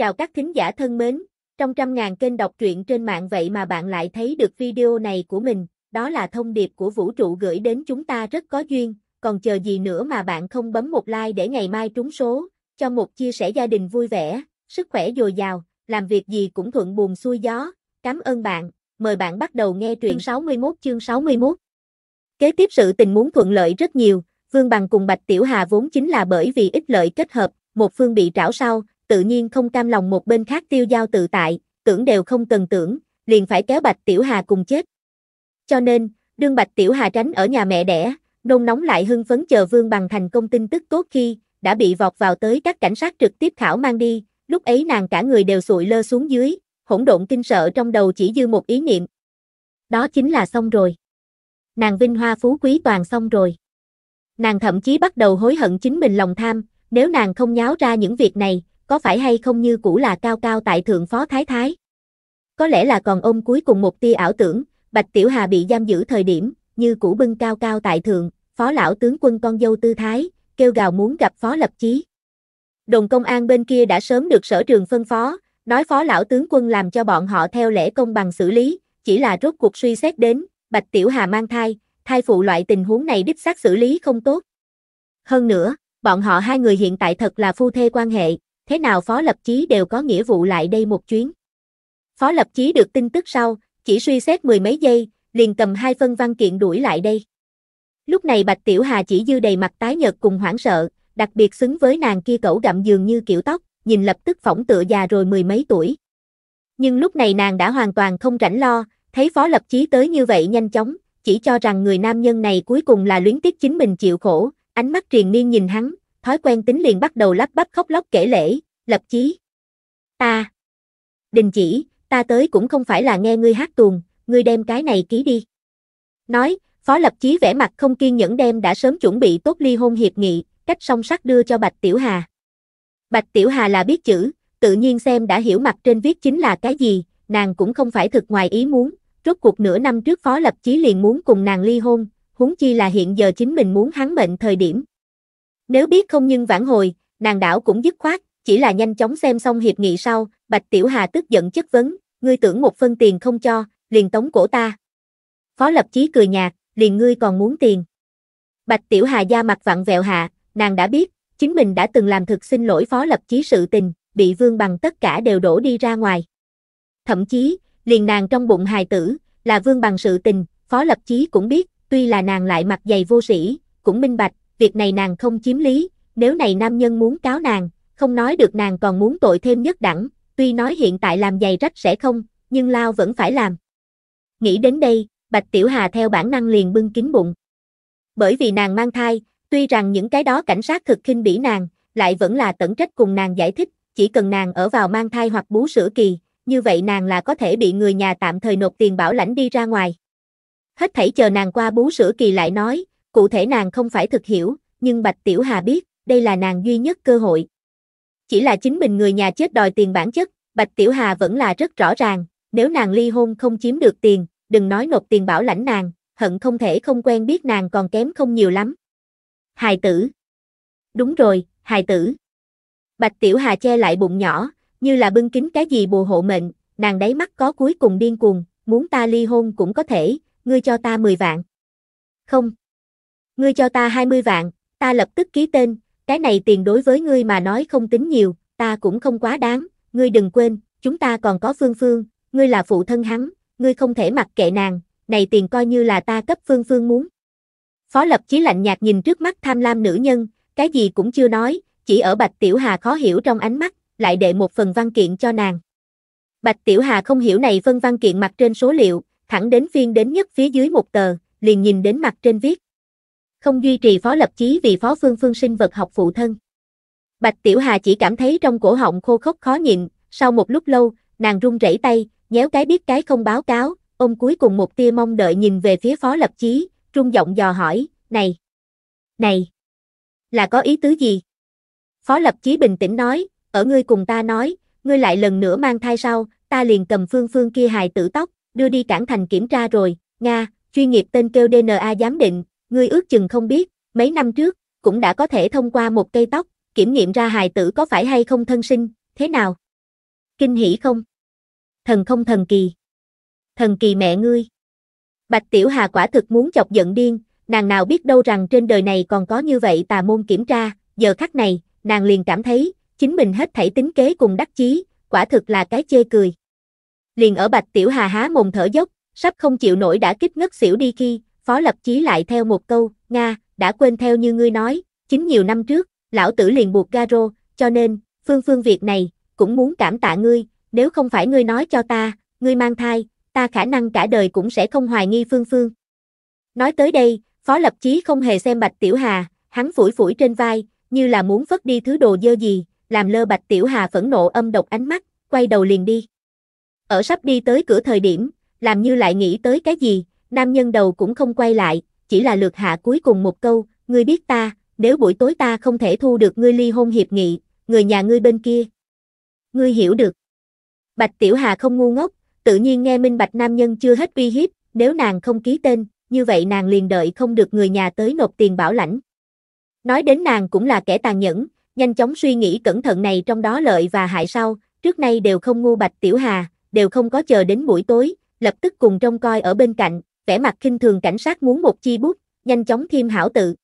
Chào các thính giả thân mến, trong trăm ngàn kênh đọc truyện trên mạng vậy mà bạn lại thấy được video này của mình, đó là thông điệp của vũ trụ gửi đến chúng ta rất có duyên, còn chờ gì nữa mà bạn không bấm một like để ngày mai trúng số, cho một chia sẻ gia đình vui vẻ, sức khỏe dồi dào, làm việc gì cũng thuận buồm xuôi gió. Cảm ơn bạn, mời bạn bắt đầu nghe truyện 61 chương 61. Kế tiếp sự tình muốn thuận lợi rất nhiều, Vương Bằng cùng Bạch Tiểu Hà vốn chính là bởi vì ích lợi kết hợp, một phương bị trảo sau, tự nhiên không cam lòng một bên khác tiêu giao tự tại, tưởng đều không cần tưởng, liền phải kéo Bạch Tiểu Hà cùng chết. Cho nên, đương Bạch Tiểu Hà tránh ở nhà mẹ đẻ, nôn nóng lại hưng phấn chờ Vương Bằng thành công tin tức tốt khi, đã bị vọt vào tới các cảnh sát trực tiếp khảo mang đi, lúc ấy nàng cả người đều sụi lơ xuống dưới, hỗn độn kinh sợ trong đầu chỉ dư một ý niệm. Đó chính là xong rồi. Nàng vinh hoa phú quý toàn xong rồi. Nàng thậm chí bắt đầu hối hận chính mình lòng tham, nếu nàng không nháo ra những việc này, có phải hay không như cũ là cao cao tại thượng phó thái thái. Có lẽ là còn ôm cuối cùng một tia ảo tưởng, Bạch Tiểu Hà bị giam giữ thời điểm, như cũ bưng cao cao tại thượng, phó lão tướng quân con dâu tư thái, kêu gào muốn gặp phó lập chí. đồng công an bên kia đã sớm được sở trường phân phó, nói phó lão tướng quân làm cho bọn họ theo lễ công bằng xử lý, chỉ là rốt cuộc suy xét đến, Bạch Tiểu Hà mang thai, thai phụ loại tình huống này đích xác xử lý không tốt. Hơn nữa, bọn họ hai người hiện tại thật là phu thê quan hệ, thế nào Phó Lập Chí đều có nghĩa vụ lại đây một chuyến. Phó Lập Chí được tin tức sau, chỉ suy xét mười mấy giây, liền cầm hai phân văn kiện đuổi lại đây. Lúc này Bạch Tiểu Hà chỉ dư đầy mặt tái nhợt cùng hoảng sợ, đặc biệt xứng với nàng kia cẩu gặm giường như kiểu tóc, nhìn lập tức phỏng tựa già rồi mười mấy tuổi. Nhưng lúc này nàng đã hoàn toàn không rảnh lo, thấy Phó Lập Chí tới như vậy nhanh chóng, chỉ cho rằng người nam nhân này cuối cùng là luyến tiếc chính mình chịu khổ, ánh mắt triền miên nhìn hắn, thói quen tính liền bắt đầu lắp bắp khóc lóc kể lễ, lập chí. Ta. Đình chỉ, ta tới cũng không phải là nghe ngươi hát tuồng, ngươi đem cái này ký đi. Nói, Phó Lập Chí vẻ mặt không kiên nhẫn đem đã sớm chuẩn bị tốt ly hôn hiệp nghị, cách song sắc đưa cho Bạch Tiểu Hà. Bạch Tiểu Hà là biết chữ, tự nhiên xem đã hiểu mặt trên viết chính là cái gì, nàng cũng không phải thực ngoài ý muốn, rốt cuộc nửa năm trước Phó Lập Chí liền muốn cùng nàng ly hôn, huống chi là hiện giờ chính mình muốn hắn bệnh thời điểm, nếu biết không nhưng vãn hồi, nàng đảo cũng dứt khoát, chỉ là nhanh chóng xem xong hiệp nghị sau, Bạch Tiểu Hà tức giận chất vấn, ngươi tưởng một phân tiền không cho, liền tống cổ ta. Phó Lập Chí cười nhạt, liền ngươi còn muốn tiền. Bạch Tiểu Hà da mặt vặn vẹo hạ, nàng đã biết, chính mình đã từng làm thực xin lỗi Phó Lập Chí sự tình, bị Vương Bằng tất cả đều đổ đi ra ngoài. Thậm chí, liền nàng trong bụng hài tử, là Vương Bằng sự tình, Phó Lập Chí cũng biết, tuy là nàng lại mặt dày vô sĩ, cũng minh bạch, việc này nàng không chiếm lý, nếu này nam nhân muốn cáo nàng, không nói được nàng còn muốn tội thêm nhất đẳng, tuy nói hiện tại làm giày rách sẽ không, nhưng lao vẫn phải làm. Nghĩ đến đây, Bạch Tiểu Hà theo bản năng liền bưng kín bụng. Bởi vì nàng mang thai, tuy rằng những cái đó cảnh sát thực khinh bỉ nàng, lại vẫn là tận trách cùng nàng giải thích, chỉ cần nàng ở vào mang thai hoặc bú sữa kỳ, như vậy nàng là có thể bị người nhà tạm thời nộp tiền bảo lãnh đi ra ngoài. Hết thảy chờ nàng qua bú sữa kỳ lại nói, Cụ thể nàng không phải thực hiểu, nhưng Bạch Tiểu Hà biết, đây là nàng duy nhất cơ hội. Chỉ là chính mình người nhà chết đòi tiền bản chất, Bạch Tiểu Hà vẫn là rất rõ ràng, nếu nàng ly hôn không chiếm được tiền, đừng nói nộp tiền bảo lãnh nàng, hận không thể không quen biết nàng còn kém không nhiều lắm. Hài tử. Đúng rồi, hài tử. Bạch Tiểu Hà che lại bụng nhỏ, như là bưng kính cái gì bùa hộ mệnh, nàng đáy mắt có cuối cùng điên cuồng, muốn ta ly hôn cũng có thể, ngươi cho ta 10 vạn. Không. Ngươi cho ta 20 vạn, ta lập tức ký tên, cái này tiền đối với ngươi mà nói không tính nhiều, ta cũng không quá đáng, ngươi đừng quên, chúng ta còn có Phương Phương, ngươi là phụ thân hắn, ngươi không thể mặc kệ nàng, này tiền coi như là ta cấp Phương Phương muốn. Phó lập chí lạnh nhạt nhìn trước mắt tham lam nữ nhân, cái gì cũng chưa nói, chỉ ở Bạch Tiểu Hà khó hiểu trong ánh mắt, lại đệ một phần văn kiện cho nàng. Bạch Tiểu Hà không hiểu này phân văn kiện mặt trên số liệu, thẳng đến phiên đến nhất phía dưới một tờ, liền nhìn đến mặt trên viết không duy trì phó lập chí vì phó phương phương sinh vật học phụ thân. Bạch Tiểu Hà chỉ cảm thấy trong cổ họng khô khốc khó nhịn, sau một lúc lâu, nàng run rẩy tay, nhéo cái biết cái không báo cáo, ôm cuối cùng một tia mong đợi nhìn về phía phó lập chí, trung giọng dò hỏi, này, này, là có ý tứ gì? Phó lập chí bình tĩnh nói, ở ngươi cùng ta nói, ngươi lại lần nữa mang thai sau, ta liền cầm phương phương kia hài tử tóc, đưa đi cảng thành kiểm tra rồi, Nga, chuyên nghiệp tên kêu DNA giám định, ngươi ước chừng không biết, mấy năm trước, cũng đã có thể thông qua một cây tóc, kiểm nghiệm ra hài tử có phải hay không thân sinh, thế nào? Kinh hỉ không? Thần không thần kỳ. Thần kỳ mẹ ngươi. Bạch Tiểu Hà quả thực muốn chọc giận điên, nàng nào biết đâu rằng trên đời này còn có như vậy tà môn kiểm tra, giờ khắc này, nàng liền cảm thấy, chính mình hết thảy tính kế cùng đắc chí, quả thực là cái chê cười. Liền ở Bạch Tiểu Hà há mồm thở dốc, sắp không chịu nổi đã kích ngất xỉu đi khi, Phó Lập Chí lại theo một câu, Nga, đã quên theo như ngươi nói, chính nhiều năm trước, lão tử liền buộc Garo, cho nên, phương phương việc này, cũng muốn cảm tạ ngươi, nếu không phải ngươi nói cho ta, ngươi mang thai, ta khả năng cả đời cũng sẽ không hoài nghi phương phương. Nói tới đây, Phó Lập Chí không hề xem Bạch Tiểu Hà, hắn phủi phủi trên vai, như là muốn phất đi thứ đồ dơ gì, làm lơ Bạch Tiểu Hà phẫn nộ âm độc ánh mắt, quay đầu liền đi. Ở sắp đi tới cửa thời điểm, làm như lại nghĩ tới cái gì, nam nhân đầu cũng không quay lại, chỉ là lượt hạ cuối cùng một câu, ngươi biết ta, nếu buổi tối ta không thể thu được ngươi ly hôn hiệp nghị, người nhà ngươi bên kia. Ngươi hiểu được. Bạch Tiểu Hà không ngu ngốc, tự nhiên nghe minh bạch nam nhân chưa hết uy hiếp, nếu nàng không ký tên, như vậy nàng liền đợi không được người nhà tới nộp tiền bảo lãnh. Nói đến nàng cũng là kẻ tàn nhẫn, nhanh chóng suy nghĩ cẩn thận này trong đó lợi và hại sau, trước nay đều không ngu Bạch Tiểu Hà, đều không có chờ đến buổi tối, lập tức cùng trông coi ở bên cạnh, vẻ mặt khinh thường cảnh sát muốn một chi bút, nhanh chóng thêm hảo tự.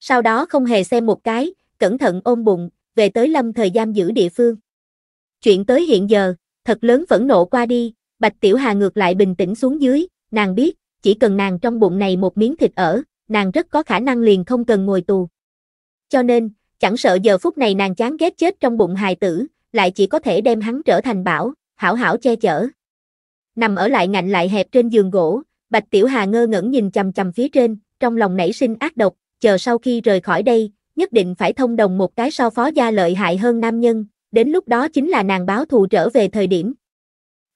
Sau đó không hề xem một cái, cẩn thận ôm bụng, về tới lâm thời giam giữ địa phương. Chuyện tới hiện giờ, thật lớn vẫn nộ qua đi, Bạch Tiểu Hà ngược lại bình tĩnh xuống dưới, nàng biết, chỉ cần nàng trong bụng này một miếng thịt ở, nàng rất có khả năng liền không cần ngồi tù. Cho nên, chẳng sợ giờ phút này nàng chán ghét chết trong bụng hài tử, lại chỉ có thể đem hắn trở thành bảo, hảo hảo che chở. Nằm ở lại ngạnh lại hẹp trên giường gỗ, Bạch Tiểu Hà ngơ ngẩn nhìn chầm chầm phía trên, trong lòng nảy sinh ác độc, chờ sau khi rời khỏi đây, nhất định phải thông đồng một cái so phó gia lợi hại hơn nam nhân, đến lúc đó chính là nàng báo thù trở về thời điểm.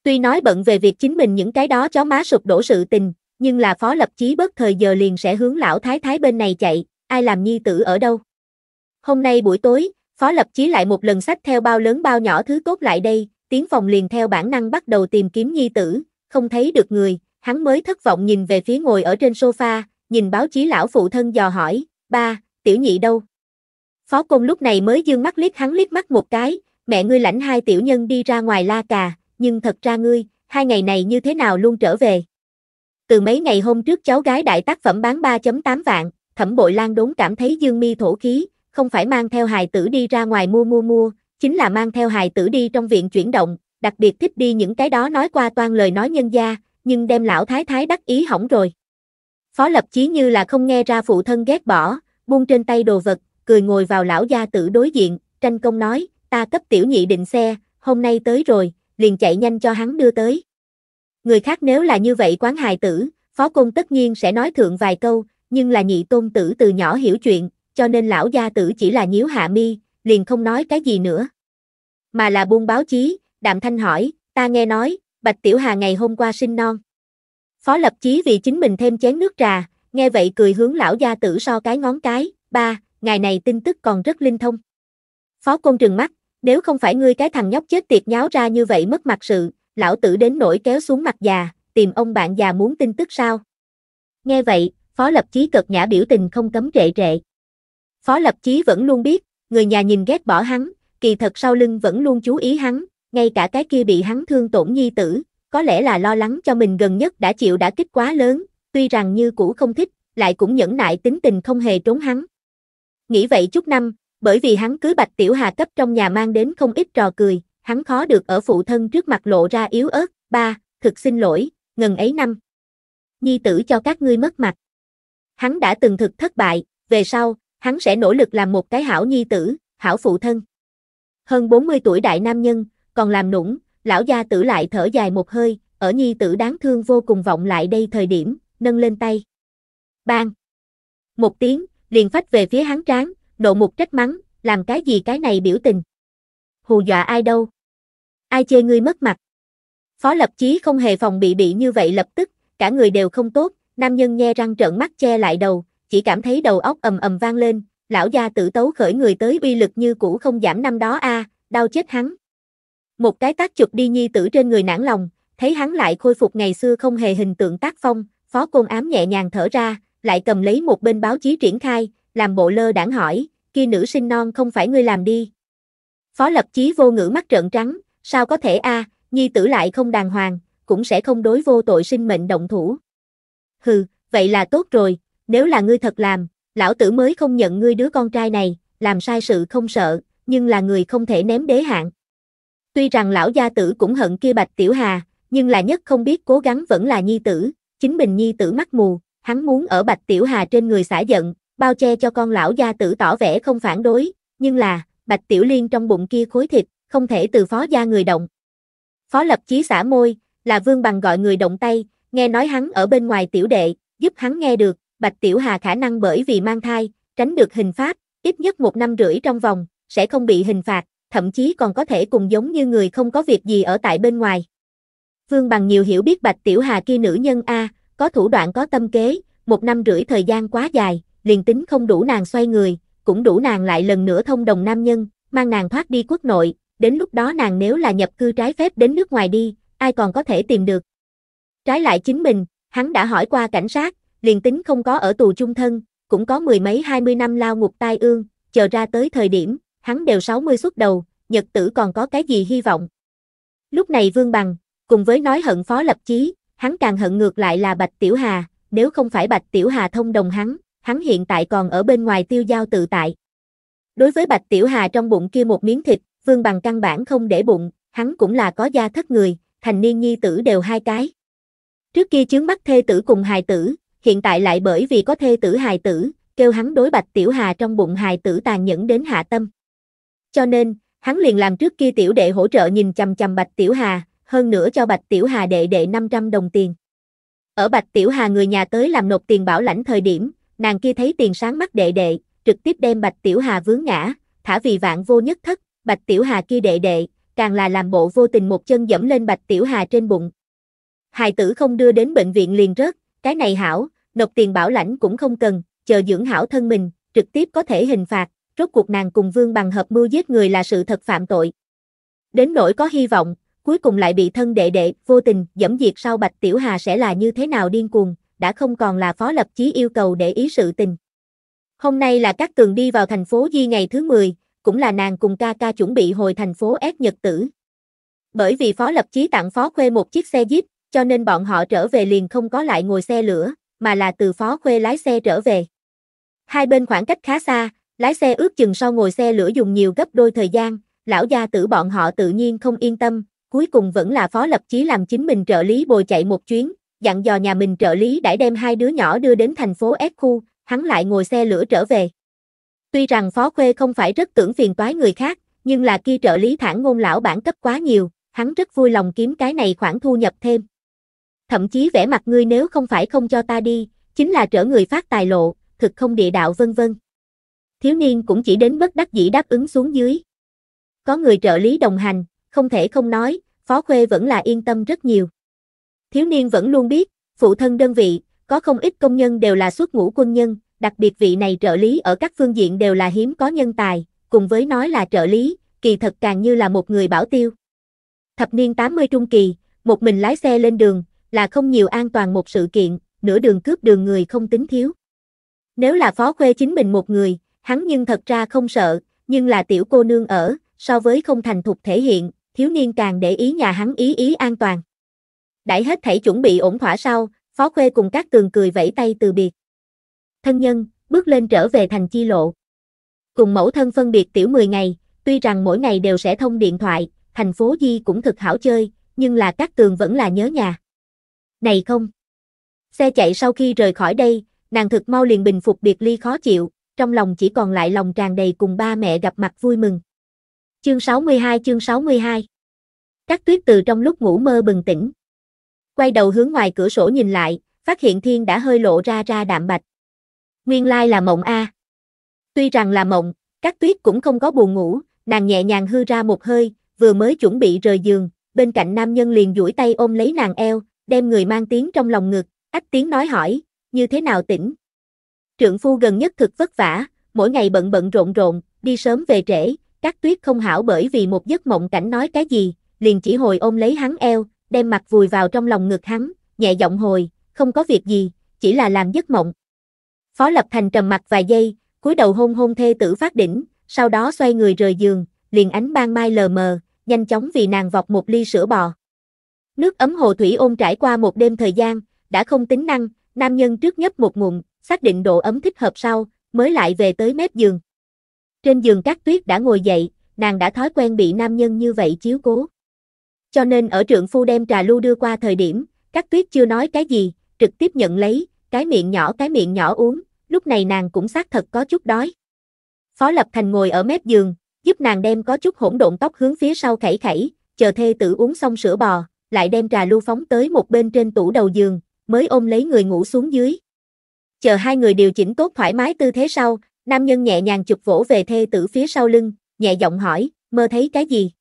Tuy nói bận về việc chính mình những cái đó chó má sụp đổ sự tình, nhưng là phó lập chí bất thời giờ liền sẽ hướng lão thái thái bên này chạy, ai làm nhi tử ở đâu. Hôm nay buổi tối, phó lập chí lại một lần sách theo bao lớn bao nhỏ thứ cốt lại đây, tiếng phòng liền theo bản năng bắt đầu tìm kiếm nhi tử, không thấy được người, hắn mới thất vọng nhìn về phía ngồi ở trên sofa, nhìn báo chí lão phụ thân dò hỏi, ba, tiểu nhị đâu? Phó công lúc này mới dương mắt liếc hắn liếc mắt một cái, mẹ ngươi lãnh hai tiểu nhân đi ra ngoài la cà, nhưng thật ra ngươi, hai ngày này như thế nào luôn trở về. Từ mấy ngày hôm trước cháu gái đại tác phẩm bán 3.8 vạn, thẩm bội lan đốn cảm thấy dương mi thổ khí, không phải mang theo hài tử đi ra ngoài mua mua mua, chính là mang theo hài tử đi trong viện chuyển động, đặc biệt thích đi những cái đó nói qua toan lời nói nhân gia, nhưng đem lão thái thái đắc ý hỏng rồi. Phó lập chí như là không nghe ra phụ thân ghét bỏ, buông trên tay đồ vật, cười ngồi vào lão gia tử đối diện, tranh công nói, ta cấp tiểu nhị định xe, hôm nay tới rồi, liền chạy nhanh cho hắn đưa tới. Người khác nếu là như vậy quán hài tử, phó công tất nhiên sẽ nói thượng vài câu, nhưng là nhị tôn tử từ nhỏ hiểu chuyện, cho nên lão gia tử chỉ là nhíu hạ mi, liền không nói cái gì nữa. Mà là buông báo chí, đạm thanh hỏi, ta nghe nói, Bạch Tiểu Hà ngày hôm qua sinh non. Phó lập chí vì chính mình thêm chén nước trà, nghe vậy cười hướng lão gia tử so cái ngón cái, ba, ngày này tin tức còn rất linh thông. Phó côn trừng mắt, nếu không phải ngươi cái thằng nhóc chết tiệt nháo ra như vậy mất mặt sự, lão tử đến nỗi kéo xuống mặt già, tìm ông bạn già muốn tin tức sao. Nghe vậy, phó lập chí cực nhã biểu tình không cấm trệ trệ. Phó lập chí vẫn luôn biết, người nhà nhìn ghét bỏ hắn, kỳ thật sau lưng vẫn luôn chú ý hắn, ngay cả cái kia bị hắn thương tổn nhi tử, có lẽ là lo lắng cho mình gần nhất đã chịu đã kích quá lớn, tuy rằng như cũ không thích, lại cũng nhẫn nại tính tình không hề trốn hắn. Nghĩ vậy chút năm, bởi vì hắn cưới Bạch Tiểu Hà cấp trong nhà mang đến không ít trò cười, hắn khó được ở phụ thân trước mặt lộ ra yếu ớt, ba, thực xin lỗi, ngần ấy năm. Nhi tử cho các ngươi mất mặt. Hắn đã từng thực thất bại, về sau, hắn sẽ nỗ lực làm một cái hảo nhi tử, hảo phụ thân. Hơn 40 tuổi đại nam nhân, còn làm nũng, lão gia tử lại thở dài một hơi, ở nhi tử đáng thương vô cùng vọng lại đây thời điểm, nâng lên tay. Bang! Một tiếng, liền phách về phía hắn tráng, độ một trách mắng, làm cái gì cái này biểu tình. Hù dọa ai đâu? Ai chê ngươi mất mặt? Phó lập chí không hề phòng bị bị như vậy lập tức, cả người đều không tốt, nam nhân nghe răng trợn mắt che lại đầu, chỉ cảm thấy đầu óc ầm ầm vang lên, lão gia tử tấu khởi người tới uy lực như cũ không giảm năm đó a, à, đau chết hắn. Một cái tác chụp đi nhi tử trên người nản lòng, thấy hắn lại khôi phục ngày xưa không hề hình tượng tác phong, phó côn ám nhẹ nhàng thở ra, lại cầm lấy một bên báo chí triển khai, làm bộ lơ đảng hỏi, kia nữ sinh non không phải ngươi làm đi. Phó lập chí vô ngữ mắt trợn trắng, sao có thể a, nhi tử lại không đàng hoàng, cũng sẽ không đối vô tội sinh mệnh động thủ. Hừ, vậy là tốt rồi, nếu là ngươi thật làm, lão tử mới không nhận ngươi đứa con trai này, làm sai sự không sợ, nhưng là người không thể ném đế hạng. Tuy rằng lão gia tử cũng hận kia Bạch Tiểu Hà, nhưng là nhất không biết cố gắng vẫn là nhi tử, chính mình nhi tử mắt mù, hắn muốn ở Bạch Tiểu Hà trên người xả giận, bao che cho con lão gia tử tỏ vẻ không phản đối, nhưng là, Bạch Tiểu Liên trong bụng kia khối thịt, không thể từ phó gia người động. Phó lập chí xả môi, là Vương Bằng gọi người động tay, nghe nói hắn ở bên ngoài tiểu đệ, giúp hắn nghe được, Bạch Tiểu Hà khả năng bởi vì mang thai, tránh được hình pháp, ít nhất một năm rưỡi trong vòng, sẽ không bị hình phạt, thậm chí còn có thể cùng giống như người không có việc gì ở tại bên ngoài. Vương Bằng nhiều hiểu biết Bạch Tiểu Hà kia nữ nhân A, có thủ đoạn có tâm kế, một năm rưỡi thời gian quá dài, liền tính không đủ nàng xoay người, cũng đủ nàng lại lần nữa thông đồng nam nhân, mang nàng thoát đi quốc nội, đến lúc đó nàng nếu là nhập cư trái phép đến nước ngoài đi, ai còn có thể tìm được. Trái lại chính mình, hắn đã hỏi qua cảnh sát, liền tính không có ở tù chung thân, cũng có mười mấy hai mươi năm lao ngục tai ương, chờ ra tới thời điểm, hắn đều 60 xuất đầu, nhật tử còn có cái gì hy vọng. Lúc này Vương Bằng, cùng với nói hận Phó Lập Chí, hắn càng hận ngược lại là Bạch Tiểu Hà, nếu không phải Bạch Tiểu Hà thông đồng hắn, hắn hiện tại còn ở bên ngoài tiêu giao tự tại. Đối với Bạch Tiểu Hà trong bụng kia một miếng thịt, Vương Bằng căn bản không để bụng, hắn cũng là có gia thất người, thành niên nhi tử đều hai cái. Trước kia chướng mắt thê tử cùng hài tử, hiện tại lại bởi vì có thê tử hài tử, kêu hắn đối Bạch Tiểu Hà trong bụng hài tử tàn nhẫn đến hạ tâm. Cho nên, hắn liền làm trước kia tiểu đệ hỗ trợ nhìn chằm chằm Bạch Tiểu Hà, hơn nữa cho Bạch Tiểu Hà đệ đệ 500 đồng tiền. Ở Bạch Tiểu Hà người nhà tới làm nộp tiền bảo lãnh thời điểm, nàng kia thấy tiền sáng mắt đệ đệ, trực tiếp đem Bạch Tiểu Hà vướng ngã, thả vì vạn vô nhất thất, Bạch Tiểu Hà kia đệ đệ, càng là làm bộ vô tình một chân dẫm lên Bạch Tiểu Hà trên bụng. Hài tử không đưa đến bệnh viện liền rớt, cái này hảo, nộp tiền bảo lãnh cũng không cần, chờ dưỡng hảo thân mình, trực tiếp có thể hình phạt, rốt cuộc nàng cùng Vương Bằng hợp mưu giết người là sự thật phạm tội. Đến nỗi có hy vọng, cuối cùng lại bị thân đệ đệ vô tình dẫm diệt sau Bạch Tiểu Hà sẽ là như thế nào điên cuồng, đã không còn là Phó Lập Chí yêu cầu để ý sự tình. Hôm nay là các cường đi vào thành phố Di ngày thứ 10, cũng là nàng cùng ca ca chuẩn bị hồi thành phố S Nhật Tử. Bởi vì Phó Lập Chí tặng Phó Khuê một chiếc xe Jeep, cho nên bọn họ trở về liền không có lại ngồi xe lửa, mà là từ Phó Khuê lái xe trở về. Hai bên khoảng cách khá xa, Lái xe ước chừng sau ngồi xe lửa dùng nhiều gấp đôi thời gian, lão gia tử bọn họ tự nhiên không yên tâm, cuối cùng vẫn là phó lập chí làm chính mình trợ lý bồi chạy một chuyến, dặn dò nhà mình trợ lý đã đem hai đứa nhỏ đưa đến thành phố S khu, hắn lại ngồi xe lửa trở về. Tuy rằng phó khuê không phải rất tưởng phiền toái người khác, nhưng là kia trợ lý thản ngôn lão bản cấp quá nhiều, hắn rất vui lòng kiếm cái này khoản thu nhập thêm. Thậm chí vẻ mặt ngươi nếu không phải không cho ta đi, chính là trở người phát tài lộ, thực không địa đạo vân vân thiếu niên cũng chỉ đến bất đắc dĩ đáp ứng xuống dưới. Có người trợ lý đồng hành, không thể không nói, Phó Khuê vẫn là yên tâm rất nhiều. Thiếu niên vẫn luôn biết, phụ thân đơn vị, có không ít công nhân đều là xuất ngũ quân nhân, đặc biệt vị này trợ lý ở các phương diện đều là hiếm có nhân tài, cùng với nói là trợ lý, kỳ thật càng như là một người bảo tiêu. Thập niên 80 trung kỳ, một mình lái xe lên đường, là không nhiều an toàn một sự kiện, nửa đường cướp đường người không tính thiếu. Nếu là phó khuê chính mình một người, hắn nhưng thật ra không sợ, nhưng là tiểu cô nương ở, so với không thành thục thể hiện, thiếu niên càng để ý nhà hắn ý ý an toàn. Đãi hết thảy chuẩn bị ổn thỏa sau, Phó Khuê cùng các tường cười vẫy tay từ biệt. Thân nhân, bước lên trở về thành chi lộ. Cùng mẫu thân phân biệt tiểu 10 ngày, tuy rằng mỗi ngày đều sẽ thông điện thoại, thành phố Di cũng thực hảo chơi, nhưng là các tường vẫn là nhớ nhà. Này không! Xe chạy sau khi rời khỏi đây, nàng thực mau liền bình phục biệt ly khó chịu, trong lòng chỉ còn lại lòng tràn đầy cùng ba mẹ gặp mặt vui mừng. Chương 62 chương 62 cát tuyết từ trong lúc ngủ mơ bừng tỉnh. Quay đầu hướng ngoài cửa sổ nhìn lại, phát hiện thiên đã hơi lộ ra ra đạm bạch. Nguyên lai là mộng A. Tuy rằng là mộng, cát tuyết cũng không có buồn ngủ, nàng nhẹ nhàng hư ra một hơi, vừa mới chuẩn bị rời giường, bên cạnh nam nhân liền duỗi tay ôm lấy nàng eo, đem người mang tiếng trong lòng ngực, ách tiếng nói hỏi, như thế nào tỉnh, Trượng phu gần nhất thực vất vả, mỗi ngày bận bận rộn rộn, đi sớm về trễ, Cát Tuyết không hảo bởi vì một giấc mộng cảnh nói cái gì, liền chỉ hồi ôm lấy hắn eo, đem mặt vùi vào trong lòng ngực hắn, nhẹ giọng hồi, không có việc gì, chỉ là làm giấc mộng. Phó Lập Thành trầm mặt vài giây, cúi đầu hôn hôn thê tử phát đỉnh, sau đó xoay người rời giường, liền ánh ban mai lờ mờ, nhanh chóng vì nàng vọc một ly sữa bò. Nước ấm hồ thủy ôm trải qua một đêm thời gian, đã không tính năng, nam nhân trước nhấp một ngụm, xác định độ ấm thích hợp sau, mới lại về tới mép giường. Trên giường Cát Tuyết đã ngồi dậy, nàng đã thói quen bị nam nhân như vậy chiếu cố. Cho nên ở trượng phu đem trà lưu đưa qua thời điểm, Cát Tuyết chưa nói cái gì, trực tiếp nhận lấy, cái miệng nhỏ cái miệng nhỏ uống, lúc này nàng cũng xác thật có chút đói. Phó Lập Thành ngồi ở mép giường, giúp nàng đem có chút hỗn độn tóc hướng phía sau khẩy khẩy, chờ thê tử uống xong sữa bò, lại đem trà lưu phóng tới một bên trên tủ đầu giường, mới ôm lấy người ngủ xuống dưới. Chờ hai người điều chỉnh tốt thoải mái tư thế sau, nam nhân nhẹ nhàng chụp vỗ về thê tử phía sau lưng, nhẹ giọng hỏi, mơ thấy cái gì?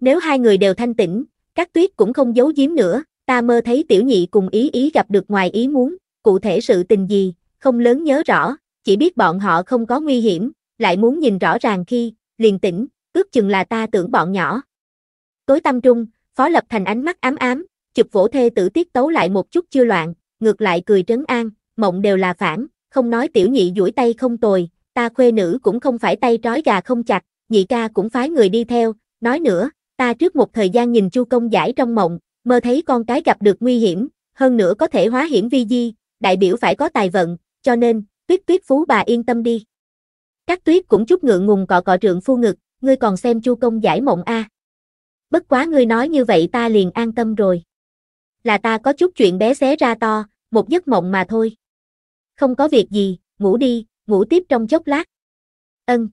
Nếu hai người đều thanh tĩnh, các tuyết cũng không giấu giếm nữa, ta mơ thấy tiểu nhị cùng ý ý gặp được ngoài ý muốn, cụ thể sự tình gì, không lớn nhớ rõ, chỉ biết bọn họ không có nguy hiểm, lại muốn nhìn rõ ràng khi, liền tỉnh, ước chừng là ta tưởng bọn nhỏ. Tối tâm trung, Phó Lập Thành ánh mắt ám ám, chụp vỗ thê tử tiết tấu lại một chút chưa loạn, ngược lại cười trấn an, mộng đều là phản, không nói tiểu nhị duỗi tay không tồi, ta khuê nữ cũng không phải tay trói gà không chặt, nhị ca cũng phái người đi theo, nói nữa, ta trước một thời gian nhìn chu công giải trong mộng, mơ thấy con cái gặp được nguy hiểm, hơn nữa có thể hóa hiểm vi di, đại biểu phải có tài vận, cho nên, tuyết tuyết phú bà yên tâm đi. Các tuyết cũng chút ngượng ngùng cọ cọ trượng phu ngực, ngươi còn xem chu công giải mộng a. À? Bất quá ngươi nói như vậy ta liền an tâm rồi. Là ta có chút chuyện bé xé ra to, một giấc mộng mà thôi không có việc gì, ngủ đi, ngủ tiếp trong chốc lát. Ân.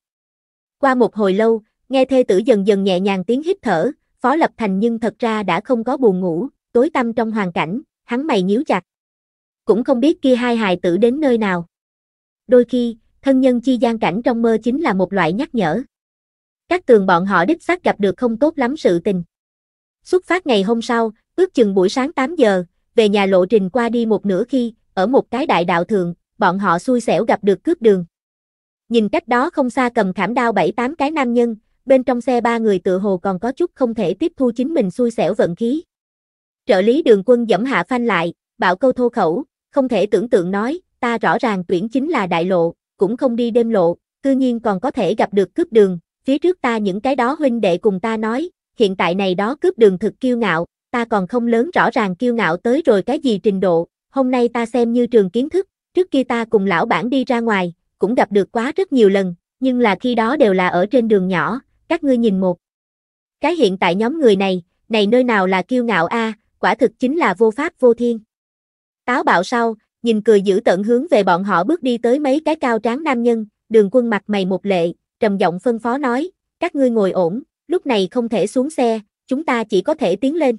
Qua một hồi lâu, nghe thê tử dần dần nhẹ nhàng tiếng hít thở, Phó Lập Thành nhưng thật ra đã không có buồn ngủ, tối tăm trong hoàn cảnh, hắn mày nhíu chặt. Cũng không biết kia hai hài tử đến nơi nào. Đôi khi, thân nhân chi gian cảnh trong mơ chính là một loại nhắc nhở. Các tường bọn họ đích xác gặp được không tốt lắm sự tình. Xuất phát ngày hôm sau, ước chừng buổi sáng 8 giờ, về nhà lộ trình qua đi một nửa khi, ở một cái đại đạo thượng, bọn họ xui xẻo gặp được cướp đường. Nhìn cách đó không xa cầm khảm đao bảy tám cái nam nhân, bên trong xe ba người tự hồ còn có chút không thể tiếp thu chính mình xui xẻo vận khí. Trợ lý đường quân dẫm hạ phanh lại, bảo câu thô khẩu, không thể tưởng tượng nói, ta rõ ràng tuyển chính là đại lộ, cũng không đi đêm lộ, cư nhiên còn có thể gặp được cướp đường, phía trước ta những cái đó huynh đệ cùng ta nói, hiện tại này đó cướp đường thực kiêu ngạo, ta còn không lớn rõ ràng kiêu ngạo tới rồi cái gì trình độ, hôm nay ta xem như trường kiến thức, trước kia ta cùng lão bản đi ra ngoài, cũng gặp được quá rất nhiều lần, nhưng là khi đó đều là ở trên đường nhỏ, các ngươi nhìn một. Cái hiện tại nhóm người này, này nơi nào là kiêu ngạo a, quả thực chính là vô pháp vô thiên. Táo bạo sau, nhìn cười giữ tận hướng về bọn họ bước đi tới mấy cái cao tráng nam nhân, đường quân mặt mày một lệ, trầm giọng phân phó nói, các ngươi ngồi ổn, lúc này không thể xuống xe, chúng ta chỉ có thể tiến lên.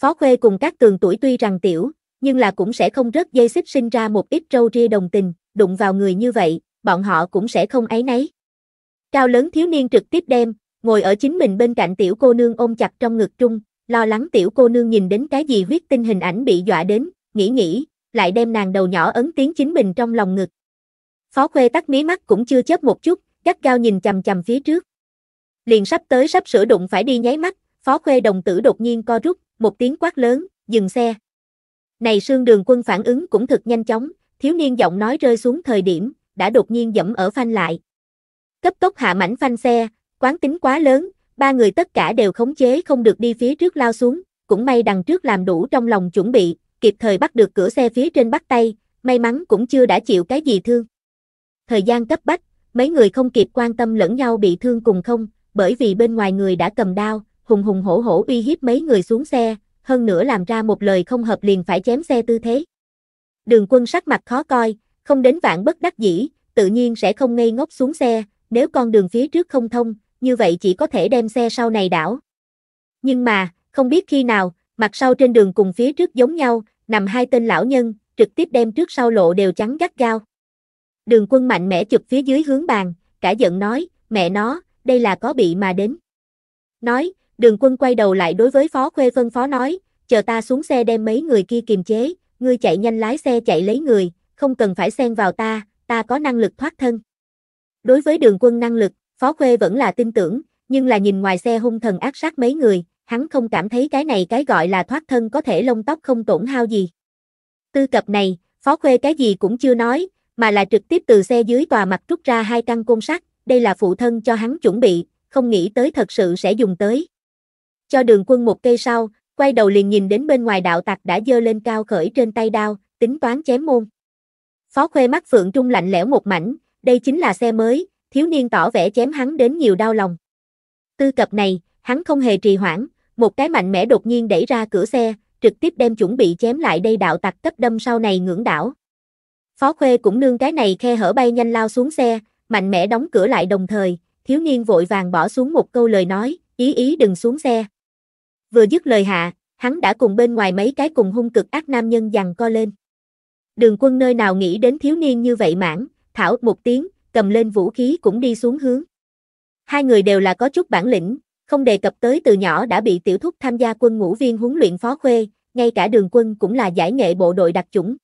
Phó Khuê cùng các tường tuổi tuy rằng tiểu, nhưng là cũng sẽ không rớt dây xích sinh ra một ít râu ria đồng tình, đụng vào người như vậy, bọn họ cũng sẽ không ấy nấy. Cao lớn thiếu niên trực tiếp đem, ngồi ở chính mình bên cạnh tiểu cô nương ôm chặt trong ngực trung, lo lắng tiểu cô nương nhìn đến cái gì huyết tinh hình ảnh bị dọa đến, nghĩ nghĩ, lại đem nàng đầu nhỏ ấn tiếng chính mình trong lòng ngực. Phó khuê tắt mí mắt cũng chưa chớp một chút, gắt cao nhìn chầm chầm phía trước. Liền sắp tới sắp sửa đụng phải đi nháy mắt, phó khuê đồng tử đột nhiên co rút, một tiếng quát lớn, dừng xe. Này Sương Đường Quân phản ứng cũng thật nhanh chóng, thiếu niên giọng nói rơi xuống thời điểm, đã đột nhiên dẫm ở phanh lại. Cấp tốc hạ mảnh phanh xe, quán tính quá lớn, ba người tất cả đều khống chế không được đi phía trước lao xuống, cũng may đằng trước làm đủ trong lòng chuẩn bị, kịp thời bắt được cửa xe phía trên bắt tay, may mắn cũng chưa đã chịu cái gì thương. Thời gian cấp bách, mấy người không kịp quan tâm lẫn nhau bị thương cùng không, bởi vì bên ngoài người đã cầm đao, hùng hùng hổ hổ uy hiếp mấy người xuống xe, hơn nữa làm ra một lời không hợp liền phải chém xe tư thế. Đường quân sắc mặt khó coi, không đến vạn bất đắc dĩ, tự nhiên sẽ không ngây ngốc xuống xe, nếu con đường phía trước không thông, như vậy chỉ có thể đem xe sau này đảo. Nhưng mà, không biết khi nào, mặt sau trên đường cùng phía trước giống nhau, nằm hai tên lão nhân, trực tiếp đem trước sau lộ đều trắng gắt gao. Đường quân mạnh mẽ chụp phía dưới hướng bàn, cả giận nói, mẹ nó, đây là có bị mà đến. Nói, Đường quân quay đầu lại đối với phó khuê phân phó nói, chờ ta xuống xe đem mấy người kia kiềm chế, ngươi chạy nhanh lái xe chạy lấy người, không cần phải xen vào ta, ta có năng lực thoát thân. Đối với đường quân năng lực, phó khuê vẫn là tin tưởng, nhưng là nhìn ngoài xe hung thần ác sát mấy người, hắn không cảm thấy cái này cái gọi là thoát thân có thể lông tóc không tổn hao gì. Tư cập này, phó khuê cái gì cũng chưa nói, mà là trực tiếp từ xe dưới tòa mặt rút ra hai căn côn sắt, đây là phụ thân cho hắn chuẩn bị, không nghĩ tới thật sự sẽ dùng tới cho đường quân một cây sau, quay đầu liền nhìn đến bên ngoài đạo tặc đã dơ lên cao khởi trên tay đao, tính toán chém môn. Phó khuê mắt Phượng Trung lạnh lẽo một mảnh, đây chính là xe mới, thiếu niên tỏ vẻ chém hắn đến nhiều đau lòng. Tư cập này, hắn không hề trì hoãn, một cái mạnh mẽ đột nhiên đẩy ra cửa xe, trực tiếp đem chuẩn bị chém lại đây đạo tặc cấp đâm sau này ngưỡng đảo. Phó khuê cũng nương cái này khe hở bay nhanh lao xuống xe, mạnh mẽ đóng cửa lại đồng thời, thiếu niên vội vàng bỏ xuống một câu lời nói, ý ý đừng xuống xe vừa dứt lời hạ, hắn đã cùng bên ngoài mấy cái cùng hung cực ác nam nhân giằng co lên. Đường quân nơi nào nghĩ đến thiếu niên như vậy mãn, thảo một tiếng, cầm lên vũ khí cũng đi xuống hướng. Hai người đều là có chút bản lĩnh, không đề cập tới từ nhỏ đã bị tiểu thúc tham gia quân ngũ viên huấn luyện phó khuê, ngay cả đường quân cũng là giải nghệ bộ đội đặc chủng.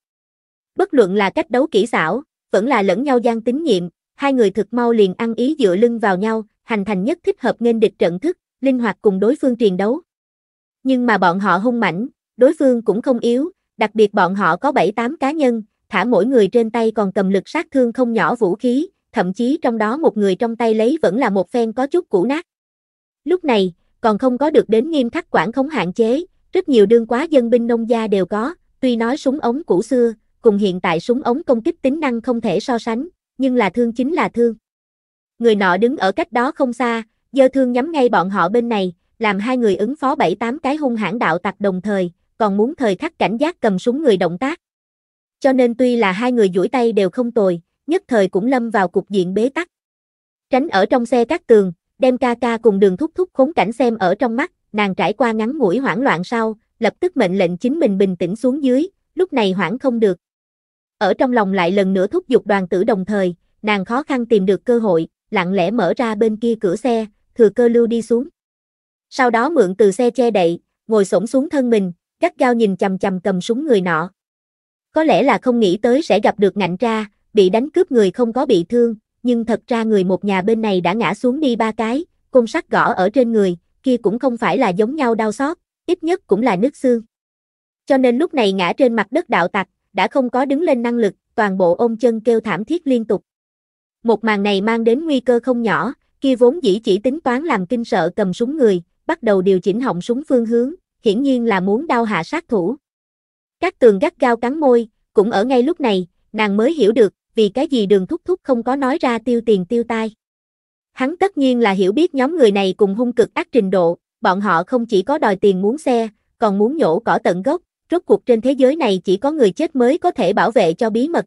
Bất luận là cách đấu kỹ xảo, vẫn là lẫn nhau gian tín nhiệm, hai người thực mau liền ăn ý dựa lưng vào nhau, hành thành nhất thích hợp nên địch trận thức, linh hoạt cùng đối phương truyền đấu. Nhưng mà bọn họ hung mãnh, đối phương cũng không yếu, đặc biệt bọn họ có 7-8 cá nhân, thả mỗi người trên tay còn cầm lực sát thương không nhỏ vũ khí, thậm chí trong đó một người trong tay lấy vẫn là một phen có chút cũ nát. Lúc này, còn không có được đến nghiêm khắc quản không hạn chế, rất nhiều đương quá dân binh nông gia đều có, tuy nói súng ống cũ xưa, cùng hiện tại súng ống công kích tính năng không thể so sánh, nhưng là thương chính là thương. Người nọ đứng ở cách đó không xa, giơ thương nhắm ngay bọn họ bên này, làm hai người ứng phó bảy tám cái hung hãn đạo tặc đồng thời, còn muốn thời khắc cảnh giác cầm súng người động tác. Cho nên tuy là hai người duỗi tay đều không tồi, nhất thời cũng lâm vào cục diện bế tắc. Tránh ở trong xe các tường, đem ca ca cùng đường thúc thúc khốn cảnh xem ở trong mắt, nàng trải qua ngắn ngủi hoảng loạn sau, lập tức mệnh lệnh chính mình bình tĩnh xuống dưới, lúc này hoảng không được. Ở trong lòng lại lần nữa thúc giục đoàn tử đồng thời, nàng khó khăn tìm được cơ hội, lặng lẽ mở ra bên kia cửa xe, thừa cơ lưu đi xuống. Sau đó mượn từ xe che đậy, ngồi xổm xuống thân mình, gắt gao nhìn chằm chằm cầm súng người nọ. Có lẽ là không nghĩ tới sẽ gặp được ngạnh tra bị đánh cướp người không có bị thương, nhưng thật ra người một nhà bên này đã ngã xuống đi ba cái, côn sắt gõ ở trên người, kia cũng không phải là giống nhau đau xót, ít nhất cũng là nứt xương. Cho nên lúc này ngã trên mặt đất đạo tặc, đã không có đứng lên năng lực, toàn bộ ôm chân kêu thảm thiết liên tục. Một màn này mang đến nguy cơ không nhỏ, kia vốn dĩ chỉ tính toán làm kinh sợ cầm súng người, bắt đầu điều chỉnh họng súng phương hướng, hiển nhiên là muốn đao hạ sát thủ. Các tường gắt gao cắn môi, cũng ở ngay lúc này, nàng mới hiểu được, vì cái gì đường thúc thúc không có nói ra tiêu tiền tiêu tai. Hắn tất nhiên là hiểu biết nhóm người này cùng hung cực ác trình độ, bọn họ không chỉ có đòi tiền muốn xe, còn muốn nhổ cỏ tận gốc, rốt cuộc trên thế giới này chỉ có người chết mới có thể bảo vệ cho bí mật.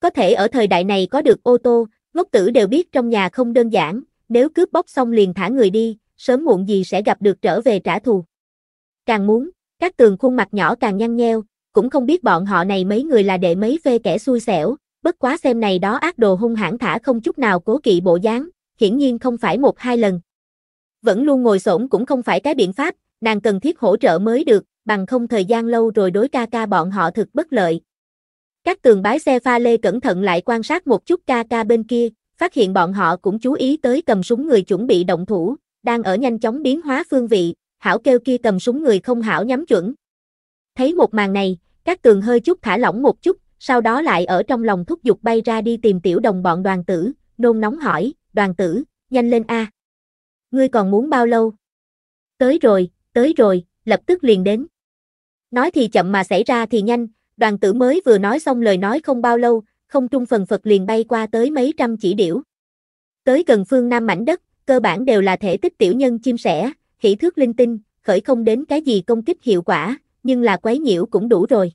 Có thể ở thời đại này có được ô tô, ngốc tử đều biết trong nhà không đơn giản, nếu cướp bóc xong liền thả người đi, sớm muộn gì sẽ gặp được trở về trả thù. Càng muốn, các tường khuôn mặt nhỏ càng nhăn nheo, cũng không biết bọn họ này mấy người là đệ mấy phê kẻ xui xẻo, bất quá xem này đó ác đồ hung hãn thả không chút nào cố kỵ bộ dáng, hiển nhiên không phải một hai lần. Vẫn luôn ngồi xổm cũng không phải cái biện pháp, nàng cần thiết hỗ trợ mới được, bằng không thời gian lâu rồi đối ca ca bọn họ thực bất lợi. Các tường bái xe pha lê cẩn thận lại quan sát một chút ca ca bên kia, phát hiện bọn họ cũng chú ý tới cầm súng người chuẩn bị động thủ, đang ở nhanh chóng biến hóa phương vị, Hảo kêu kia cầm súng người không Hảo nhắm chuẩn. Thấy một màn này, các tường hơi chút thả lỏng một chút, sau đó lại ở trong lòng thúc giục bay ra đi tìm tiểu đồng bọn đoàn tử, nôn nóng hỏi, đoàn tử, nhanh lên a. Ngươi còn muốn bao lâu? Tới rồi, tới rồi, lập tức liền đến. Nói thì chậm mà xảy ra thì nhanh, đoàn tử mới vừa nói xong lời nói không bao lâu, không trung phần Phật liền bay qua tới mấy trăm chỉ điểu. Tới gần phương Nam mảnh đất, cơ bản đều là thể tích tiểu nhân chim sẻ, hỷ thước linh tinh, khởi không đến cái gì công kích hiệu quả, nhưng là quấy nhiễu cũng đủ rồi.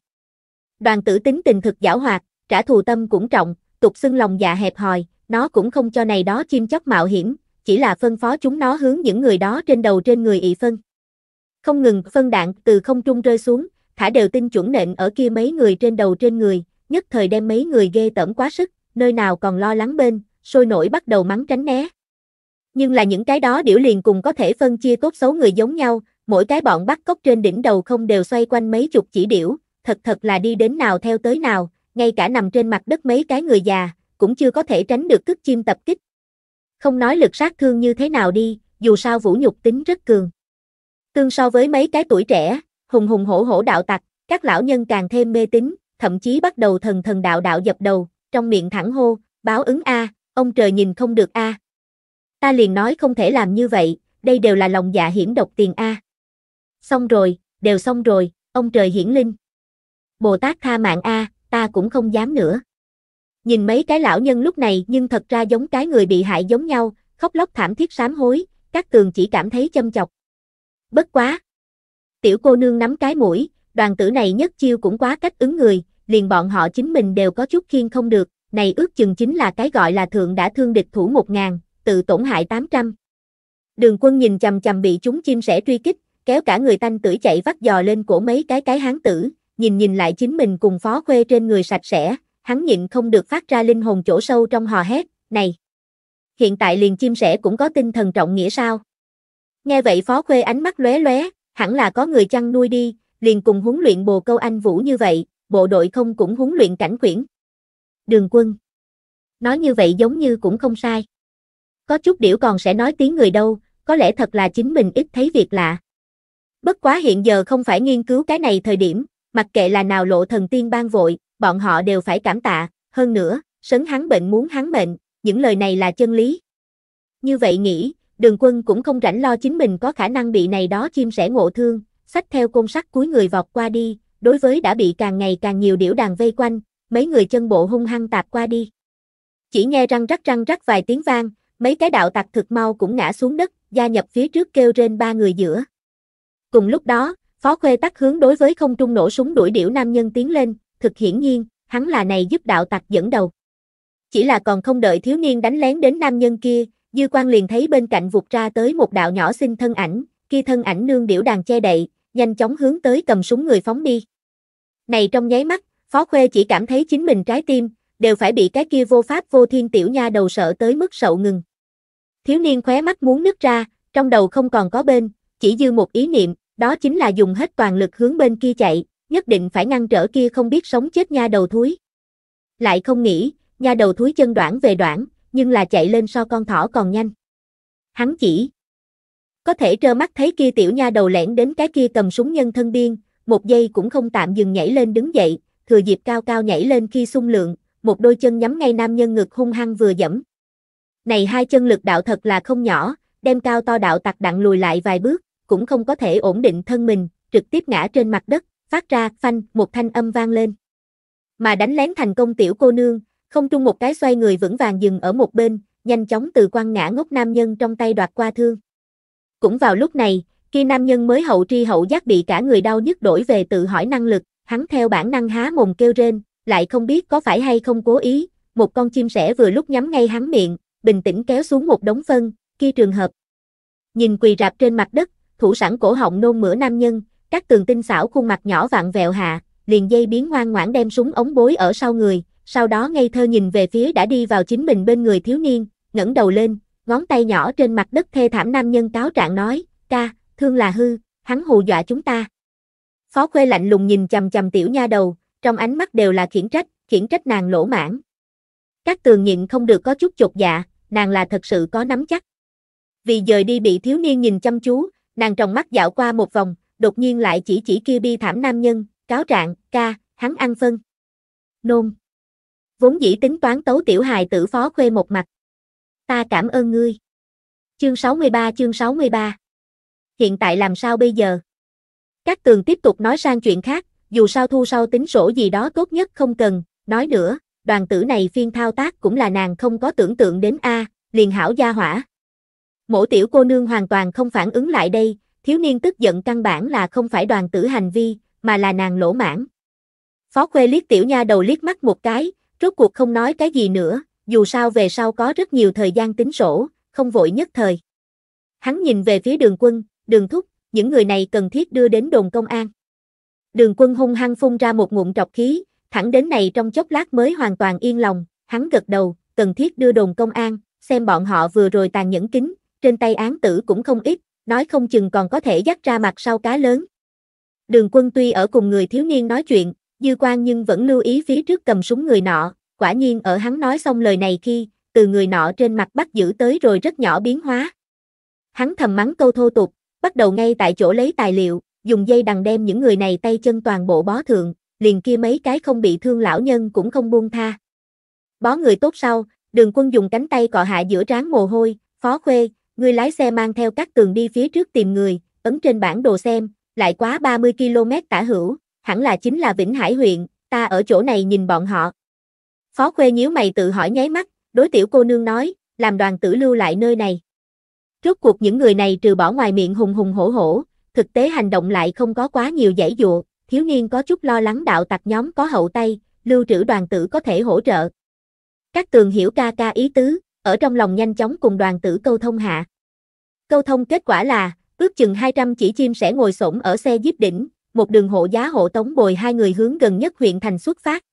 Đoàn tử tính tình thực giảo hoạt, trả thù tâm cũng trọng, tục xưng lòng dạ hẹp hòi, nó cũng không cho này đó chim chóc mạo hiểm, chỉ là phân phó chúng nó hướng những người đó trên đầu trên người ị phân. Không ngừng phân đạn từ không trung rơi xuống, thả đều tinh chuẩn nện ở kia mấy người trên đầu trên người, nhất thời đem mấy người ghê tởm quá sức, nơi nào còn lo lắng bên, sôi nổi bắt đầu mắng tránh né nhưng là những cái đó điểu liền cùng có thể phân chia tốt xấu người giống nhau, mỗi cái bọn bắt cóc trên đỉnh đầu không đều xoay quanh mấy chục chỉ điểu, thật thật là đi đến nào theo tới nào, ngay cả nằm trên mặt đất mấy cái người già, cũng chưa có thể tránh được cước chim tập kích. Không nói lực sát thương như thế nào đi, dù sao vũ nhục tính rất cường. Tương so với mấy cái tuổi trẻ, hùng hùng hổ hổ đạo tặc, các lão nhân càng thêm mê tín, thậm chí bắt đầu thần thần đạo đạo dập đầu, trong miệng thẳng hô, báo ứng a, ông trời nhìn không được a, Ta liền nói không thể làm như vậy, đây đều là lòng dạ hiểm độc tiền A. Xong rồi, đều xong rồi, ông trời hiển linh. Bồ Tát tha mạng A, ta cũng không dám nữa. Nhìn mấy cái lão nhân lúc này nhưng thật ra giống cái người bị hại giống nhau, khóc lóc thảm thiết sám hối, các tường chỉ cảm thấy châm chọc. Bất quá. Tiểu cô nương nắm cái mũi, đoàn tử này nhất chiêu cũng quá cách ứng người, liền bọn họ chính mình đều có chút khiên không được, này ước chừng chính là cái gọi là thượng đã thương địch thủ một ngàn, tự tổn hại 800. Đường quân nhìn chầm chầm bị chúng chim sẻ truy kích, kéo cả người tanh tử chạy vắt giò lên cổ mấy cái cái hán tử, nhìn nhìn lại chính mình cùng phó khuê trên người sạch sẽ, hắn nhịn không được phát ra linh hồn chỗ sâu trong hò hét, này. Hiện tại liền chim sẻ cũng có tinh thần trọng nghĩa sao? Nghe vậy phó khuê ánh mắt lóe lóe, hẳn là có người chăn nuôi đi, liền cùng huấn luyện bồ câu anh vũ như vậy, bộ đội không cũng huấn luyện cảnh quyển. Đường quân. Nói như vậy giống như cũng không sai có chút điểu còn sẽ nói tiếng người đâu, có lẽ thật là chính mình ít thấy việc lạ. Bất quá hiện giờ không phải nghiên cứu cái này thời điểm, mặc kệ là nào lộ thần tiên ban vội, bọn họ đều phải cảm tạ, hơn nữa, sấn hắn bệnh muốn hắn bệnh, những lời này là chân lý. Như vậy nghĩ, đường quân cũng không rảnh lo chính mình có khả năng bị này đó chim sẻ ngộ thương, sách theo côn sắt cuối người vọt qua đi, đối với đã bị càng ngày càng nhiều điểu đàn vây quanh, mấy người chân bộ hung hăng tạp qua đi. Chỉ nghe răng rắc răng rắc vài tiếng vang, Mấy cái đạo tặc thực mau cũng ngã xuống đất, gia nhập phía trước kêu rên ba người giữa. Cùng lúc đó, Phó Khuê tắt hướng đối với không trung nổ súng đuổi điểu nam nhân tiến lên, thực hiển nhiên, hắn là này giúp đạo tặc dẫn đầu. Chỉ là còn không đợi thiếu niên đánh lén đến nam nhân kia, Dư quang liền thấy bên cạnh vụt ra tới một đạo nhỏ xinh thân ảnh, kia thân ảnh nương điểu đàn che đậy, nhanh chóng hướng tới cầm súng người phóng đi. Này trong nháy mắt, Phó Khuê chỉ cảm thấy chính mình trái tim, đều phải bị cái kia vô pháp vô thiên tiểu nha đầu sợ tới mức sậu ngừng. Thiếu niên khóe mắt muốn nứt ra, trong đầu không còn có bên, chỉ dư một ý niệm, đó chính là dùng hết toàn lực hướng bên kia chạy, nhất định phải ngăn trở kia không biết sống chết nha đầu thúi. Lại không nghĩ, nha đầu thúi chân đoạn về đoạn, nhưng là chạy lên so con thỏ còn nhanh. Hắn chỉ có thể trơ mắt thấy kia tiểu nha đầu lẻn đến cái kia cầm súng nhân thân biên, một giây cũng không tạm dừng nhảy lên đứng dậy, thừa dịp cao cao nhảy lên khi sung lượng, một đôi chân nhắm ngay nam nhân ngực hung hăng vừa dẫm. Này hai chân lực đạo thật là không nhỏ, đem cao to đạo tặc đặng lùi lại vài bước, cũng không có thể ổn định thân mình, trực tiếp ngã trên mặt đất, phát ra phanh một thanh âm vang lên. Mà đánh lén thành công tiểu cô nương, không trung một cái xoay người vững vàng dừng ở một bên, nhanh chóng từ quan ngã ngốc nam nhân trong tay đoạt qua thương. Cũng vào lúc này, khi nam nhân mới hậu tri hậu giác bị cả người đau nhức đổi về tự hỏi năng lực, hắn theo bản năng há mồm kêu rên, lại không biết có phải hay không cố ý, một con chim sẻ vừa lúc nhắm ngay hắn miệng, bình tĩnh kéo xuống một đống phân, kia trường hợp. Nhìn quỳ rạp trên mặt đất, thủ sẵn cổ họng nôn mửa nam nhân, các tường tinh xảo khuôn mặt nhỏ vạn vẹo hạ, liền dây biến ngoan ngoãn đem súng ống bối ở sau người, sau đó ngây thơ nhìn về phía đã đi vào chính mình bên người thiếu niên, ngẩng đầu lên, ngón tay nhỏ trên mặt đất thê thảm nam nhân cáo trạng nói, ca, thương là hư, hắn hù dọa chúng ta. Phó Khuê lạnh lùng nhìn chầm chầm tiểu nha đầu, trong ánh mắt đều là khiển trách, khiển trách nàng lỗ mãn. Các tường nhịn không được có chút chột dạ, nàng là thật sự có nắm chắc. Vì dời đi bị thiếu niên nhìn chăm chú, nàng tròng mắt dạo qua một vòng, đột nhiên lại chỉ chỉ kia bi thảm nam nhân, cáo trạng, ca, hắn ăn phân. Nôn. Vốn dĩ tính toán tấu tiểu hài tử phó khuê một mặt. Ta cảm ơn ngươi. Chương 63 chương 63 Hiện tại làm sao bây giờ? Các tường tiếp tục nói sang chuyện khác, dù sao thu sau tính sổ gì đó tốt nhất không cần, nói nữa, đoàn tử này phiên thao tác cũng là nàng không có tưởng tượng đến a, liền hảo gia hỏa. Mổ tiểu cô nương hoàn toàn không phản ứng lại đây, thiếu niên tức giận căn bản là không phải đoàn tử hành vi, mà là nàng lỗ mãn. Phó Khuê liếc tiểu nha đầu liếc mắt một cái, rốt cuộc không nói cái gì nữa, dù sao về sau có rất nhiều thời gian tính sổ, không vội nhất thời. Hắn nhìn về phía đường quân, đường thúc, những người này cần thiết đưa đến đồn công an. Đường quân hung hăng phun ra một ngụm trọc khí, Thẳng đến này trong chốc lát mới hoàn toàn yên lòng, hắn gật đầu, cần thiết đưa đồn công an, xem bọn họ vừa rồi tàn nhẫn kính, trên tay án tử cũng không ít, nói không chừng còn có thể dắt ra mặt sau cá lớn. Đường quân tuy ở cùng người thiếu niên nói chuyện, dư quan nhưng vẫn lưu ý phía trước cầm súng người nọ, quả nhiên ở hắn nói xong lời này khi, từ người nọ trên mặt bắt giữ tới rồi rất nhỏ biến hóa. Hắn thầm mắng câu thô tục, bắt đầu ngay tại chỗ lấy tài liệu, dùng dây đằng đem những người này tay chân toàn bộ bó thượng, liền kia mấy cái không bị thương lão nhân cũng không buông tha. Bó người tốt sau, đường quân dùng cánh tay cọ hạ giữa trán mồ hôi, phó khuê, người lái xe mang theo các tường đi phía trước tìm người, ấn trên bản đồ xem, lại quá 30 km tả hữu, hẳn là chính là Vĩnh Hải huyện, ta ở chỗ này nhìn bọn họ. Phó khuê nhíu mày tự hỏi nháy mắt, đối tiểu cô nương nói, làm đoàn tử lưu lại nơi này. Rốt cuộc những người này trừ bỏ ngoài miệng hùng hùng hổ hổ, thực tế hành động lại không có quá nhiều giải dụa thiếu niên có chút lo lắng đạo tặc nhóm có hậu tay, lưu trữ đoàn tử có thể hỗ trợ. Các tường hiểu ca ca ý tứ, ở trong lòng nhanh chóng cùng đoàn tử câu thông hạ. Câu thông kết quả là, ước chừng 200 chỉ chim sẽ ngồi sổng ở xe jeep đỉnh, một đường hộ giá hộ tống bồi hai người hướng gần nhất huyện thành xuất phát.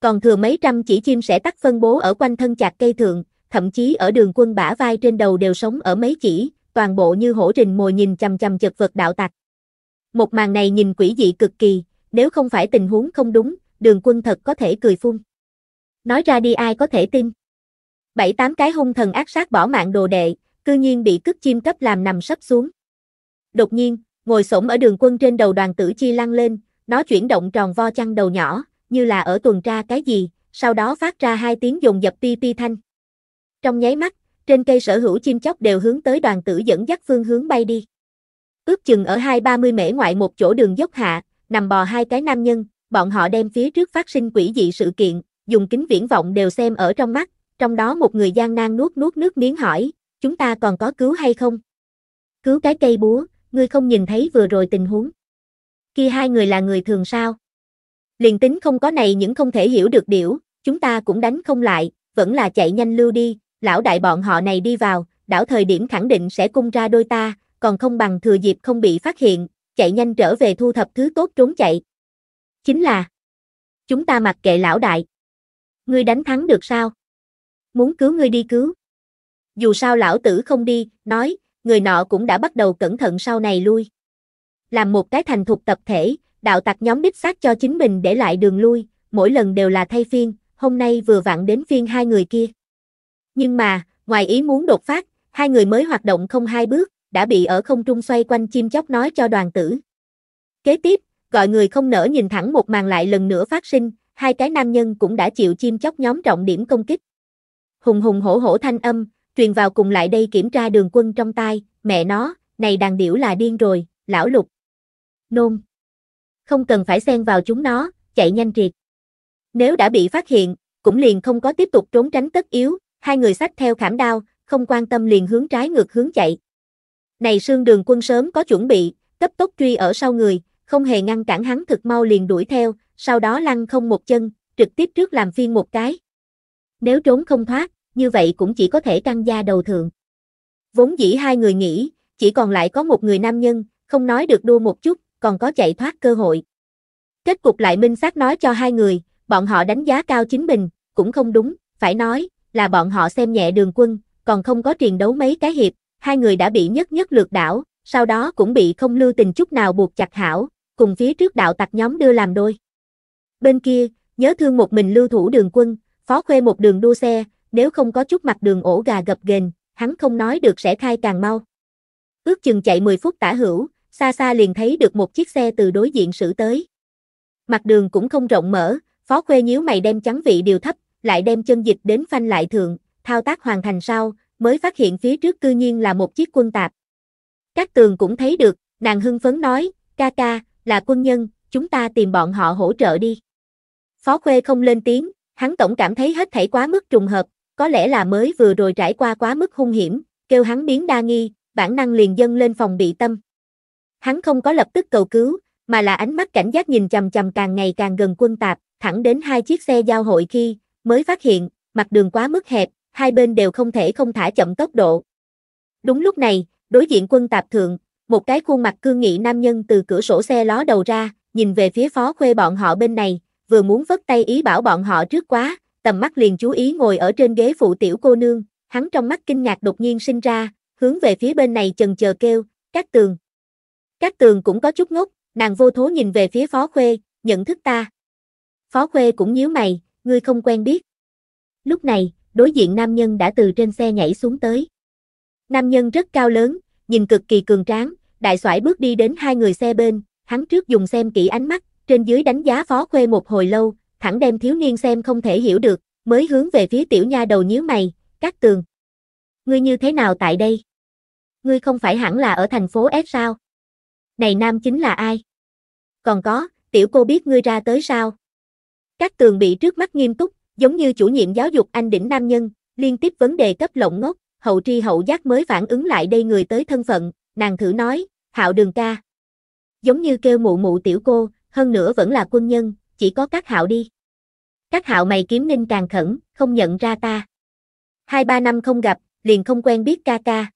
Còn thừa mấy trăm chỉ chim sẽ tắt phân bố ở quanh thân chạc cây thượng, thậm chí ở đường quân bả vai trên đầu đều sống ở mấy chỉ, toàn bộ như hổ rình mồi nhìn chằm chằm chật vật đạo tặc. Một màn này nhìn quỷ dị cực kỳ, nếu không phải tình huống không đúng, đường quân thật có thể cười phun. Nói ra đi ai có thể tin. Bảy tám cái hung thần ác sát bỏ mạng đồ đệ, cư nhiên bị cướp chim cấp làm nằm sấp xuống. Đột nhiên, ngồi xổm ở đường quân trên đầu đoàn tử chi lăn lên, nó chuyển động tròn vo chăn đầu nhỏ, như là ở tuần tra cái gì, sau đó phát ra hai tiếng dùng dập pi pi thanh. Trong nháy mắt, trên cây sở hữu chim chóc đều hướng tới đoàn tử dẫn dắt phương hướng bay đi ước chừng ở hai ba mươi mễ ngoại một chỗ đường dốc hạ, nằm bò hai cái nam nhân, bọn họ đem phía trước phát sinh quỷ dị sự kiện, dùng kính viễn vọng đều xem ở trong mắt, trong đó một người gian nan nuốt nuốt nước miếng hỏi, chúng ta còn có cứu hay không? Cứu cái cây búa, ngươi không nhìn thấy vừa rồi tình huống. Kia hai người là người thường sao? Liền tính không có này những không thể hiểu được điểu, chúng ta cũng đánh không lại, vẫn là chạy nhanh lưu đi, lão đại bọn họ này đi vào, đảo thời điểm khẳng định sẽ cung ra đôi ta, còn không bằng thừa dịp không bị phát hiện, chạy nhanh trở về thu thập thứ tốt trốn chạy. Chính là Chúng ta mặc kệ lão đại. Ngươi đánh thắng được sao? Muốn cứu ngươi đi cứu. Dù sao lão tử không đi, nói, người nọ cũng đã bắt đầu cẩn thận sau này lui. Làm một cái thành thục tập thể, đạo tặc nhóm đích xác cho chính mình để lại đường lui, mỗi lần đều là thay phiên, hôm nay vừa vặn đến phiên hai người kia. Nhưng mà, ngoài ý muốn đột phát, hai người mới hoạt động không hai bước, đã bị ở không trung xoay quanh chim chóc nói cho đoàn tử. Kế tiếp, gọi người không nỡ nhìn thẳng một màn lại lần nữa phát sinh, hai cái nam nhân cũng đã chịu chim chóc nhóm trọng điểm công kích. Hùng hùng hổ hổ thanh âm, truyền vào cùng lại đây kiểm tra đường quân trong tai, mẹ nó, này đàn điểu là điên rồi, lão lục. Nôn. Không cần phải xen vào chúng nó, chạy nhanh triệt. Nếu đã bị phát hiện, cũng liền không có tiếp tục trốn tránh tất yếu, hai người sách theo khảm đao, không quan tâm liền hướng trái ngược hướng chạy. Này sương đường quân sớm có chuẩn bị, cấp tốc truy ở sau người, không hề ngăn cản hắn thực mau liền đuổi theo, sau đó lăn không một chân, trực tiếp trước làm phiên một cái. Nếu trốn không thoát, như vậy cũng chỉ có thể căng da đầu thượng. Vốn dĩ hai người nghĩ, chỉ còn lại có một người nam nhân, không nói được đua một chút, còn có chạy thoát cơ hội. Kết cục lại minh xác nói cho hai người, bọn họ đánh giá cao chính mình, cũng không đúng, phải nói, là bọn họ xem nhẹ đường quân, còn không có truyền đấu mấy cái hiệp, hai người đã bị nhất nhất lượt đảo, sau đó cũng bị không lưu tình chút nào buộc chặt hảo, cùng phía trước đạo tặc nhóm đưa làm đôi. Bên kia, nhớ thương một mình lưu thủ đường quân, phó khuê một đường đua xe, nếu không có chút mặt đường ổ gà gập ghềnh, hắn không nói được sẽ khai càng mau. Ước chừng chạy 10 phút tả hữu, xa xa liền thấy được một chiếc xe từ đối diện xử tới. Mặt đường cũng không rộng mở, phó khuê nhíu mày đem trắng vị điều thấp, lại đem chân dịch đến phanh lại thượng, thao tác hoàn thành sau, mới phát hiện phía trước cư nhiên là một chiếc quân tạp. Các tường cũng thấy được, nàng hưng phấn nói, ca ca, là quân nhân, chúng ta tìm bọn họ hỗ trợ đi. Phó Khuê không lên tiếng, hắn tổng cảm thấy hết thảy quá mức trùng hợp, có lẽ là mới vừa rồi trải qua quá mức hung hiểm, kêu hắn biến đa nghi, bản năng liền dâng lên phòng bị tâm. Hắn không có lập tức cầu cứu, mà là ánh mắt cảnh giác nhìn chầm chầm càng ngày càng gần quân tạp, thẳng đến hai chiếc xe giao hội khi, mới phát hiện, mặt đường quá mức hẹp, hai bên đều không thể không thả chậm tốc độ. Đúng lúc này, đối diện quân tạp thượng, một cái khuôn mặt cương nghị nam nhân từ cửa sổ xe ló đầu ra, nhìn về phía phó khuê bọn họ bên này, vừa muốn vất tay ý bảo bọn họ trước quá, tầm mắt liền chú ý ngồi ở trên ghế phụ tiểu cô nương, hắn trong mắt kinh ngạc đột nhiên sinh ra, hướng về phía bên này chần chờ kêu, các tường. Các tường cũng có chút ngốc, nàng vô thố nhìn về phía phó khuê, nhận thức ta. Phó khuê cũng nhíu mày, ngươi không quen biết. Lúc này, đối diện nam nhân đã từ trên xe nhảy xuống tới. Nam nhân rất cao lớn, nhìn cực kỳ cường tráng, đại soải bước đi đến hai người xe bên, hắn trước dùng xem kỹ ánh mắt, trên dưới đánh giá phó khuê một hồi lâu, thẳng đem thiếu niên xem không thể hiểu được, mới hướng về phía tiểu nha đầu nhíu mày, cắt tường. Ngươi như thế nào tại đây? Ngươi không phải hẳn là ở thành phố S sao? Này nam chính là ai? Còn có, tiểu cô biết ngươi ra tới sao? Các tường bị trước mắt nghiêm túc, Giống như chủ nhiệm giáo dục anh đỉnh nam nhân, liên tiếp vấn đề cấp lộng ngốc, hậu tri hậu giác mới phản ứng lại đây người tới thân phận, nàng thử nói, hạo đường ca. Giống như kêu mụ mụ tiểu cô, hơn nữa vẫn là quân nhân, chỉ có các hạo đi. Các hạo mày kiếm ninh càng khẩn, không nhận ra ta. Hai ba năm không gặp, liền không quen biết ca ca.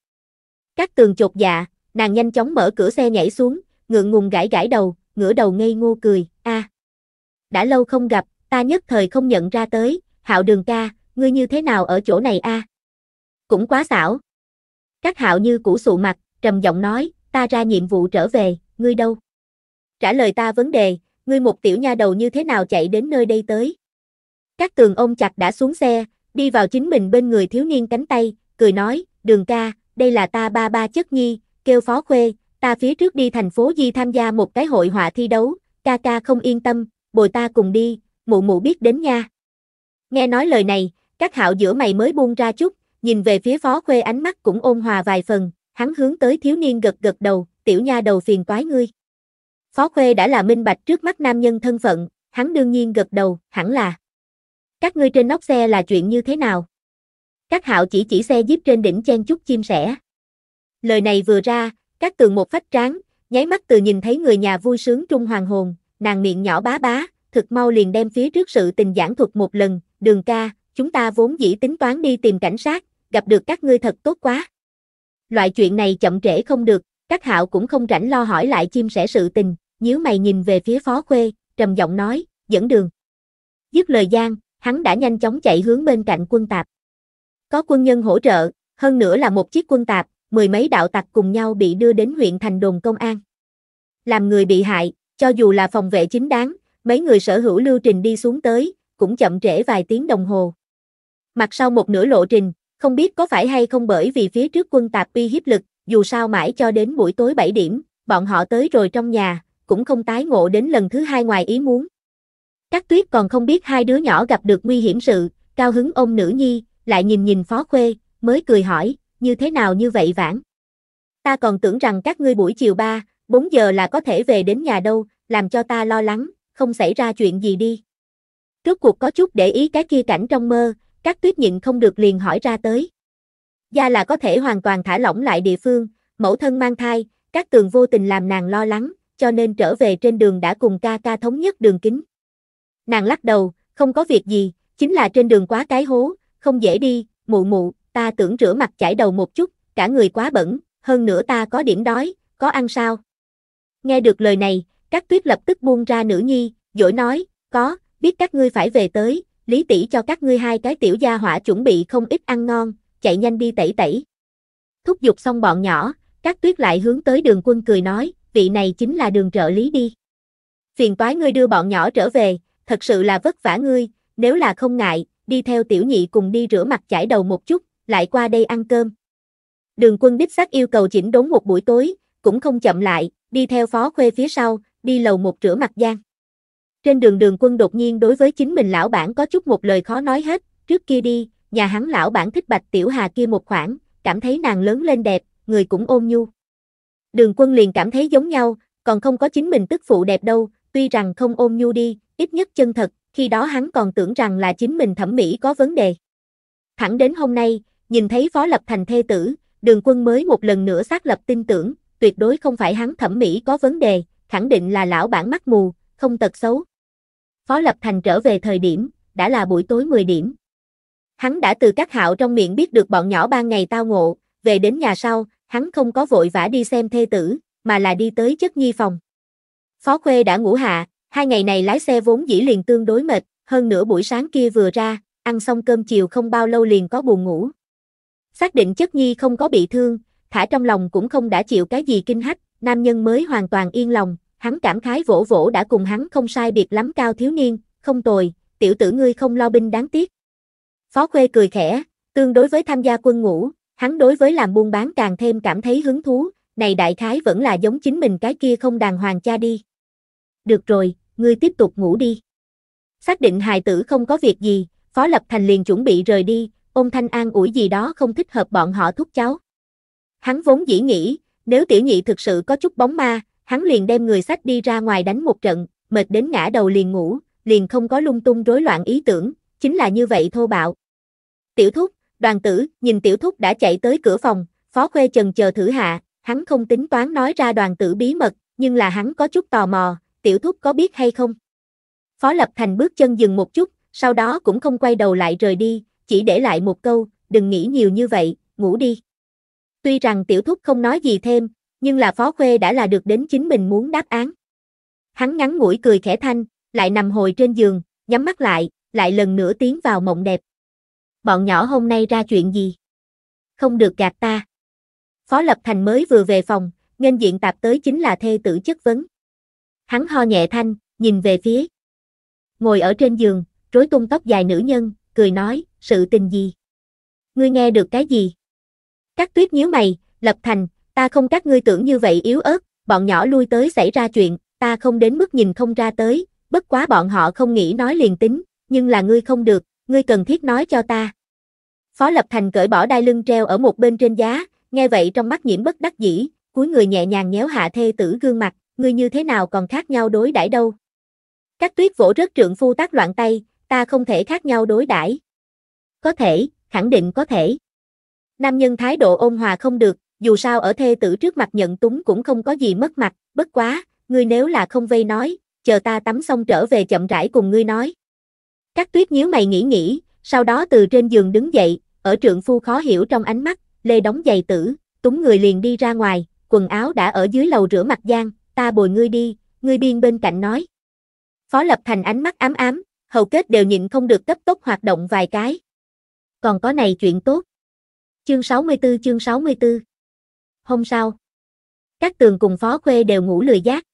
Các tường chột dạ, nàng nhanh chóng mở cửa xe nhảy xuống, ngượng ngùng gãi gãi đầu, ngửa đầu ngây ngô cười, a à. Đã lâu không gặp, ta nhất thời không nhận ra tới, hạo đường ca, ngươi như thế nào ở chỗ này a? À? Cũng quá xảo. Các hạo như cũ sụ mặt, trầm giọng nói, ta ra nhiệm vụ trở về, ngươi đâu? Trả lời ta vấn đề, ngươi một tiểu nha đầu như thế nào chạy đến nơi đây tới? Các tường ông chặt đã xuống xe, đi vào chính mình bên người thiếu niên cánh tay, cười nói, đường ca, đây là ta ba ba chất nhi, kêu phó khuê, ta phía trước đi thành phố Di tham gia một cái hội họa thi đấu, ca ca không yên tâm, bồi ta cùng đi, mụ mụ biết đến nha. Nghe nói lời này, các hạo giữa mày mới buông ra chút, nhìn về phía phó khuê ánh mắt cũng ôn hòa vài phần, hắn hướng tới thiếu niên gật gật đầu, tiểu nha đầu phiền toái ngươi. Phó khuê đã là minh bạch trước mắt nam nhân thân phận, hắn đương nhiên gật đầu, hẳn là. Các ngươi trên nóc xe là chuyện như thế nào? Các hạo chỉ chỉ xe jeep trên đỉnh chen chút chim sẻ. Lời này vừa ra, các tường một phách tráng, nháy mắt từ nhìn thấy người nhà vui sướng trung hoàng hồn, nàng miệng nhỏ bá bá, thực mau liền đem phía trước sự tình giảng thuật một lần, đường ca, chúng ta vốn dĩ tính toán đi tìm cảnh sát, gặp được các ngươi thật tốt quá. Loại chuyện này chậm trễ không được, các hạo cũng không rảnh lo hỏi lại chim sẻ sự tình, nhíu mày nhìn về phía phó khuê, trầm giọng nói, dẫn đường. Dứt lời gian, hắn đã nhanh chóng chạy hướng bên cạnh quân tạp. Có quân nhân hỗ trợ, hơn nữa là một chiếc quân tạp, mười mấy đạo tặc cùng nhau bị đưa đến huyện thành đồn công an. Làm người bị hại, cho dù là phòng vệ chính đáng, mấy người sở hữu lưu trình đi xuống tới, cũng chậm trễ vài tiếng đồng hồ. Mặt sau một nửa lộ trình, không biết có phải hay không bởi vì phía trước quân tạp uy hiếp lực, dù sao mãi cho đến buổi tối 7 điểm, bọn họ tới rồi trong nhà, cũng không tái ngộ đến lần thứ hai ngoài ý muốn. Các tuyết còn không biết hai đứa nhỏ gặp được nguy hiểm sự, cao hứng ôm nữ nhi, lại nhìn nhìn phó khuê, mới cười hỏi, như thế nào như vậy vãn. Ta còn tưởng rằng các ngươi buổi chiều 3, 4 giờ là có thể về đến nhà đâu, làm cho ta lo lắng, không xảy ra chuyện gì đi. trước cuộc có chút để ý cái kia cảnh trong mơ, các tuyết nhịn không được liền hỏi ra tới. Gia là có thể hoàn toàn thả lỏng lại địa phương, mẫu thân mang thai, các tường vô tình làm nàng lo lắng, cho nên trở về trên đường đã cùng ca ca thống nhất đường kính. Nàng lắc đầu, không có việc gì, chính là trên đường quá cái hố, không dễ đi, mụ mụ, ta tưởng rửa mặt chải đầu một chút, cả người quá bẩn, hơn nữa ta có điểm đói, có ăn sao? Nghe được lời này, các tuyết lập tức buông ra nữ nhi, dỗi nói, có, biết các ngươi phải về tới, lý tỷ cho các ngươi hai cái tiểu gia hỏa chuẩn bị không ít ăn ngon, chạy nhanh đi tẩy tẩy. Thúc giục xong bọn nhỏ, các tuyết lại hướng tới đường quân cười nói, vị này chính là đường trợ lý đi. Phiền toái ngươi đưa bọn nhỏ trở về, thật sự là vất vả ngươi, nếu là không ngại, đi theo tiểu nhị cùng đi rửa mặt chải đầu một chút, lại qua đây ăn cơm. Đường quân đích xác yêu cầu chỉnh đốn một buổi tối, cũng không chậm lại, đi theo phó khuê phía sau, đi lầu một rửa mặt gian. Trên đường đường quân đột nhiên đối với chính mình lão bản có chút một lời khó nói hết, trước kia đi, nhà hắn lão bản thích bạch tiểu hà kia một khoảng, cảm thấy nàng lớn lên đẹp, người cũng ôm nhu. Đường quân liền cảm thấy giống nhau, còn không có chính mình tức phụ đẹp đâu, tuy rằng không ôm nhu đi, ít nhất chân thật, khi đó hắn còn tưởng rằng là chính mình thẩm mỹ có vấn đề. Thẳng đến hôm nay, nhìn thấy Phó Lập Thành thê tử, đường quân mới một lần nữa xác lập tin tưởng, tuyệt đối không phải hắn thẩm mỹ có vấn đề, khẳng định là lão bản mắt mù, không tật xấu. Phó Lập Thành trở về thời điểm, đã là buổi tối 10 điểm. Hắn đã từ các hạo trong miệng biết được bọn nhỏ ban ngày tao ngộ, về đến nhà sau, hắn không có vội vã đi xem thê tử, mà là đi tới chất nhi phòng. Phó Khuê đã ngủ hạ, hai ngày này lái xe vốn dĩ liền tương đối mệt, hơn nửa buổi sáng kia vừa ra, ăn xong cơm chiều không bao lâu liền có buồn ngủ. Xác định chất nhi không có bị thương, thả trong lòng cũng không đã chịu cái gì kinh hách, nam nhân mới hoàn toàn yên lòng, hắn cảm khái vỗ vỗ đã cùng hắn không sai biệt lắm cao thiếu niên, không tồi, tiểu tử ngươi không lo binh đáng tiếc. Phó Khuê cười khẽ, tương đối với tham gia quân ngũ, hắn đối với làm buôn bán càng thêm cảm thấy hứng thú, này đại khái vẫn là giống chính mình cái kia không đàng hoàng cha đi. Được rồi, ngươi tiếp tục ngủ đi. Xác định hài tử không có việc gì, Phó Lập Thành liền chuẩn bị rời đi, ôm Thanh An ủi gì đó không thích hợp bọn họ thúc cháu. Hắn vốn dĩ nghĩ, nếu tiểu nhị thực sự có chút bóng ma, hắn liền đem người sách đi ra ngoài đánh một trận, mệt đến ngã đầu liền ngủ, liền không có lung tung rối loạn ý tưởng, chính là như vậy thô bạo. Tiểu thúc, đoàn tử, nhìn tiểu thúc đã chạy tới cửa phòng, phó khuê trần chờ thử hạ, hắn không tính toán nói ra đoàn tử bí mật, nhưng là hắn có chút tò mò, tiểu thúc có biết hay không? Phó lập thành bước chân dừng một chút, sau đó cũng không quay đầu lại rời đi, chỉ để lại một câu, đừng nghĩ nhiều như vậy, ngủ đi. Tuy rằng tiểu thúc không nói gì thêm, nhưng là phó khuê đã là được đến chính mình muốn đáp án. Hắn ngắn ngủi cười khẽ thanh, lại nằm hồi trên giường, nhắm mắt lại, lại lần nữa tiến vào mộng đẹp. Bọn nhỏ hôm nay ra chuyện gì? Không được gạt ta. Phó Lập Thành mới vừa về phòng, nên diện tạp tới chính là thê tử chất vấn. Hắn ho nhẹ thanh, nhìn về phía. Ngồi ở trên giường, rối tung tóc dài nữ nhân, cười nói, sự tình gì? Ngươi nghe được cái gì? Các tuyết nhíu mày, lập thành, ta không các ngươi tưởng như vậy yếu ớt, bọn nhỏ lui tới xảy ra chuyện, ta không đến mức nhìn không ra tới, bất quá bọn họ không nghĩ nói liền tính, nhưng là ngươi không được, ngươi cần thiết nói cho ta. Phó Lập Thành cởi bỏ đai lưng treo ở một bên trên giá, nghe vậy trong mắt nhiễm bất đắc dĩ, cuối người nhẹ nhàng nhéo hạ thê tử gương mặt, ngươi như thế nào còn khác nhau đối đãi đâu. Các tuyết vỗ rất trượng phu tác loạn tay, ta không thể khác nhau đối đãi. Có thể, khẳng định có thể. Nam nhân thái độ ôn hòa không được, dù sao ở thê tử trước mặt nhận túng cũng không có gì mất mặt, bất quá, ngươi nếu là không vây nói, chờ ta tắm xong trở về chậm rãi cùng ngươi nói. Các tuyết nhíu mày nghĩ nghĩ, sau đó từ trên giường đứng dậy, ở trượng phu khó hiểu trong ánh mắt, lê đóng giày tử, túng người liền đi ra ngoài, quần áo đã ở dưới lầu rửa mặt gian, ta bồi ngươi đi, ngươi biên bên cạnh nói. Phó lập thành ánh mắt ám ám, hầu kết đều nhịn không được cấp tốc hoạt động vài cái. Còn có này chuyện tốt. Chương 64 chương 64 Hôm sau Các tường cùng phó khuê đều ngủ lười giác.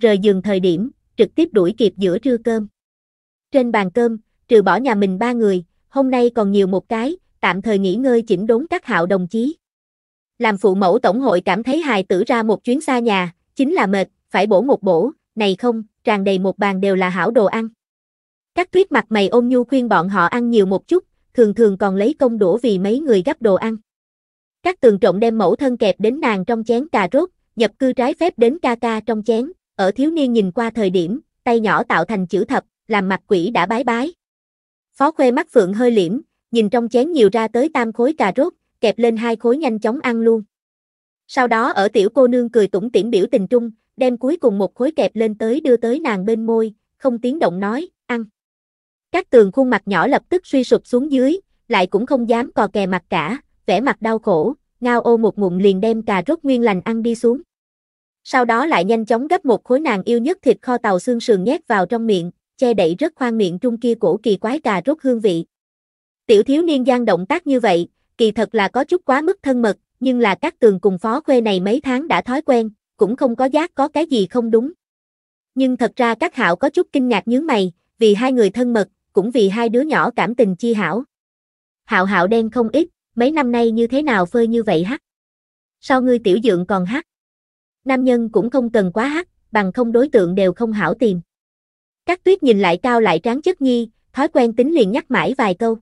Rời giường thời điểm, trực tiếp đuổi kịp giữa trưa cơm. Trên bàn cơm, trừ bỏ nhà mình ba người, hôm nay còn nhiều một cái, tạm thời nghỉ ngơi chỉnh đốn các hạo đồng chí. Làm phụ mẫu tổng hội cảm thấy hài tử ra một chuyến xa nhà, chính là mệt, phải bổ một bổ, này không, tràn đầy một bàn đều là hảo đồ ăn. Các tuyết mặt mày ôm nhu khuyên bọn họ ăn nhiều một chút, thường thường còn lấy công đũa vì mấy người gắp đồ ăn. Các tường trộm đem mẫu thân kẹp đến nàng trong chén cà rốt, nhập cư trái phép đến ca ca trong chén, ở thiếu niên nhìn qua thời điểm, tay nhỏ tạo thành chữ thập, làm mặt quỷ đã bái bái. Phó khuê mắt phượng hơi liễm, nhìn trong chén nhiều ra tới tam khối cà rốt, kẹp lên hai khối nhanh chóng ăn luôn. Sau đó ở tiểu cô nương cười tủm tỉm biểu tình trung, đem cuối cùng một khối kẹp lên tới đưa tới nàng bên môi, không tiếng động nói, ăn. Các tường khuôn mặt nhỏ lập tức suy sụp xuống dưới, lại cũng không dám cò kè mặt cả, vẻ mặt đau khổ, ngao ô một ngụm liền đem cà rốt nguyên lành ăn đi xuống. Sau đó lại nhanh chóng gấp một khối nàng yêu nhất thịt kho tàu xương sườn nhét vào trong miệng, che đậy rất khoang miệng trung kia cổ kỳ quái cà rốt hương vị. Tiểu thiếu niên gian động tác như vậy, kỳ thật là có chút quá mức thân mật, nhưng là các tường cùng phó khuê này mấy tháng đã thói quen, cũng không có giác có cái gì không đúng. Nhưng thật ra các hạo có chút kinh ngạc nhướng mày, vì hai người thân mật, cũng vì hai đứa nhỏ cảm tình chi hảo. Hạo hạo đen không ít, mấy năm nay như thế nào phơi như vậy hắc. Sao ngươi tiểu dượng còn hắc? Nam nhân cũng không cần quá hắc, bằng không đối tượng đều không hảo tìm. Các tuyết nhìn lại cao lại tráng chất nhi, thói quen tính liền nhắc mãi vài câu.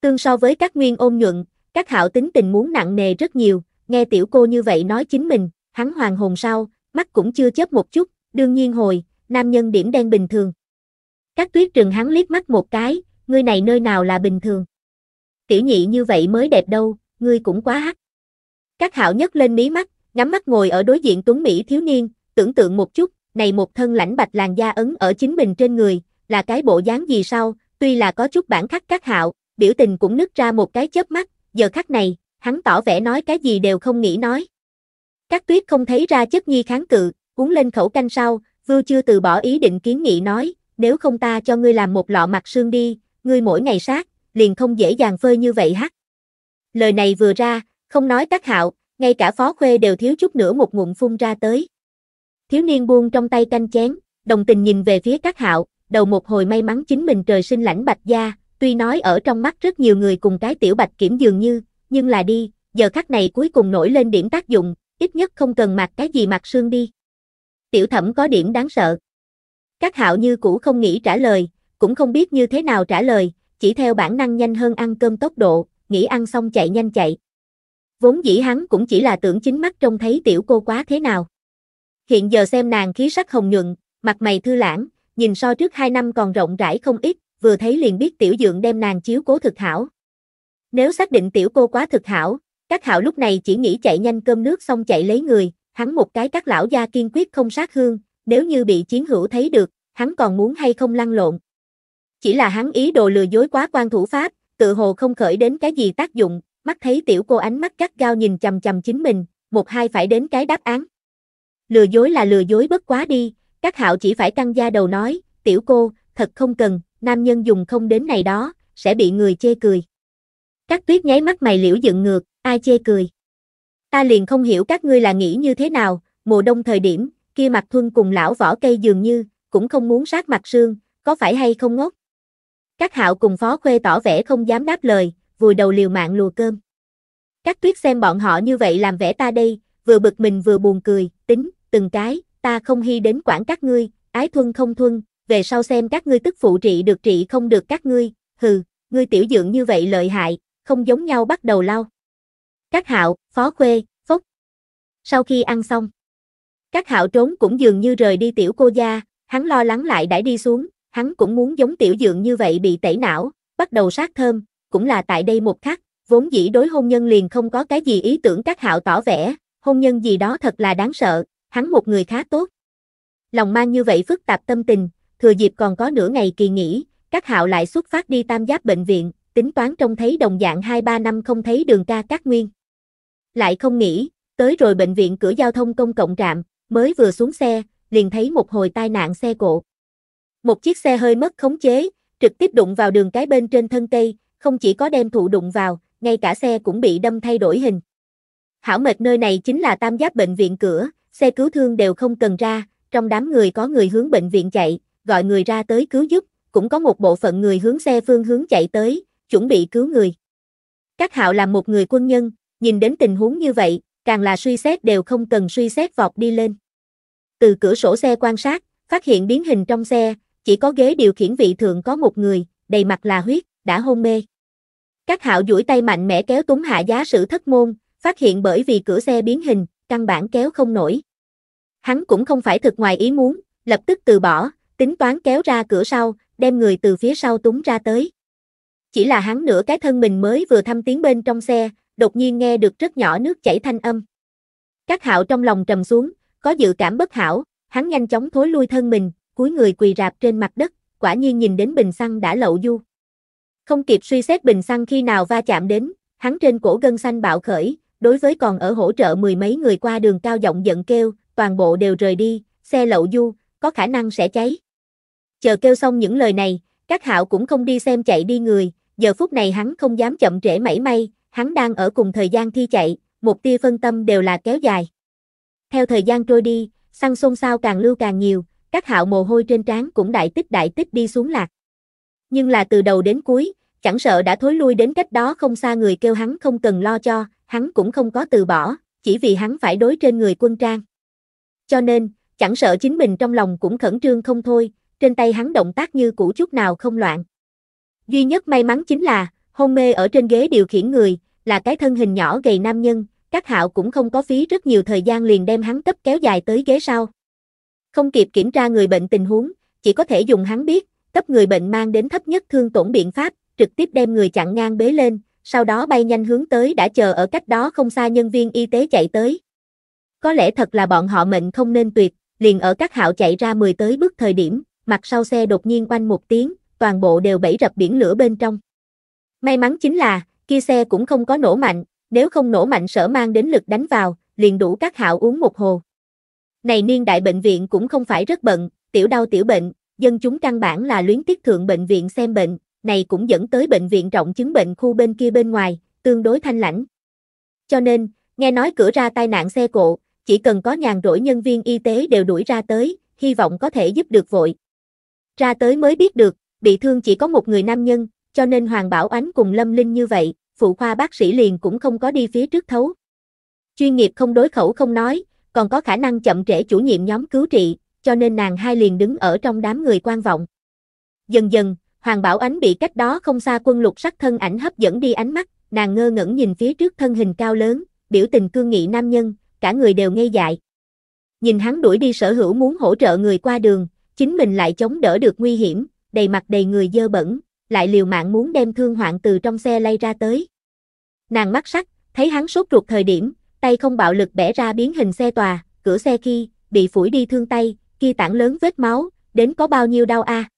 Tương so với các nguyên ôn nhuận, các hạo tính tình muốn nặng nề rất nhiều, nghe tiểu cô như vậy nói chính mình, hắn hoàng hồn sau, mắt cũng chưa chớp một chút, đương nhiên hồi, nam nhân điểm đen bình thường. Các tuyết trừng hắn liếc mắt một cái, ngươi này nơi nào là bình thường. Tiểu nhị như vậy mới đẹp đâu, ngươi cũng quá hắc. Các hạo nhất lên mí mắt, ngắm mắt ngồi ở đối diện tuấn Mỹ thiếu niên, tưởng tượng một chút, này một thân lãnh bạch làn da ấn ở chính mình trên người, là cái bộ dáng gì sau, tuy là có chút bản khắc các hạo, biểu tình cũng nứt ra một cái chớp mắt, giờ khắc này, hắn tỏ vẻ nói cái gì đều không nghĩ nói. Các tuyết không thấy ra chất nhi kháng cự, uống lên khẩu canh sau, vưu chưa từ bỏ ý định kiến nghị nói, nếu không ta cho ngươi làm một lọ mặt xương đi, ngươi mỗi ngày sát, liền không dễ dàng phơi như vậy hắc. Lời này vừa ra, không nói tác hạo, ngay cả phó khuê đều thiếu chút nữa một ngụm phun ra tới. Thiếu niên buông trong tay canh chén, đồng tình nhìn về phía các hạo, đầu một hồi may mắn chính mình trời sinh lãnh bạch gia, tuy nói ở trong mắt rất nhiều người cùng cái tiểu bạch kiểm dường như, nhưng là đi, giờ khắc này cuối cùng nổi lên điểm tác dụng, ít nhất không cần mặc cái gì mặt xương đi. Tiểu thẩm có điểm đáng sợ. Các hạo như cũ không nghĩ trả lời, cũng không biết như thế nào trả lời, chỉ theo bản năng nhanh hơn ăn cơm tốc độ, nghĩ ăn xong chạy nhanh chạy. Vốn dĩ hắn cũng chỉ là tưởng chính mắt trông thấy tiểu cô quá thế nào. Hiện giờ xem nàng khí sắc hồng nhuận, mặt mày thư lãng, nhìn so trước hai năm còn rộng rãi không ít, vừa thấy liền biết tiểu dượng đem nàng chiếu cố thực hảo. Nếu xác định tiểu cô quá thực hảo, các hạo lúc này chỉ nghĩ chạy nhanh cơm nước xong chạy lấy người, hắn một cái các lão gia kiên quyết không sát hương, nếu như bị chiến hữu thấy được, hắn còn muốn hay không lăn lộn. Chỉ là hắn ý đồ lừa dối quá quan thủ pháp, tự hồ không khởi đến cái gì tác dụng, mắt thấy tiểu cô ánh mắt gắt gao nhìn chầm chầm chính mình, một hai phải đến cái đáp án. Lừa dối là lừa dối bất quá đi, các hạo chỉ phải căng da đầu nói, tiểu cô, thật không cần, nam nhân dùng không đến này đó, sẽ bị người chê cười. Các tuyết nháy mắt mày liễu dựng ngược, ai chê cười. Ta liền không hiểu các ngươi là nghĩ như thế nào, mùa đông thời điểm, kia mặt thuân cùng lão vỏ cây dường như, cũng không muốn sát mặt sương, có phải hay không ngốc? Các hạo cùng phó khuê tỏ vẻ không dám đáp lời, vùi đầu liều mạng lùa cơm. Các tuyết xem bọn họ như vậy làm vẻ ta đây, vừa bực mình vừa buồn cười, tính, từng cái, ta không hy đến quản các ngươi, ái thuân không thuân, về sau xem các ngươi tức phụ trị được trị không được các ngươi, hừ, ngươi tiểu dưỡng như vậy lợi hại, không giống nhau bắt đầu lau. Các hạo, phó khuê, phúc. Sau khi ăn xong, các hạo trốn cũng dường như rời đi tiểu cô gia, Hắn lo lắng lại đã đi xuống, hắn cũng muốn giống tiểu dượng như vậy bị tẩy não, bắt đầu sát thơm, cũng là tại đây một khắc, vốn dĩ đối hôn nhân liền không có cái gì ý tưởng các hạo tỏ vẻ, hôn nhân gì đó thật là đáng sợ, hắn một người khá tốt. Lòng mang như vậy phức tạp tâm tình, thừa dịp còn có nửa ngày kỳ nghỉ, các hạo lại xuất phát đi tam giáp bệnh viện, tính toán trông thấy đồng dạng 2-3 năm không thấy đường ca các nguyên. Lại không nghĩ, tới rồi bệnh viện cửa giao thông công cộng trạm, mới vừa xuống xe, liền thấy một hồi tai nạn xe cộ. Một chiếc xe hơi mất khống chế, trực tiếp đụng vào đường cái bên trên thân cây, không chỉ có đem thụ đụng vào, ngay cả xe cũng bị đâm thay đổi hình. Hảo mệt nơi này chính là tam giác bệnh viện cửa, xe cứu thương đều không cần ra, trong đám người có người hướng bệnh viện chạy, gọi người ra tới cứu giúp, cũng có một bộ phận người hướng xe phương hướng chạy tới, chuẩn bị cứu người. Các hạo là một người quân nhân, nhìn đến tình huống như vậy, càng là suy xét đều không cần suy xét vọt đi lên từ cửa sổ xe quan sát, phát hiện biến hình trong xe, chỉ có ghế điều khiển vị thượng có một người, đầy mặt là huyết, đã hôn mê. Các hạo duỗi tay mạnh mẽ kéo túng hạ giá sử thất môn, phát hiện bởi vì cửa xe biến hình, căn bản kéo không nổi. Hắn cũng không phải thực ngoài ý muốn, lập tức từ bỏ, tính toán kéo ra cửa sau, đem người từ phía sau túng ra tới. Chỉ là hắn nửa cái thân mình mới vừa thăm tiếng bên trong xe, đột nhiên nghe được rất nhỏ nước chảy thanh âm. Các hạo trong lòng trầm xuống, có dự cảm bất hảo, hắn nhanh chóng thối lui thân mình, cúi người quỳ rạp trên mặt đất, quả nhiên nhìn đến bình xăng đã lậu du. Không kịp suy xét bình xăng khi nào va chạm đến, hắn trên cổ gân xanh bạo khởi, đối với còn ở hỗ trợ mười mấy người qua đường cao giọng giận kêu, toàn bộ đều rời đi, xe lậu du, có khả năng sẽ cháy. Chờ kêu xong những lời này, các hạo cũng không đi xem chạy đi người, giờ phút này hắn không dám chậm trễ mảy may, hắn đang ở cùng thời gian thi chạy, một tia phân tâm đều là kéo dài. Theo thời gian trôi đi, xăng xôn xao càng lưu càng nhiều, các hạo mồ hôi trên trán cũng đại tích đại tích đi xuống lạc. Nhưng là từ đầu đến cuối, chẳng sợ đã thối lui đến cách đó không xa người kêu hắn không cần lo cho, hắn cũng không có từ bỏ, chỉ vì hắn phải đối trên người quân trang. Cho nên, chẳng sợ chính mình trong lòng cũng khẩn trương không thôi, trên tay hắn động tác như cũ chút nào không loạn. Duy nhất may mắn chính là, hôn mê ở trên ghế điều khiển người, là cái thân hình nhỏ gầy nam nhân, các hạo cũng không có phí rất nhiều thời gian liền đem hắn tấp kéo dài tới ghế sau. Không kịp kiểm tra người bệnh tình huống, chỉ có thể dùng hắn biết, tấp người bệnh mang đến thấp nhất thương tổn biện pháp, trực tiếp đem người chặn ngang bế lên, sau đó bay nhanh hướng tới đã chờ ở cách đó không xa nhân viên y tế chạy tới. Có lẽ thật là bọn họ mệnh không nên tuyệt, liền ở các hạo chạy ra 10 tới bước thời điểm, mặt sau xe đột nhiên quanh một tiếng, toàn bộ đều bẫy rập biển lửa bên trong. May mắn chính là, kia xe cũng không có nổ mạnh, nếu không nổ mạnh sở mang đến lực đánh vào, liền đủ các hạo uống một hồ. Này niên đại bệnh viện cũng không phải rất bận, tiểu đau tiểu bệnh, dân chúng căn bản là luyến tiếc thượng bệnh viện xem bệnh, này cũng dẫn tới bệnh viện trọng chứng bệnh khu bên kia bên ngoài, tương đối thanh lãnh. Cho nên, nghe nói cửa ra tai nạn xe cộ, chỉ cần có nhàn rỗi nhân viên y tế đều đuổi ra tới, hy vọng có thể giúp được vội. Ra tới mới biết được, bị thương chỉ có một người nam nhân, cho nên Hoàng Bảo Ánh cùng Lâm Linh như vậy, phụ khoa bác sĩ liền cũng không có đi phía trước thấu. Chuyên nghiệp không đối khẩu không nói, còn có khả năng chậm trễ chủ nhiệm nhóm cứu trị, cho nên nàng hai liền đứng ở trong đám người quan vọng. Dần dần, Hoàng Bảo Ánh bị cách đó không xa quân lục sắc thân ảnh hấp dẫn đi ánh mắt, nàng ngơ ngẩn nhìn phía trước thân hình cao lớn, biểu tình cương nghị nam nhân, cả người đều ngây dại. Nhìn hắn đuổi đi sở hữu muốn hỗ trợ người qua đường, chính mình lại chống đỡ được nguy hiểm, đầy mặt đầy người dơ bẩn, lại liều mạng muốn đem thương hoạn từ trong xe lay ra tới. Nàng mắt sắc, thấy hắn sốt ruột thời điểm, tay không bạo lực bẻ ra biến hình xe tòa, cửa xe khi, bị phủi đi thương tay, kia tảng lớn vết máu, đến có bao nhiêu đau a. À?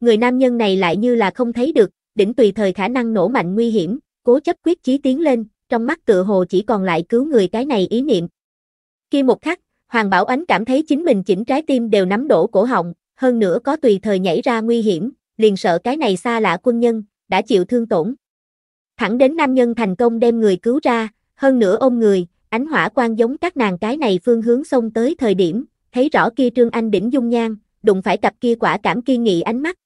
Người nam nhân này lại như là không thấy được, đỉnh tùy thời khả năng nổ mạnh nguy hiểm, cố chấp quyết chí tiến lên, trong mắt tựa hồ chỉ còn lại cứu người cái này ý niệm. Khi một khắc, Hoàng Bảo Ánh cảm thấy chính mình chỉnh trái tim đều nắm đổ cổ họng, hơn nữa có tùy thời nhảy ra nguy hiểm, liền sợ cái này xa lạ quân nhân, đã chịu thương tổn. Thẳng đến nam nhân thành công đem người cứu ra, hơn nữa ôm người, ánh hỏa quan giống các nàng cái này phương hướng xông tới thời điểm, thấy rõ kia Trương Anh đỉnh dung nhan, đụng phải cặp kia quả cảm kiên nghị ánh mắt.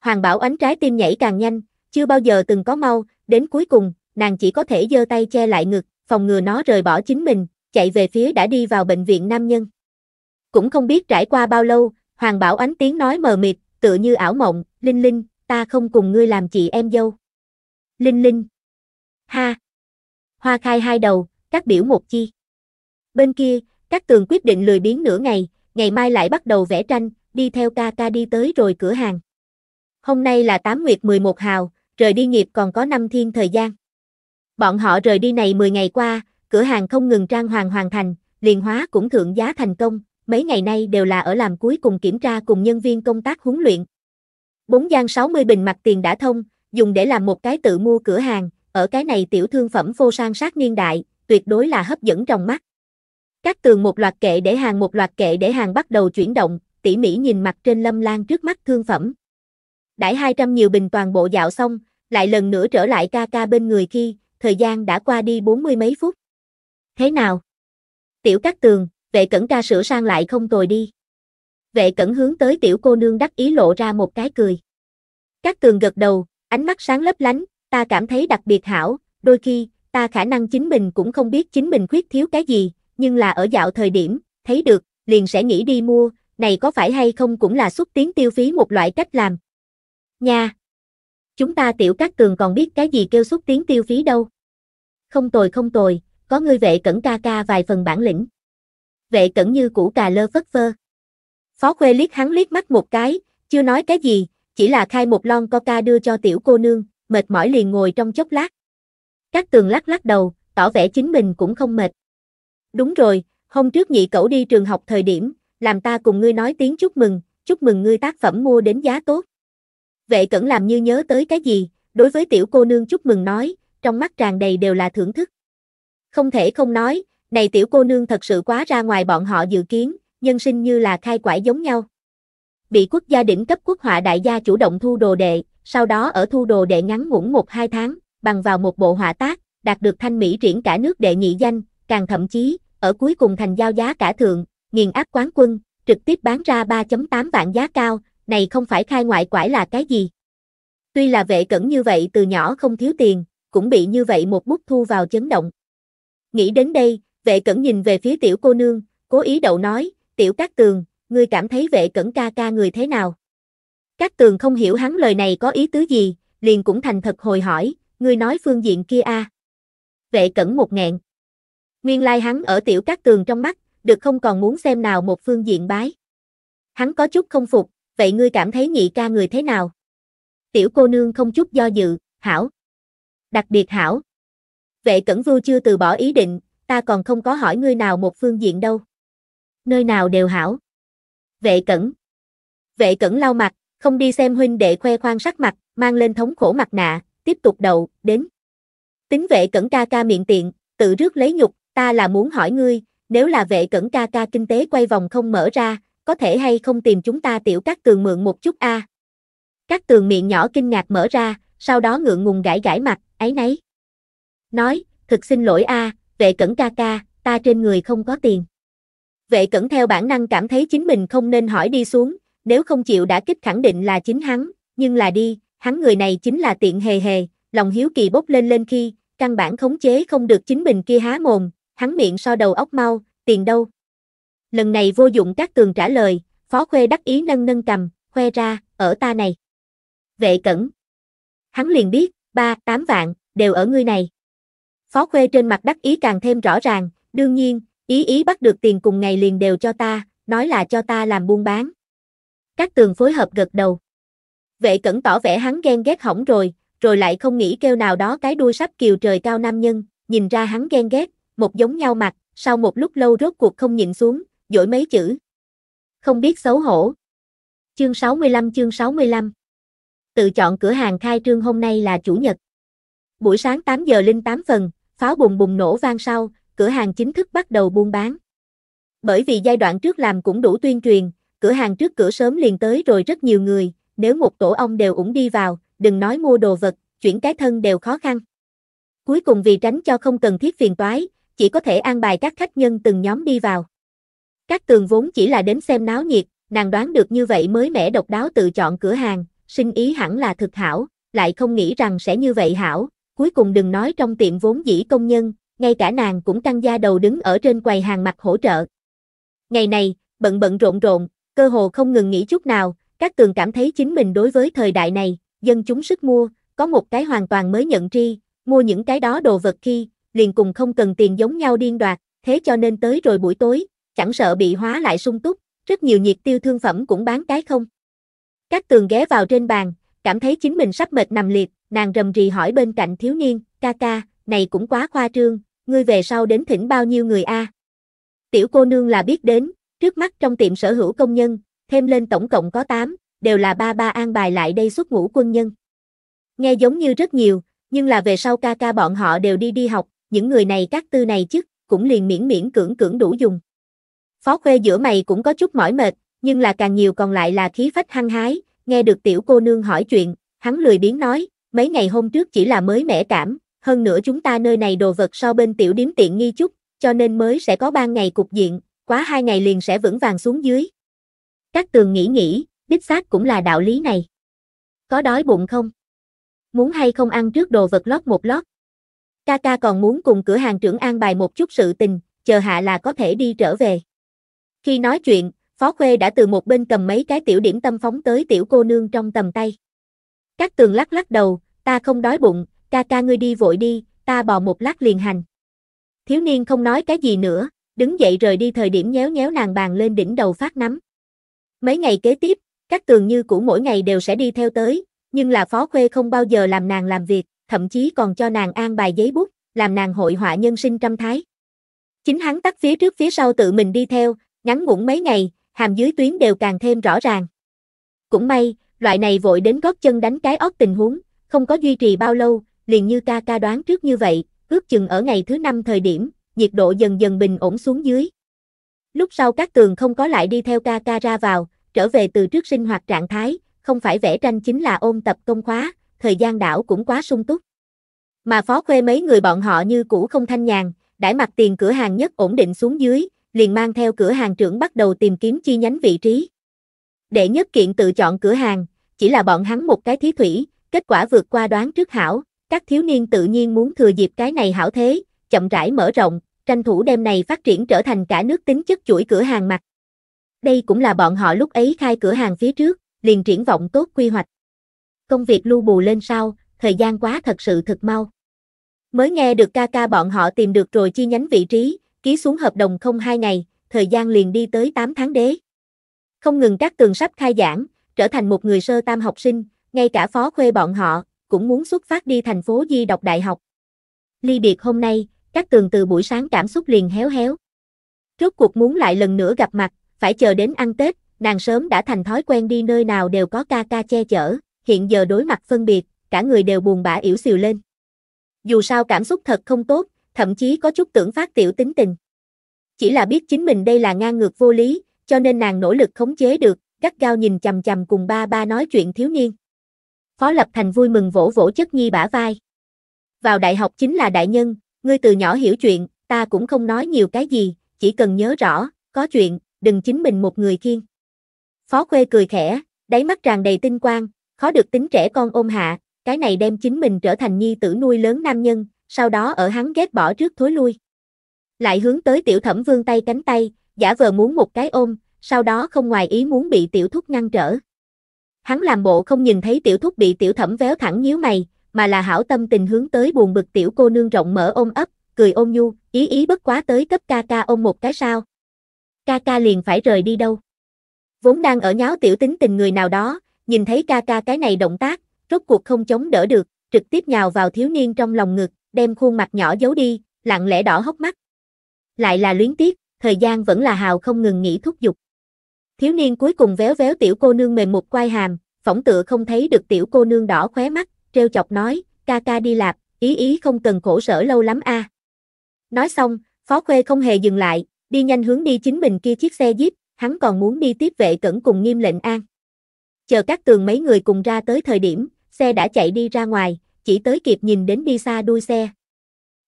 Hoàng Bảo ánh trái tim nhảy càng nhanh, chưa bao giờ từng có mau, đến cuối cùng, nàng chỉ có thể giơ tay che lại ngực, phòng ngừa nó rời bỏ chính mình, chạy về phía đã đi vào bệnh viện nam nhân. Cũng không biết trải qua bao lâu, Hoàng Bảo ánh tiếng nói mờ mịt, tựa như ảo mộng, Linh Linh, ta không cùng ngươi làm chị em dâu. Linh Linh. Ha. Hoa khai hai đầu, các biểu một chi. Bên kia, các tường quyết định lười biến nửa ngày, ngày mai lại bắt đầu vẽ tranh, đi theo ca ca đi tới rồi cửa hàng. Hôm nay là 8 nguyệt 11 hào, rời đi nghiệp còn có 5 thiên thời gian. Bọn họ rời đi này 10 ngày qua, cửa hàng không ngừng trang hoàng hoàn thành, liền hóa cũng thượng giá thành công, mấy ngày nay đều là ở làm cuối cùng kiểm tra cùng nhân viên công tác huấn luyện. Bốn gian 60 bình mặt tiền đã thông, dùng để làm một cái tự mua cửa hàng, ở cái này tiểu thương phẩm vô sang sát niên đại, tuyệt đối là hấp dẫn trong mắt. Các tường một loạt kệ để hàng một loạt kệ để hàng bắt đầu chuyển động, tỉ mỉ nhìn mặt trên lâm lan trước mắt thương phẩm. Đãi 200 nhiều bình toàn bộ dạo xong, lại lần nữa trở lại ca ca bên người khi, thời gian đã qua đi bốn mươi mấy phút. Thế nào? Tiểu Cát Tường vệ cẩn ca sửa sang lại không tồi đi. Vệ cẩn hướng tới tiểu cô nương đắc ý lộ ra một cái cười. Các tường gật đầu, ánh mắt sáng lấp lánh, ta cảm thấy đặc biệt hảo, đôi khi, ta khả năng chính mình cũng không biết chính mình khuyết thiếu cái gì, nhưng là ở dạo thời điểm, thấy được, liền sẽ nghĩ đi mua, này có phải hay không cũng là xúc tiến tiêu phí một loại cách làm. Nha! Chúng ta tiểu các tường còn biết cái gì kêu xúc tiến tiêu phí đâu. Không tồi không tồi, có ngươi vệ cẩn ca ca vài phần bản lĩnh vệ cẩn như củ cà lơ phất phơ. Phó Khuê liếc hắn liếc mắt một cái, chưa nói cái gì, chỉ là khai một lon coca đưa cho tiểu cô nương, mệt mỏi liền ngồi trong chốc lát. Các tường lắc lắc đầu, tỏ vẻ chính mình cũng không mệt. Đúng rồi, hôm trước nhị cậu đi trường học thời điểm, làm ta cùng ngươi nói tiếng chúc mừng, chúc mừng ngươi tác phẩm mua đến giá tốt. Vệ cẩn làm như nhớ tới cái gì, đối với tiểu cô nương chúc mừng nói, trong mắt tràn đầy đều là thưởng thức. Không thể không nói, này tiểu cô nương thật sự quá ra ngoài bọn họ dự kiến, nhân sinh như là khai quải giống nhau. Bị quốc gia đỉnh cấp quốc họa đại gia chủ động thu đồ đệ, sau đó ở thu đồ đệ ngắn ngủn một hai tháng, bằng vào một bộ họa tác, đạt được thanh mỹ triển cả nước đệ nhị danh, càng thậm chí, ở cuối cùng thành giao giá cả thượng, nghiền áp quán quân, trực tiếp bán ra 3.8 vạn giá cao, này không phải khai ngoại quải là cái gì. Tuy là vệ cẩn như vậy từ nhỏ không thiếu tiền, cũng bị như vậy một bút thu vào chấn động. Nghĩ đến đây, Vệ cẩn nhìn về phía tiểu cô nương, cố ý đậu nói, tiểu Cát tường, ngươi cảm thấy vệ cẩn ca ca người thế nào? Cát tường không hiểu hắn lời này có ý tứ gì, liền cũng thành thật hồi hỏi, ngươi nói phương diện kia a Vệ cẩn một nghẹn. Nguyên lai hắn ở tiểu Cát tường trong mắt, được không còn muốn xem nào một phương diện bái. Hắn có chút không phục, vậy ngươi cảm thấy nhị ca người thế nào? Tiểu cô nương không chút do dự, hảo. Đặc biệt hảo. Vệ cẩn vưu chưa từ bỏ ý định, ta còn không có hỏi ngươi nào một phương diện đâu. Nơi nào đều hảo. Vệ cẩn. Vệ cẩn lau mặt, không đi xem huynh đệ khoe khoang sắc mặt, mang lên thống khổ mặt nạ, tiếp tục đầu, đến. Tính vệ cẩn ca ca miệng tiện, tự rước lấy nhục, ta là muốn hỏi ngươi, nếu là vệ cẩn ca ca kinh tế quay vòng không mở ra, có thể hay không tìm chúng ta tiểu các tường mượn một chút a Các tường miệng nhỏ kinh ngạc mở ra, sau đó ngượng ngùng gãi gãi mặt, ấy nấy. Nói, thực xin lỗi a vệ cẩn ca ca, ta trên người không có tiền. Vệ cẩn theo bản năng cảm thấy chính mình không nên hỏi đi xuống, nếu không chịu đã kích khẳng định là chính hắn, nhưng là đi, hắn người này chính là tiện hề hề, lòng hiếu kỳ bốc lên lên khi, căn bản khống chế không được chính mình kia há mồm, hắn miệng so đầu óc mau, tiền đâu. Lần này vô dụng các tường trả lời, phó khuê đắc ý nâng nâng cầm, khoe ra, ở ta này. Vệ cẩn. Hắn liền biết, ba, tám vạn, đều ở ngươi này. Phó Khuê trên mặt đắc ý càng thêm rõ ràng, đương nhiên, ý ý bắt được tiền cùng ngày liền đều cho ta, nói là cho ta làm buôn bán. Các tường phối hợp gật đầu. Vệ cẩn tỏ vẻ hắn ghen ghét hỏng rồi, rồi lại không nghĩ kêu nào đó cái đuôi sắp kiều trời cao nam nhân, nhìn ra hắn ghen ghét, một giống nhau mặt, sau một lúc lâu rốt cuộc không nhịn xuống, dỗi mấy chữ. Không biết xấu hổ. Chương 65 chương 65 Tự chọn cửa hàng khai trương hôm nay là chủ nhật. Buổi sáng 8 giờ linh 08 phần, pháo bùng bùng nổ vang sau, cửa hàng chính thức bắt đầu buôn bán. Bởi vì giai đoạn trước làm cũng đủ tuyên truyền, cửa hàng trước cửa sớm liền tới rồi rất nhiều người, nếu một tổ ong đều ủng đi vào, đừng nói mua đồ vật, chuyển cái thân đều khó khăn. Cuối cùng vì tránh cho không cần thiết phiền toái, chỉ có thể an bài các khách nhân từng nhóm đi vào. Các tường vốn chỉ là đến xem náo nhiệt, nàng đoán được như vậy mới mẻ độc đáo tự chọn cửa hàng, sinh ý hẳn là thực hảo, lại không nghĩ rằng sẽ như vậy hảo, cuối cùng đừng nói trong tiệm vốn dĩ công nhân, ngay cả nàng cũng căng da đầu đứng ở trên quầy hàng mặt hỗ trợ. Ngày này, bận bận rộn rộn, cơ hồ không ngừng nghỉ chút nào, các tường cảm thấy chính mình đối với thời đại này, dân chúng sức mua, có một cái hoàn toàn mới nhận tri, mua những cái đó đồ vật khi, liền cùng không cần tiền giống nhau điên đoạt, thế cho nên tới rồi buổi tối, chẳng sợ bị hóa lại sung túc, rất nhiều nhiệt tiêu thương phẩm cũng bán cái không. Các tường ghé vào trên bàn, cảm thấy chính mình sắp mệt nằm liệt, nàng rầm rì hỏi bên cạnh thiếu niên, ca ca, này cũng quá khoa trương, ngươi về sau đến thỉnh bao nhiêu người a? À? Tiểu cô nương là biết đến, trước mắt trong tiệm sở hữu công nhân, thêm lên tổng cộng có 8, đều là ba ba an bài lại đây xuất ngũ quân nhân. Nghe giống như rất nhiều, nhưng là về sau ca ca bọn họ đều đi đi học, những người này các tư này chức, cũng liền miễn miễn cưỡng cưỡng đủ dùng. Phó khuê giữa mày cũng có chút mỏi mệt, nhưng là càng nhiều còn lại là khí phách hăng hái, nghe được tiểu cô nương hỏi chuyện, hắn lười biến nói, mấy ngày hôm trước chỉ là mới mẻ cảm, hơn nữa chúng ta nơi này đồ vật so bên tiểu điếm tiện nghi chút, cho nên mới sẽ có ban ngày cục diện, quá hai ngày liền sẽ vững vàng xuống dưới. Các tường nghĩ nghĩ, đích xác cũng là đạo lý này. Có đói bụng không? Muốn hay không ăn trước đồ vật lót một lót? Kaka còn muốn cùng cửa hàng trưởng an bài một chút sự tình, chờ hạ là có thể đi trở về. Khi nói chuyện, Phó Khuê đã từ một bên cầm mấy cái tiểu điểm tâm phóng tới tiểu cô nương trong tầm tay. Các tường lắc lắc đầu, ta không đói bụng, ca ca ngươi đi vội đi, ta bò một lát liền hành. Thiếu niên không nói cái gì nữa, đứng dậy rời đi thời điểm nhéo nhéo nàng bàn lên đỉnh đầu phát nắm. Mấy ngày kế tiếp, các tường như cũ mỗi ngày đều sẽ đi theo tới, nhưng là phó khuê không bao giờ làm nàng làm việc, thậm chí còn cho nàng an bài giấy bút, làm nàng hội họa nhân sinh trăm thái. Chính hắn tắt phía trước phía sau tự mình đi theo, ngắn ngủn mấy ngày, hàm dưới tuyến đều càng thêm rõ ràng. Cũng may, loại này vội đến gót chân đánh cái ót tình huống, không có duy trì bao lâu, liền như ca ca đoán trước như vậy, ước chừng ở ngày thứ năm thời điểm, nhiệt độ dần dần bình ổn xuống dưới. Lúc sau các tường không có lại đi theo ca ca ra vào, trở về từ trước sinh hoạt trạng thái, không phải vẽ tranh chính là ôn tập công khóa, thời gian đảo cũng quá sung túc. Mà phó khuê mấy người bọn họ như cũ không thanh nhàn, đãi mặt tiền cửa hàng nhất ổn định xuống dưới, liền mang theo cửa hàng trưởng bắt đầu tìm kiếm chi nhánh vị trí. Đệ nhất kiện tự chọn cửa hàng, chỉ là bọn hắn một cái thí thủy, kết quả vượt qua đoán trước hảo, các thiếu niên tự nhiên muốn thừa dịp cái này hảo thế, chậm rãi mở rộng, tranh thủ đem này phát triển trở thành cả nước tính chất chuỗi cửa hàng mặt. Đây cũng là bọn họ lúc ấy khai cửa hàng phía trước, liền triển vọng tốt quy hoạch. Công việc lưu bù lên sau, thời gian quá thật sự thật mau. Mới nghe được ca ca bọn họ tìm được rồi chi nhánh vị trí, ký xuống hợp đồng không hai ngày, thời gian liền đi tới 8 tháng đế. Không ngừng các tường sắp khai giảng, trở thành một người sơ tam học sinh, ngay cả phó khuê bọn họ, cũng muốn xuất phát đi thành phố Di đọc đại học. Ly biệt hôm nay, các tường từ buổi sáng cảm xúc liền héo héo. Rốt cuộc muốn lại lần nữa gặp mặt, phải chờ đến ăn Tết, nàng sớm đã thành thói quen đi nơi nào đều có ca ca che chở, hiện giờ đối mặt phân biệt, cả người đều buồn bã yếu xìu lên. Dù sao cảm xúc thật không tốt, thậm chí có chút tưởng phát tiểu tính tình. Chỉ là biết chính mình đây là ngang ngược vô lý, cho nên nàng nỗ lực khống chế được, gắt gao nhìn chằm chằm cùng ba ba nói chuyện thiếu niên. Phó Lập Thành vui mừng vỗ vỗ chất nhi bả vai. Vào đại học chính là đại nhân, ngươi từ nhỏ hiểu chuyện, ta cũng không nói nhiều cái gì, chỉ cần nhớ rõ, có chuyện, đừng chính mình một người khiên. Phó Khuê cười khẽ, đáy mắt tràn đầy tinh quang, khó được tính trẻ con ôm hạ, cái này đem chính mình trở thành nhi tử nuôi lớn nam nhân, sau đó ở hắn ghét bỏ trước thối lui. Lại hướng tới tiểu thẩm vương tay cánh tay, giả vờ muốn một cái ôm, sau đó không ngoài ý muốn bị tiểu thúc ngăn trở. Hắn làm bộ không nhìn thấy tiểu thúc bị tiểu thẩm véo thẳng nhíu mày, mà là hảo tâm tình hướng tới buồn bực tiểu cô nương rộng mở ôm ấp, cười ôm nhu, ý ý bất quá tới cấp ca ca ôm một cái sao. Ca ca liền phải rời đi đâu. Vốn đang ở nháo tiểu tính tình người nào đó, nhìn thấy ca ca cái này động tác, rốt cuộc không chống đỡ được, trực tiếp nhào vào thiếu niên trong lòng ngực, đem khuôn mặt nhỏ giấu đi, lặng lẽ đỏ hốc mắt. Lại là luyến tiếc, thời gian vẫn là hào không ngừng nghỉ thúc giục. Thiếu niên cuối cùng véo véo tiểu cô nương mềm một quai hàm, phỏng tựa không thấy được tiểu cô nương đỏ khóe mắt, treo chọc nói, ca ca đi lạp, ý ý không cần khổ sở lâu lắm a. Nói xong, Phó Khuê không hề dừng lại, đi nhanh hướng đi chính mình kia chiếc xe jeep, hắn còn muốn đi tiếp vệ cẩn cùng nghiêm lệnh an. Chờ các tường mấy người cùng ra tới thời điểm, xe đã chạy đi ra ngoài, chỉ tới kịp nhìn đến đi xa đuôi xe.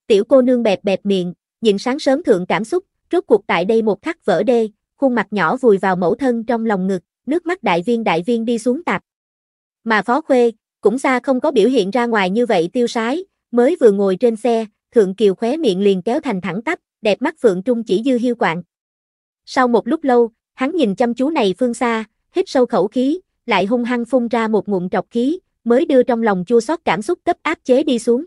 Tiểu cô nương bẹp bẹp miệng, nhìn sáng sớm thượng cảm xúc, Rốt cuộc tại đây một khắc vỡ đê, khuôn mặt nhỏ vùi vào mẫu thân trong lòng ngực, nước mắt đại viên đại viên đi xuống tạp. Mà phó khuê, cũng xa không có biểu hiện ra ngoài như vậy tiêu sái, mới vừa ngồi trên xe, thượng kiều khóe miệng liền kéo thành thẳng tắp, đẹp mắt phượng trung chỉ dư hiu quạng. Sau một lúc lâu, hắn nhìn chăm chú này phương xa, hít sâu khẩu khí, lại hung hăng phun ra một ngụm trọc khí, mới đưa trong lòng chua xót cảm xúc cấp áp chế đi xuống.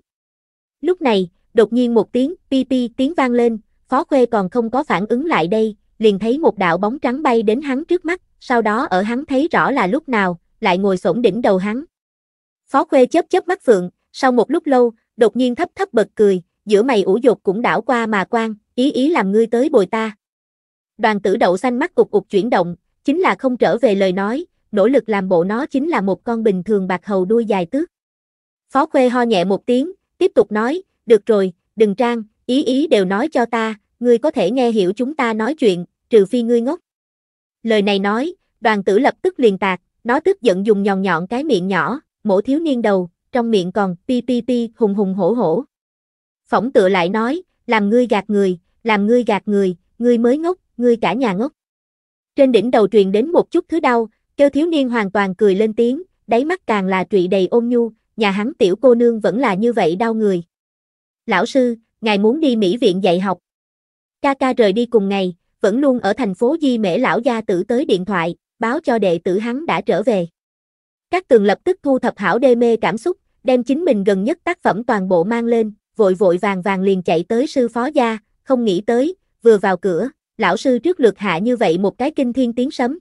Lúc này, đột nhiên một tiếng pi pi tiếng vang lên, Phó Khuê còn không có phản ứng lại đây, liền thấy một đạo bóng trắng bay đến hắn trước mắt, sau đó ở hắn thấy rõ là lúc nào, lại ngồi xổm đỉnh đầu hắn. Phó Khuê chớp chớp mắt phượng, sau một lúc lâu, đột nhiên thấp thấp bật cười, giữa mày ủ dột cũng đảo qua mà quan, ý ý làm ngươi tới bồi ta. Đoàn tử đậu xanh mắt cục cục chuyển động, chính là không trở về lời nói, nỗ lực làm bộ nó chính là một con bình thường bạc hầu đuôi dài tước. Phó Khuê ho nhẹ một tiếng, tiếp tục nói, được rồi, đừng trang, ý ý đều nói cho ta, ngươi có thể nghe hiểu chúng ta nói chuyện, trừ phi ngươi ngốc. Lời này nói, đoàn tử lập tức liền tạc, nó tức giận dùng nhọn nhọn cái miệng nhỏ, mổ thiếu niên đầu, trong miệng còn pi pi pi hùng hùng hổ hổ. Phỏng tựa lại nói, làm ngươi gạt người, làm ngươi gạt người, ngươi mới ngốc, ngươi cả nhà ngốc. Trên đỉnh đầu truyền đến một chút thứ đau, kêu thiếu niên hoàn toàn cười lên tiếng, đáy mắt càng là trụy đầy ôn nhu, nhà hắn tiểu cô nương vẫn là như vậy đau người. Lão sư, ngài muốn đi Mỹ viện dạy học. Ca ca rời đi cùng ngày, vẫn luôn ở thành phố Di Mễ lão gia tử tới điện thoại, báo cho đệ tử hắn đã trở về. Các tường lập tức thu thập hảo đê mê cảm xúc, đem chính mình gần nhất tác phẩm toàn bộ mang lên, vội vội vàng vàng liền chạy tới sư phó gia, không nghĩ tới, vừa vào cửa, lão sư trước lượt hạ như vậy một cái kinh thiên tiếng sấm.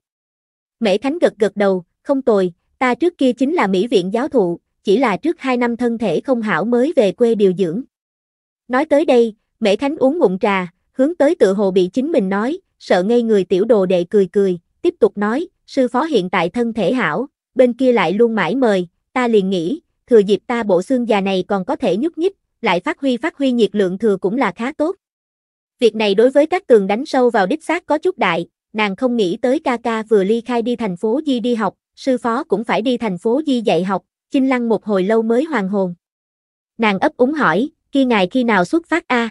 Mễ Khánh gật gật đầu, không tồi, ta trước kia chính là Mỹ viện giáo thụ, chỉ là trước hai năm thân thể không hảo mới về quê điều dưỡng. Nói tới đây, Mễ thánh uống ngụm trà, hướng tới tự hồ bị chính mình nói, sợ ngây người tiểu đồ đệ cười cười, tiếp tục nói, sư phó hiện tại thân thể hảo, bên kia lại luôn mãi mời, ta liền nghĩ, thừa dịp ta bộ xương già này còn có thể nhúc nhích, lại phát huy phát huy nhiệt lượng thừa cũng là khá tốt. Việc này đối với các tường đánh sâu vào đích xác có chút đại, nàng không nghĩ tới ca ca vừa ly khai đi thành phố Di đi học, sư phó cũng phải đi thành phố Di dạy học, chinh lăng một hồi lâu mới hoàn hồn. Nàng ấp úng hỏi, khi ngài khi nào xuất phát a? À?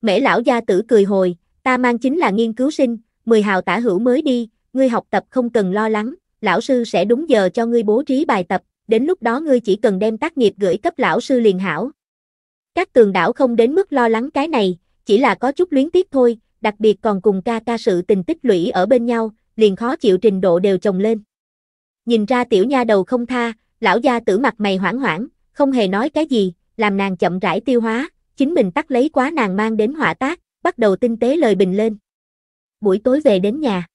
Mễ lão gia tử cười hồi, ta mang chính là nghiên cứu sinh, mười hào tả hữu mới đi, ngươi học tập không cần lo lắng, lão sư sẽ đúng giờ cho ngươi bố trí bài tập, đến lúc đó ngươi chỉ cần đem tác nghiệp gửi cấp lão sư liền hảo. Các tường đảo không đến mức lo lắng cái này, chỉ là có chút luyến tiếc thôi, đặc biệt còn cùng ca ca sự tình tích lũy ở bên nhau, liền khó chịu trình độ đều chồng lên. Nhìn ra tiểu nha đầu không tha, lão gia tử mặt mày hoảng hoảng, không hề nói cái gì, làm nàng chậm rãi tiêu hóa, chính mình tắt lấy quá nàng mang đến hỏa tác, bắt đầu tinh tế lời bình lên. Buổi tối về đến nhà.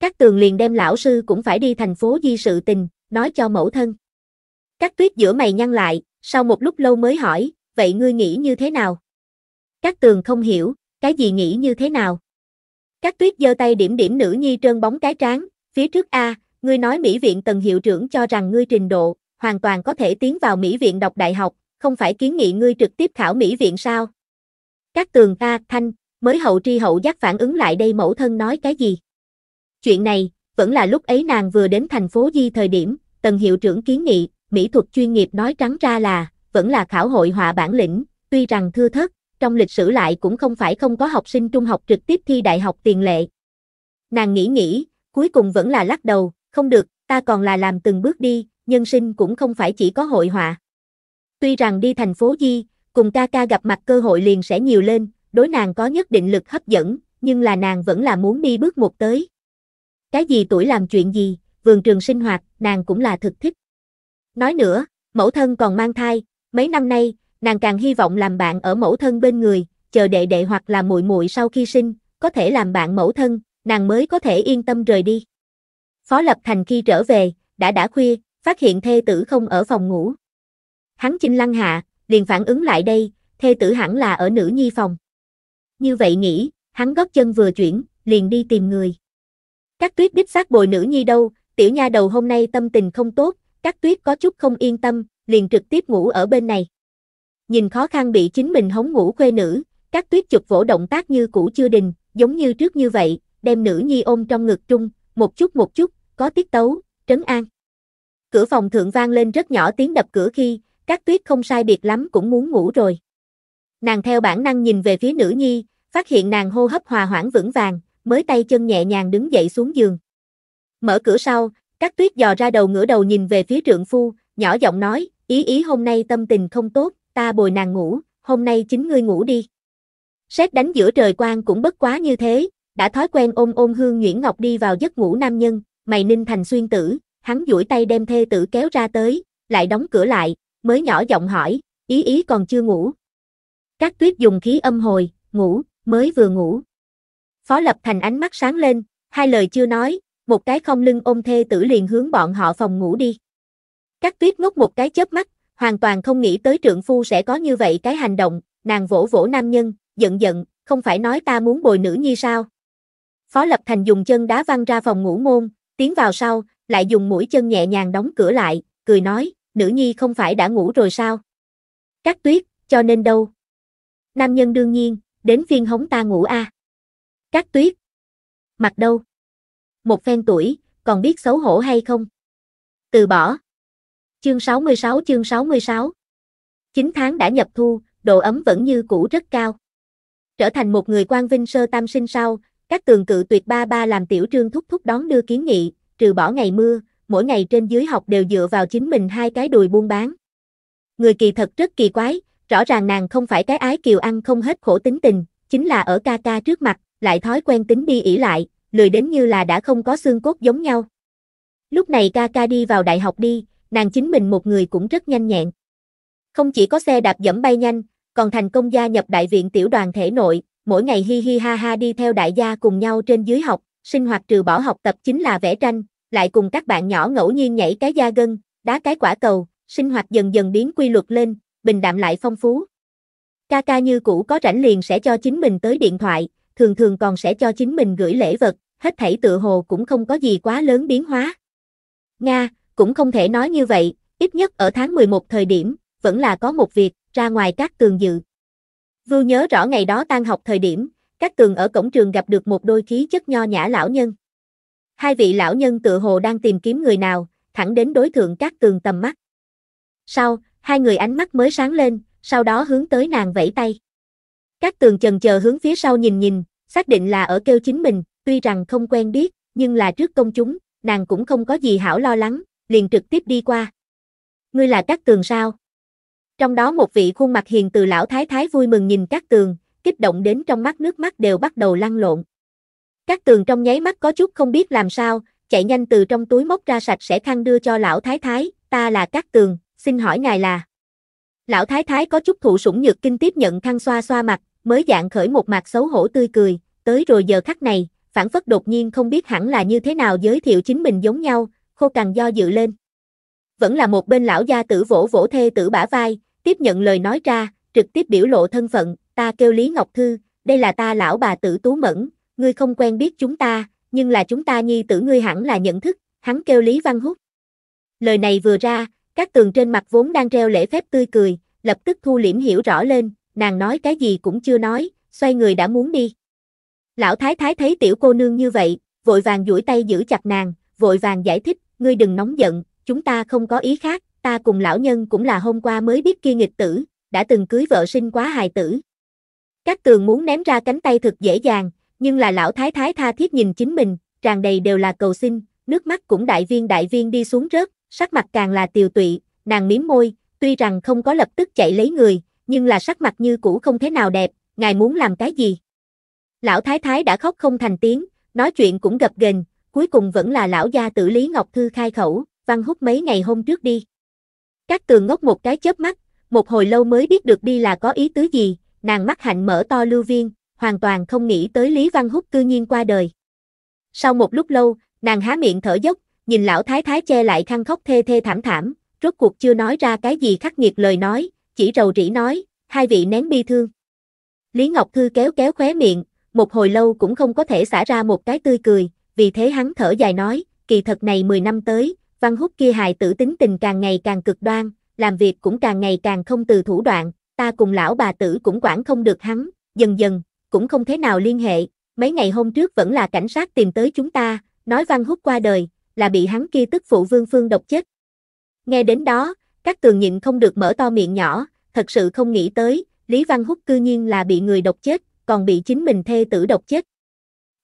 Các tường liền đem lão sư cũng phải đi thành phố di sự tình, nói cho mẫu thân. Các tuyết giữa mày nhăn lại, sau một lúc lâu mới hỏi, vậy ngươi nghĩ như thế nào? Các tường không hiểu, cái gì nghĩ như thế nào? Các tuyết giơ tay điểm điểm nữ nhi trơn bóng cái tráng, phía trước A, ngươi nói Mỹ viện tần hiệu trưởng cho rằng ngươi trình độ, hoàn toàn có thể tiến vào Mỹ viện đọc đại học, không phải kiến nghị ngươi trực tiếp khảo Mỹ viện sao? Các tường ta, thanh, mới hậu tri hậu giác phản ứng lại đây mẫu thân nói cái gì? Chuyện này, vẫn là lúc ấy nàng vừa đến thành phố Di thời điểm, tần hiệu trưởng kiến nghị, mỹ thuật chuyên nghiệp nói trắng ra là, vẫn là khảo hội họa bản lĩnh, tuy rằng thưa thất trong lịch sử lại cũng không phải không có học sinh trung học trực tiếp thi đại học tiền lệ. Nàng nghĩ nghĩ, cuối cùng vẫn là lắc đầu, không được, ta còn là làm từng bước đi, nhân sinh cũng không phải chỉ có hội họa. Tuy rằng đi thành phố Di, cùng ca ca gặp mặt cơ hội liền sẽ nhiều lên, đối nàng có nhất định lực hấp dẫn, nhưng là nàng vẫn là muốn đi bước một tới. Cái gì tuổi làm chuyện gì, vườn trường sinh hoạt, nàng cũng là thực thích. Nói nữa, mẫu thân còn mang thai, mấy năm nay, nàng càng hy vọng làm bạn ở mẫu thân bên người, chờ đệ đệ hoặc là muội muội sau khi sinh, có thể làm bạn mẫu thân, nàng mới có thể yên tâm rời đi. Phó Lập Thành khi trở về, đã đã khuya, phát hiện thê tử không ở phòng ngủ. Hắn chinh lăng hạ, liền phản ứng lại đây, thê tử hẳn là ở nữ nhi phòng. Như vậy nghĩ, hắn gót chân vừa chuyển, liền đi tìm người. Các tuyết đích xác bồi nữ nhi đâu, tiểu nha đầu hôm nay tâm tình không tốt, các tuyết có chút không yên tâm, liền trực tiếp ngủ ở bên này. Nhìn khó khăn bị chính mình hống ngủ khuê nữ, các tuyết chụp vỗ động tác như cũ chưa đình, giống như trước như vậy, đem nữ nhi ôm trong ngực trung, một chút một chút, có tiết tấu, trấn an. Cửa phòng thượng vang lên rất nhỏ tiếng đập cửa khi, Cát tuyết không sai biệt lắm cũng muốn ngủ rồi. Nàng theo bản năng nhìn về phía nữ nhi, phát hiện nàng hô hấp hòa hoãn vững vàng, mới tay chân nhẹ nhàng đứng dậy xuống giường. Mở cửa sau, Cát tuyết dò ra đầu ngửa đầu nhìn về phía trượng phu, nhỏ giọng nói, ý ý hôm nay tâm tình không tốt, ta bồi nàng ngủ, hôm nay chính ngươi ngủ đi. Xét đánh giữa trời quang cũng bất quá như thế, đã thói quen ôm ôm hương Nguyễn Ngọc đi vào giấc ngủ nam nhân, mày ninh thành xuyên tử, hắn duỗi tay đem thê tử kéo ra tới, lại đóng cửa lại, mới nhỏ giọng hỏi, ý ý còn chưa ngủ. Các tuyết dùng khí âm hồi, ngủ, mới vừa ngủ. Phó Lập Thành ánh mắt sáng lên, hai lời chưa nói, một cái không lưng ôm thê tử liền hướng bọn họ phòng ngủ đi. Các tuyết ngốc một cái chớp mắt, hoàn toàn không nghĩ tới trượng phu sẽ có như vậy cái hành động, nàng vỗ vỗ nam nhân, giận giận, không phải nói ta muốn bồi nữ như sao. Phó Lập Thành dùng chân đá văng ra phòng ngủ môn, tiến vào sau, lại dùng mũi chân nhẹ nhàng đóng cửa lại, cười nói, nữ nhi không phải đã ngủ rồi sao? Cát tuyết, cho nên đâu? Nam nhân đương nhiên, đến phiên hống ta ngủ a. À. Cát tuyết. Mặt đâu? Một phen tuổi, còn biết xấu hổ hay không? Từ bỏ. Chương 66 chương 66 9 tháng đã nhập thu, độ ấm vẫn như cũ rất cao. Trở thành một người quan vinh sơ tam sinh sau, các tường cự tuyệt ba ba làm tiểu trương thúc thúc đón đưa kiến nghị, trừ bỏ ngày mưa, mỗi ngày trên dưới học đều dựa vào chính mình hai cái đùi buôn bán. Người kỳ thật rất kỳ quái, rõ ràng nàng không phải cái ái kiều ăn không hết khổ tính tình, chính là ở ca ca trước mặt, lại thói quen tính đi ỉ lại, lười đến như là đã không có xương cốt giống nhau. Lúc này ca ca đi vào đại học đi, nàng chính mình một người cũng rất nhanh nhẹn. Không chỉ có xe đạp dẫm bay nhanh, còn thành công gia nhập đại viện tiểu đoàn thể nội, mỗi ngày hi hi ha ha đi theo đại gia cùng nhau trên dưới học, sinh hoạt trừ bỏ học tập chính là vẽ tranh, lại cùng các bạn nhỏ ngẫu nhiên nhảy cái da gân, đá cái quả cầu, sinh hoạt dần dần biến quy luật lên, bình đạm lại phong phú. Kaka như cũ có rảnh liền sẽ cho chính mình tới điện thoại, thường thường còn sẽ cho chính mình gửi lễ vật, hết thảy tựa hồ cũng không có gì quá lớn biến hóa. Nga, cũng không thể nói như vậy, ít nhất ở tháng 11 thời điểm, vẫn là có một việc, ra ngoài các tường dự. Vưu nhớ rõ ngày đó tan học thời điểm, các tường ở cổng trường gặp được một đôi khí chất nho nhã lão nhân. Hai vị lão nhân tựa hồ đang tìm kiếm người nào, thẳng đến đối thượng các tường tầm mắt. Sau, hai người ánh mắt mới sáng lên, sau đó hướng tới nàng vẫy tay. Các tường chần chờ hướng phía sau nhìn nhìn, xác định là ở kêu chính mình, tuy rằng không quen biết, nhưng là trước công chúng, nàng cũng không có gì hảo lo lắng, liền trực tiếp đi qua. Ngươi là các tường sao? Trong đó một vị khuôn mặt hiền từ lão thái thái vui mừng nhìn các tường, kích động đến trong mắt nước mắt đều bắt đầu lăn lộn. Các tường trong nháy mắt có chút không biết làm sao, chạy nhanh từ trong túi móc ra sạch sẽ khăn đưa cho lão thái thái, ta là các tường, xin hỏi ngài là. Lão thái thái có chút thụ sủng nhược kinh tiếp nhận khăn xoa xoa mặt, mới dạng khởi một mặt xấu hổ tươi cười, tới rồi giờ khắc này, phản phất đột nhiên không biết hẳn là như thế nào giới thiệu chính mình giống nhau, khô cằn do dự lên. Vẫn là một bên lão gia tử vỗ vỗ thê tử bả vai, tiếp nhận lời nói ra, trực tiếp biểu lộ thân phận, ta kêu Lý Ngọc Thư, đây là ta lão bà tử Tú Mẫn, ngươi không quen biết chúng ta, nhưng là chúng ta nhi tử ngươi hẳn là nhận thức, hắn kêu Lý Văn hút. Lời này vừa ra, các tường trên mặt vốn đang treo lễ phép tươi cười, lập tức thu liễm hiểu rõ lên, nàng nói cái gì cũng chưa nói, xoay người đã muốn đi. Lão thái thái thấy tiểu cô nương như vậy, vội vàng duỗi tay giữ chặt nàng, vội vàng giải thích, ngươi đừng nóng giận, chúng ta không có ý khác, ta cùng lão nhân cũng là hôm qua mới biết kia nghịch tử, đã từng cưới vợ sinh quá hài tử. Các tường muốn ném ra cánh tay thật dễ dàng, nhưng là lão thái thái tha thiết nhìn chính mình, tràn đầy đều là cầu xin, nước mắt cũng đại viên đại viên đi xuống rớt, sắc mặt càng là tiều tụy, nàng miếm môi, tuy rằng không có lập tức chạy lấy người, nhưng là sắc mặt như cũ không thế nào đẹp, ngài muốn làm cái gì? Lão thái thái đã khóc không thành tiếng, nói chuyện cũng gập ghềnh, cuối cùng vẫn là lão gia tử Lý Ngọc Thư khai khẩu, văn hút mấy ngày hôm trước đi. Các tường ngốc một cái chớp mắt, một hồi lâu mới biết được đi là có ý tứ gì, nàng mắt hạnh mở to lưu viên, hoàn toàn không nghĩ tới Lý Văn Húc cư nhiên qua đời. Sau một lúc lâu, nàng há miệng thở dốc, nhìn lão thái thái che lại khăn khóc thê thê thảm thảm, rốt cuộc chưa nói ra cái gì khắc nghiệt lời nói, chỉ rầu rĩ nói, hai vị nén bi thương. Lý Ngọc Thư kéo kéo khóe miệng, một hồi lâu cũng không có thể xả ra một cái tươi cười, vì thế hắn thở dài nói, kỳ thật này 10 năm tới, Văn Húc kia hài tử tính tình càng ngày càng cực đoan, làm việc cũng càng ngày càng không từ thủ đoạn, ta cùng lão bà tử cũng quản không được hắn, dần dần, cũng không thế nào liên hệ, mấy ngày hôm trước vẫn là cảnh sát tìm tới chúng ta, nói Văn hút qua đời, là bị hắn kia tức phụ Vương Phương độc chết. Nghe đến đó, các tường nhịn không được mở to miệng nhỏ, thật sự không nghĩ tới, Lý Văn hút cư nhiên là bị người độc chết, còn bị chính mình thê tử độc chết.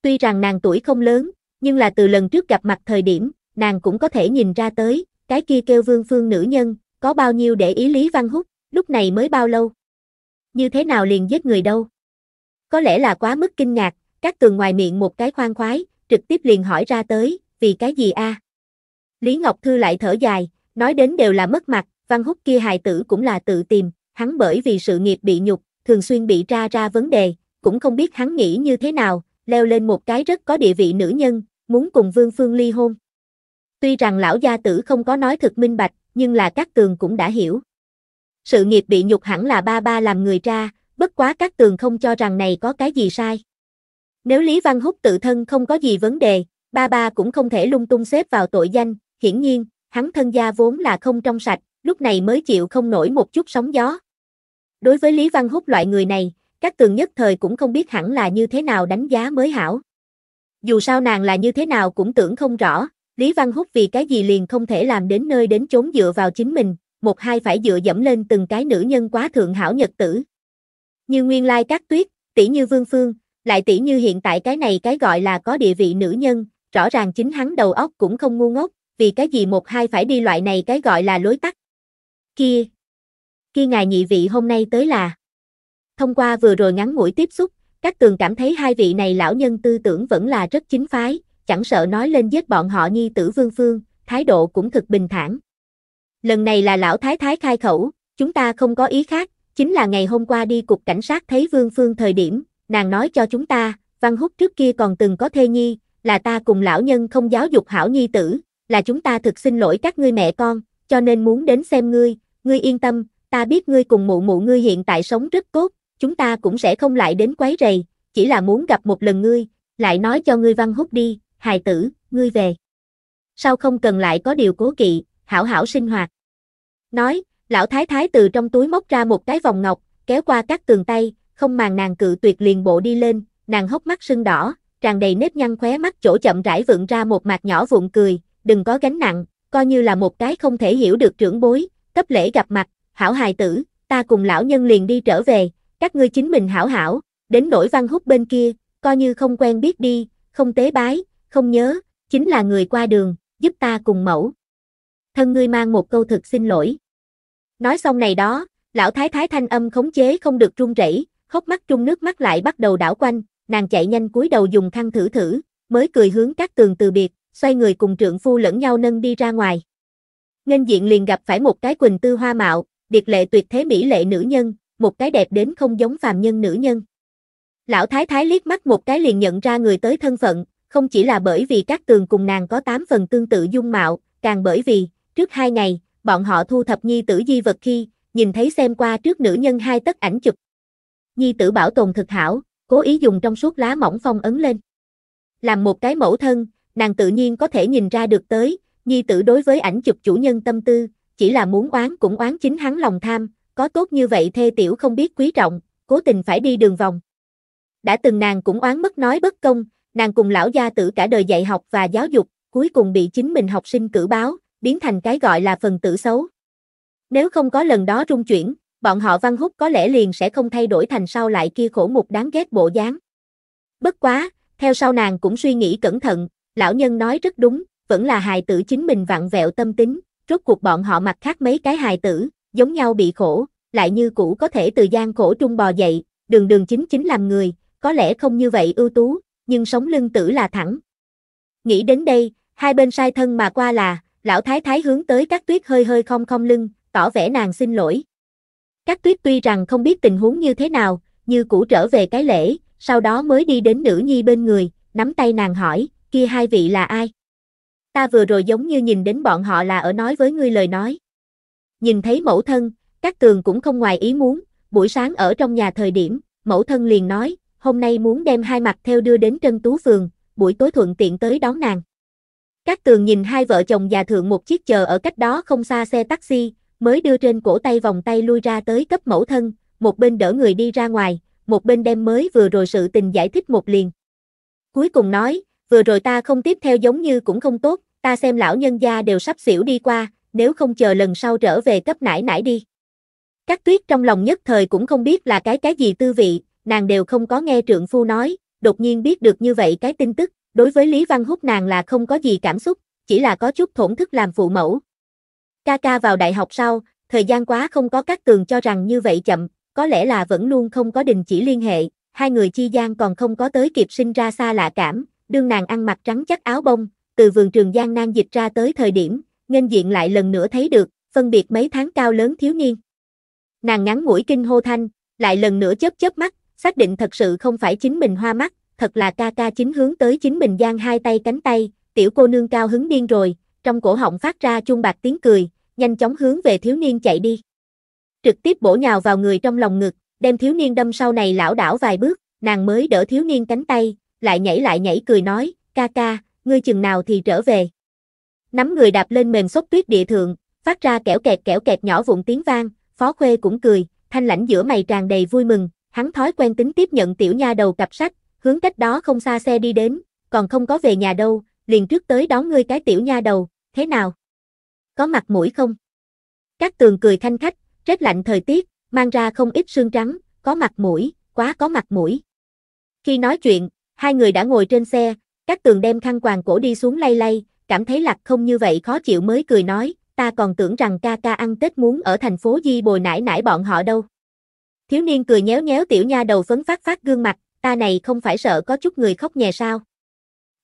Tuy rằng nàng tuổi không lớn, nhưng là từ lần trước gặp mặt thời điểm, nàng cũng có thể nhìn ra tới, cái kia kêu Vương Phương nữ nhân, có bao nhiêu để ý Lý Văn hút, lúc này mới bao lâu. Như thế nào liền giết người đâu? Có lẽ là quá mức kinh ngạc, các tường ngoài miệng một cái khoan khoái, trực tiếp liền hỏi ra tới, vì cái gì a? Lý Ngọc Thư lại thở dài, nói đến đều là mất mặt, văn húc kia hài tử cũng là tự tìm, hắn bởi vì sự nghiệp bị nhục, thường xuyên bị tra ra vấn đề, cũng không biết hắn nghĩ như thế nào, leo lên một cái rất có địa vị nữ nhân, muốn cùng Vương Phương ly hôn. Tuy rằng lão gia tử không có nói thực minh bạch, nhưng là các tường cũng đã hiểu. Sự nghiệp bị nhục hẳn là ba ba làm người ra, bất quá các tường không cho rằng này có cái gì sai. Nếu Lý Văn Húc tự thân không có gì vấn đề, ba ba cũng không thể lung tung xếp vào tội danh, hiển nhiên, hắn thân gia vốn là không trong sạch, lúc này mới chịu không nổi một chút sóng gió. Đối với Lý Văn Húc loại người này, các tường nhất thời cũng không biết hẳn là như thế nào đánh giá mới hảo. Dù sao nàng là như thế nào cũng tưởng không rõ, Lý Văn Húc vì cái gì liền không thể làm đến nơi đến chốn dựa vào chính mình, một hai phải dựa dẫm lên từng cái nữ nhân quá thượng hảo nhật tử như nguyên lai cát tuyết, tỷ như vương phương, lại tỷ như hiện tại cái này cái gọi là có địa vị nữ nhân, rõ ràng chính hắn đầu óc cũng không ngu ngốc, vì cái gì một hai phải đi loại này cái gọi là lối tắt. Kia, kia ngài nhị vị hôm nay tới là. Thông qua vừa rồi ngắn ngủi tiếp xúc, các tường cảm thấy hai vị này lão nhân tư tưởng vẫn là rất chính phái, chẳng sợ nói lên giết bọn họ nhi tử vương phương, thái độ cũng thực bình thản. Lần này là lão thái thái khai khẩu, chúng ta không có ý khác, Chính là ngày hôm qua đi cục cảnh sát thấy Vương Phương thời điểm, nàng nói cho chúng ta, Văn Húc trước kia còn từng có thê nhi, là ta cùng lão nhân không giáo dục hảo nhi tử, là chúng ta thực xin lỗi các ngươi mẹ con, cho nên muốn đến xem ngươi, ngươi yên tâm, ta biết ngươi cùng mụ mụ ngươi hiện tại sống rất tốt, chúng ta cũng sẽ không lại đến quấy rầy, chỉ là muốn gặp một lần ngươi, lại nói cho ngươi Văn Húc đi, hài tử, ngươi về. Sao không cần lại có điều cố kỵ, hảo hảo sinh hoạt. Nói, Lão thái thái từ trong túi móc ra một cái vòng ngọc, kéo qua các tường tay, không màng nàng cự tuyệt liền bộ đi lên, nàng hốc mắt sưng đỏ, tràn đầy nếp nhăn khóe mắt chỗ chậm rãi vượng ra một mặt nhỏ vụn cười, đừng có gánh nặng, coi như là một cái không thể hiểu được trưởng bối, cấp lễ gặp mặt, hảo hài tử, ta cùng lão nhân liền đi trở về, các ngươi chính mình hảo hảo, đến nỗi văn hút bên kia, coi như không quen biết đi, không tế bái, không nhớ, chính là người qua đường, giúp ta cùng mẫu. Thân ngươi mang một câu thực xin lỗi. Nói xong này đó, lão thái thái thanh âm khống chế không được run rẩy, khóc mắt trung nước mắt lại bắt đầu đảo quanh, nàng chạy nhanh cúi đầu dùng khăn thử thử, mới cười hướng các tường từ biệt, xoay người cùng trượng phu lẫn nhau nâng đi ra ngoài. Ngân diện liền gặp phải một cái quỳnh tư hoa mạo, điệt lệ tuyệt thế mỹ lệ nữ nhân, một cái đẹp đến không giống phàm nhân nữ nhân. Lão thái thái liếc mắt một cái liền nhận ra người tới thân phận, không chỉ là bởi vì các tường cùng nàng có tám phần tương tự dung mạo, càng bởi vì, trước hai ngày, bọn họ thu thập nhi tử di vật khi, nhìn thấy xem qua trước nữ nhân hai tấc ảnh chụp. Nhi tử bảo tồn thực hảo, cố ý dùng trong suốt lá mỏng phong ấn lên. Làm một cái mẫu thân, nàng tự nhiên có thể nhìn ra được tới, nhi tử đối với ảnh chụp chủ nhân tâm tư, chỉ là muốn oán cũng oán chính hắn lòng tham, có tốt như vậy thê tiểu không biết quý trọng, cố tình phải đi đường vòng. Đã từng nàng cũng oán mất nói bất công, nàng cùng lão gia tử cả đời dạy học và giáo dục, cuối cùng bị chính mình học sinh cử báo, biến thành cái gọi là phần tử xấu. Nếu không có lần đó rung chuyển, bọn họ Văn hút có lẽ liền sẽ không thay đổi thành sau lại kia khổ mục đáng ghét bộ dáng. Bất quá, theo sau nàng cũng suy nghĩ cẩn thận, lão nhân nói rất đúng, vẫn là hài tử chính mình vặn vẹo tâm tính, rốt cuộc bọn họ mặt khác mấy cái hài tử, giống nhau bị khổ, lại như cũ có thể từ gian khổ trung bò dậy, đường đường chính chính làm người, có lẽ không như vậy ưu tú, nhưng sống lưng tử là thẳng. Nghĩ đến đây, hai bên sai thân mà qua là, Lão thái thái hướng tới các tuyết hơi hơi không không lưng, tỏ vẻ nàng xin lỗi. Các tuyết tuy rằng không biết tình huống như thế nào, như cũ trở về cái lễ, sau đó mới đi đến nữ nhi bên người, nắm tay nàng hỏi, kia hai vị là ai? Ta vừa rồi giống như nhìn đến bọn họ là ở nói với ngươi lời nói. Nhìn thấy mẫu thân, các tường cũng không ngoài ý muốn, buổi sáng ở trong nhà thời điểm, mẫu thân liền nói, hôm nay muốn đem hai mặt theo đưa đến Trân Tú Phường, buổi tối thuận tiện tới đón nàng. Các tường nhìn hai vợ chồng già thượng một chiếc chờ ở cách đó không xa xe taxi, mới đưa trên cổ tay vòng tay lui ra tới cấp mẫu thân, một bên đỡ người đi ra ngoài, một bên đem mới vừa rồi sự tình giải thích một liền. Cuối cùng nói, vừa rồi ta không tiếp theo giống như cũng không tốt, ta xem lão nhân gia đều sắp xỉu đi qua, nếu không chờ lần sau trở về cấp nải nải đi. Các tuyết trong lòng nhất thời cũng không biết là cái cái gì tư vị, nàng đều không có nghe trượng phu nói, đột nhiên biết được như vậy cái tin tức, Đối với Lý Văn Húc nàng là không có gì cảm xúc, chỉ là có chút thổn thức làm phụ mẫu. Ca ca vào đại học sau, thời gian quá không có các tường cho rằng như vậy chậm, có lẽ là vẫn luôn không có đình chỉ liên hệ, hai người chi gian còn không có tới kịp sinh ra xa lạ cảm, đương nàng ăn mặc trắng chắc áo bông, từ vườn trường giang nan dịch ra tới thời điểm, nên diện lại lần nữa thấy được, phân biệt mấy tháng cao lớn thiếu niên. Nàng ngắn mũi kinh hô thanh, lại lần nữa chớp chớp mắt, xác định thật sự không phải chính mình hoa mắt, thật là ca ca chính hướng tới chính mình giang hai tay cánh tay, tiểu cô nương cao hứng điên rồi, trong cổ họng phát ra chuông bạc tiếng cười, nhanh chóng hướng về thiếu niên chạy đi. Trực tiếp bổ nhào vào người trong lòng ngực, đem thiếu niên đâm sau này lão đảo vài bước, nàng mới đỡ thiếu niên cánh tay, lại nhảy lại nhảy cười nói, ca ca, ngươi chừng nào thì trở về. Nắm người đạp lên mềm xốp tuyết địa thượng, phát ra kẻo kẹt kẻo kẹt nhỏ vụn tiếng vang, phó khuê cũng cười, thanh lãnh giữa mày tràn đầy vui mừng, hắn thói quen tính tiếp nhận tiểu nha đầu cặp sách, hướng cách đó không xa xe đi đến, còn không có về nhà đâu, liền trước tới đón ngươi cái tiểu nha đầu, thế nào? Có mặt mũi không? Các tường cười thanh khách, rét lạnh thời tiết, mang ra không ít sương trắng, có mặt mũi, quá có mặt mũi. Khi nói chuyện, hai người đã ngồi trên xe, các tường đem khăn quàng cổ đi xuống lay lay, cảm thấy lạc không như vậy khó chịu mới cười nói, ta còn tưởng rằng ca ca ăn Tết muốn ở thành phố Di bồi nải nải bọn họ đâu. Thiếu niên cười nhéo nhéo tiểu nha đầu phấn phát phát gương mặt, ta này không phải sợ có chút người khóc nhè sao.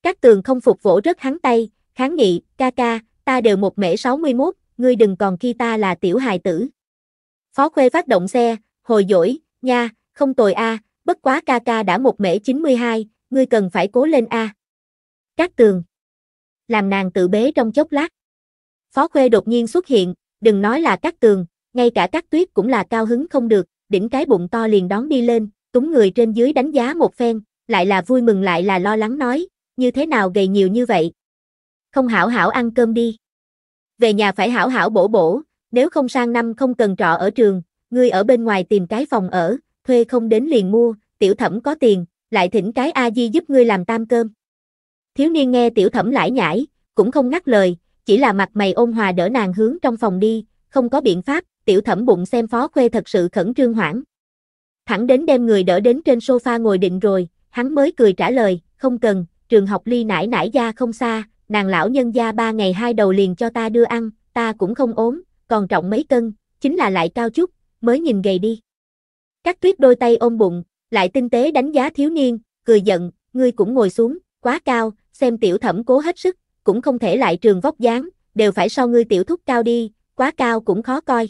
Các tường không phục vỗ rất hắn tay, kháng nghị, ca ca, ta đều một mễ 61, ngươi đừng còn khi ta là tiểu hài tử. Phó khuê phát động xe, hồi dỗi, nha, không tồi a, à, bất quá ca ca đã một mễ 92, ngươi cần phải cố lên a. À. Các tường. Làm nàng tự bế trong chốc lát. Phó khuê đột nhiên xuất hiện, đừng nói là các tường, ngay cả các tuyết cũng là cao hứng không được, đỉnh cái bụng to liền đón đi lên, túng người trên dưới đánh giá một phen, lại là vui mừng lại là lo lắng nói, như thế nào gầy nhiều như vậy. Không hảo hảo ăn cơm đi. Về nhà phải hảo hảo bổ bổ, nếu không sang năm không cần trọ ở trường, ngươi ở bên ngoài tìm cái phòng ở, thuê không đến liền mua, tiểu thẩm có tiền, lại thỉnh cái A-di giúp ngươi làm tam cơm. Thiếu niên nghe tiểu thẩm lải nhải, cũng không ngắt lời, chỉ là mặt mày ôn hòa đỡ nàng hướng trong phòng đi, không có biện pháp, tiểu thẩm bụng xem phó khuê thật sự khẩn trương hoảng thẳng đến đem người đỡ đến trên sofa ngồi định rồi, hắn mới cười trả lời, không cần, trường học ly nải nải gia không xa, nàng lão nhân gia ba ngày hai đầu liền cho ta đưa ăn, ta cũng không ốm, còn trọng mấy cân, chính là lại cao chút, mới nhìn gầy đi. Các tuyết đôi tay ôm bụng, lại tinh tế đánh giá thiếu niên, cười giận, ngươi cũng ngồi xuống, quá cao, xem tiểu thẩm cố hết sức, cũng không thể lại trường vóc dáng, đều phải so ngươi tiểu thúc cao đi, quá cao cũng khó coi.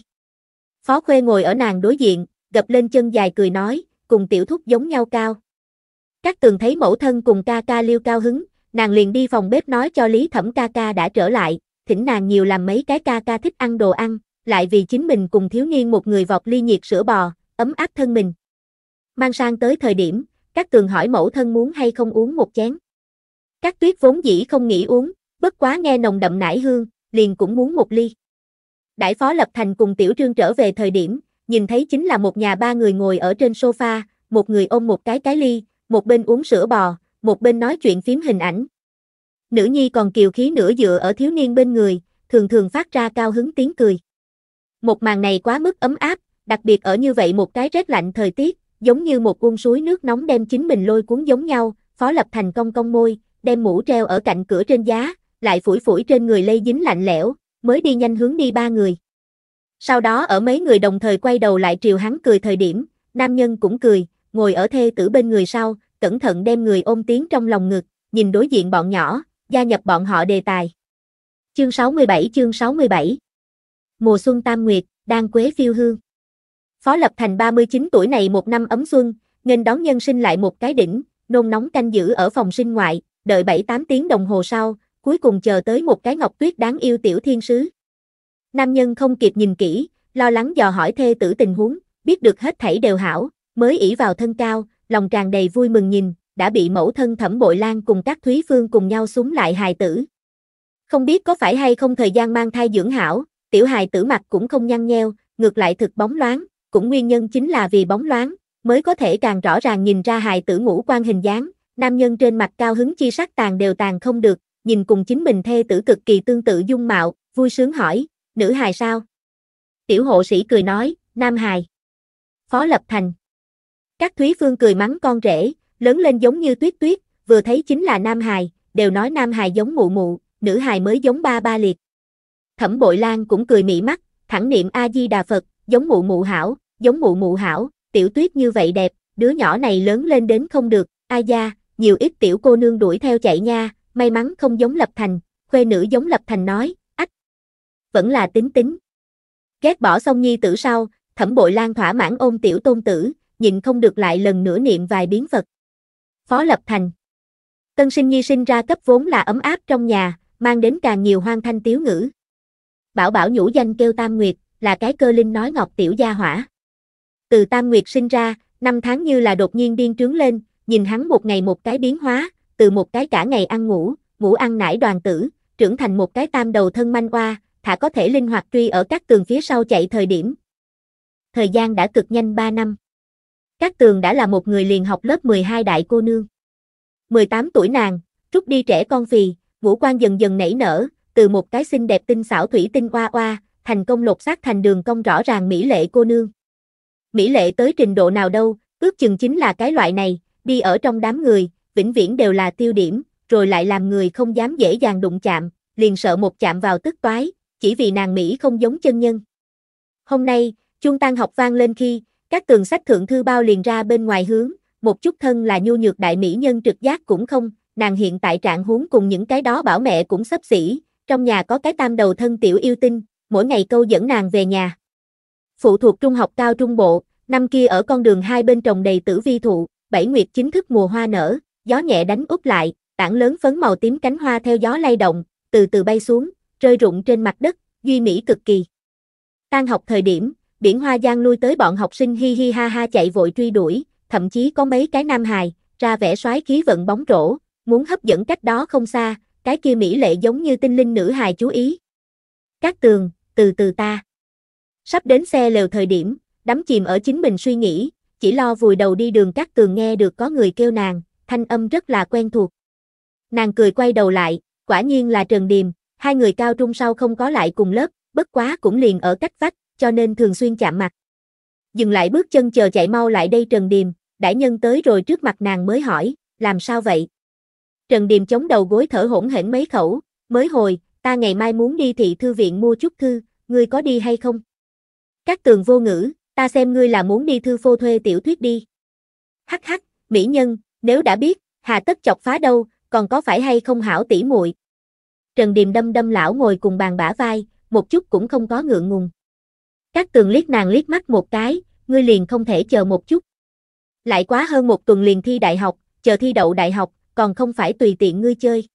Phó Khuê ngồi ở nàng đối diện, gập lên chân dài cười nói, cùng tiểu thúc giống nhau cao. Các tường thấy mẫu thân cùng ca ca liêu cao hứng, nàng liền đi phòng bếp nói cho Lý Thẩm ca ca đã trở lại, thỉnh nàng nhiều làm mấy cái ca ca thích ăn đồ ăn, lại vì chính mình cùng thiếu niên một người vọt ly nhiệt sữa bò, ấm áp thân mình. Mang sang tới thời điểm, các tường hỏi mẫu thân muốn hay không uống một chén. Các tuyết vốn dĩ không nghĩ uống, bất quá nghe nồng đậm nải hương, liền cũng muốn một ly. Đại phó Lập Thành cùng Tiểu Trương trở về thời điểm, nhìn thấy chính là một nhà ba người ngồi ở trên sofa, một người ôm một cái cái ly, một bên uống sữa bò, một bên nói chuyện phím hình ảnh. Nữ nhi còn kiều khí nửa dựa ở thiếu niên bên người, thường thường phát ra cao hứng tiếng cười. Một màn này quá mức ấm áp, đặc biệt ở như vậy một cái rét lạnh thời tiết, giống như một quân suối nước nóng đem chính mình lôi cuốn giống nhau, Phó Lập Thành công cong môi, đem mũ treo ở cạnh cửa trên giá, lại phủi phủi trên người lây dính lạnh lẽo, mới đi nhanh hướng đi ba người. Sau đó ở mấy người đồng thời quay đầu lại triều hắn cười thời điểm, nam nhân cũng cười, ngồi ở thê tử bên người sau, cẩn thận đem người ôm tiếng trong lòng ngực, nhìn đối diện bọn nhỏ, gia nhập bọn họ đề tài. Chương 67 chương 67 Mùa xuân tam nguyệt, đang quế phiêu hương. Phó Lập Thành 39 tuổi này một năm ấm xuân, nên đón nhân sinh lại một cái đỉnh, nôn nóng canh giữ ở phòng sinh ngoại, đợi 7-8 tiếng đồng hồ sau, cuối cùng chờ tới một cái ngọc tuyết đáng yêu tiểu thiên sứ. Nam nhân không kịp nhìn kỹ, lo lắng dò hỏi thê tử tình huống, biết được hết thảy đều hảo, mới ỷ vào thân cao, lòng tràn đầy vui mừng nhìn, đã bị mẫu thân thẩm bội lan cùng các thúy phương cùng nhau súng lại hài tử. Không biết có phải hay không thời gian mang thai dưỡng hảo, tiểu hài tử mặt cũng không nhăn nheo, ngược lại thực bóng loáng, cũng nguyên nhân chính là vì bóng loáng, mới có thể càng rõ ràng nhìn ra hài tử ngũ quan hình dáng, nam nhân trên mặt cao hứng chi sắc tàn đều tàn không được, nhìn cùng chính mình thê tử cực kỳ tương tự dung mạo, vui sướng hỏi, Nữ hài sao? Tiểu hộ sĩ cười nói, nam hài. Phó Lập Thành. Các Thúy Phương cười mắng con rể, lớn lên giống như tuyết tuyết, vừa thấy chính là nam hài, đều nói nam hài giống mụ mụ, nữ hài mới giống ba ba liệt. Thẩm Bội Lan cũng cười mị mắt, thẳng niệm A-di-đà Phật, giống mụ mụ hảo, giống mụ mụ hảo, tiểu tuyết như vậy đẹp, đứa nhỏ này lớn lên đến không được, a da, nhiều ít tiểu cô nương đuổi theo chạy nha, may mắn không giống Lập Thành, khuê nữ giống Lập Thành nói, vẫn là tính tính. Ghét bỏ xong nhi tử sau, thẩm bội lan thỏa mãn ôm tiểu tôn tử, nhìn không được lại lần nữa niệm vài biến Phật. Phó lập thành. Tân sinh nhi sinh ra cấp vốn là ấm áp trong nhà, mang đến càng nhiều hoang thanh tiếu ngữ. Bảo bảo nhũ danh kêu Tam Nguyệt, là cái cơ linh nói ngọc tiểu gia hỏa. Từ Tam Nguyệt sinh ra, năm tháng như là đột nhiên điên trướng lên, nhìn hắn một ngày một cái biến hóa, từ một cái cả ngày ăn ngủ, ngủ ăn nải đoàn tử, trưởng thành một cái tam đầu thân manh oa, thả có thể linh hoạt truy ở các tường phía sau chạy thời điểm. Thời gian đã cực nhanh 3 năm. Các tường đã là một người liền học lớp 12 đại cô nương. 18 tuổi nàng, rút đi trẻ con phì, vũ quan dần dần nảy nở, từ một cái xinh đẹp tinh xảo thủy tinh qua qua, thành công lột xác thành đường cong rõ ràng mỹ lệ cô nương. Mỹ lệ tới trình độ nào đâu, ước chừng chính là cái loại này, đi ở trong đám người, vĩnh viễn đều là tiêu điểm, rồi lại làm người không dám dễ dàng đụng chạm, liền sợ một chạm vào tức toái, chỉ vì nàng Mỹ không giống chân nhân. Hôm nay, chuông tan học vang lên khi, các tường sách thượng thư bao liền ra bên ngoài hướng, một chút thân là nhu nhược đại Mỹ nhân trực giác cũng không, nàng hiện tại trạng huống cùng những cái đó bảo mẹ cũng sắp xỉ, trong nhà có cái tam đầu thân tiểu yêu tinh, mỗi ngày câu dẫn nàng về nhà. Phụ thuộc trung học cao trung bộ, năm kia ở con đường hai bên trồng đầy tử vi thụ, bảy nguyệt chính thức mùa hoa nở, gió nhẹ đánh úp lại, tảng lớn phấn màu tím cánh hoa theo gió lay động, từ từ bay xuống, rơi rụng trên mặt đất, duy mỹ cực kỳ. Tan học thời điểm, biển hoa giang nuôi tới bọn học sinh hi hi ha ha chạy vội truy đuổi, thậm chí có mấy cái nam hài, ra vẻ soái khí vận bóng rổ, muốn hấp dẫn cách đó không xa, cái kia mỹ lệ giống như tinh linh nữ hài chú ý. Các tường, từ từ ta. Sắp đến xe lều thời điểm, đắm chìm ở chính mình suy nghĩ, chỉ lo vùi đầu đi đường các tường nghe được có người kêu nàng, thanh âm rất là quen thuộc. Nàng cười quay đầu lại, quả nhiên là Trần Điềm, Hai người cao trung sau không có lại cùng lớp, bất quá cũng liền ở cách vách, cho nên thường xuyên chạm mặt. Dừng lại bước chân chờ chạy mau lại đây Trần Điềm, đại nhân tới rồi trước mặt nàng mới hỏi, làm sao vậy? Trần Điềm chống đầu gối thở hổn hển mấy khẩu, mới hồi, ta ngày mai muốn đi thị thư viện mua chút thư, ngươi có đi hay không? Các tường vô ngữ, ta xem ngươi là muốn đi thư phô thuê tiểu thuyết đi. Hắc hắc, mỹ nhân, nếu đã biết, hà tất chọc phá đâu, còn có phải hay không hảo tỷ muội, Trần Điềm đâm đâm lão ngồi cùng bàn bả vai, một chút cũng không có ngượng ngùng. Các tường liếc nàng liếc mắt một cái, ngươi liền không thể chờ một chút. Lại quá hơn một tuần liền thi đại học, chờ thi đậu đại học, còn không phải tùy tiện ngươi chơi.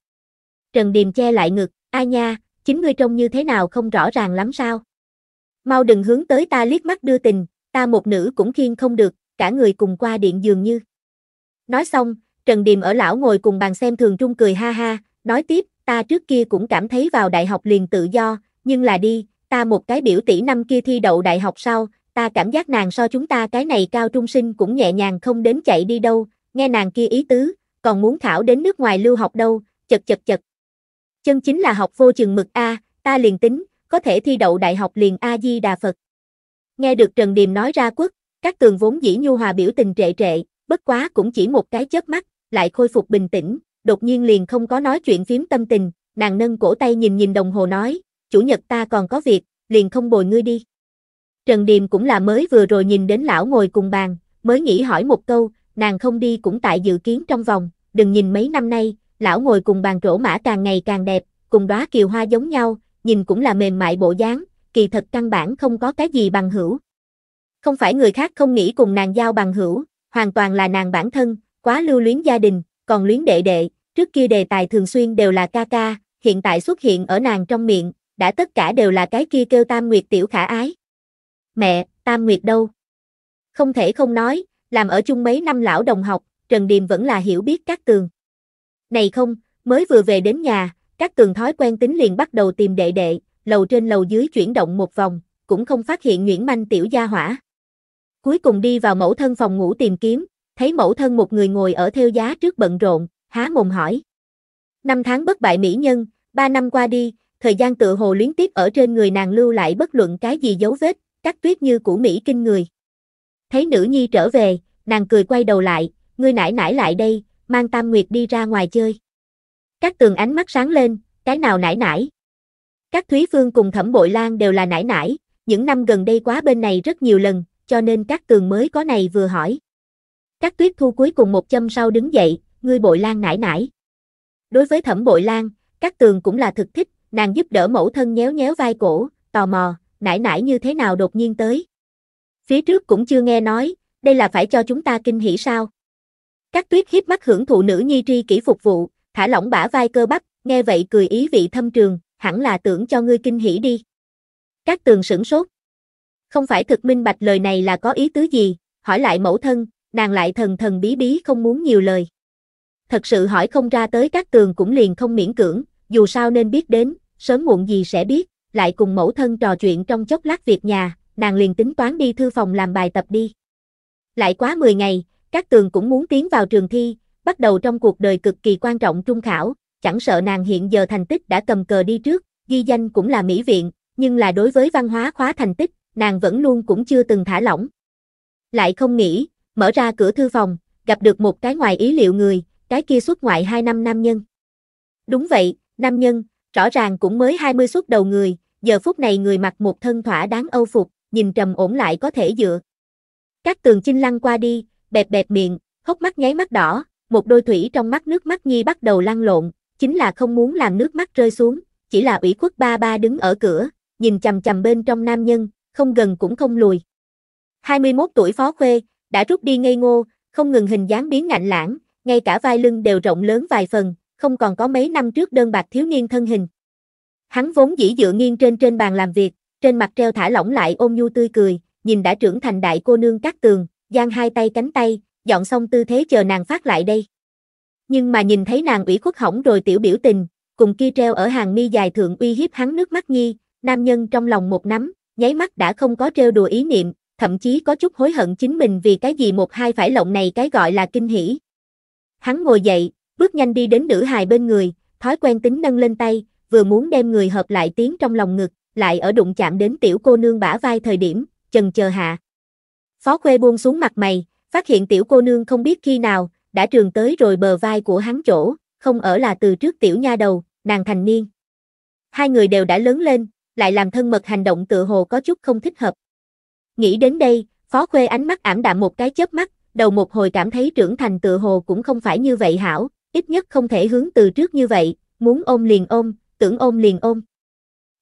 Trần Điềm che lại ngực, a nha, chính ngươi trông như thế nào không rõ ràng lắm sao. Mau đừng hướng tới ta liếc mắt đưa tình, ta một nữ cũng khiên không được, cả người cùng qua điện dường như. Nói xong, Trần Điềm ở lão ngồi cùng bàn xem thường trung cười ha ha, nói tiếp, ta trước kia cũng cảm thấy vào đại học liền tự do, nhưng là đi, ta một cái biểu tỷ năm kia thi đậu đại học sau, ta cảm giác nàng so chúng ta cái này cao trung sinh cũng nhẹ nhàng không đến chạy đi đâu, nghe nàng kia ý tứ, còn muốn khảo đến nước ngoài lưu học đâu, chật chật chật. Chân chính là học vô chừng mực A, ta liền tính, có thể thi đậu đại học liền A-di-đà Phật. Nghe được Trần Điềm nói ra quốc, các tường vốn dĩ nhu hòa biểu tình trệ trệ, bất quá cũng chỉ một cái chớp mắt, lại khôi phục bình tĩnh, đột nhiên liền không có nói chuyện phím tâm tình, nàng nâng cổ tay nhìn nhìn đồng hồ nói, chủ nhật ta còn có việc, liền không bồi ngươi đi. Trần Điềm cũng là mới vừa rồi nhìn đến lão ngồi cùng bàn, mới nghĩ hỏi một câu, nàng không đi cũng tại dự kiến trong vòng, đừng nhìn mấy năm nay, lão ngồi cùng bàn trổ mã càng ngày càng đẹp, cùng đóa kiều hoa giống nhau, nhìn cũng là mềm mại bộ dáng, kỳ thật căn bản không có cái gì bằng hữu. Không phải người khác không nghĩ cùng nàng giao bằng hữu, hoàn toàn là nàng bản thân, quá lưu luyến gia đình, còn luyến đệ đệ, Trước kia đề tài thường xuyên đều là ca ca, hiện tại xuất hiện ở nàng trong miệng, đã tất cả đều là cái kia kêu Tam Nguyệt tiểu khả ái. Mẹ, Tam Nguyệt đâu? Không thể không nói, làm ở chung mấy năm lão đồng học, Trần Điềm vẫn là hiểu biết các tường. Này không, mới vừa về đến nhà, các tường thói quen tính liền bắt đầu tìm đệ đệ, lầu trên lầu dưới chuyển động một vòng, cũng không phát hiện Nguyễn Manh tiểu gia hỏa. Cuối cùng đi vào mẫu thân phòng ngủ tìm kiếm, thấy mẫu thân một người ngồi ở theo giá trước bận rộn, há mồm hỏi. Năm tháng bất bại mỹ nhân, ba năm qua đi, thời gian tự hồ luyến tiếp ở trên người nàng lưu lại bất luận cái gì dấu vết, cắt tuyết như cũ mỹ kinh người. Thấy nữ nhi trở về, nàng cười quay đầu lại, ngươi nải nải lại đây, mang Tam Nguyệt đi ra ngoài chơi. Các tường ánh mắt sáng lên, cái nào nải nải. Các Thúy Phương cùng Thẩm Bội Lan đều là nải nải, những năm gần đây quá bên này rất nhiều lần, cho nên các tường mới có này vừa hỏi. Các tuyết thu cuối cùng một châm sau đứng dậy, ngươi bội lan nải nải. Đối với thẩm bội lan, các tường cũng là thực thích, nàng giúp đỡ mẫu thân nhéo nhéo vai cổ, tò mò, nải nải như thế nào đột nhiên tới. Phía trước cũng chưa nghe nói, đây là phải cho chúng ta kinh hỉ sao. Các tuyết hiếp mắt hưởng thụ nữ nhi tri kỹ phục vụ, thả lỏng bả vai cơ bắp, nghe vậy cười ý vị thâm trường, hẳn là tưởng cho ngươi kinh hỉ đi. Các tường sửng sốt. Không phải thực minh bạch lời này là có ý tứ gì, hỏi lại mẫu thân, nàng lại thần thần bí bí không muốn nhiều lời thật sự hỏi không ra tới các tường cũng liền không miễn cưỡng, dù sao nên biết đến, sớm muộn gì sẽ biết, lại cùng mẫu thân trò chuyện trong chốc lát việc nhà, nàng liền tính toán đi thư phòng làm bài tập đi. Lại quá 10 ngày, các tường cũng muốn tiến vào trường thi, bắt đầu trong cuộc đời cực kỳ quan trọng trung khảo, chẳng sợ nàng hiện giờ thành tích đã cầm cờ đi trước, ghi danh cũng là mỹ viện, nhưng là đối với văn hóa khóa thành tích, nàng vẫn luôn cũng chưa từng thả lỏng. Lại không nghĩ, mở ra cửa thư phòng, gặp được một cái ngoài ý liệu người, cái kia xuất ngoại 2 năm nam nhân. Đúng vậy, nam nhân, rõ ràng cũng mới 20 xuất đầu người, giờ phút này người mặc một thân thỏa đáng âu phục, nhìn trầm ổn lại có thể dựa. Các tường chinh lăng qua đi, bẹp bẹp miệng, khóc mắt nháy mắt đỏ, một đôi thủy trong mắt nước mắt nhi bắt đầu lăn lộn, chính là không muốn làm nước mắt rơi xuống, chỉ là ủy khuất ba ba đứng ở cửa, nhìn chằm chằm bên trong nam nhân, không gần cũng không lùi. 21 tuổi phó khuê, đã rút đi ngây ngô, không ngừng hình dáng biến ngạnh lãng, ngay cả vai lưng đều rộng lớn vài phần, không còn có mấy năm trước đơn bạc thiếu niên thân hình. Hắn vốn dĩ dựa nghiêng trên trên bàn làm việc, trên mặt treo thả lỏng lại ôm nhu tươi cười, nhìn đã trưởng thành đại cô nương các tường, giang hai tay cánh tay, dọn xong tư thế chờ nàng phát lại đây. Nhưng mà nhìn thấy nàng ủy khuất hỏng rồi tiểu biểu tình, cùng kia treo ở hàng mi dài thượng uy hiếp hắn nước mắt nhi, nam nhân trong lòng một nắm, nháy mắt đã không có treo đùa ý niệm, thậm chí có chút hối hận chính mình vì cái gì một hai phải lộng này cái gọi là kinh hỉ, Hắn ngồi dậy, bước nhanh đi đến nữ hài bên người, thói quen tính nâng lên tay, vừa muốn đem người hợp lại tiếng trong lòng ngực, lại ở đụng chạm đến tiểu cô nương bả vai thời điểm, chần chờ hạ. Phó Khuê buông xuống mặt mày, phát hiện tiểu cô nương không biết khi nào, đã trường tới rồi bờ vai của hắn chỗ, không ở là từ trước tiểu nha đầu, nàng thành niên. Hai người đều đã lớn lên, lại làm thân mật hành động tự hồ có chút không thích hợp. Nghĩ đến đây, Phó Khuê ánh mắt ảm đạm một cái chớp mắt, đầu một hồi cảm thấy trưởng thành tựa hồ cũng không phải như vậy hảo, ít nhất không thể hướng từ trước như vậy, muốn ôm liền ôm, tưởng ôm liền ôm.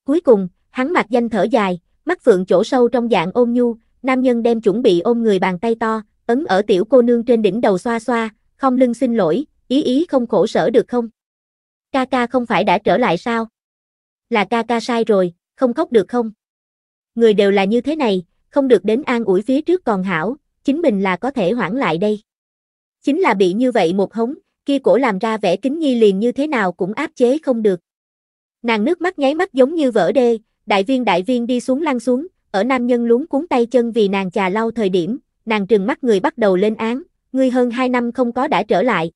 Cuối cùng, hắn mặt danh thở dài, mắt phượng chỗ sâu trong dạng ôm nhu, nam nhân đem chuẩn bị ôm người bàn tay to, ấn ở tiểu cô nương trên đỉnh đầu xoa xoa, không lưng xin lỗi, ý ý không khổ sở được không? Ca ca không phải đã trở lại sao? Là ca ca sai rồi, không khóc được không? Người đều là như thế này, không được đến an ủi phía trước còn hảo, chính mình là có thể hoãn lại đây. Chính là bị như vậy một hống, kia cổ làm ra vẻ kính nghi liền như thế nào cũng áp chế không được. Nàng nước mắt nháy mắt giống như vỡ đê, đại viên đại viên đi xuống lăn xuống, ở nam nhân lún cuốn tay chân vì nàng trà lau thời điểm, nàng trừng mắt người bắt đầu lên án, người hơn 2 năm không có đã trở lại.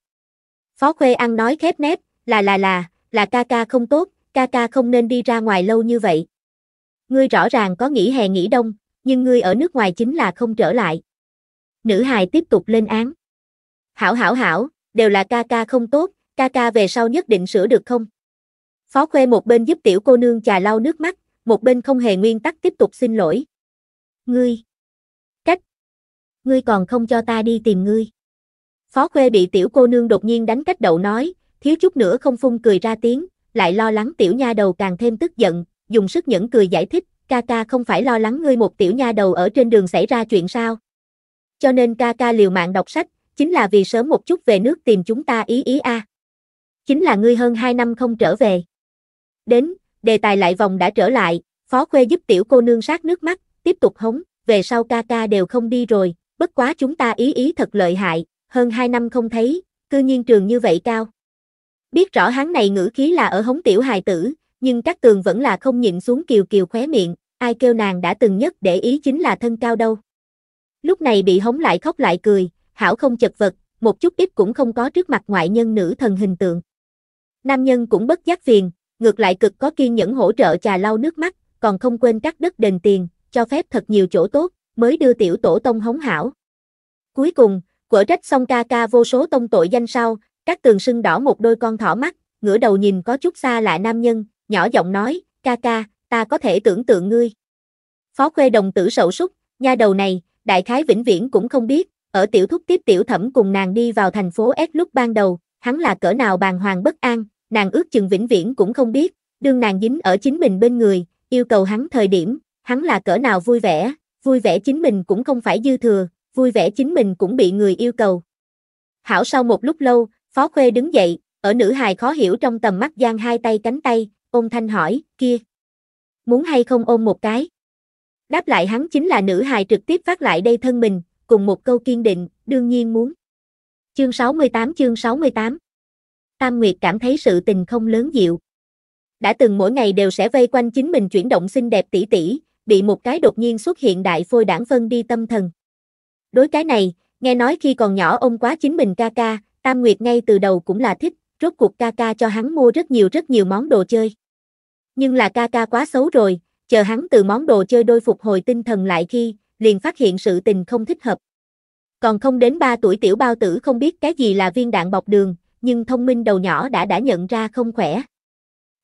Phó Khuê ăn nói khép nép, là là là, là ca ca không tốt, ca ca không nên đi ra ngoài lâu như vậy. Ngươi rõ ràng có nghỉ hè nghỉ đông, nhưng ngươi ở nước ngoài chính là không trở lại nữ hài tiếp tục lên án. Hảo hảo hảo, đều là ca ca không tốt, ca ca về sau nhất định sửa được không? Phó Khuê một bên giúp tiểu cô nương trà lau nước mắt, một bên không hề nguyên tắc tiếp tục xin lỗi. Ngươi! Cách! Ngươi còn không cho ta đi tìm ngươi. Phó Khuê bị tiểu cô nương đột nhiên đánh cách đầu nói, thiếu chút nữa không phun cười ra tiếng, lại lo lắng tiểu nha đầu càng thêm tức giận, dùng sức nhẫn cười giải thích, ca ca không phải lo lắng ngươi một tiểu nha đầu ở trên đường xảy ra chuyện sao, cho nên ca ca liều mạng đọc sách, chính là vì sớm một chút về nước tìm chúng ta ý ý a. Chính là ngươi hơn 2 năm không trở về. Đến, đề tài lại vòng đã trở lại, phó khuê giúp tiểu cô nương sát nước mắt, tiếp tục hống, về sau ca ca đều không đi rồi, bất quá chúng ta ý ý thật lợi hại, hơn 2 năm không thấy, cư nhiên trường như vậy cao. Biết rõ hắn này ngữ khí là ở hống tiểu hài tử, nhưng các tường vẫn là không nhịn xuống kiều kiều khóe miệng, ai kêu nàng đã từng nhất để ý chính là thân cao đâu lúc này bị hống lại khóc lại cười, hảo không chật vật, một chút ít cũng không có trước mặt ngoại nhân nữ thần hình tượng. Nam nhân cũng bất giác phiền, ngược lại cực có kiên nhẫn hỗ trợ trà lau nước mắt, còn không quên cắt đất đền tiền, cho phép thật nhiều chỗ tốt, mới đưa tiểu tổ tông hống hảo. Cuối cùng, quở trách xong ca ca vô số tông tội danh sau, các tường sưng đỏ một đôi con thỏ mắt, ngửa đầu nhìn có chút xa lạ nam nhân, nhỏ giọng nói, ca ca, ta có thể tưởng tượng ngươi. Phó khuê đồng tử sậu súc, nha đầu này, đại khái vĩnh viễn cũng không biết, ở tiểu thúc tiếp tiểu thẩm cùng nàng đi vào thành phố S lúc ban đầu, hắn là cỡ nào bàng hoàng bất an, nàng ước chừng vĩnh viễn cũng không biết, đương nàng dính ở chính mình bên người, yêu cầu hắn thời điểm, hắn là cỡ nào vui vẻ, vui vẻ chính mình cũng không phải dư thừa, vui vẻ chính mình cũng bị người yêu cầu. Hảo sau một lúc lâu, Phó Khuê đứng dậy, ở nữ hài khó hiểu trong tầm mắt giang hai tay cánh tay, ôm thanh hỏi, kia. Muốn hay không ôm một cái? Đáp lại hắn chính là nữ hài trực tiếp phát lại đây thân mình, cùng một câu kiên định, đương nhiên muốn. Chương 68 chương 68 Tam Nguyệt cảm thấy sự tình không lớn dịu. Đã từng mỗi ngày đều sẽ vây quanh chính mình chuyển động xinh đẹp tỷ tỷ, bị một cái đột nhiên xuất hiện đại phôi đảng phân đi tâm thần. Đối cái này, nghe nói khi còn nhỏ ông quá chính mình ca ca, Tam Nguyệt ngay từ đầu cũng là thích, rốt cuộc ca ca cho hắn mua rất nhiều rất nhiều món đồ chơi. Nhưng là ca ca quá xấu rồi, chờ hắn từ món đồ chơi đôi phục hồi tinh thần lại khi, liền phát hiện sự tình không thích hợp. Còn không đến 3 tuổi tiểu bao tử không biết cái gì là viên đạn bọc đường, nhưng thông minh đầu nhỏ đã đã nhận ra không khỏe.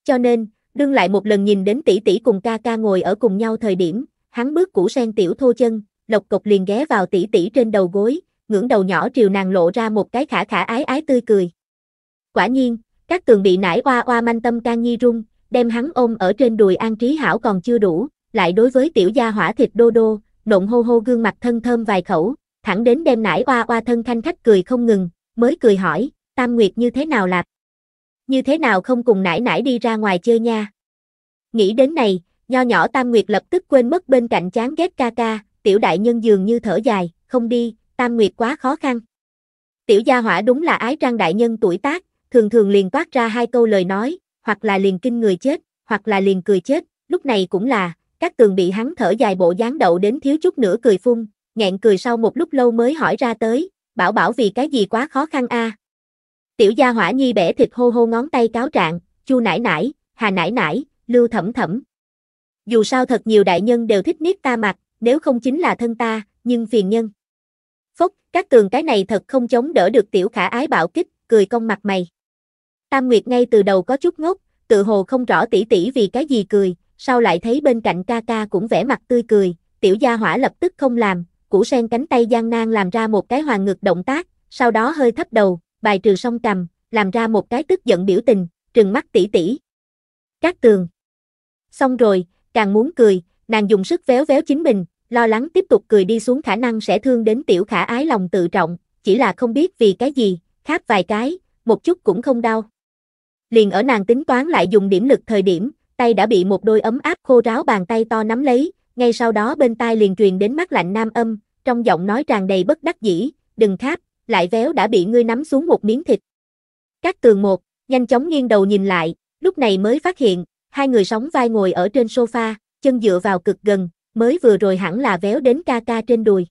Cho nên, đương lại một lần nhìn đến tỷ tỷ cùng ca ca ngồi ở cùng nhau thời điểm, hắn bước củ sen tiểu thô chân, lộc cộc liền ghé vào tỷ tỷ trên đầu gối, ngưỡng đầu nhỏ triều nàng lộ ra một cái khả khả ái ái tươi cười. Quả nhiên, các tường bị nải oa oa manh tâm can nhi rung, đem hắn ôm ở trên đùi An Trí Hảo còn chưa đủ, lại đối với tiểu gia hỏa thịt đô đô, nộn hô hô gương mặt thân thơm vài khẩu, thẳng đến đem nải oa oa thân khanh khách cười không ngừng, mới cười hỏi, Tam Nguyệt như thế nào lạc? Như thế nào không cùng nải nải đi ra ngoài chơi nha? Nghĩ đến này, nho nhỏ Tam Nguyệt lập tức quên mất bên cạnh chán ghét ca ca, tiểu đại nhân dường như thở dài, không đi, Tam Nguyệt quá khó khăn. Tiểu gia hỏa đúng là ái trang đại nhân tuổi tác, thường thường liền toát ra hai câu lời nói, hoặc là liền kinh người chết, hoặc là liền cười chết, lúc này cũng là, các tường bị hắn thở dài bộ dáng đậu đến thiếu chút nữa cười phun, nghẹn cười sau một lúc lâu mới hỏi ra tới, bảo bảo vì cái gì quá khó khăn a Tiểu gia hỏa nhi bẻ thịt hô hô ngón tay cáo trạng, chu nải nải, hà nải nải, lưu thẩm thẩm. Dù sao thật nhiều đại nhân đều thích niết ta mặt, nếu không chính là thân ta, nhưng phiền nhân. phúc các tường cái này thật không chống đỡ được tiểu khả ái bạo kích, cười cong mặt mày. Tam Nguyệt ngay từ đầu có chút ngốc, tự hồ không rõ tỷ tỷ vì cái gì cười, sau lại thấy bên cạnh ca ca cũng vẻ mặt tươi cười, tiểu gia hỏa lập tức không làm, củ sen cánh tay gian nan làm ra một cái hoàng ngực động tác, sau đó hơi thấp đầu, bài trừ song cầm, làm ra một cái tức giận biểu tình, trừng mắt tỷ tỷ. Các tường. Xong rồi, càng muốn cười, nàng dùng sức véo véo chính mình, lo lắng tiếp tục cười đi xuống khả năng sẽ thương đến tiểu khả ái lòng tự trọng, chỉ là không biết vì cái gì, kháp vài cái, một chút cũng không đau liền ở nàng tính toán lại dùng điểm lực thời điểm, tay đã bị một đôi ấm áp khô ráo bàn tay to nắm lấy, ngay sau đó bên tai liền truyền đến mắt lạnh nam âm, trong giọng nói tràn đầy bất đắc dĩ, đừng kháp, lại véo đã bị ngươi nắm xuống một miếng thịt. Các tường một, nhanh chóng nghiêng đầu nhìn lại, lúc này mới phát hiện, hai người sóng vai ngồi ở trên sofa, chân dựa vào cực gần, mới vừa rồi hẳn là véo đến ca ca trên đùi.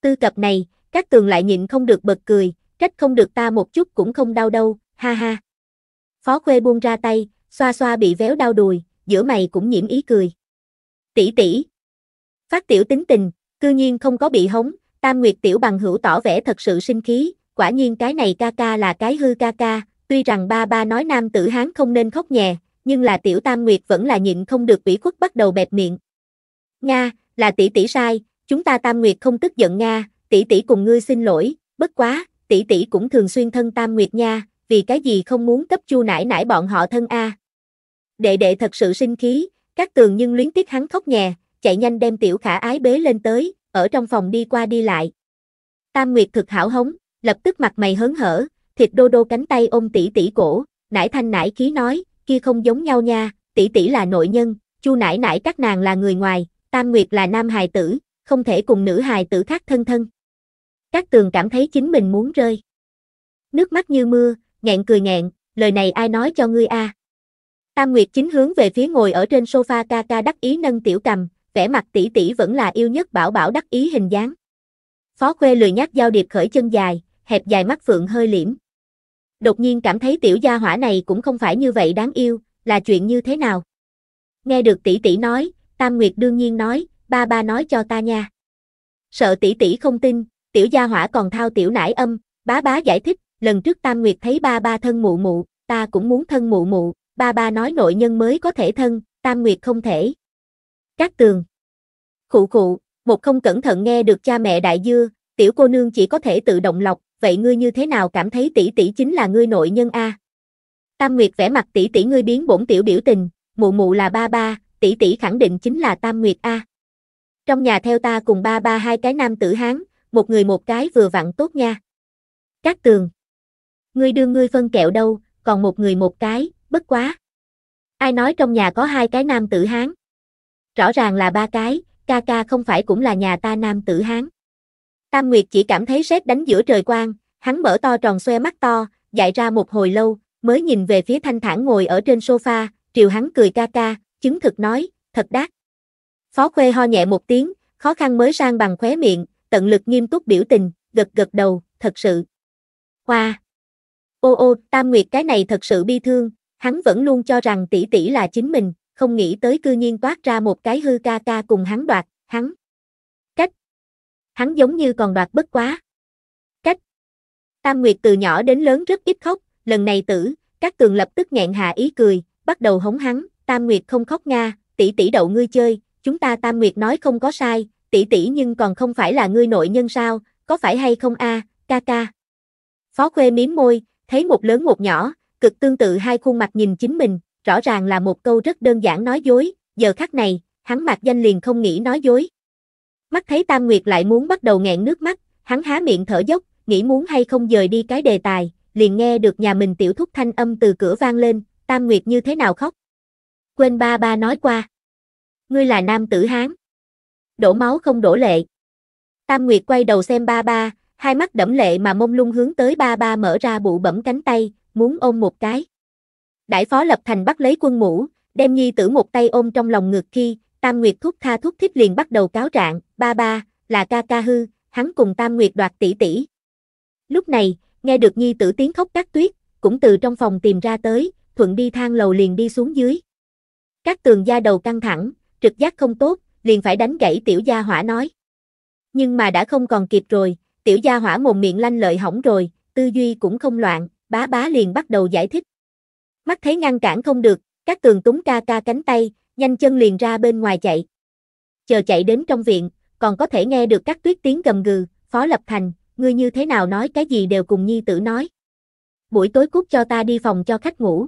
Tư cập này, các tường lại nhịn không được bật cười, trách không được ta một chút cũng không đau đâu, ha ha. Phó Khuê buông ra tay, xoa xoa bị véo đau đùi, giữa mày cũng nhiễm ý cười. Tỷ tỷ. Phát tiểu tính tình, cư nhiên không có bị hống, Tam Nguyệt tiểu bằng hữu tỏ vẻ thật sự sinh khí, quả nhiên cái này ca ca là cái hư ca ca, tuy rằng ba ba nói nam tử hán không nên khóc nhè, nhưng là tiểu Tam Nguyệt vẫn là nhịn không được ủy khuất bắt đầu bẹp miệng. Nga, là tỷ tỷ sai, chúng ta Tam Nguyệt không tức giận Nga, tỷ tỷ cùng ngươi xin lỗi, bất quá, tỷ tỷ cũng thường xuyên thân Tam Nguyệt nha, vì cái gì không muốn cấp chu nải nải bọn họ thân a. Đệ đệ thật sự sinh khí, các tường nhưng luyến tiếc hắn khóc nhè, chạy nhanh đem tiểu khả ái bế lên tới, ở trong phòng đi qua đi lại. Tam Nguyệt thực hảo hống, lập tức mặt mày hớn hở, thịt đô đô cánh tay ôm tỷ tỷ cổ, nải thanh nải khí nói, kia không giống nhau nha, tỷ tỷ là nội nhân, chu nải nải các nàng là người ngoài, Tam Nguyệt là nam hài tử, không thể cùng nữ hài tử khác thân thân. Các tường cảm thấy chính mình muốn rơi. Nước mắt như mưa, nghẹn cười nghẹn, lời này ai nói cho ngươi a? Tam Nguyệt chính hướng về phía ngồi ở trên sofa ca ca đắc ý nâng tiểu cầm, vẻ mặt tỷ tỷ vẫn là yêu nhất bảo bảo đắc ý hình dáng. Phó Khuê lười nhác giao điệp khởi chân dài, hẹp dài mắt phượng hơi liễm. Đột nhiên cảm thấy tiểu gia hỏa này cũng không phải như vậy đáng yêu, là chuyện như thế nào? Nghe được tỷ tỷ nói, Tam Nguyệt đương nhiên nói, ba ba nói cho ta nha. Sợ tỷ tỷ không tin, tiểu gia hỏa còn thao tiểu nải âm, bá bá giải thích, lần trước Tam Nguyệt thấy ba ba thân mụ mụ, ta cũng muốn thân mụ mụ, ba ba nói nội nhân mới có thể thân, Tam Nguyệt không thể. Các tường. Khụ khụ, một không cẩn thận nghe được cha mẹ đại dưa, tiểu cô nương chỉ có thể tự động lọc, vậy ngươi như thế nào cảm thấy tỷ tỷ chính là ngươi nội nhân a? Tam Nguyệt vẽ mặt tỷ tỷ ngươi biến bổn tiểu biểu tình, mụ mụ là ba ba, tỷ tỷ khẳng định chính là Tam Nguyệt a. Trong nhà theo ta cùng ba ba hai cái nam tử hán, một người một cái vừa vặn tốt nha. Các tường ngươi đưa ngươi phân kẹo đâu, còn một người một cái, bất quá. Ai nói trong nhà có hai cái nam tử Hán? Rõ ràng là ba cái, ca ca không phải cũng là nhà ta nam tử Hán. Tam Nguyệt chỉ cảm thấy sét đánh giữa trời quang, hắn mở to tròn xoe mắt to, dại ra một hồi lâu, mới nhìn về phía thanh thản ngồi ở trên sofa, triều hắn cười ca ca, chứng thực nói, thật đắt. Phó Khuê ho nhẹ một tiếng, khó khăn mới sang bằng khóe miệng, tận lực nghiêm túc biểu tình, gật gật đầu, thật sự. Hoa! Ô ô, Tam Nguyệt cái này thật sự bi thương, hắn vẫn luôn cho rằng tỷ tỷ là chính mình, không nghĩ tới cư nhiên toát ra một cái hư ca ca cùng hắn đoạt, hắn. Cách. Hắn giống như còn đoạt bất quá. Cách. Tam Nguyệt từ nhỏ đến lớn rất ít khóc, lần này tử, các tường lập tức nghẹn hạ ý cười, bắt đầu hống hắn, Tam Nguyệt không khóc nga, tỷ tỷ đậu ngươi chơi, chúng ta Tam Nguyệt nói không có sai, tỷ tỷ nhưng còn không phải là ngươi nội nhân sao, có phải hay không a, ca ca. Phó Khuê miếm môi, thấy một lớn một nhỏ, cực tương tự hai khuôn mặt nhìn chính mình, rõ ràng là một câu rất đơn giản nói dối, giờ khắc này, hắn mặt danh liền không nghĩ nói dối. Mắt thấy Tam Nguyệt lại muốn bắt đầu nghẹn nước mắt, hắn há miệng thở dốc, nghĩ muốn hay không dời đi cái đề tài, liền nghe được nhà mình tiểu thúc thanh âm từ cửa vang lên, Tam Nguyệt như thế nào khóc. Quên ba ba nói qua. Ngươi là nam tử Hán. Đổ máu không đổ lệ. Tam Nguyệt quay đầu xem ba ba, hai mắt đẫm lệ mà mông lung hướng tới ba ba mở ra bụ bẩm cánh tay, muốn ôm một cái. Đại phó lập thành bắt lấy quân mũ, đem nhi tử một tay ôm trong lòng ngực khi, Tam Nguyệt thúc tha thúc thiếp liền bắt đầu cáo trạng, ba ba, là ca ca hư, hắn cùng Tam Nguyệt đoạt tỷ tỷ. Lúc này, nghe được nhi tử tiếng khóc cắt tuyết, cũng từ trong phòng tìm ra tới, thuận đi thang lầu liền đi xuống dưới. Các tường gia đầu căng thẳng, trực giác không tốt, liền phải đánh gãy tiểu gia hỏa nói. Nhưng mà đã không còn kịp rồi, tiểu gia hỏa mồm miệng lanh lợi hỏng rồi, tư duy cũng không loạn, bá bá liền bắt đầu giải thích. Mắt thấy ngăn cản không được, các tường túng ca ca cánh tay, nhanh chân liền ra bên ngoài chạy. Chờ chạy đến trong viện, còn có thể nghe được các tuyết tiếng gầm gừ, phó lập thành, ngươi như thế nào nói cái gì đều cùng nhi tử nói. Buổi tối cút cho ta đi phòng cho khách ngủ.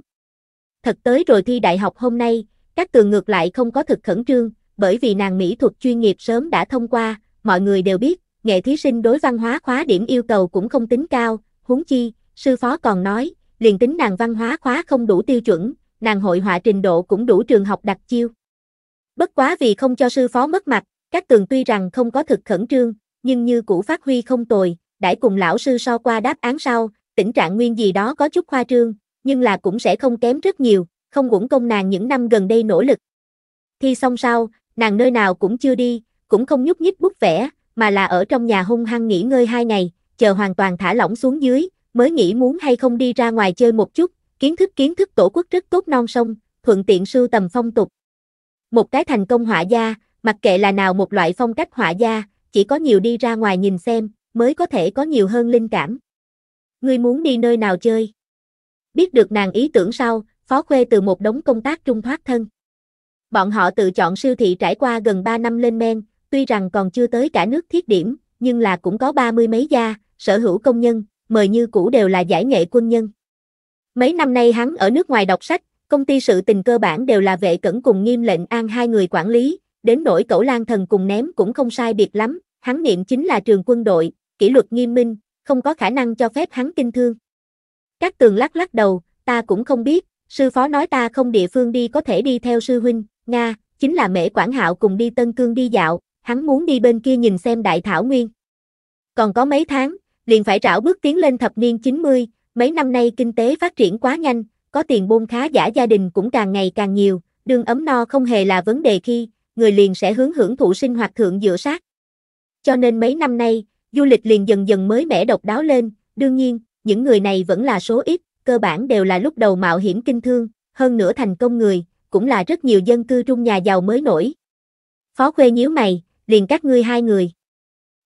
Thật tới rồi thi đại học hôm nay, các tường ngược lại không có thực khẩn trương, bởi vì nàng mỹ thuật chuyên nghiệp sớm đã thông qua, mọi người đều biết, nghệ thí sinh đối văn hóa khóa điểm yêu cầu cũng không tính cao, huống chi, sư phó còn nói, liền tính nàng văn hóa khóa không đủ tiêu chuẩn, nàng hội họa trình độ cũng đủ trường học đặc chiêu. Bất quá vì không cho sư phó mất mặt, các tường tuy rằng không có thực khẩn trương, nhưng như cũ phát huy không tồi, đãi cùng lão sư so qua đáp án sau, tình trạng nguyên gì đó có chút khoa trương, nhưng là cũng sẽ không kém rất nhiều, không uổng công nàng những năm gần đây nỗ lực. Thi xong sau, nàng nơi nào cũng chưa đi, cũng không nhúc nhích bút vẽ, mà là ở trong nhà hung hăng nghỉ ngơi hai ngày, chờ hoàn toàn thả lỏng xuống dưới, mới nghĩ muốn hay không đi ra ngoài chơi một chút, kiến thức kiến thức tổ quốc rất tốt non sông, thuận tiện sưu tầm phong tục. Một cái thành công họa gia, mặc kệ là nào một loại phong cách họa gia, chỉ có nhiều đi ra ngoài nhìn xem, mới có thể có nhiều hơn linh cảm. Ngươi muốn đi nơi nào chơi? Biết được nàng ý tưởng sau, Phó Khuê từ một đống công tác trung thoát thân. Bọn họ tự chọn siêu thị trải qua gần 3 năm lên men, tuy rằng còn chưa tới cả nước thiết điểm, nhưng là cũng có ba mươi mấy gia, sở hữu công nhân, mời như cũ đều là giải nghệ quân nhân. Mấy năm nay hắn ở nước ngoài đọc sách, công ty sự tình cơ bản đều là vệ cẩn cùng nghiêm lệnh an hai người quản lý, đến nỗi cẩu lan thần cùng ném cũng không sai biệt lắm, hắn niệm chính là trường quân đội, kỷ luật nghiêm minh, không có khả năng cho phép hắn kinh thương. Các tường lắc lắc đầu, ta cũng không biết, sư phó nói ta không địa phương đi có thể đi theo sư huynh, Nga, chính là mễ quản hạo cùng đi Tân Cương đi dạo, hắn muốn đi bên kia nhìn xem đại thảo nguyên. Còn có mấy tháng, liền phải rảo bước tiến lên thập niên 90, mấy năm nay kinh tế phát triển quá nhanh, có tiền buôn khá giả gia đình cũng càng ngày càng nhiều, đường ấm no không hề là vấn đề khi, người liền sẽ hướng hưởng thụ sinh hoạt thượng dựa sát. Cho nên mấy năm nay, du lịch liền dần dần mới mẻ độc đáo lên, đương nhiên, những người này vẫn là số ít, cơ bản đều là lúc đầu mạo hiểm kinh thương, hơn nữa thành công người, cũng là rất nhiều dân cư trung nhà giàu mới nổi. Phó Khuê nhíu mày, liền các ngươi hai người.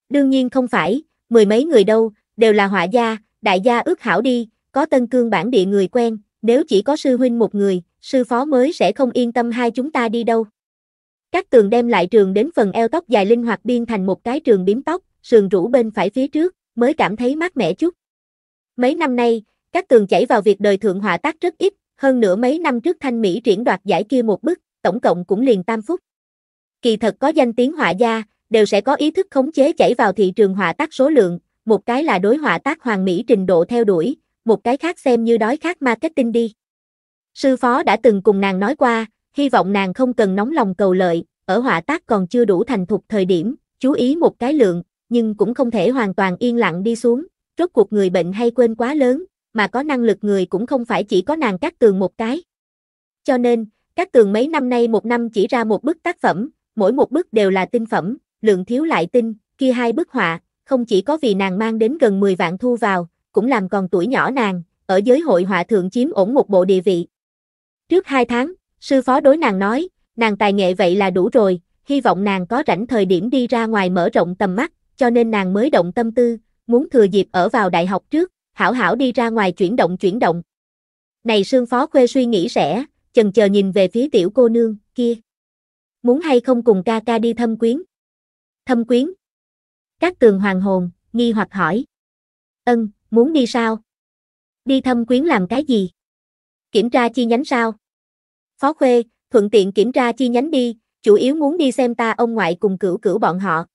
Đương nhiên không phải, mười mấy người đâu, đều là họa gia, đại gia ước hảo đi, có tân cương bản địa người quen, nếu chỉ có sư huynh một người, sư phó mới sẽ không yên tâm hai chúng ta đi đâu. Các tường đem lại trường đến phần eo tóc dài linh hoạt biên thành một cái trường biếm tóc, sườn rũ bên phải phía trước, mới cảm thấy mát mẻ chút. Mấy năm nay, các tường chảy vào việc đời thượng họa tác rất ít, hơn nữa mấy năm trước thanh Mỹ triển đoạt giải kia một bức, tổng cộng cũng liền tam phút kỳ thật có danh tiếng họa gia, đều sẽ có ý thức khống chế chảy vào thị trường họa tác số lượng, một cái là đối họa tác hoàn mỹ trình độ theo đuổi, một cái khác xem như đói khát marketing đi. Sư phó đã từng cùng nàng nói qua, hy vọng nàng không cần nóng lòng cầu lợi, ở họa tác còn chưa đủ thành thục thời điểm, chú ý một cái lượng, nhưng cũng không thể hoàn toàn yên lặng đi xuống, rốt cuộc người bệnh hay quên quá lớn, mà có năng lực người cũng không phải chỉ có nàng cắt tường một cái. Cho nên, các tường mấy năm nay một năm chỉ ra một bức tác phẩm, mỗi một bức đều là tinh phẩm, lượng thiếu lại tinh, kia hai bức họa, không chỉ có vì nàng mang đến gần 10 vạn thu vào, cũng làm còn tuổi nhỏ nàng, ở giới hội họa thượng chiếm ổn một bộ địa vị. Trước hai tháng, sư phó đối nàng nói, nàng tài nghệ vậy là đủ rồi, hy vọng nàng có rảnh thời điểm đi ra ngoài mở rộng tầm mắt, cho nên nàng mới động tâm tư, muốn thừa dịp ở vào đại học trước, hảo hảo đi ra ngoài chuyển động chuyển động. Này sương phó khuê suy nghĩ sẽ, chần chờ nhìn về phía tiểu cô nương, kia muốn hay không cùng ca ca đi thâm quyến? Thâm quyến? Các tường hoàng hồn, nghi hoặc hỏi. Ân, muốn đi sao? Đi thâm quyến làm cái gì? Kiểm tra chi nhánh sao? Phó Khuê, thuận tiện kiểm tra chi nhánh đi, chủ yếu muốn đi xem ta ông ngoại cùng cửu cửu bọn họ.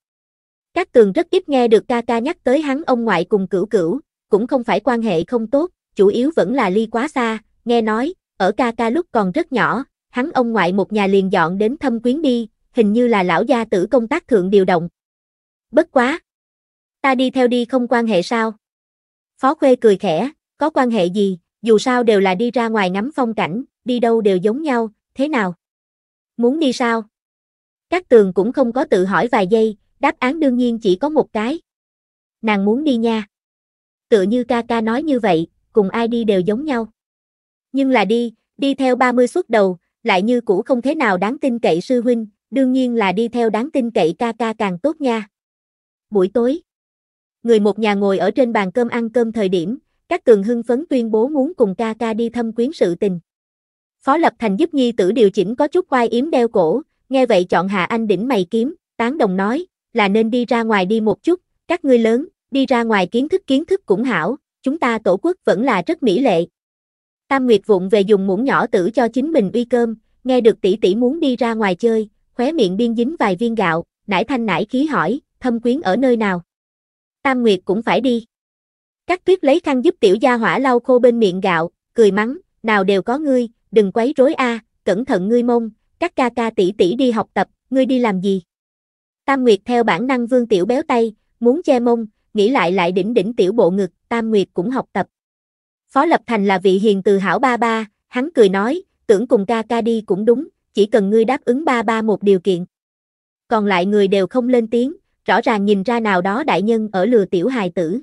Các tường rất ít nghe được ca ca nhắc tới hắn ông ngoại cùng cửu cửu, cũng không phải quan hệ không tốt, chủ yếu vẫn là ly quá xa, nghe nói, ở ca ca lúc còn rất nhỏ, hắn ông ngoại một nhà liền dọn đến thâm quyến đi, hình như là lão gia tử công tác thượng điều động. Bất quá. Ta đi theo đi không quan hệ sao? Phó Khuê cười khẽ, có quan hệ gì, dù sao đều là đi ra ngoài ngắm phong cảnh, đi đâu đều giống nhau, thế nào? Muốn đi sao? Các tường cũng không có tự hỏi vài giây, đáp án đương nhiên chỉ có một cái. Nàng muốn đi nha. Tựa như ca ca nói như vậy, cùng ai đi đều giống nhau. Nhưng là đi, đi theo 30 suốt đầu, lại như cũ không thế nào đáng tin cậy sư huynh, đương nhiên là đi theo đáng tin cậy ca ca càng tốt nha. Buổi tối, người một nhà ngồi ở trên bàn cơm ăn cơm thời điểm, các cường hưng phấn tuyên bố muốn cùng ca ca đi thăm quyến sự tình. Phó Lập Thành giúp nhi tử điều chỉnh có chút quai yếm đeo cổ, nghe vậy chọn hạ anh đỉnh mày kiếm, tán đồng nói, là nên đi ra ngoài đi một chút, các ngươi lớn, đi ra ngoài kiến thức kiến thức cũng hảo, chúng ta tổ quốc vẫn là rất mỹ lệ, Tam Nguyệt vụng về dùng muỗng nhỏ tử cho chính mình uy cơm, nghe được tỷ tỷ muốn đi ra ngoài chơi, khóe miệng biên dính vài viên gạo, nải thanh nải khí hỏi, thâm quyến ở nơi nào? Tam Nguyệt cũng phải đi. Các tuyết lấy khăn giúp tiểu gia hỏa lau khô bên miệng gạo, cười mắng, nào đều có ngươi, đừng quấy rối a, à, cẩn thận ngươi mông, các ca ca tỷ tỷ đi học tập, ngươi đi làm gì? Tam Nguyệt theo bản năng vương tiểu béo tay, muốn che mông, nghĩ lại lại đỉnh đỉnh tiểu bộ ngực, Tam Nguyệt cũng học tập. Phó Lập Thành là vị hiền từ hảo ba ba, hắn cười nói, tưởng cùng ca ca đi cũng đúng, chỉ cần ngươi đáp ứng ba ba một điều kiện. Còn lại người đều không lên tiếng, rõ ràng nhìn ra nào đó đại nhân ở lừa tiểu hài tử.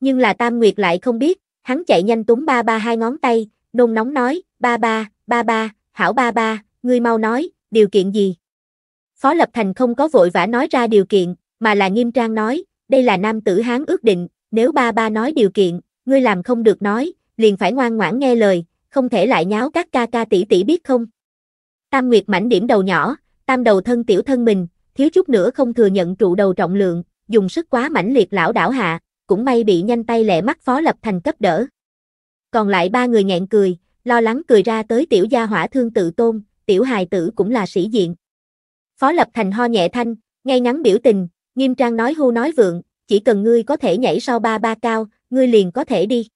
Nhưng là Tam Nguyệt lại không biết, hắn chạy nhanh túm ba ba hai ngón tay, nôn nóng nói, ba ba, ba ba, hảo ba ba, ngươi mau nói, điều kiện gì? Phó Lập Thành không có vội vã nói ra điều kiện, mà là nghiêm trang nói, đây là nam tử hán ước định, nếu ba ba nói điều kiện, ngươi làm không được nói, liền phải ngoan ngoãn nghe lời, không thể lại nháo các ca ca tỷ tỷ biết không. Tam Nguyệt mảnh điểm đầu nhỏ, tam đầu thân tiểu thân mình, thiếu chút nữa không thừa nhận trụ đầu trọng lượng, dùng sức quá mãnh liệt lão đảo hạ, cũng may bị nhanh tay lẹ mắt phó lập thành cấp đỡ. Còn lại ba người nghẹn cười, lo lắng cười ra tới tiểu gia hỏa thương tự tôn, tiểu hài tử cũng là sĩ diện. Phó lập thành ho nhẹ thanh, ngay ngắn biểu tình, nghiêm trang nói hô nói vượng, chỉ cần ngươi có thể nhảy sau ba ba cao, ngươi liền có thể đi.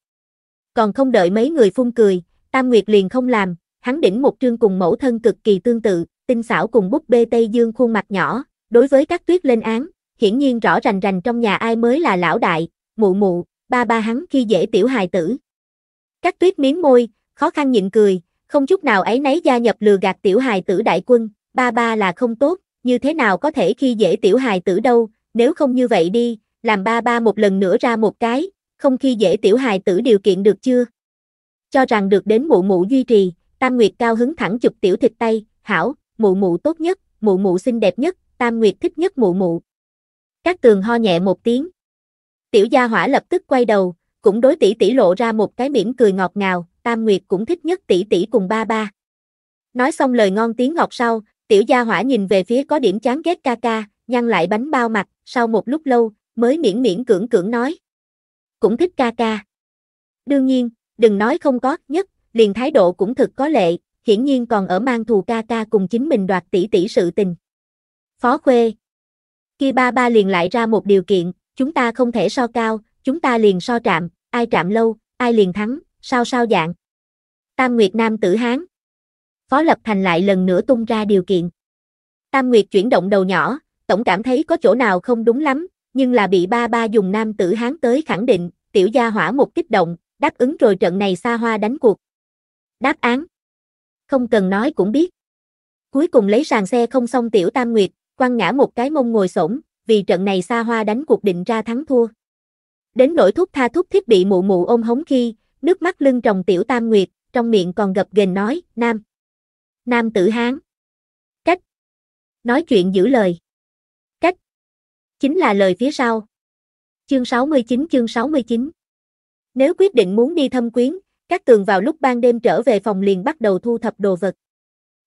Còn không đợi mấy người phun cười, Tam Nguyệt liền không làm, hắn đỉnh một trương cùng mẫu thân cực kỳ tương tự, tinh xảo cùng búp bê Tây Dương khuôn mặt nhỏ, đối với các tuyết lên án, hiển nhiên rõ rành rành trong nhà ai mới là lão đại, mụ mụ, ba ba hắn khi dễ tiểu hài tử. Các tuyết miếng môi, khó khăn nhịn cười, không chút nào ấy nấy gia nhập lừa gạt tiểu hài tử đại quân, ba ba là không tốt, như thế nào có thể khi dễ tiểu hài tử đâu, nếu không như vậy đi, làm ba ba một lần nữa ra một cái, không khi dễ tiểu hài tử điều kiện được chưa? Cho rằng được đến mụ mụ duy trì, Tam Nguyệt cao hứng thẳng chụp tiểu thịt tay, hảo, mụ mụ tốt nhất, mụ mụ xinh đẹp nhất, Tam Nguyệt thích nhất mụ mụ. Các tường ho nhẹ một tiếng. Tiểu gia hỏa lập tức quay đầu, cũng đối tỷ tỷ lộ ra một cái mỉm cười ngọt ngào, Tam Nguyệt cũng thích nhất tỷ tỷ cùng ba ba. Nói xong lời ngon tiếng ngọt sau, tiểu gia hỏa nhìn về phía có điểm chán ghét ca ca, nhăn lại bánh bao mặt, sau một lúc lâu, mới miễn miễn cưỡng cưỡng nói cũng thích ca ca. Đương nhiên, đừng nói không có, nhất, liền thái độ cũng thực có lệ, hiển nhiên còn ở mang thù ca ca cùng chính mình đoạt tỷ tỷ sự tình. Phó Khuê Khi ba ba liền lại ra một điều kiện, chúng ta không thể so cao, chúng ta liền so trạm, ai trạm lâu, ai liền thắng, sao sao dạng. Tam Nguyệt Nam tử Hán Phó Lập Thành lại lần nữa tung ra điều kiện. Tam Nguyệt chuyển động đầu nhỏ, tổng cảm thấy có chỗ nào không đúng lắm, nhưng là bị ba ba dùng nam tử hán tới khẳng định, tiểu gia hỏa một kích động, đáp ứng rồi trận này xa hoa đánh cuộc. Đáp án. Không cần nói cũng biết. Cuối cùng lấy sàn xe không xong tiểu tam nguyệt, quăng ngã một cái mông ngồi xổm vì trận này xa hoa đánh cuộc định ra thắng thua. Đến nỗi thuốc tha thuốc thiết bị mụ mụ ôm hống khi, nước mắt lưng tròng tiểu tam nguyệt, trong miệng còn gập ghềnh nói, nam. Nam tử hán. Cách. Nói chuyện giữ lời chính là lời phía sau. Chương 69 chương 69 Nếu quyết định muốn đi thâm quyến, các tường vào lúc ban đêm trở về phòng liền bắt đầu thu thập đồ vật.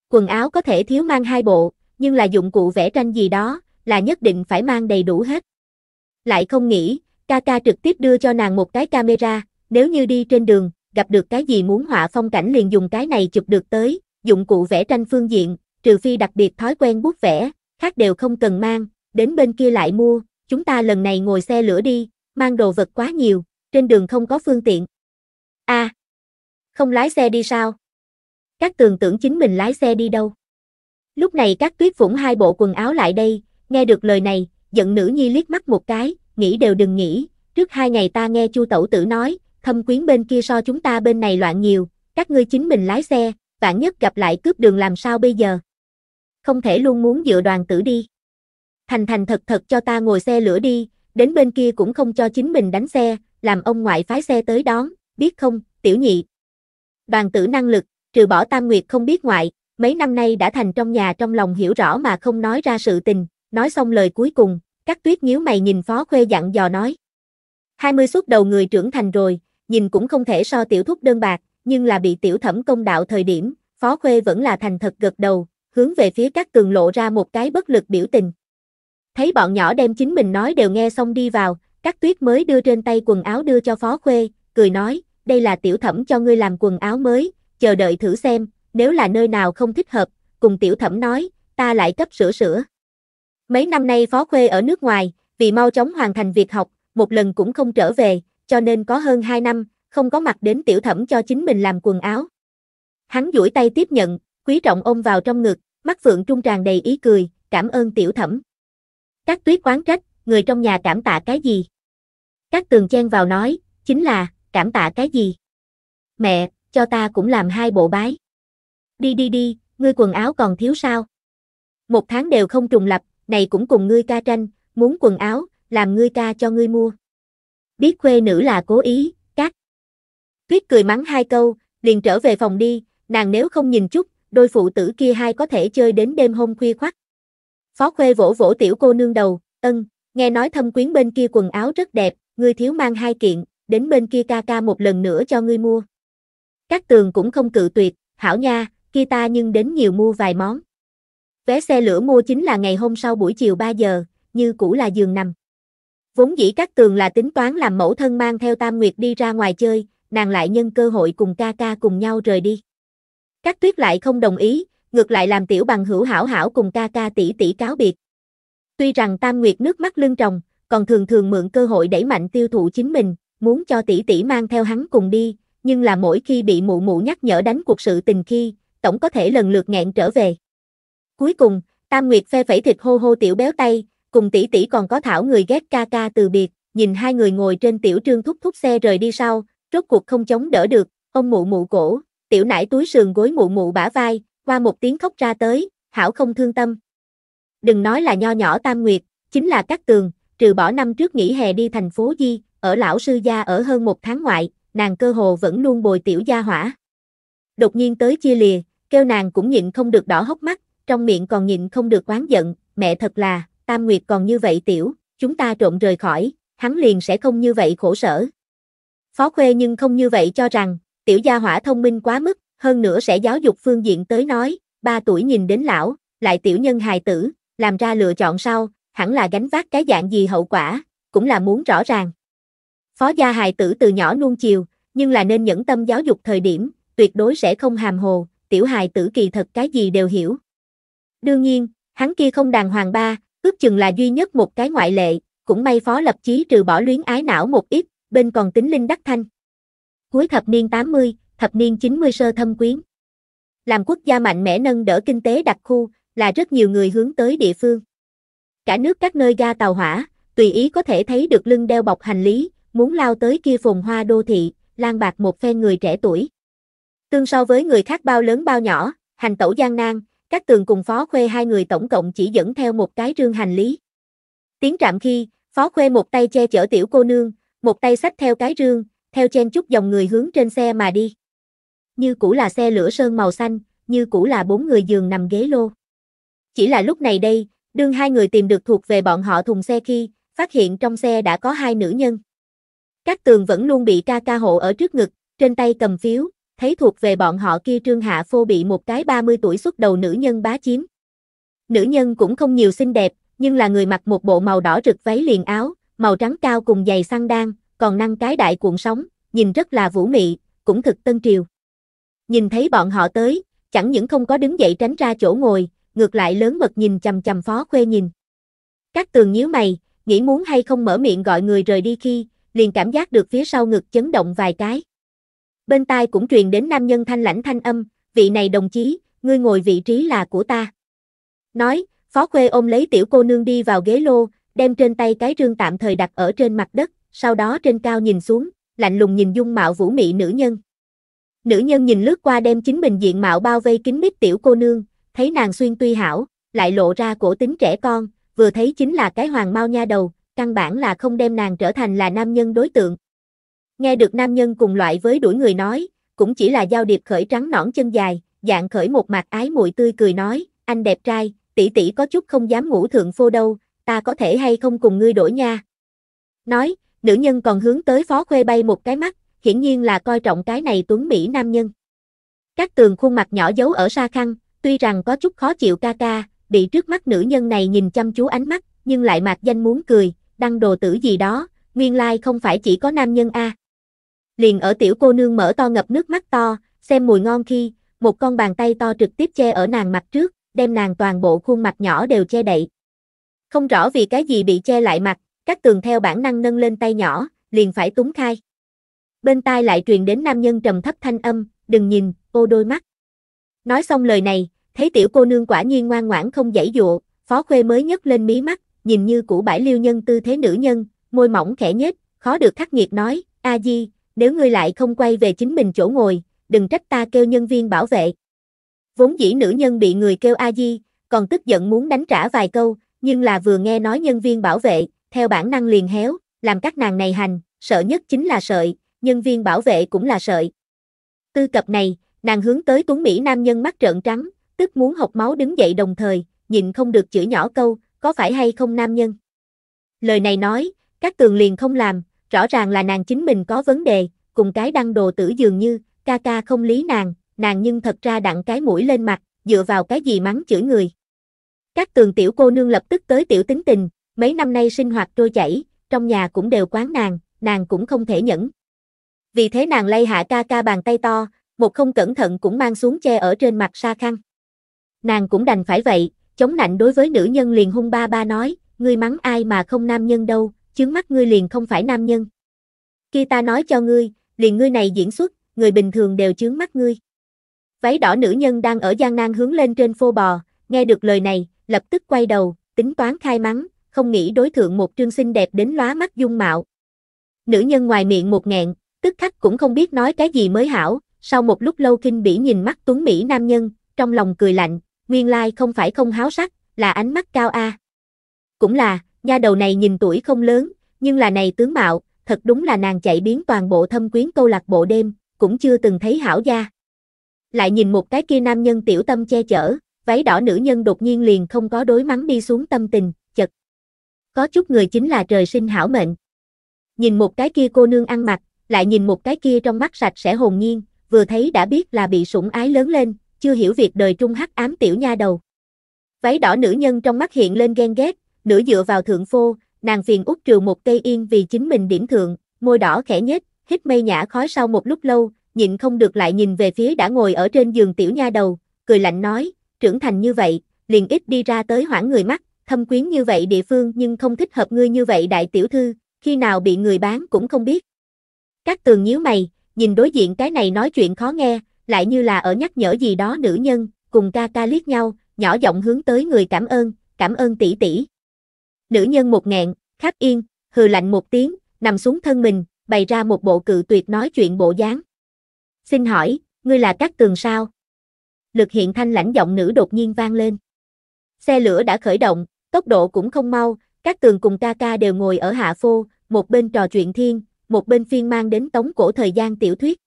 Quần áo có thể thiếu mang hai bộ, nhưng là dụng cụ vẽ tranh gì đó, là nhất định phải mang đầy đủ hết. Lại không nghĩ, ca ca trực tiếp đưa cho nàng một cái camera, nếu như đi trên đường, gặp được cái gì muốn họa phong cảnh liền dùng cái này chụp được tới, dụng cụ vẽ tranh phương diện, trừ phi đặc biệt thói quen bút vẽ, khác đều không cần mang, đến bên kia lại mua, chúng ta lần này ngồi xe lửa đi, mang đồ vật quá nhiều, trên đường không có phương tiện. a không lái xe đi sao? Các tường tưởng chính mình lái xe đi đâu? Lúc này các tuyết vũng hai bộ quần áo lại đây, nghe được lời này, giận nữ nhi liếc mắt một cái, nghĩ đều đừng nghĩ, trước hai ngày ta nghe chu tẩu tử nói, thâm quyến bên kia so chúng ta bên này loạn nhiều, các ngươi chính mình lái xe, vạn nhất gặp lại cướp đường làm sao bây giờ? Không thể luôn muốn dựa đoàn tử đi thành thành thật thật cho ta ngồi xe lửa đi, đến bên kia cũng không cho chính mình đánh xe, làm ông ngoại phái xe tới đón, biết không, tiểu nhị. Đoàn tử năng lực, trừ bỏ Tam Nguyệt không biết ngoại, mấy năm nay đã thành trong nhà trong lòng hiểu rõ mà không nói ra sự tình, nói xong lời cuối cùng, các tuyết nhíu mày nhìn phó khuê dặn dò nói. 20 suốt đầu người trưởng thành rồi, nhìn cũng không thể so tiểu thúc đơn bạc, nhưng là bị tiểu thẩm công đạo thời điểm, phó khuê vẫn là thành thật gật đầu, hướng về phía các tường lộ ra một cái bất lực biểu tình. Thấy bọn nhỏ đem chính mình nói đều nghe xong đi vào, Cát Tuyết mới đưa trên tay quần áo đưa cho Phó Khuê, cười nói, đây là tiểu thẩm cho ngươi làm quần áo mới, chờ đợi thử xem, nếu là nơi nào không thích hợp, cùng tiểu thẩm nói, ta lại cấp sửa sửa. Mấy năm nay Phó Khuê ở nước ngoài, vì mau chóng hoàn thành việc học, một lần cũng không trở về, cho nên có hơn 2 năm, không có mặt đến tiểu thẩm cho chính mình làm quần áo. Hắn duỗi tay tiếp nhận, quý trọng ôm vào trong ngực, mắt phượng trung tràn đầy ý cười, cảm ơn tiểu thẩm. Các tuyết quán trách, người trong nhà cảm tạ cái gì? Các tường chen vào nói, chính là, cảm tạ cái gì? Mẹ, cho ta cũng làm hai bộ bái. Đi đi đi, ngươi quần áo còn thiếu sao? Một tháng đều không trùng lập, này cũng cùng ngươi ca tranh, muốn quần áo, làm ngươi ca cho ngươi mua. Biết khuê nữ là cố ý, các. Tuyết cười mắng hai câu, liền trở về phòng đi, nàng nếu không nhìn chút, đôi phụ tử kia hai có thể chơi đến đêm hôm khuya khoắt. Phó Khuê vỗ vỗ tiểu cô nương đầu, ân, nghe nói thâm quyến bên kia quần áo rất đẹp, ngươi thiếu mang hai kiện, đến bên kia ca ca một lần nữa cho ngươi mua. Các tường cũng không cự tuyệt, hảo nha, kia ta nhưng đến nhiều mua vài món. Vé xe lửa mua chính là ngày hôm sau buổi chiều 3 giờ, như cũ là giường nằm. Vốn dĩ các tường là tính toán làm mẫu thân mang theo Tam Nguyệt đi ra ngoài chơi, nàng lại nhân cơ hội cùng ca ca cùng nhau rời đi. Các tuyết lại không đồng ý, ngược lại làm tiểu bằng hữu hảo hảo cùng ca ca tỷ tỷ cáo biệt. Tuy rằng Tam Nguyệt nước mắt lưng tròng, còn thường thường mượn cơ hội đẩy mạnh tiêu thụ chính mình, muốn cho tỷ tỷ mang theo hắn cùng đi, nhưng là mỗi khi bị mụ mụ nhắc nhở đánh cuộc sự tình khi, tổng có thể lần lượt nghẹn trở về. Cuối cùng, Tam Nguyệt phe phẩy thịt hô hô tiểu béo tay, cùng tỷ tỷ còn có thảo người ghét ca ca từ biệt, nhìn hai người ngồi trên tiểu trương thúc thúc xe rời đi sau, rốt cuộc không chống đỡ được, ông mụ mụ cổ, tiểu nải túi sườn gối mụ mụ bả vai, qua một tiếng khóc ra tới, hảo không thương tâm. Đừng nói là nho nhỏ Tam Nguyệt, chính là các tường, trừ bỏ năm trước nghỉ hè đi thành phố Di, ở lão sư gia ở hơn một tháng ngoại, nàng cơ hồ vẫn luôn bồi tiểu gia hỏa. Đột nhiên tới chia lìa, kêu nàng cũng nhịn không được đỏ hốc mắt, trong miệng còn nhịn không được oán giận, mẹ thật là, Tam Nguyệt còn như vậy tiểu, chúng ta trộn rời khỏi, hắn liền sẽ không như vậy khổ sở. Phó Khuê nhưng không như vậy cho rằng, tiểu gia hỏa thông minh quá mức, hơn nữa sẽ giáo dục phương diện tới nói, 3 tuổi nhìn đến lão, lại tiểu nhân hài tử, làm ra lựa chọn sau, hẳn là gánh vác cái dạng gì hậu quả, cũng là muốn rõ ràng. Phó gia hài tử từ nhỏ nuông chiều, nhưng là nên nhẫn tâm giáo dục thời điểm, tuyệt đối sẽ không hàm hồ, tiểu hài tử kỳ thật cái gì đều hiểu. Đương nhiên, hắn kia không đàng hoàng ba, ước chừng là duy nhất một cái ngoại lệ, cũng may phó lập chí trừ bỏ luyến ái não một ít, bên còn tính linh đắc thanh. Cuối thập niên 80, thập niên 90 sơ thâm quyến. Làm quốc gia mạnh mẽ nâng đỡ kinh tế đặc khu là rất nhiều người hướng tới địa phương. Cả nước các nơi ga tàu hỏa, tùy ý có thể thấy được lưng đeo bọc hành lý, muốn lao tới kia phồn hoa đô thị, lan bạc một phen người trẻ tuổi. Tương so với người khác bao lớn bao nhỏ, hành tẩu gian nan, các tường cùng phó khuê hai người tổng cộng chỉ dẫn theo một cái rương hành lý. Tiến trạm khi, phó khuê một tay che chở tiểu cô nương, một tay xách theo cái rương, theo chen chút dòng người hướng trên xe mà đi như cũ là xe lửa sơn màu xanh, như cũ là bốn người giường nằm ghế lô. Chỉ là lúc này đây, đương hai người tìm được thuộc về bọn họ thùng xe khi, phát hiện trong xe đã có hai nữ nhân. Các tường vẫn luôn bị ca ca hộ ở trước ngực, trên tay cầm phiếu, thấy thuộc về bọn họ kia Trương Hạ Phô bị một cái 30 tuổi xuất đầu nữ nhân bá chiếm. Nữ nhân cũng không nhiều xinh đẹp, nhưng là người mặc một bộ màu đỏ rực váy liền áo, màu trắng cao cùng giày xăng đan, còn năng cái đại cuộn sóng, nhìn rất là vũ mị, cũng thực tân triều. Nhìn thấy bọn họ tới, chẳng những không có đứng dậy tránh ra chỗ ngồi, ngược lại lớn mật nhìn chầm chầm phó khuê nhìn. Các tường nhíu mày, nghĩ muốn hay không mở miệng gọi người rời đi khi, liền cảm giác được phía sau ngực chấn động vài cái. Bên tai cũng truyền đến nam nhân thanh lãnh thanh âm, vị này đồng chí, ngươi ngồi vị trí là của ta. Nói, phó khuê ôm lấy tiểu cô nương đi vào ghế lô, đem trên tay cái rương tạm thời đặt ở trên mặt đất, sau đó trên cao nhìn xuống, lạnh lùng nhìn dung mạo vũ mị nữ nhân. Nữ nhân nhìn lướt qua đem chính mình diện mạo bao vây kín mít tiểu cô nương, thấy nàng xuyên tuy hảo, lại lộ ra cổ tính trẻ con, vừa thấy chính là cái hoàng mau nha đầu, căn bản là không đem nàng trở thành là nam nhân đối tượng. Nghe được nam nhân cùng loại với đuổi người nói, cũng chỉ là giao điệp khởi trắng nõn chân dài, dạng khởi một mặt ái mùi tươi cười nói, anh đẹp trai, tỷ tỷ có chút không dám ngủ thượng phô đâu, ta có thể hay không cùng ngươi đổi nha. Nói, nữ nhân còn hướng tới phó khuê bay một cái mắt, hiển nhiên là coi trọng cái này tuấn Mỹ nam nhân. Các tường khuôn mặt nhỏ giấu ở xa khăn, tuy rằng có chút khó chịu ca ca, bị trước mắt nữ nhân này nhìn chăm chú ánh mắt, nhưng lại mặt danh muốn cười, đăng đồ tử gì đó, nguyên lai like không phải chỉ có nam nhân a. Liền ở tiểu cô nương mở to ngập nước mắt to, xem mùi ngon khi, một con bàn tay to trực tiếp che ở nàng mặt trước, đem nàng toàn bộ khuôn mặt nhỏ đều che đậy. Không rõ vì cái gì bị che lại mặt, các tường theo bản năng nâng lên tay nhỏ, liền phải túng khai bên tai lại truyền đến nam nhân trầm thấp thanh âm, đừng nhìn, ô đôi mắt. Nói xong lời này, thấy tiểu cô nương quả nhiên ngoan ngoãn không dãy dụa, phó khuê mới nhấc lên mí mắt, nhìn như củ bãi liêu nhân tư thế nữ nhân, môi mỏng khẽ nhếch, khó được khắc nghiệt nói, a di, nếu ngươi lại không quay về chính mình chỗ ngồi, đừng trách ta kêu nhân viên bảo vệ. Vốn dĩ nữ nhân bị người kêu a di, còn tức giận muốn đánh trả vài câu, nhưng là vừa nghe nói nhân viên bảo vệ, theo bản năng liền héo, làm các nàng này hành, sợ nhất chính là sợi, nhân viên bảo vệ cũng là sợi. Tư cập này, nàng hướng tới tuấn Mỹ nam nhân mắt trợn trắng, tức muốn học máu đứng dậy đồng thời, nhìn không được chửi nhỏ câu, có phải hay không nam nhân. Lời này nói, các tường liền không làm, rõ ràng là nàng chính mình có vấn đề, cùng cái đăng đồ tử dường như, ca ca không lý nàng, nàng nhưng thật ra đặng cái mũi lên mặt, dựa vào cái gì mắng chửi người. Các tường tiểu cô nương lập tức tới tiểu tính tình, mấy năm nay sinh hoạt trôi chảy, trong nhà cũng đều quán nàng, nàng cũng không thể nhẫn vì thế nàng lay hạ ca ca bàn tay to, một không cẩn thận cũng mang xuống che ở trên mặt sa khăn. Nàng cũng đành phải vậy, chống nạnh đối với nữ nhân liền hung ba ba nói, ngươi mắng ai mà không nam nhân đâu, chướng mắt ngươi liền không phải nam nhân. Khi ta nói cho ngươi, liền ngươi này diễn xuất, người bình thường đều chướng mắt ngươi. Váy đỏ nữ nhân đang ở gian nan hướng lên trên phô bò, nghe được lời này, lập tức quay đầu, tính toán khai mắng, không nghĩ đối thượng một trương xinh đẹp đến lóa mắt dung mạo. Nữ nhân ngoài miệng một nghẹn, tức khắc cũng không biết nói cái gì mới hảo, sau một lúc lâu kinh bỉ nhìn mắt tuấn Mỹ nam nhân, trong lòng cười lạnh, nguyên lai không phải không háo sắc, là ánh mắt cao a. Cũng là, nha đầu này nhìn tuổi không lớn, nhưng là này tướng mạo, thật đúng là nàng chạy biến toàn bộ thâm quyến câu lạc bộ đêm, cũng chưa từng thấy hảo gia. Lại nhìn một cái kia nam nhân tiểu tâm che chở, váy đỏ nữ nhân đột nhiên liền không có đối mắng đi xuống tâm tình, chật. Có chút người chính là trời sinh hảo mệnh. Nhìn một cái kia cô nương ăn mặc, lại nhìn một cái kia trong mắt sạch sẽ hồn nhiên, vừa thấy đã biết là bị sủng ái lớn lên, chưa hiểu việc đời trung hắc ám tiểu nha đầu. Váy đỏ nữ nhân trong mắt hiện lên ghen ghét, nửa dựa vào thượng phô, nàng phiền út trừ một cây yên vì chính mình điểm thượng, môi đỏ khẽ nhếch, hít mây nhã khói sau một lúc lâu, nhịn không được lại nhìn về phía đã ngồi ở trên giường tiểu nha đầu, cười lạnh nói, trưởng thành như vậy, liền ít đi ra tới hoảng người mắt, thâm quyến như vậy địa phương nhưng không thích hợp ngươi như vậy đại tiểu thư, khi nào bị người bán cũng không biết. Các tường nhíu mày, nhìn đối diện cái này nói chuyện khó nghe, lại như là ở nhắc nhở gì đó nữ nhân, cùng ca ca liếc nhau, nhỏ giọng hướng tới người cảm ơn, cảm ơn tỷ tỷ. Nữ nhân một ngẹn, khắc yên, hừ lạnh một tiếng, nằm xuống thân mình, bày ra một bộ cự tuyệt nói chuyện bộ dáng. Xin hỏi, ngươi là các tường sao? Lực hiện thanh lãnh giọng nữ đột nhiên vang lên. Xe lửa đã khởi động, tốc độ cũng không mau, các tường cùng ca ca đều ngồi ở hạ phô, một bên trò chuyện thiên, một bên phiên mang đến tống cổ thời gian tiểu thuyết.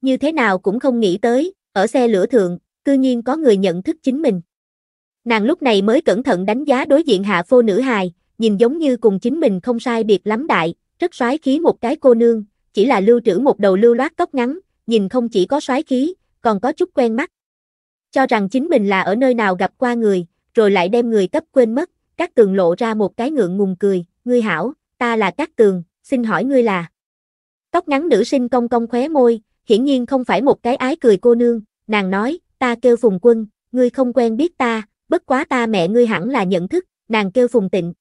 Như thế nào cũng không nghĩ tới, ở xe lửa thượng, cư nhiên có người nhận thức chính mình. Nàng lúc này mới cẩn thận đánh giá đối diện hạ phô nữ hài, nhìn giống như cùng chính mình không sai biệt lắm đại, rất soái khí một cái cô nương, chỉ là lưu trữ một đầu lưu loát tóc ngắn, nhìn không chỉ có soái khí, còn có chút quen mắt. Cho rằng chính mình là ở nơi nào gặp qua người, rồi lại đem người cấp quên mất, các tường lộ ra một cái ngượng ngùng cười, ngươi hảo, ta là các tường, xin hỏi ngươi là? Tóc ngắn nữ sinh công công khóe môi, hiển nhiên không phải một cái ái cười cô nương, nàng nói, ta kêu Phùng Quân, ngươi không quen biết ta, bất quá ta mẹ ngươi hẳn là nhận thức, nàng kêu Phùng Tịnh.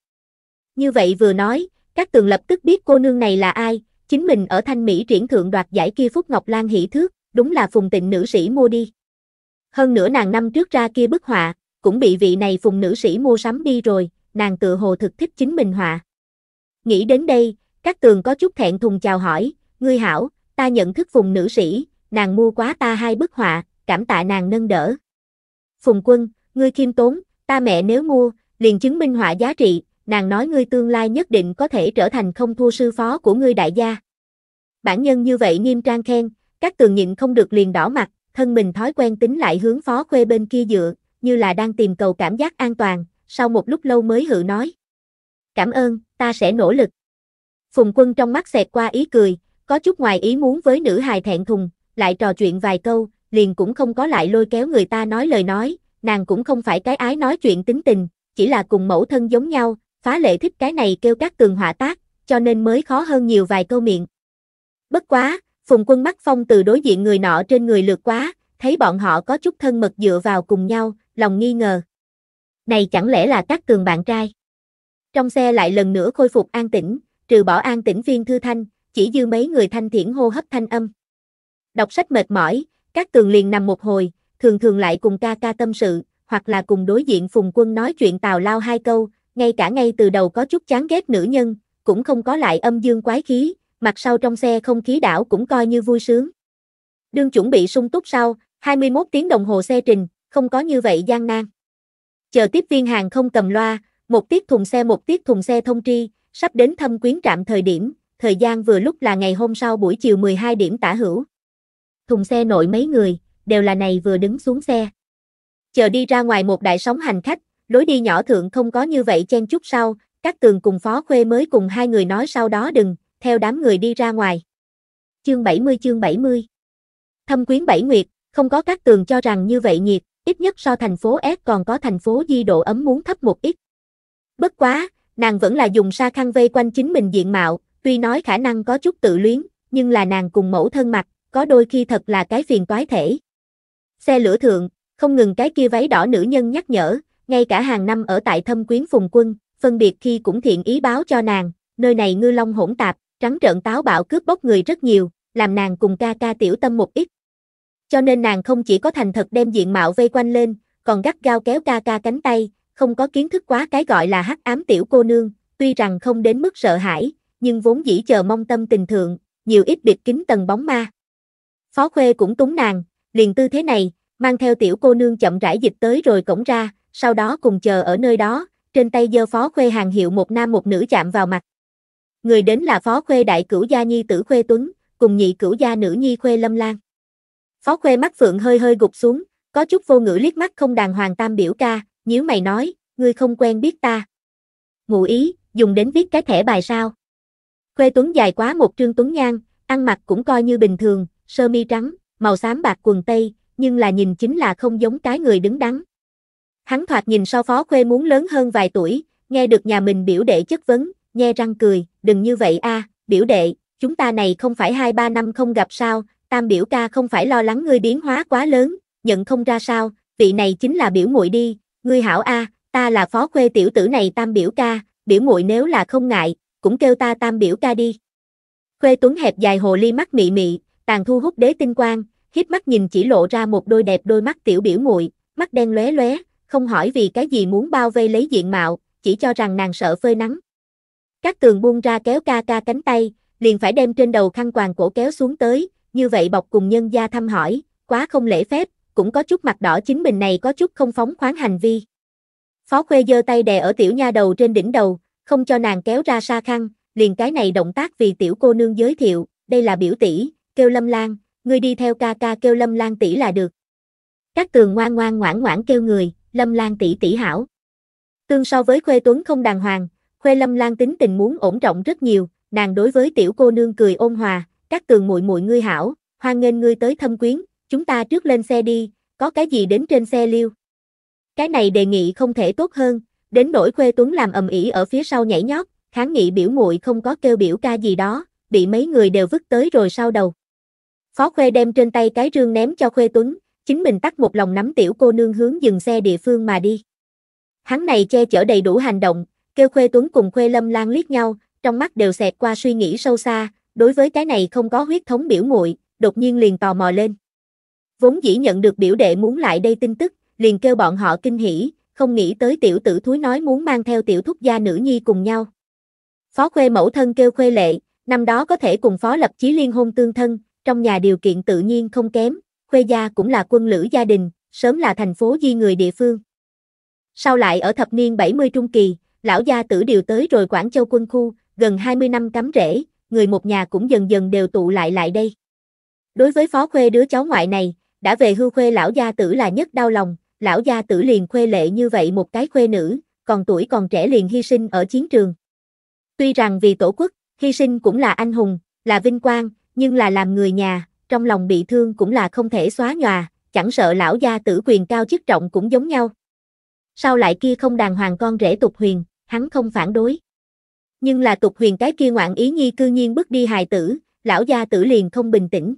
Như vậy vừa nói, các tường lập tức biết cô nương này là ai, chính mình ở Thanh Mỹ triển thượng đoạt giải kia Phúc Ngọc Lan hỷ thước, đúng là Phùng Tịnh nữ sĩ mua đi. Hơn nữa nàng năm trước ra kia bức họa, cũng bị vị này Phùng nữ sĩ mua sắm đi rồi, nàng tự hồ thực thích chính mình họa. Nghĩ đến đây, các tường có chút thẹn thùng chào hỏi, ngươi hảo, ta nhận thức phùng nữ sĩ, nàng mua quá ta hai bức họa, cảm tạ nàng nâng đỡ. Phùng quân, ngươi khiêm tốn, ta mẹ nếu mua, liền chứng minh họa giá trị, nàng nói ngươi tương lai nhất định có thể trở thành không thua sư phó của ngươi đại gia. Bản nhân như vậy nghiêm trang khen, các tường nhịn không được liền đỏ mặt, thân mình thói quen tính lại hướng phó khuê bên kia dựa, như là đang tìm cầu cảm giác an toàn, sau một lúc lâu mới hự nói. Cảm ơn, ta sẽ nỗ lực. Phùng quân trong mắt xẹt qua ý cười, có chút ngoài ý muốn với nữ hài thẹn thùng, lại trò chuyện vài câu, liền cũng không có lại lôi kéo người ta nói lời nói, nàng cũng không phải cái ái nói chuyện tính tình, chỉ là cùng mẫu thân giống nhau, phá lệ thích cái này kêu các tường họa tác, cho nên mới khó hơn nhiều vài câu miệng. Bất quá, phùng quân mắt phong từ đối diện người nọ trên người lượt quá, thấy bọn họ có chút thân mật dựa vào cùng nhau, lòng nghi ngờ. Này chẳng lẽ là các cường bạn trai? Trong xe lại lần nữa khôi phục an tĩnh, trừ bỏ an tĩnh viên thư thanh, chỉ dư mấy người thanh thiển hô hấp thanh âm. Đọc sách mệt mỏi, các tường liền nằm một hồi, thường thường lại cùng ca ca tâm sự, hoặc là cùng đối diện phùng quân nói chuyện tào lao hai câu, ngay cả ngay từ đầu có chút chán ghét nữ nhân, cũng không có lại âm dương quái khí, mặt sau trong xe không khí đảo cũng coi như vui sướng. Đương chuẩn bị sung túc sau, 21 tiếng đồng hồ xe trình, không có như vậy gian nan. Chờ tiếp viên hàng không cầm loa, một tiết thùng xe một tiết thùng xe thông tri, sắp đến thâm quyến trạm thời điểm, thời gian vừa lúc là ngày hôm sau buổi chiều 12 điểm tả hữu. Thùng xe nội mấy người, đều là này vừa đứng xuống xe. Chờ đi ra ngoài một đại sóng hành khách, lối đi nhỏ thượng không có như vậy chen chút sau, các tường cùng phó khuê mới cùng hai người nói sau đó đừng, theo đám người đi ra ngoài. Chương 70 chương 70 Thâm quyến bảy nguyệt, không có các tường cho rằng như vậy nhiệt, ít nhất so thành phố S còn có thành phố di độ ấm muốn thấp một ít. Bất quá, nàng vẫn là dùng sa khăn vây quanh chính mình diện mạo, tuy nói khả năng có chút tự luyến, nhưng là nàng cùng mẫu thân mặt, có đôi khi thật là cái phiền toái thể. Xe lửa thượng, không ngừng cái kia váy đỏ nữ nhân nhắc nhở, ngay cả hàng năm ở tại thâm quyến phùng quân, phân biệt khi cũng thiện ý báo cho nàng, nơi này ngư long hỗn tạp, trắng trợn táo bạo cướp bóc người rất nhiều, làm nàng cùng ca ca tiểu tâm một ít. Cho nên nàng không chỉ có thành thật đem diện mạo vây quanh lên, còn gắt gao kéo ca ca cánh tay, không có kiến thức quá cái gọi là hắc ám tiểu cô nương, tuy rằng không đến mức sợ hãi, nhưng vốn dĩ chờ mong tâm tình thượng, nhiều ít bịt kính tầng bóng ma. Phó Khuê cũng túng nàng, liền tư thế này, mang theo tiểu cô nương chậm rãi dịch tới rồi cổng ra, sau đó cùng chờ ở nơi đó, trên tay giơ Phó Khuê hàng hiệu một nam một nữ chạm vào mặt. Người đến là Phó Khuê đại cửu gia nhi tử Khuê Tuấn, cùng nhị cửu gia nữ nhi Khuê Lâm Lan. Phó Khuê mắt phượng hơi hơi gục xuống, có chút vô ngữ liếc mắt không đàng hoàng tam biểu ca, nhíu mày nói, ngươi không quen biết ta. Ngụ ý, dùng đến viết cái thẻ bài sao. Khuê Tuấn dài quá một trương Tuấn Nhan, ăn mặc cũng coi như bình thường, sơ mi trắng, màu xám bạc quần tây, nhưng là nhìn chính là không giống cái người đứng đắn. Hắn thoạt nhìn so phó Khuê muốn lớn hơn vài tuổi, nghe được nhà mình biểu đệ chất vấn, nghe răng cười, đừng như vậy a, à, biểu đệ, chúng ta này không phải hai ba năm không gặp sao, tam biểu ca không phải lo lắng ngươi biến hóa quá lớn, nhận không ra sao, vị này chính là biểu muội đi, Ngươi hảo a, à, ta là phó khuê tiểu tử này tam biểu ca, biểu muội nếu là không ngại, cũng kêu ta tam biểu ca đi. Khuê Tuấn hẹp dài hồ ly mắt mị mị, tàn thu hút đế tinh quang, híp mắt nhìn chỉ lộ ra một đôi đẹp đôi mắt tiểu biểu muội, mắt đen lóe lóe, không hỏi vì cái gì muốn bao vây lấy diện mạo, chỉ cho rằng nàng sợ phơi nắng. Các tường buông ra kéo ca ca cánh tay, liền phải đem trên đầu khăn quàng cổ kéo xuống tới, như vậy bọc cùng nhân gia thăm hỏi, quá không lễ phép, cũng có chút mặt đỏ chính mình này có chút không phóng khoáng hành vi. Phó Khuê giơ tay đè ở tiểu nha đầu trên đỉnh đầu, không cho nàng kéo ra xa khăn, liền cái này động tác vì tiểu cô nương giới thiệu, đây là biểu tỷ, kêu Lâm Lan, ngươi đi theo ca ca kêu Lâm Lan tỷ là được. Các tường ngoan ngoan ngoãn ngoãn kêu người, Lâm Lan tỷ tỷ hảo. Tương so với Khuê Tuấn không đàng hoàng, Khuê Lâm Lan tính tình muốn ổn trọng rất nhiều, nàng đối với tiểu cô nương cười ôn hòa, các tường muội muội ngươi hảo, hoan nghênh ngươi tới thâm quyến, chúng ta trước lên xe đi, có cái gì đến trên xe liêu. Cái này đề nghị không thể tốt hơn, đến nỗi Khuê Tuấn làm ầm ĩ ở phía sau nhảy nhót, kháng nghị biểu muội không có kêu biểu ca gì đó, bị mấy người đều vứt tới rồi sau đầu. Phó Khuê đem trên tay cái rương ném cho Khuê Tuấn, chính mình tắt một lòng nắm tiểu cô nương hướng dừng xe địa phương mà đi. Hắn này che chở đầy đủ hành động, kêu Khuê Tuấn cùng Khuê Lâm Lan liếc nhau, trong mắt đều xẹt qua suy nghĩ sâu xa, đối với cái này không có huyết thống biểu muội, đột nhiên liền tò mò lên. Vốn dĩ nhận được biểu đệ muốn lại đây tin tức, liền kêu bọn họ kinh hỉ, không nghĩ tới tiểu tử thúi nói muốn mang theo tiểu thúc gia nữ nhi cùng nhau. Phó khuê mẫu thân kêu khuê lệ, năm đó có thể cùng phó lập chí liên hôn tương thân, trong nhà điều kiện tự nhiên không kém, khuê gia cũng là quân lữ gia đình, sớm là thành phố di người địa phương. Sau lại ở thập niên 70 trung kỳ, lão gia tử điều tới rồi Quảng Châu quân khu, gần 20 năm cắm rễ, người một nhà cũng dần dần đều tụ lại lại đây. Đối với phó khuê đứa cháu ngoại này, đã về hưu khuê lão gia tử là nhất đau lòng, lão gia tử liền khuê lệ như vậy một cái khuê nữ, còn tuổi còn trẻ liền hy sinh ở chiến trường. Tuy rằng vì tổ quốc, hy sinh cũng là anh hùng, là vinh quang, nhưng là làm người nhà, trong lòng bị thương cũng là không thể xóa nhòa, chẳng sợ lão gia tử quyền cao chức trọng cũng giống nhau. Sao lại kia không đàng hoàng con rể tục huyền, hắn không phản đối. Nhưng là tục huyền cái kia ngoạn ý nhi cư nhiên bước đi hài tử, lão gia tử liền không bình tĩnh.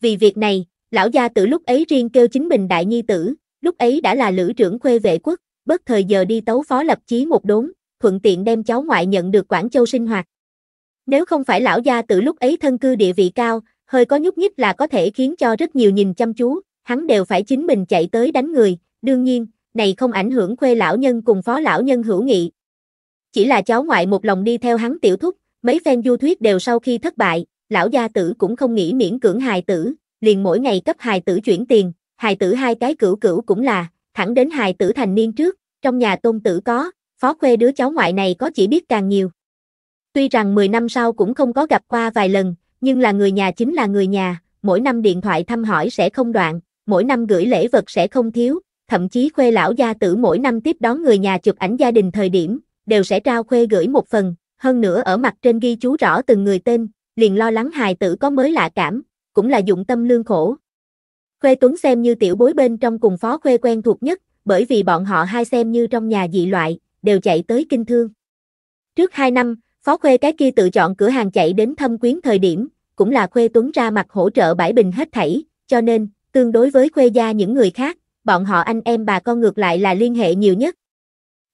Vì việc này, Lão gia tử lúc ấy riêng kêu chính mình đại nhi tử, lúc ấy đã là lữ trưởng khuê vệ quốc, bất thời giờ đi tấu phó lập chí một đốn, thuận tiện đem cháu ngoại nhận được Quảng Châu sinh hoạt. Nếu không phải lão gia tử lúc ấy thân cư địa vị cao, hơi có nhúc nhích là có thể khiến cho rất nhiều nhìn chăm chú, hắn đều phải chính mình chạy tới đánh người, đương nhiên, này không ảnh hưởng khuê lão nhân cùng phó lão nhân hữu nghị. Chỉ là cháu ngoại một lòng đi theo hắn tiểu thúc, mấy phen du thuyết đều sau khi thất bại, lão gia tử cũng không nghĩ miễn cưỡng hài tử, liền mỗi ngày cấp hài tử chuyển tiền, hài tử hai cái cửu cửu cũng là, thẳng đến hài tử thành niên trước, trong nhà tôn tử có, phó khuê đứa cháu ngoại này có chỉ biết càng nhiều. Tuy rằng 10 năm sau cũng không có gặp qua vài lần, nhưng là người nhà chính là người nhà, mỗi năm điện thoại thăm hỏi sẽ không đoạn, mỗi năm gửi lễ vật sẽ không thiếu, thậm chí khuê lão gia tử mỗi năm tiếp đón người nhà chụp ảnh gia đình thời điểm, đều sẽ trao khuê gửi một phần, hơn nữa ở mặt trên ghi chú rõ từng người tên, liền lo lắng hài tử có mới lạ cảm, cũng là dụng tâm lương khổ. Khuê Tuấn xem như tiểu bối bên trong cùng phó khuê quen thuộc nhất, bởi vì bọn họ hai xem như trong nhà dị loại, đều chạy tới kinh thương. Trước hai năm, phó khuê cái kia tự chọn cửa hàng chạy đến thâm quyến thời điểm, cũng là khuê Tuấn ra mặt hỗ trợ bãi bình hết thảy, cho nên, tương đối với khuê gia những người khác, bọn họ anh em bà con ngược lại là liên hệ nhiều nhất.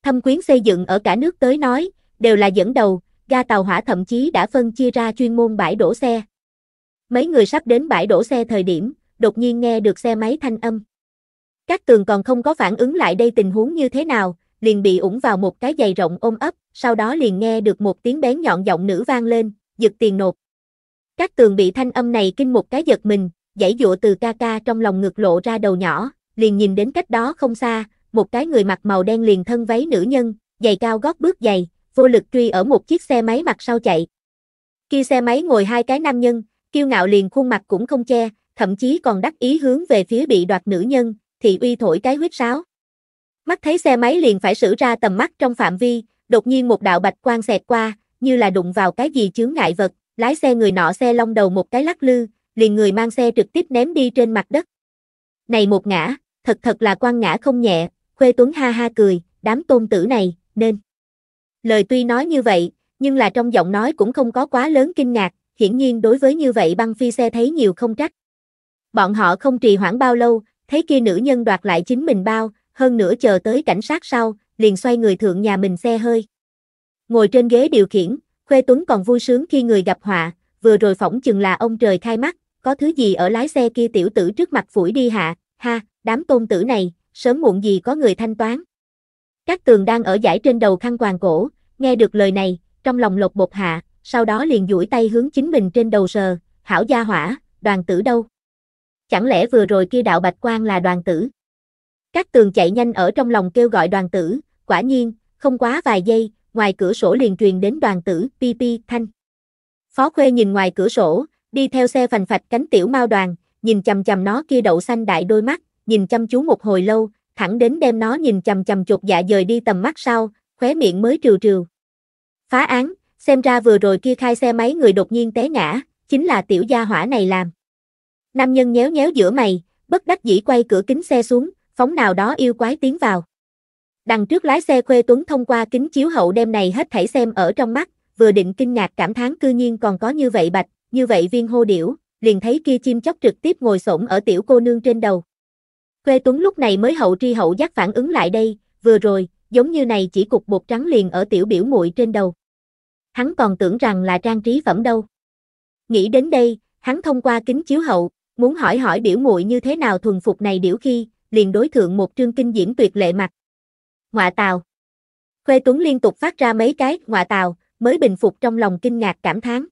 Thâm quyến xây dựng ở cả nước tới nói, đều là dẫn đầu, ga tàu hỏa thậm chí đã phân chia ra chuyên môn bãi đổ xe. Mấy người sắp đến bãi đổ xe thời điểm, đột nhiên nghe được xe máy thanh âm. Các tường còn không có phản ứng lại đây tình huống như thế nào, liền bị ủng vào một cái giày rộng ôm ấp, sau đó liền nghe được một tiếng bén nhọn giọng nữ vang lên, giật tiền nộp. Các tường bị thanh âm này kinh một cái giật mình, giải dụa từ ca ca trong lòng ngực lộ ra đầu nhỏ, liền nhìn đến cách đó không xa, một cái người mặc màu đen liền thân váy nữ nhân, giày cao gót bước giày, vô lực truy ở một chiếc xe máy mặt sau chạy. Khi xe máy ngồi hai cái nam nhân, Kiêu ngạo liền khuôn mặt cũng không che, thậm chí còn đắc ý hướng về phía bị đoạt nữ nhân, thì uy thổi cái huyết sáo. Mắt thấy xe máy liền phải sử ra tầm mắt trong phạm vi, đột nhiên một đạo bạch quang xẹt qua, như là đụng vào cái gì chướng ngại vật, lái xe người nọ xe long đầu một cái lắc lư, liền người mang xe trực tiếp ném đi trên mặt đất. Này một ngã, thật thật là quan ngã không nhẹ, Khuê Tuấn ha ha cười, đám tôn tử này, nên. Lời tuy nói như vậy, nhưng là trong giọng nói cũng không có quá lớn kinh ngạc, hiển nhiên đối với như vậy băng phi xe thấy nhiều không trách. Bọn họ không trì hoãn bao lâu, thấy kia nữ nhân đoạt lại chính mình bao, hơn nữa chờ tới cảnh sát sau, liền xoay người thượng nhà mình xe hơi. Ngồi trên ghế điều khiển, Khuê Tuấn còn vui sướng khi người gặp họa, vừa rồi phỏng chừng là ông trời khai mắt, có thứ gì ở lái xe kia tiểu tử trước mặt phủi đi hạ, ha, đám tôn tử này, sớm muộn gì có người thanh toán. Các tường đang ở giải trên đầu khăn quàng cổ, nghe được lời này, trong lòng lột bột hạ, sau đó liền duỗi tay hướng chính mình trên đầu sờ, hảo gia hỏa, đoàn tử đâu? Chẳng lẽ vừa rồi kia đạo bạch quan là đoàn tử? Các tường chạy nhanh ở trong lòng kêu gọi đoàn tử, quả nhiên, không quá vài giây, ngoài cửa sổ liền truyền đến đoàn tử, pi pi, thanh. Phó Khuê nhìn ngoài cửa sổ, đi theo xe phành phạch cánh tiểu mao đoàn, nhìn chầm chầm nó kia đậu xanh đại đôi mắt, nhìn chăm chú một hồi lâu, thẳng đến đem nó nhìn chầm chầm chột dạ dời đi tầm mắt sau, khóe miệng mới trừ trừ. Phá án, xem ra vừa rồi kia khai xe máy người đột nhiên té ngã, chính là tiểu gia hỏa này làm. Nam nhân nhéo nhéo giữa mày, bất đắc dĩ quay cửa kính xe xuống, phóng nào đó yêu quái tiến vào. Đằng trước lái xe Khuê Tuấn thông qua kính chiếu hậu đêm này hết thảy xem ở trong mắt, vừa định kinh ngạc cảm thán cư nhiên còn có như vậy bạch, như vậy viên hô điểu, liền thấy kia chim chóc trực tiếp ngồi xổm ở tiểu cô nương trên đầu. Khuê Tuấn lúc này mới hậu tri hậu giác phản ứng lại đây, vừa rồi, giống như này chỉ cục bột trắng liền ở tiểu biểu muội trên đầu hắn còn tưởng rằng là trang trí phẩm đâu. Nghĩ đến đây, hắn thông qua kính chiếu hậu, muốn hỏi hỏi biểu muội như thế nào thuần phục này điểu khi, liền đối thượng một trương kinh diễn tuyệt lệ mặt. Ngoạ tào. Khuê Tuấn liên tục phát ra mấy cái ngoạ tào, mới bình phục trong lòng kinh ngạc cảm thán.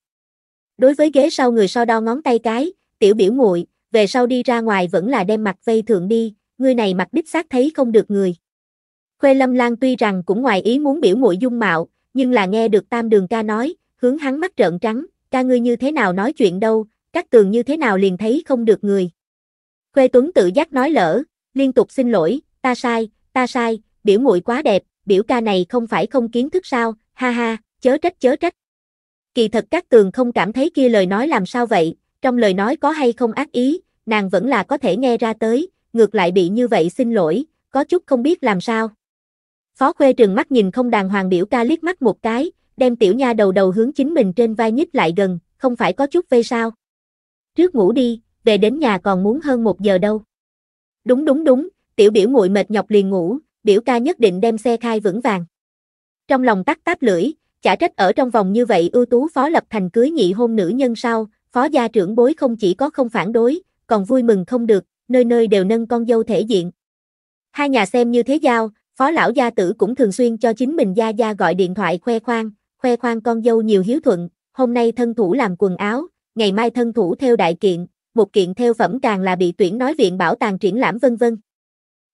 Đối với ghế sau người so đo ngón tay cái, tiểu biểu muội, về sau đi ra ngoài vẫn là đem mặt vây thượng đi, người này mặt đích xác thấy không được người. Khuê Lâm Lan tuy rằng cũng ngoài ý muốn biểu muội dung mạo, nhưng là nghe được tam đường ca nói, hướng hắn mắt trợn trắng, ca ngươi như thế nào nói chuyện đâu, các tường như thế nào liền thấy không được người. Khuê Tuấn tự giác nói lỡ, liên tục xin lỗi, ta sai, ta sai, biểu muội quá đẹp, biểu ca này không phải không kiến thức sao, ha ha, chớ trách chớ trách. Kỳ thật các tường không cảm thấy kia lời nói làm sao vậy, trong lời nói có hay không ác ý, nàng vẫn là có thể nghe ra tới, ngược lại bị như vậy xin lỗi, có chút không biết làm sao. Phó Khuê trừng mắt nhìn không đàng hoàng biểu ca liếc mắt một cái, đem tiểu nha đầu đầu hướng chính mình trên vai nhích lại gần, không phải có chút vây sao. Trước ngủ đi, về đến nhà còn muốn hơn một giờ đâu. Đúng đúng đúng, tiểu biểu muội mệt nhọc liền ngủ, biểu ca nhất định đem xe khai vững vàng. Trong lòng tắt táp lưỡi, chả trách ở trong vòng như vậy ưu tú phó lập thành cưới nhị hôn nữ nhân sau, phó gia trưởng bối không chỉ có không phản đối, còn vui mừng không được, nơi nơi đều nâng con dâu thể diện. Hai nhà xem như thế giao, Phó lão gia tử cũng thường xuyên cho chính mình gia gia gọi điện thoại khoe khoang, khoe khoang con dâu nhiều hiếu thuận, hôm nay thân thủ làm quần áo, ngày mai thân thủ theo đại kiện, một kiện theo phẩm càng là bị tuyển nói viện bảo tàng triển lãm vân vân.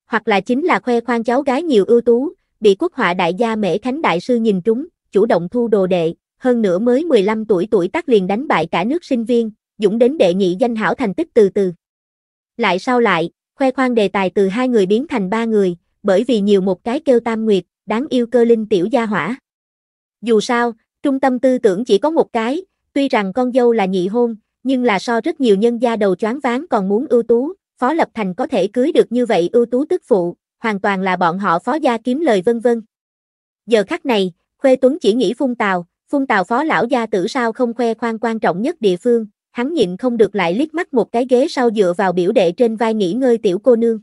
Hoặc là chính là khoe khoang cháu gái nhiều ưu tú, bị quốc họa đại gia Mễ Khánh đại sư nhìn trúng, chủ động thu đồ đệ, hơn nữa mới 15 tuổi tuổi tác liền đánh bại cả nước sinh viên, dũng đến đệ nhị danh hảo thành tích từ từ. Lại sau lại, khoe khoang đề tài từ hai người biến thành ba người, bởi vì nhiều một cái kêu Tam Nguyệt, đáng yêu cơ linh tiểu gia hỏa. Dù sao, trung tâm tư tưởng chỉ có một cái, tuy rằng con dâu là nhị hôn, nhưng là so rất nhiều nhân gia đầu choáng ván còn muốn ưu tú, Phó Lập Thành có thể cưới được như vậy ưu tú tức phụ, hoàn toàn là bọn họ Phó gia kiếm lời vân vân. Giờ khắc này, Khuê Tuấn chỉ nghĩ phun tào, phun tào Phó lão gia tử sao không khoe khoang quan trọng nhất địa phương, hắn nhịn không được lại liếc mắt một cái ghế sau dựa vào biểu đệ trên vai nghỉ ngơi tiểu cô nương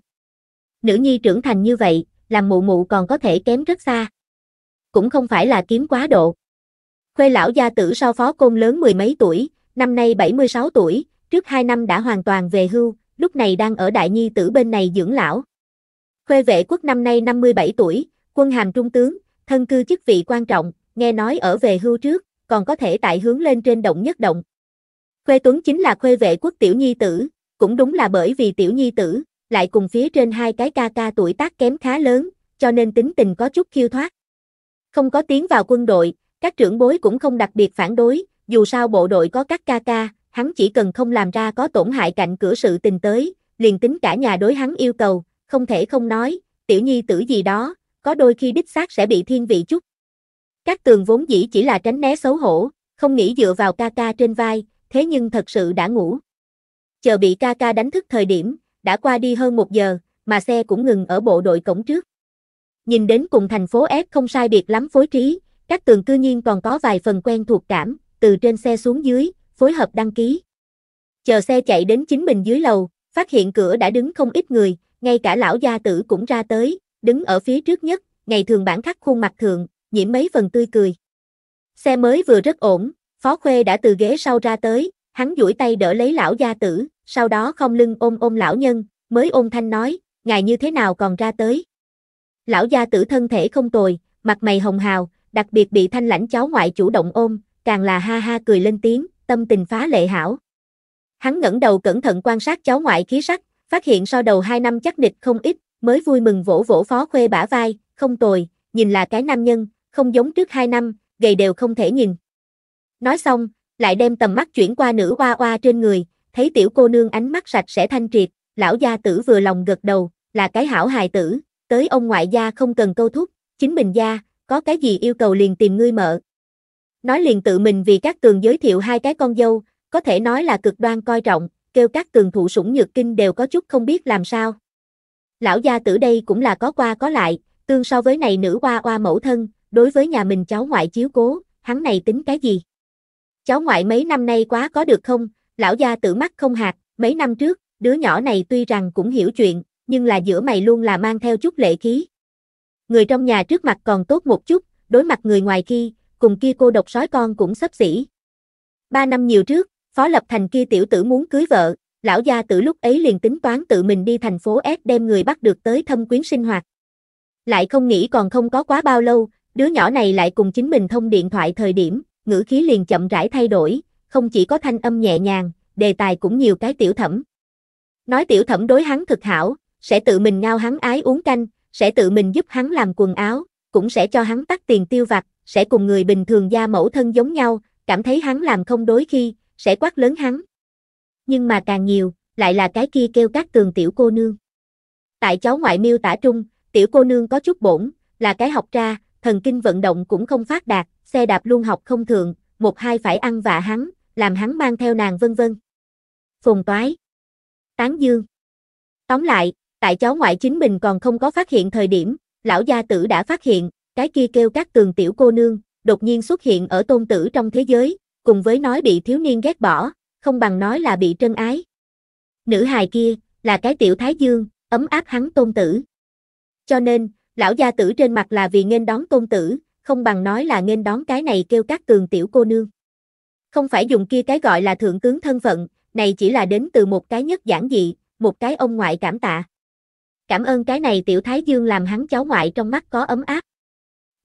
nữ nhi trưởng thành như vậy, làm mụ mụ còn có thể kém rất xa. Cũng không phải là kiếm quá độ. Khuê lão gia tử sau phó côn lớn mười mấy tuổi, năm nay 76 tuổi, trước hai năm đã hoàn toàn về hưu, lúc này đang ở đại nhi tử bên này dưỡng lão. Khuê vệ quốc năm nay 57 tuổi, quân hàm trung tướng, thân cư chức vị quan trọng, nghe nói ở về hưu trước, còn có thể tại hướng lên trên động nhất động. Khuê Tuấn chính là khuê vệ quốc tiểu nhi tử, cũng đúng là bởi vì tiểu nhi tử, lại cùng phía trên hai cái ca ca tuổi tác kém khá lớn, cho nên tính tình có chút khiêu thoát. Không có tiến vào quân đội, các trưởng bối cũng không đặc biệt phản đối, dù sao bộ đội có các ca ca, hắn chỉ cần không làm ra có tổn hại cạnh cửa sự tình tới, liền tính cả nhà đối hắn yêu cầu, không thể không nói, tiểu nhi tử gì đó, có đôi khi đích xác sẽ bị thiên vị chút. Các tường vốn dĩ chỉ là tránh né xấu hổ, không nghĩ dựa vào ca ca trên vai, thế nhưng thật sự đã ngủ. Chờ bị ca ca đánh thức thời điểm, đã qua đi hơn một giờ, mà xe cũng ngừng ở bộ đội cổng trước. Nhìn đến cùng thành phố F không sai biệt lắm phối trí, các tường cư nhiên còn có vài phần quen thuộc cảm, từ trên xe xuống dưới, phối hợp đăng ký. Chờ xe chạy đến chính mình dưới lầu, phát hiện cửa đã đứng không ít người, ngay cả lão gia tử cũng ra tới, đứng ở phía trước nhất, ngày thường bản khắc khuôn mặt thường nhiễm mấy phần tươi cười. Xe mới vừa rất ổn, Phó Khuê đã từ ghế sau ra tới, Hắn duỗi tay đỡ lấy lão gia tử, sau đó không lưng ôm ôm lão nhân, mới ôm thanh nói, ngài như thế nào còn ra tới. Lão gia tử thân thể không tồi, mặt mày hồng hào, đặc biệt bị thanh lãnh cháu ngoại chủ động ôm, càng là ha ha cười lên tiếng, tâm tình phá lệ hảo. Hắn ngẩng đầu cẩn thận quan sát cháu ngoại khí sắc, phát hiện sau đầu hai năm chắc địch không ít, mới vui mừng vỗ vỗ phó khuê bả vai, không tồi, nhìn là cái nam nhân, không giống trước hai năm, gầy đều không thể nhìn. Nói xong, lại đem tầm mắt chuyển qua nữ hoa hoa trên người, thấy tiểu cô nương ánh mắt sạch sẽ thanh triệt, lão gia tử vừa lòng gật đầu, là cái hảo hài tử, tới ông ngoại gia không cần câu thúc, chính mình gia, có cái gì yêu cầu liền tìm ngươi mợ. Nói liền tự mình vì các tường giới thiệu hai cái con dâu, có thể nói là cực đoan coi trọng, kêu các tường thụ sủng nhược kinh đều có chút không biết làm sao. Lão gia tử đây cũng là có qua có lại, tương so với này nữ hoa hoa mẫu thân, đối với nhà mình cháu ngoại chiếu cố, hắn này tính cái gì? cháu ngoại mấy năm nay quá có được không, lão gia tử mắt không hạt, mấy năm trước, đứa nhỏ này tuy rằng cũng hiểu chuyện, nhưng là giữa mày luôn là mang theo chút lệ khí. Người trong nhà trước mặt còn tốt một chút, đối mặt người ngoài kia, cùng kia cô độc sói con cũng sấp xỉ. Ba năm nhiều trước, Phó Lập Thành kia tiểu tử muốn cưới vợ, lão gia tử lúc ấy liền tính toán tự mình đi thành phố S đem người bắt được tới thâm quyến sinh hoạt. Lại không nghĩ còn không có quá bao lâu, đứa nhỏ này lại cùng chính mình thông điện thoại thời điểm, ngữ khí liền chậm rãi thay đổi, không chỉ có thanh âm nhẹ nhàng, đề tài cũng nhiều cái tiểu thẩm. Nói tiểu thẩm đối hắn thực hảo, sẽ tự mình ngao hắn ái uống canh, sẽ tự mình giúp hắn làm quần áo, cũng sẽ cho hắn tắt tiền tiêu vặt, sẽ cùng người bình thường gia mẫu thân giống nhau, cảm thấy hắn làm không đối khi, sẽ quát lớn hắn. Nhưng mà càng nhiều, lại là cái kia kêu các tường tiểu cô nương. Tại cháu ngoại miêu tả trung, tiểu cô nương có chút bổn, là cái học ra, thần kinh vận động cũng không phát đạt, xe đạp luôn học không thượng, một hai phải ăn vạ hắn, làm hắn mang theo nàng vân vân. Phùng toái. Tán dương. Tóm lại, tại cháu ngoại chính mình còn không có phát hiện thời điểm, lão gia tử đã phát hiện, cái kia kêu các tường tiểu cô nương, đột nhiên xuất hiện ở tôn tử trong thế giới, cùng với nói bị thiếu niên ghét bỏ, không bằng nói là bị trân ái. Nữ hài kia, là cái tiểu thái dương, ấm áp hắn tôn tử. Cho nên, lão gia tử trên mặt là vì nghênh đón tôn tử, không bằng nói là nên đón cái này kêu các cường tiểu cô nương. Không phải dùng kia cái gọi là thượng tướng thân phận, này chỉ là đến từ một cái nhất giản dị, một cái ông ngoại cảm tạ. Cảm ơn cái này tiểu thái dương làm hắn cháu ngoại trong mắt có ấm áp.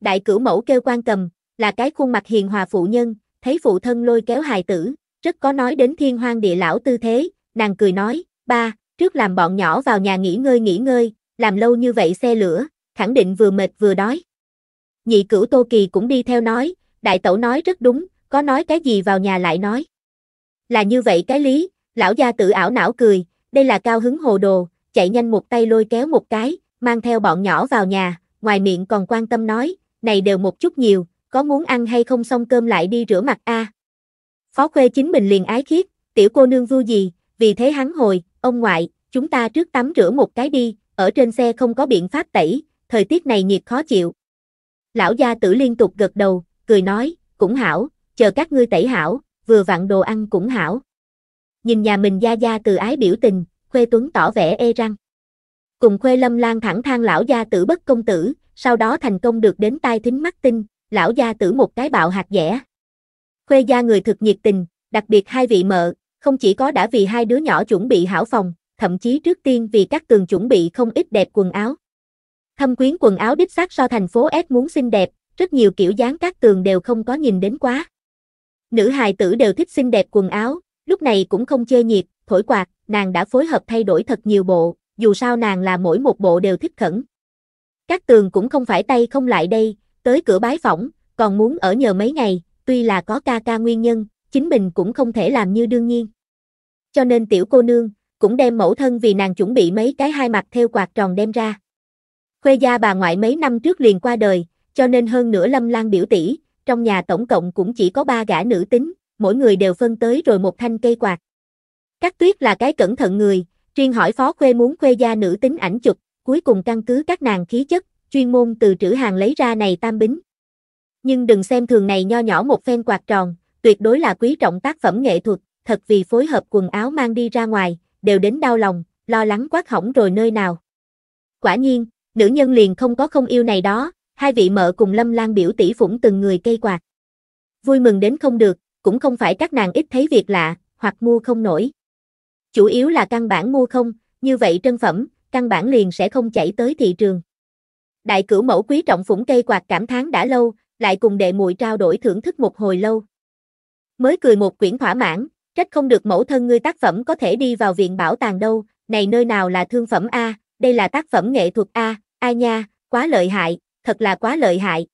Đại cửu mẫu kêu quan cầm, là cái khuôn mặt hiền hòa phụ nhân, thấy phụ thân lôi kéo hài tử, rất có nói đến thiên hoang địa lão tư thế, nàng cười nói, ba, trước làm bọn nhỏ vào nhà nghỉ ngơi nghỉ ngơi, làm lâu như vậy xe lửa, khẳng định vừa mệt vừa đói nhị cửu Tô Kỳ cũng đi theo nói, đại tẩu nói rất đúng, có nói cái gì vào nhà lại nói. Là như vậy cái lý, lão gia tự ảo não cười, đây là cao hứng hồ đồ, chạy nhanh một tay lôi kéo một cái, mang theo bọn nhỏ vào nhà, ngoài miệng còn quan tâm nói, này đều một chút nhiều, có muốn ăn hay không xong cơm lại đi rửa mặt a. À? Phó Khuê chính mình liền ái khiết, tiểu cô nương vui gì, vì thế hắn hồi, ông ngoại, chúng ta trước tắm rửa một cái đi, ở trên xe không có biện pháp tẩy, thời tiết này nhiệt khó chịu. Lão gia tử liên tục gật đầu, cười nói, cũng hảo, chờ các ngươi tẩy hảo, vừa vặn đồ ăn cũng hảo. Nhìn nhà mình gia gia từ ái biểu tình, Khuê Tuấn tỏ vẻ e răng. Cùng Khuê Lâm Lan thẳng thang lão gia tử bất công tử, sau đó thành công được đến tai thính mắt tinh, lão gia tử một cái bạo hạt dẻ. Khuê gia người thực nhiệt tình, đặc biệt hai vị mợ, không chỉ có đã vì hai đứa nhỏ chuẩn bị hảo phòng, thậm chí trước tiên vì các tường chuẩn bị không ít đẹp quần áo. Thâm quyến quần áo đích xác so thành phố S muốn xinh đẹp, rất nhiều kiểu dáng các tường đều không có nhìn đến quá. Nữ hài tử đều thích xinh đẹp quần áo, lúc này cũng không chê nhiệt, thổi quạt, nàng đã phối hợp thay đổi thật nhiều bộ, dù sao nàng là mỗi một bộ đều thích khẩn. Các tường cũng không phải tay không lại đây, tới cửa bái phỏng, còn muốn ở nhờ mấy ngày, tuy là có ca ca nguyên nhân, chính mình cũng không thể làm như đương nhiên. Cho nên tiểu cô nương, cũng đem mẫu thân vì nàng chuẩn bị mấy cái hai mặt theo quạt tròn đem ra. Khuê gia bà ngoại mấy năm trước liền qua đời, cho nên hơn nửa Lâm Lan biểu tỷ, trong nhà tổng cộng cũng chỉ có ba gã nữ tính, mỗi người đều phân tới rồi một thanh cây quạt. Cát tuyết là cái cẩn thận người, chuyên hỏi phó khuê muốn khuê gia nữ tính ảnh chụp, cuối cùng căn cứ các nàng khí chất, chuyên môn từ trữ hàng lấy ra này tam bính. Nhưng đừng xem thường này nho nhỏ một phen quạt tròn, tuyệt đối là quý trọng tác phẩm nghệ thuật, thật vì phối hợp quần áo mang đi ra ngoài, đều đến đau lòng, lo lắng quát hỏng rồi nơi nào. Quả nhiên, nữ nhân liền không có không yêu này đó, hai vị mợ cùng Lâm Lan biểu tỷ phủng từng người cây quạt. Vui mừng đến không được, cũng không phải các nàng ít thấy việc lạ, hoặc mua không nổi. Chủ yếu là căn bản mua không, như vậy trân phẩm, căn bản liền sẽ không chảy tới thị trường. Đại cửu mẫu quý trọng phủng cây quạt cảm thán đã lâu, lại cùng đệ muội trao đổi thưởng thức một hồi lâu. Mới cười một quyển thỏa mãn, trách không được mẫu thân ngươi tác phẩm có thể đi vào viện bảo tàng đâu, này nơi nào là thương phẩm A, đây là tác phẩm nghệ thuật A, Ai nha, quá lợi hại, thật là quá lợi hại.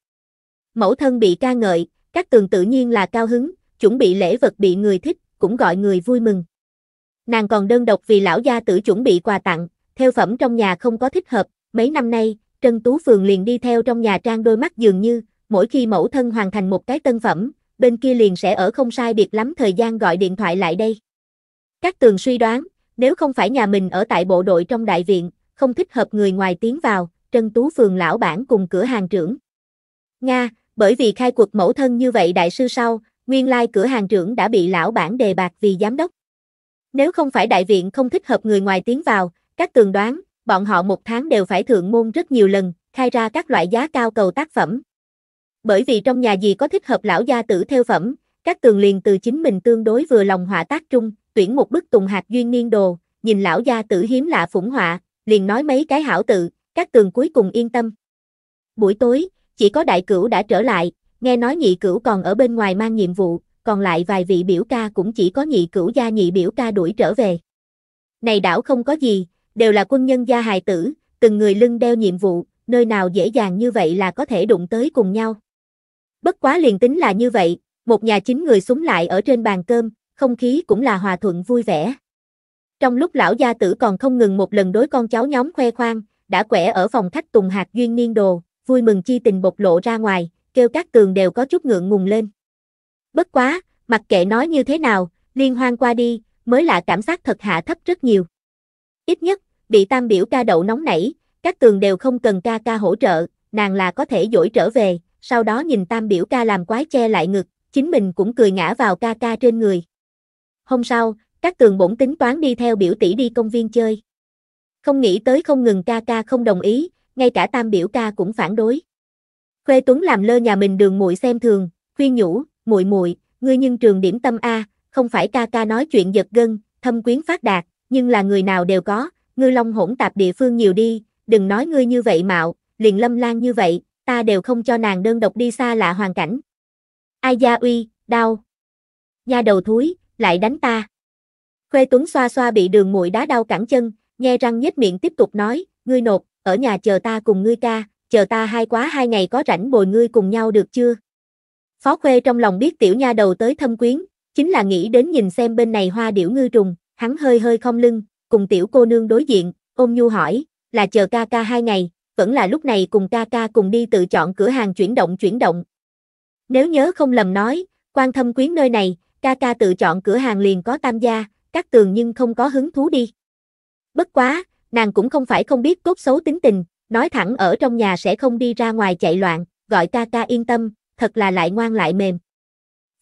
Mẫu thân bị ca ngợi, các tường tự nhiên là cao hứng, chuẩn bị lễ vật bị người thích, cũng gọi người vui mừng. Nàng còn đơn độc vì lão gia tử chuẩn bị quà tặng, theo phẩm trong nhà không có thích hợp, mấy năm nay, Trân Tú Phường liền đi theo trong nhà trang đôi mắt dường như, mỗi khi mẫu thân hoàn thành một cái tân phẩm, bên kia liền sẽ ở không sai biệt lắm thời gian gọi điện thoại lại đây. Các tường suy đoán, nếu không phải nhà mình ở tại bộ đội trong đại viện, không thích hợp người ngoài tiến vào, Trân Tú Phường lão bản cùng cửa hàng trưởng. Nga, bởi vì khai cuộc mẫu thân như vậy đại sư sau, nguyên lai cửa hàng trưởng đã bị lão bản đề bạc vì giám đốc. Nếu không phải đại viện không thích hợp người ngoài tiến vào, các tường đoán, bọn họ một tháng đều phải thượng môn rất nhiều lần, khai ra các loại giá cao cầu tác phẩm. Bởi vì trong nhà gì có thích hợp lão gia tử theo phẩm, các tường liền từ chính mình tương đối vừa lòng họa tác trung, tuyển một bức tùng hạt duyên niên đồ, nhìn lão gia tử hiếm lạ phủng họa, liền nói mấy cái hảo tự, các tường cuối cùng yên tâm. Buổi tối, chỉ có đại cửu đã trở lại, nghe nói nhị cửu còn ở bên ngoài mang nhiệm vụ, còn lại vài vị biểu ca cũng chỉ có nhị cửu gia nhị biểu ca đuổi trở về. Này đảo không có gì, đều là quân nhân gia hài tử, từng người lưng đeo nhiệm vụ, nơi nào dễ dàng như vậy là có thể đụng tới cùng nhau. Bất quá liền tính là như vậy, một nhà chín người súng lại ở trên bàn cơm, không khí cũng là hòa thuận vui vẻ. Trong lúc lão gia tử còn không ngừng một lần đối con cháu nhóm khoe khoang, đã quẻ ở phòng khách Tùng hạt Duyên niên đồ, vui mừng chi tình bộc lộ ra ngoài, kêu các tường đều có chút ngượng ngùng lên. Bất quá, mặc kệ nói như thế nào, liên hoan qua đi, mới là cảm giác thật hạ thấp rất nhiều. Ít nhất, bị tam biểu ca đậu nóng nảy, các tường đều không cần ca ca hỗ trợ, nàng là có thể dỗi trở về, sau đó nhìn tam biểu ca làm quái che lại ngực, chính mình cũng cười ngã vào ca ca trên người. Hôm sau, các tường bổn tính toán đi theo biểu tỷ đi công viên chơi. Không nghĩ tới không ngừng ca ca không đồng ý, ngay cả tam biểu ca cũng phản đối. Khuê Tuấn làm lơ nhà mình đường muội xem thường, khuyên nhủ, muội muội, ngươi nhưng trường điểm tâm a, không phải ca ca nói chuyện giật gân, thâm quyến phát đạt, nhưng là người nào đều có, ngươi long hỗn tạp địa phương nhiều đi, đừng nói ngươi như vậy mạo, liền lâm lan như vậy, ta đều không cho nàng đơn độc đi xa lạ hoàn cảnh. Ai gia uy, đau. Gia đầu thúi, lại đánh ta. Khuê Tuấn xoa xoa bị đường muội đá đau cẳng chân, nghe răng nhếch miệng tiếp tục nói, ngươi nộp, ở nhà chờ ta cùng ngươi ca, chờ ta hai quá hai ngày có rảnh bồi ngươi cùng nhau được chưa? Phó Khuê trong lòng biết tiểu nha đầu tới thâm quyến, chính là nghĩ đến nhìn xem bên này hoa điểu ngư trùng, hắn hơi hơi không lưng, cùng tiểu cô nương đối diện, ôm nhu hỏi, là chờ ca ca hai ngày, vẫn là lúc này cùng ca ca cùng đi tự chọn cửa hàng chuyển động chuyển động. Nếu nhớ không lầm nói, quan thâm quyến nơi này, ca ca tự chọn cửa hàng liền có tam gia, các tường nhưng không có hứng thú đi. Bất quá, nàng cũng không phải không biết tốt xấu tính tình, nói thẳng ở trong nhà sẽ không đi ra ngoài chạy loạn, gọi ca ca yên tâm, thật là lại ngoan lại mềm.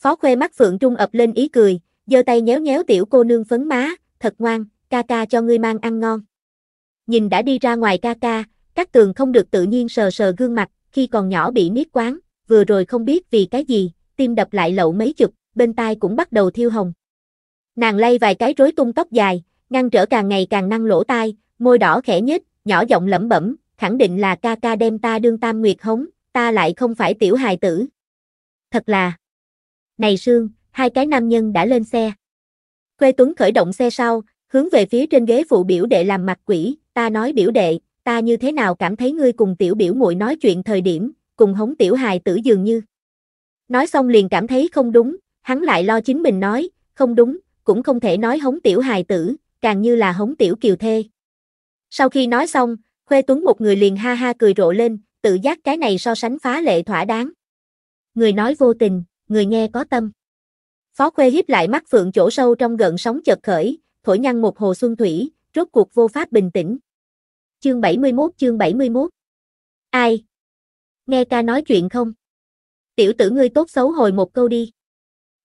Phó khuê mắt Phượng Trung ập lên ý cười, giơ tay nhéo nhéo tiểu cô nương phấn má, thật ngoan, ca ca cho ngươi mang ăn ngon. Nhìn đã đi ra ngoài ca ca, các tường không được tự nhiên sờ sờ gương mặt, khi còn nhỏ bị niết quán, vừa rồi không biết vì cái gì, tim đập lại lậu mấy chục, bên tai cũng bắt đầu thiêu hồng. Nàng lay vài cái rối tung tóc dài, ngăn trở càng ngày càng năng lỗ tai, môi đỏ khẽ nhếch, nhỏ giọng lẩm bẩm, khẳng định là ca ca đem ta đương tam nguyệt hống, ta lại không phải tiểu hài tử. Thật là. Này Sương, hai cái nam nhân đã lên xe. Quê Tuấn khởi động xe sau, hướng về phía trên ghế phụ biểu đệ làm mặt quỷ, ta nói biểu đệ, ta như thế nào cảm thấy ngươi cùng tiểu biểu muội nói chuyện thời điểm, cùng hống tiểu hài tử dường như. Nói xong liền cảm thấy không đúng, hắn lại lo chính mình nói, không đúng, cũng không thể nói hống tiểu hài tử, càng như là hống tiểu kiều thê. Sau khi nói xong, Khuê Tuấn một người liền ha ha cười rộ lên, tự giác cái này so sánh phá lệ thỏa đáng. Người nói vô tình, người nghe có tâm. Phó Khuê hiếp lại mắt phượng chỗ sâu trong gợn sóng chợt khởi, thổi nhăn một hồ xuân thủy, rốt cuộc vô pháp bình tĩnh. Chương 71 chương 71 Ai? Nghe ca nói chuyện không? Tiểu tử ngươi tốt xấu hồi một câu đi.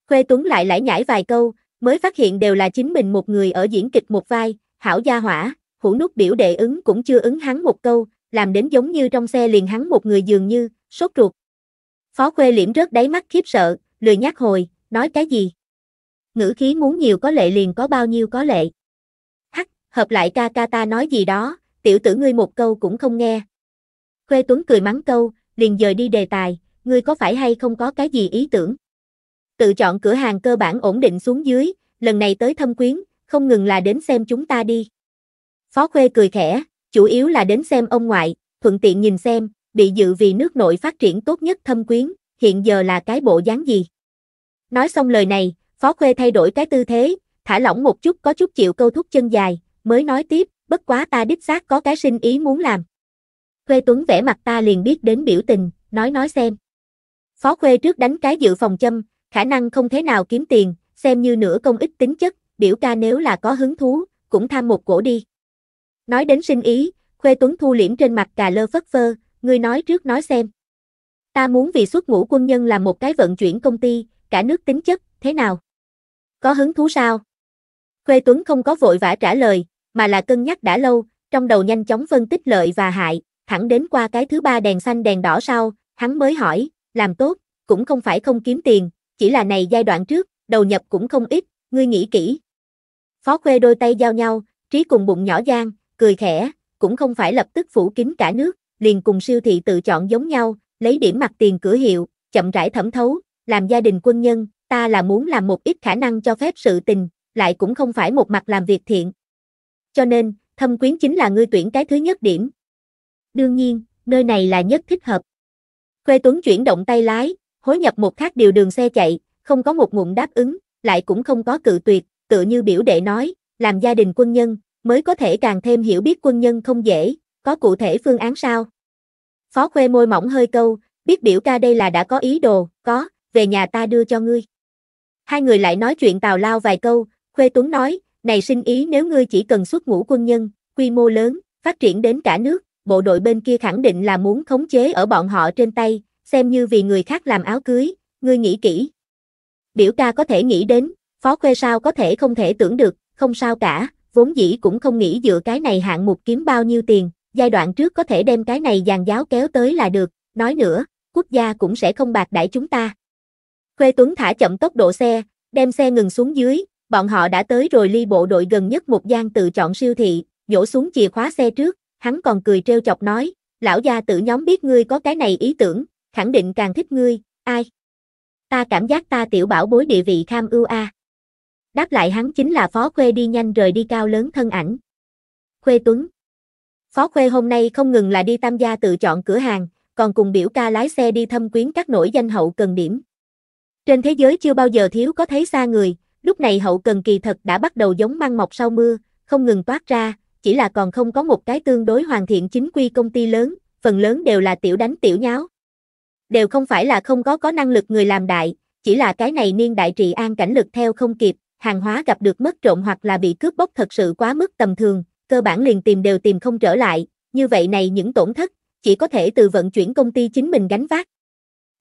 Khuê Tuấn lại lải nhải vài câu, mới phát hiện đều là chính mình một người ở diễn kịch một vai, hảo gia hỏa, hủ nút biểu đệ ứng cũng chưa ứng hắn một câu, làm đến giống như trong xe liền hắn một người dường như, sốt ruột. Phó Khuê liễm rớt đáy mắt khiếp sợ, lười nhắc hồi, nói cái gì? Ngữ khí muốn nhiều có lệ liền có bao nhiêu có lệ. Hắc, hợp lại ca ca ta nói gì đó, tiểu tử ngươi một câu cũng không nghe. Khuê Tuấn cười mắng câu, liền dời đi đề tài, ngươi có phải hay không có cái gì ý tưởng? tự chọn cửa hàng cơ bản ổn định xuống dưới, lần này tới thâm quyến, không ngừng là đến xem chúng ta đi. Phó Khuê cười khẽ, chủ yếu là đến xem ông ngoại, thuận tiện nhìn xem, bị dự vì nước nội phát triển tốt nhất thâm quyến, hiện giờ là cái bộ dáng gì. Nói xong lời này, Phó Khuê thay đổi cái tư thế, thả lỏng một chút có chút chịu câu thúc chân dài, mới nói tiếp, bất quá ta đích xác có cái sinh ý muốn làm. Khuê Tuấn vẽ mặt ta liền biết đến biểu tình, nói nói xem. Phó Khuê trước đánh cái dự phòng châm, khả năng không thế nào kiếm tiền, xem như nửa công ích tính chất, biểu ca nếu là có hứng thú, cũng tham một cổ đi. Nói đến sinh ý, Khuê Tuấn thu liễm trên mặt cà lơ phất phơ, ngươi nói trước nói xem. Ta muốn vì xuất ngũ quân nhân là một cái vận chuyển công ty, cả nước tính chất, thế nào? Có hứng thú sao? Khuê Tuấn không có vội vã trả lời, mà là cân nhắc đã lâu, trong đầu nhanh chóng phân tích lợi và hại, thẳng đến qua cái thứ ba đèn xanh đèn đỏ sau, hắn mới hỏi, làm tốt, cũng không phải không kiếm tiền, chỉ là này giai đoạn trước, đầu nhập cũng không ít, ngươi nghĩ kỹ. Phó Khuê đôi tay giao nhau, trí cùng bụng nhỏ gian, cười khẽ, cũng không phải lập tức phủ kín cả nước, liền cùng siêu thị tự chọn giống nhau, lấy điểm mặt tiền cửa hiệu, chậm rãi thẩm thấu, làm gia đình quân nhân, ta là muốn làm một ít khả năng cho phép sự tình, lại cũng không phải một mặt làm việc thiện. Cho nên, thâm quyến chính là ngươi tuyển cái thứ nhất điểm. Đương nhiên, nơi này là nhất thích hợp. Khuê Tuấn chuyển động tay lái, hối nhập một khác điều đường xe chạy, không có một ngụm đáp ứng, lại cũng không có cự tuyệt, tự như biểu đệ nói, làm gia đình quân nhân, mới có thể càng thêm hiểu biết quân nhân không dễ, có cụ thể phương án sao? Phó khuê môi mỏng hơi câu, biết biểu ca đây là đã có ý đồ, có, về nhà ta đưa cho ngươi. Hai người lại nói chuyện tào lao vài câu, khuê tuấn nói, này sinh ý nếu ngươi chỉ cần xuất ngũ quân nhân, quy mô lớn, phát triển đến cả nước, bộ đội bên kia khẳng định là muốn khống chế ở bọn họ trên tay, xem như vì người khác làm áo cưới, ngươi nghĩ kỹ. Biểu ca có thể nghĩ đến, phó khuê sao có thể không thể tưởng được, không sao cả, vốn dĩ cũng không nghĩ dựa cái này hạng mục kiếm bao nhiêu tiền, giai đoạn trước có thể đem cái này dàn giáo kéo tới là được, nói nữa, quốc gia cũng sẽ không bạc đãi chúng ta. Khuê Tuấn thả chậm tốc độ xe, đem xe ngừng xuống dưới, bọn họ đã tới rồi ly bộ đội gần nhất một gian tự chọn siêu thị, nhổ xuống chìa khóa xe trước, hắn còn cười treo chọc nói, lão gia tự nhóm biết ngươi có cái này ý tưởng, khẳng định càng thích ngươi, ai? Ta cảm giác ta tiểu bảo bối địa vị kham ưu a. Đáp lại hắn chính là Phó Khuê đi nhanh rời đi cao lớn thân ảnh. Khuê Tuấn Phó Khuê hôm nay không ngừng là đi tam gia tự chọn cửa hàng, còn cùng biểu ca lái xe đi thâm quyến các nổi danh hậu cần điểm. Trên thế giới chưa bao giờ thiếu có thấy xa người, lúc này hậu cần kỳ thật đã bắt đầu giống măng mọc sau mưa, không ngừng toát ra, chỉ là còn không có một cái tương đối hoàn thiện chính quy công ty lớn, phần lớn đều là tiểu đánh tiểu nháo, đều không phải là không có có năng lực người làm đại, chỉ là cái này niên đại trị an cảnh lực theo không kịp, hàng hóa gặp được mất trộm hoặc là bị cướp bóc thật sự quá mức tầm thường, cơ bản liền tìm đều tìm không trở lại, như vậy này những tổn thất, chỉ có thể từ vận chuyển công ty chính mình gánh vác.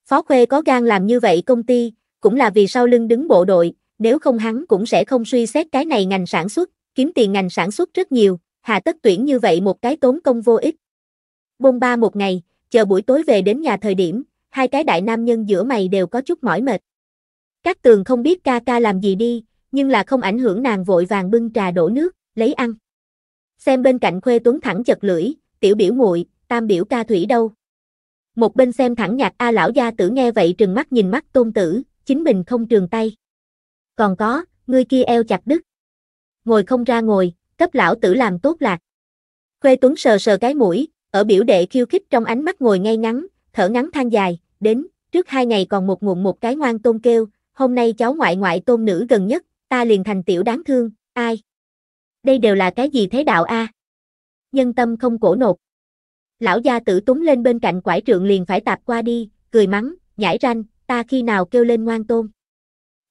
Phó Khuê có gan làm như vậy công ty, cũng là vì sau lưng đứng bộ đội, nếu không hắn cũng sẽ không suy xét cái này ngành sản xuất, kiếm tiền ngành sản xuất rất nhiều, hà tất tuyển như vậy một cái tốn công vô ích. Bôn ba một ngày, chờ buổi tối về đến nhà thời điểm, hai cái đại nam nhân giữa mày đều có chút mỏi mệt. Các tường không biết ca ca làm gì đi, nhưng là không ảnh hưởng nàng vội vàng bưng trà đổ nước, lấy ăn. Xem bên cạnh Khuê Tuấn thẳng chật lưỡi, tiểu biểu muội, tam biểu ca thủy đâu. Một bên xem thẳng nhạc A lão gia tử nghe vậy trừng mắt nhìn mắt tôn tử, chính mình không trường tay. Còn có, ngươi kia eo chặt đứt. Ngồi không ra ngồi, cấp lão tử làm tốt lạc. Khuê Tuấn sờ sờ cái mũi, ở biểu đệ khiêu khích trong ánh mắt ngồi ngay ngắn, thở ngắn than dài đến, trước hai ngày còn một ngụm một cái ngoan tôn kêu, hôm nay cháu ngoại ngoại tôn nữ gần nhất, ta liền thành tiểu đáng thương, ai? Đây đều là cái gì thế đạo a? Nhân tâm không cổ nột. Lão gia tử túng lên bên cạnh quải trượng liền phải tạp qua đi, cười mắng, nhảy ranh, ta khi nào kêu lên ngoan tôn.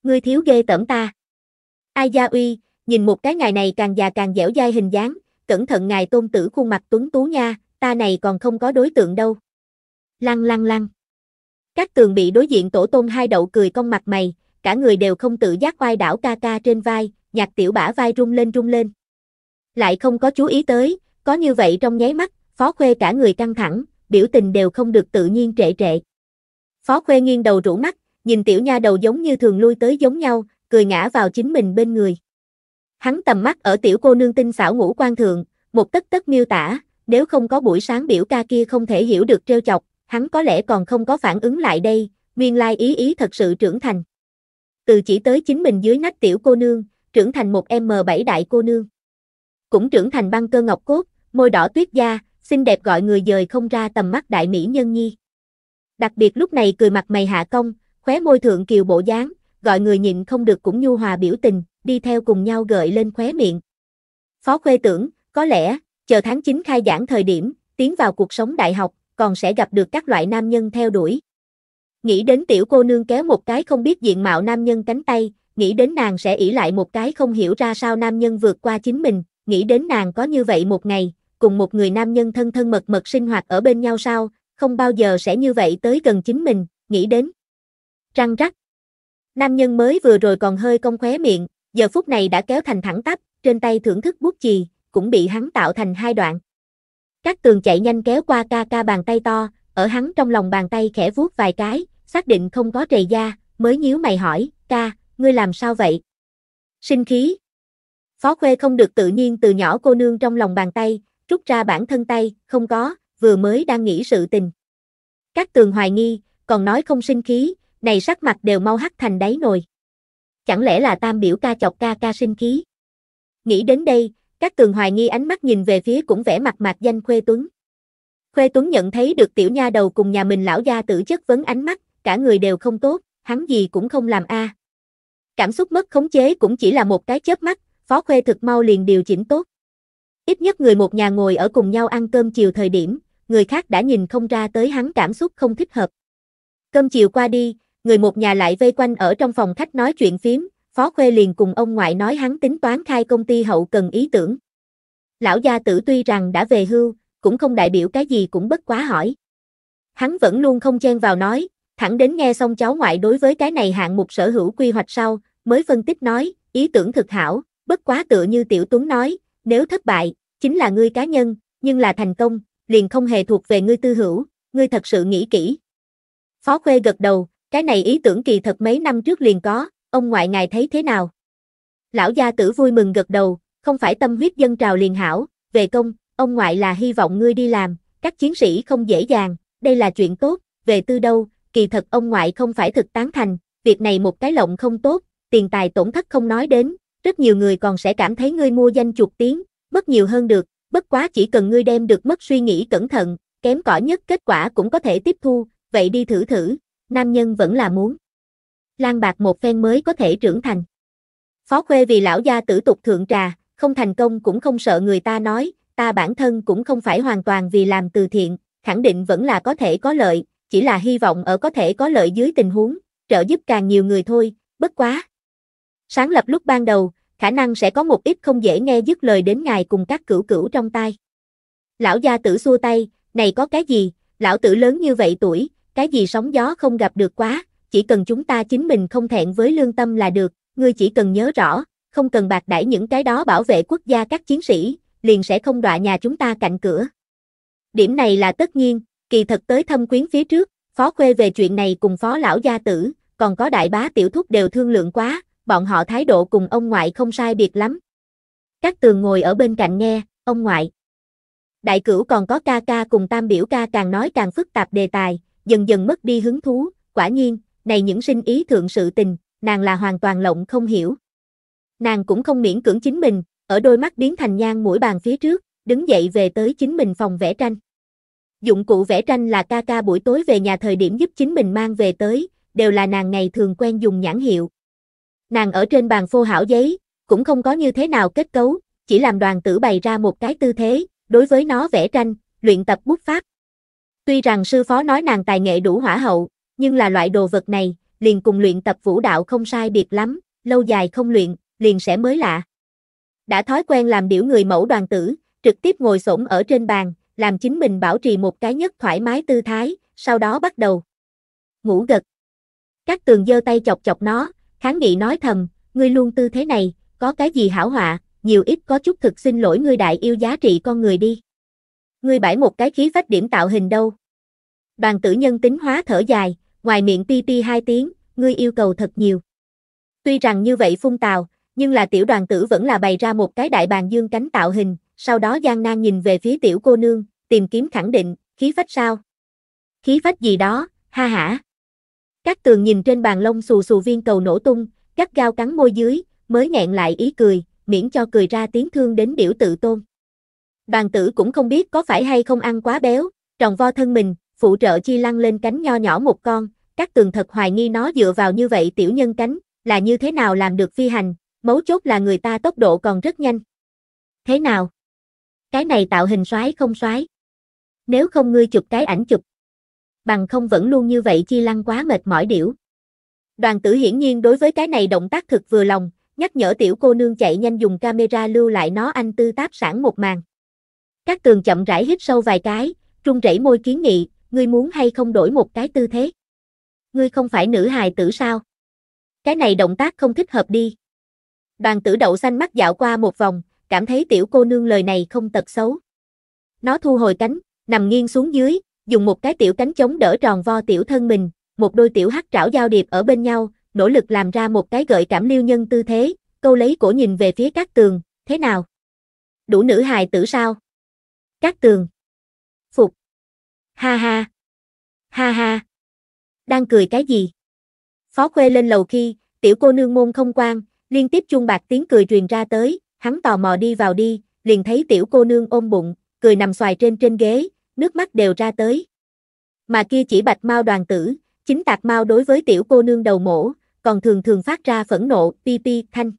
Ngươi thiếu ghê tẩm ta. Ai gia uy, nhìn một cái ngày này càng già càng dẻo dai hình dáng, cẩn thận ngài tôn tử khuôn mặt tuấn tú nha, ta này còn không có đối tượng đâu. Lăng lăng lăng. Các tường bị đối diện tổ tôn hai đậu cười cong mặt mày, cả người đều không tự giác oai đảo ca ca trên vai, nhạc tiểu bả vai rung lên rung lên. Lại không có chú ý tới, có như vậy trong nháy mắt, phó khuê cả người căng thẳng, biểu tình đều không được tự nhiên trệ trệ. Phó khuê nghiêng đầu rũ mắt, nhìn tiểu nha đầu giống như thường lui tới giống nhau, cười ngã vào chính mình bên người. Hắn tầm mắt ở tiểu cô nương tinh xảo ngũ quan thượng, một tất tất miêu tả, nếu không có buổi sáng biểu ca kia không thể hiểu được trêu chọc, hắn có lẽ còn không có phản ứng lại đây, nguyên lai ý ý thật sự trưởng thành. Từ chỉ tới chính mình dưới nách tiểu cô nương, trưởng thành một M7 đại cô nương. Cũng trưởng thành băng cơ ngọc cốt, môi đỏ tuyết da, xinh đẹp gọi người dời không ra tầm mắt đại mỹ nhân nhi. Đặc biệt lúc này cười mặt mày hạ công, khóe môi thượng kiều bộ dáng, gọi người nhịn không được cũng nhu hòa biểu tình, đi theo cùng nhau gợi lên khóe miệng. Phó Khuê tưởng, có lẽ, chờ tháng 9 khai giảng thời điểm, tiến vào cuộc sống đại học, còn sẽ gặp được các loại nam nhân theo đuổi. Nghĩ đến tiểu cô nương kéo một cái không biết diện mạo nam nhân cánh tay, nghĩ đến nàng sẽ ỷ lại một cái không hiểu ra sao nam nhân vượt qua chính mình, nghĩ đến nàng có như vậy một ngày, cùng một người nam nhân thân thân mật mật sinh hoạt ở bên nhau sao, không bao giờ sẽ như vậy tới gần chính mình, nghĩ đến. Răng rắc. Nam nhân mới vừa rồi còn hơi cong khóe miệng, giờ phút này đã kéo thành thẳng tắp, trên tay thưởng thức bút chì, cũng bị hắn tạo thành hai đoạn. Các tường chạy nhanh kéo qua ca ca bàn tay to, ở hắn trong lòng bàn tay khẽ vuốt vài cái, xác định không có rầy da, mới nhíu mày hỏi, ca, ngươi làm sao vậy? Sinh khí. Phó Khuê không được tự nhiên từ nhỏ cô nương trong lòng bàn tay, rút ra bản thân tay, không có, vừa mới đang nghĩ sự tình. Các tường hoài nghi, còn nói không sinh khí, này sắc mặt đều mau hắt thành đáy nồi. Chẳng lẽ là tam biểu ca chọc ca ca sinh khí? Nghĩ đến đây, các tường hoài nghi ánh mắt nhìn về phía cũng vẻ mặt mạc danh Khuê Tuấn. Khuê Tuấn nhận thấy được tiểu nha đầu cùng nhà mình lão gia tử chất vấn ánh mắt, cả người đều không tốt, hắn gì cũng không làm a. Cảm xúc mất khống chế cũng chỉ là một cái chớp mắt, Phó Khuê thực mau liền điều chỉnh tốt. Ít nhất người một nhà ngồi ở cùng nhau ăn cơm chiều thời điểm, người khác đã nhìn không ra tới hắn cảm xúc không thích hợp. Cơm chiều qua đi, người một nhà lại vây quanh ở trong phòng khách nói chuyện phím, Phó Khuê liền cùng ông ngoại nói hắn tính toán khai công ty hậu cần ý tưởng. Lão gia tử tuy rằng đã về hưu, cũng không đại biểu cái gì cũng bất quá hỏi. Hắn vẫn luôn không chen vào nói, thẳng đến nghe xong cháu ngoại đối với cái này hạng mục sở hữu quy hoạch sau, mới phân tích nói, ý tưởng thực hảo, bất quá tựa như Tiểu Tuấn nói, nếu thất bại, chính là ngươi cá nhân, nhưng là thành công, liền không hề thuộc về ngươi tư hữu, ngươi thật sự nghĩ kỹ. Phó Khuê gật đầu, cái này ý tưởng kỳ thật mấy năm trước liền có, ông ngoại ngài thấy thế nào? Lão gia tử vui mừng gật đầu, không phải tâm huyết dân trào liền hảo, về công, ông ngoại là hy vọng ngươi đi làm, các chiến sĩ không dễ dàng, đây là chuyện tốt, về tư đâu, kỳ thật ông ngoại không phải thực tán thành, việc này một cái lộng không tốt, tiền tài tổn thất không nói đến, rất nhiều người còn sẽ cảm thấy ngươi mua danh chuột tiếng, mất nhiều hơn được, bất quá chỉ cần ngươi đem được mất suy nghĩ cẩn thận, kém cỏi nhất kết quả cũng có thể tiếp thu, vậy đi thử thử, nam nhân vẫn là muốn lan bạc một phen mới có thể trưởng thành. Phó Khuê vì lão gia tử tục thượng trà, không thành công cũng không sợ người ta nói, ta bản thân cũng không phải hoàn toàn vì làm từ thiện, khẳng định vẫn là có thể có lợi, chỉ là hy vọng ở có thể có lợi dưới tình huống, trợ giúp càng nhiều người thôi, bất quá. Sáng lập lúc ban đầu, khả năng sẽ có một ít không dễ nghe dứt lời đến ngài cùng các cửu cửu trong tai. Lão gia tử xua tay, này có cái gì, lão tử lớn như vậy tuổi, cái gì sóng gió không gặp được quá, chỉ cần chúng ta chính mình không thẹn với lương tâm là được, ngươi chỉ cần nhớ rõ, không cần bạc đãi những cái đó bảo vệ quốc gia các chiến sĩ, liền sẽ không đọa nhà chúng ta cạnh cửa. Điểm này là tất nhiên, kỳ thật tới thâm quyến phía trước, phó khuê về chuyện này cùng phó lão gia tử, còn có đại bá tiểu thúc đều thương lượng quá, bọn họ thái độ cùng ông ngoại không sai biệt lắm. Các tường ngồi ở bên cạnh nghe, ông ngoại. Đại cửu còn có ca ca cùng tam biểu ca càng nói càng phức tạp đề tài, dần dần mất đi hứng thú, quả nhiên, này những sinh ý thượng sự tình, nàng là hoàn toàn lộng không hiểu. Nàng cũng không miễn cưỡng chính mình, ở đôi mắt biến thành nhang mũi bàn phía trước, đứng dậy về tới chính mình phòng vẽ tranh. Dụng cụ vẽ tranh là ca ca buổi tối về nhà thời điểm giúp chính mình mang về tới, đều là nàng ngày thường quen dùng nhãn hiệu. Nàng ở trên bàn phô hảo giấy, cũng không có như thế nào kết cấu, chỉ làm đoàn tử bày ra một cái tư thế, đối với nó vẽ tranh, luyện tập bút pháp. Tuy rằng sư phó nói nàng tài nghệ đủ hỏa hậu, nhưng là loại đồ vật này, liền cùng luyện tập vũ đạo không sai biệt lắm, lâu dài không luyện, liền sẽ mới lạ. Đã thói quen làm điểu người mẫu đoàn tử, trực tiếp ngồi xổm ở trên bàn, làm chính mình bảo trì một cái nhất thoải mái tư thái, sau đó bắt đầu. Ngủ gật. Các tường giơ tay chọc chọc nó, kháng nghị nói thầm, ngươi luôn tư thế này, có cái gì hảo họa, nhiều ít có chút thực xin lỗi ngươi đại yêu giá trị con người đi. Ngươi bãi một cái khí phách điểm tạo hình đâu. Đoàn tử nhân tính hóa thở dài, ngoài miệng pi pi hai tiếng, ngươi yêu cầu thật nhiều. Tuy rằng như vậy phun tào, nhưng là tiểu đoàn tử vẫn là bày ra một cái đại bàn dương cánh tạo hình, sau đó gian nan nhìn về phía tiểu cô nương, tìm kiếm khẳng định, khí phách sao? Khí phách gì đó, ha hả. Các tường nhìn trên bàn lông xù xù viên cầu nổ tung, gắt gao cắn môi dưới, mới nghẹn lại ý cười, miễn cho cười ra tiếng thương đến điểu tự tôn. Đoàn tử cũng không biết có phải hay không ăn quá béo, tròn vo thân mình, phụ trợ chi lăng lên cánh nho nhỏ một con, các tường thật hoài nghi nó dựa vào như vậy tiểu nhân cánh, là như thế nào làm được phi hành, mấu chốt là người ta tốc độ còn rất nhanh. Thế nào? Cái này tạo hình xoái không xoái? Nếu không ngươi chụp cái ảnh chụp, bằng không vẫn luôn như vậy chi lăng quá mệt mỏi điểu. Đoàn tử hiển nhiên đối với cái này động tác thực vừa lòng, nhắc nhở tiểu cô nương chạy nhanh dùng camera lưu lại nó anh tư táp sản một màn. Các tường chậm rãi hít sâu vài cái, trung rẩy môi kiến nghị, ngươi muốn hay không đổi một cái tư thế ngươi không phải nữ hài tử sao? Cái này động tác không thích hợp đi. Đoàn tử đậu xanh mắt dạo qua một vòng, cảm thấy tiểu cô nương lời này không tật xấu. Nó thu hồi cánh, nằm nghiêng xuống dưới, dùng một cái tiểu cánh chống đỡ tròn vo tiểu thân mình, một đôi tiểu hắc trảo giao điệp ở bên nhau, nỗ lực làm ra một cái gợi cảm liêu nhân tư thế, câu lấy cổ nhìn về phía các tường, thế nào? Đủ nữ hài tử sao? Các tường. Phục. Ha ha. Ha ha đang cười cái gì? Phó Khuê lên lầu khi, tiểu cô nương môn không quan, liên tiếp chuông bạc tiếng cười truyền ra tới, hắn tò mò đi vào đi, liền thấy tiểu cô nương ôm bụng, cười nằm xoài trên trên ghế, nước mắt đều ra tới. Mà kia chỉ bạch mau đoàn tử, chính tạc mau đối với tiểu cô nương đầu mổ, còn thường thường phát ra phẫn nộ, pi pi, thanh.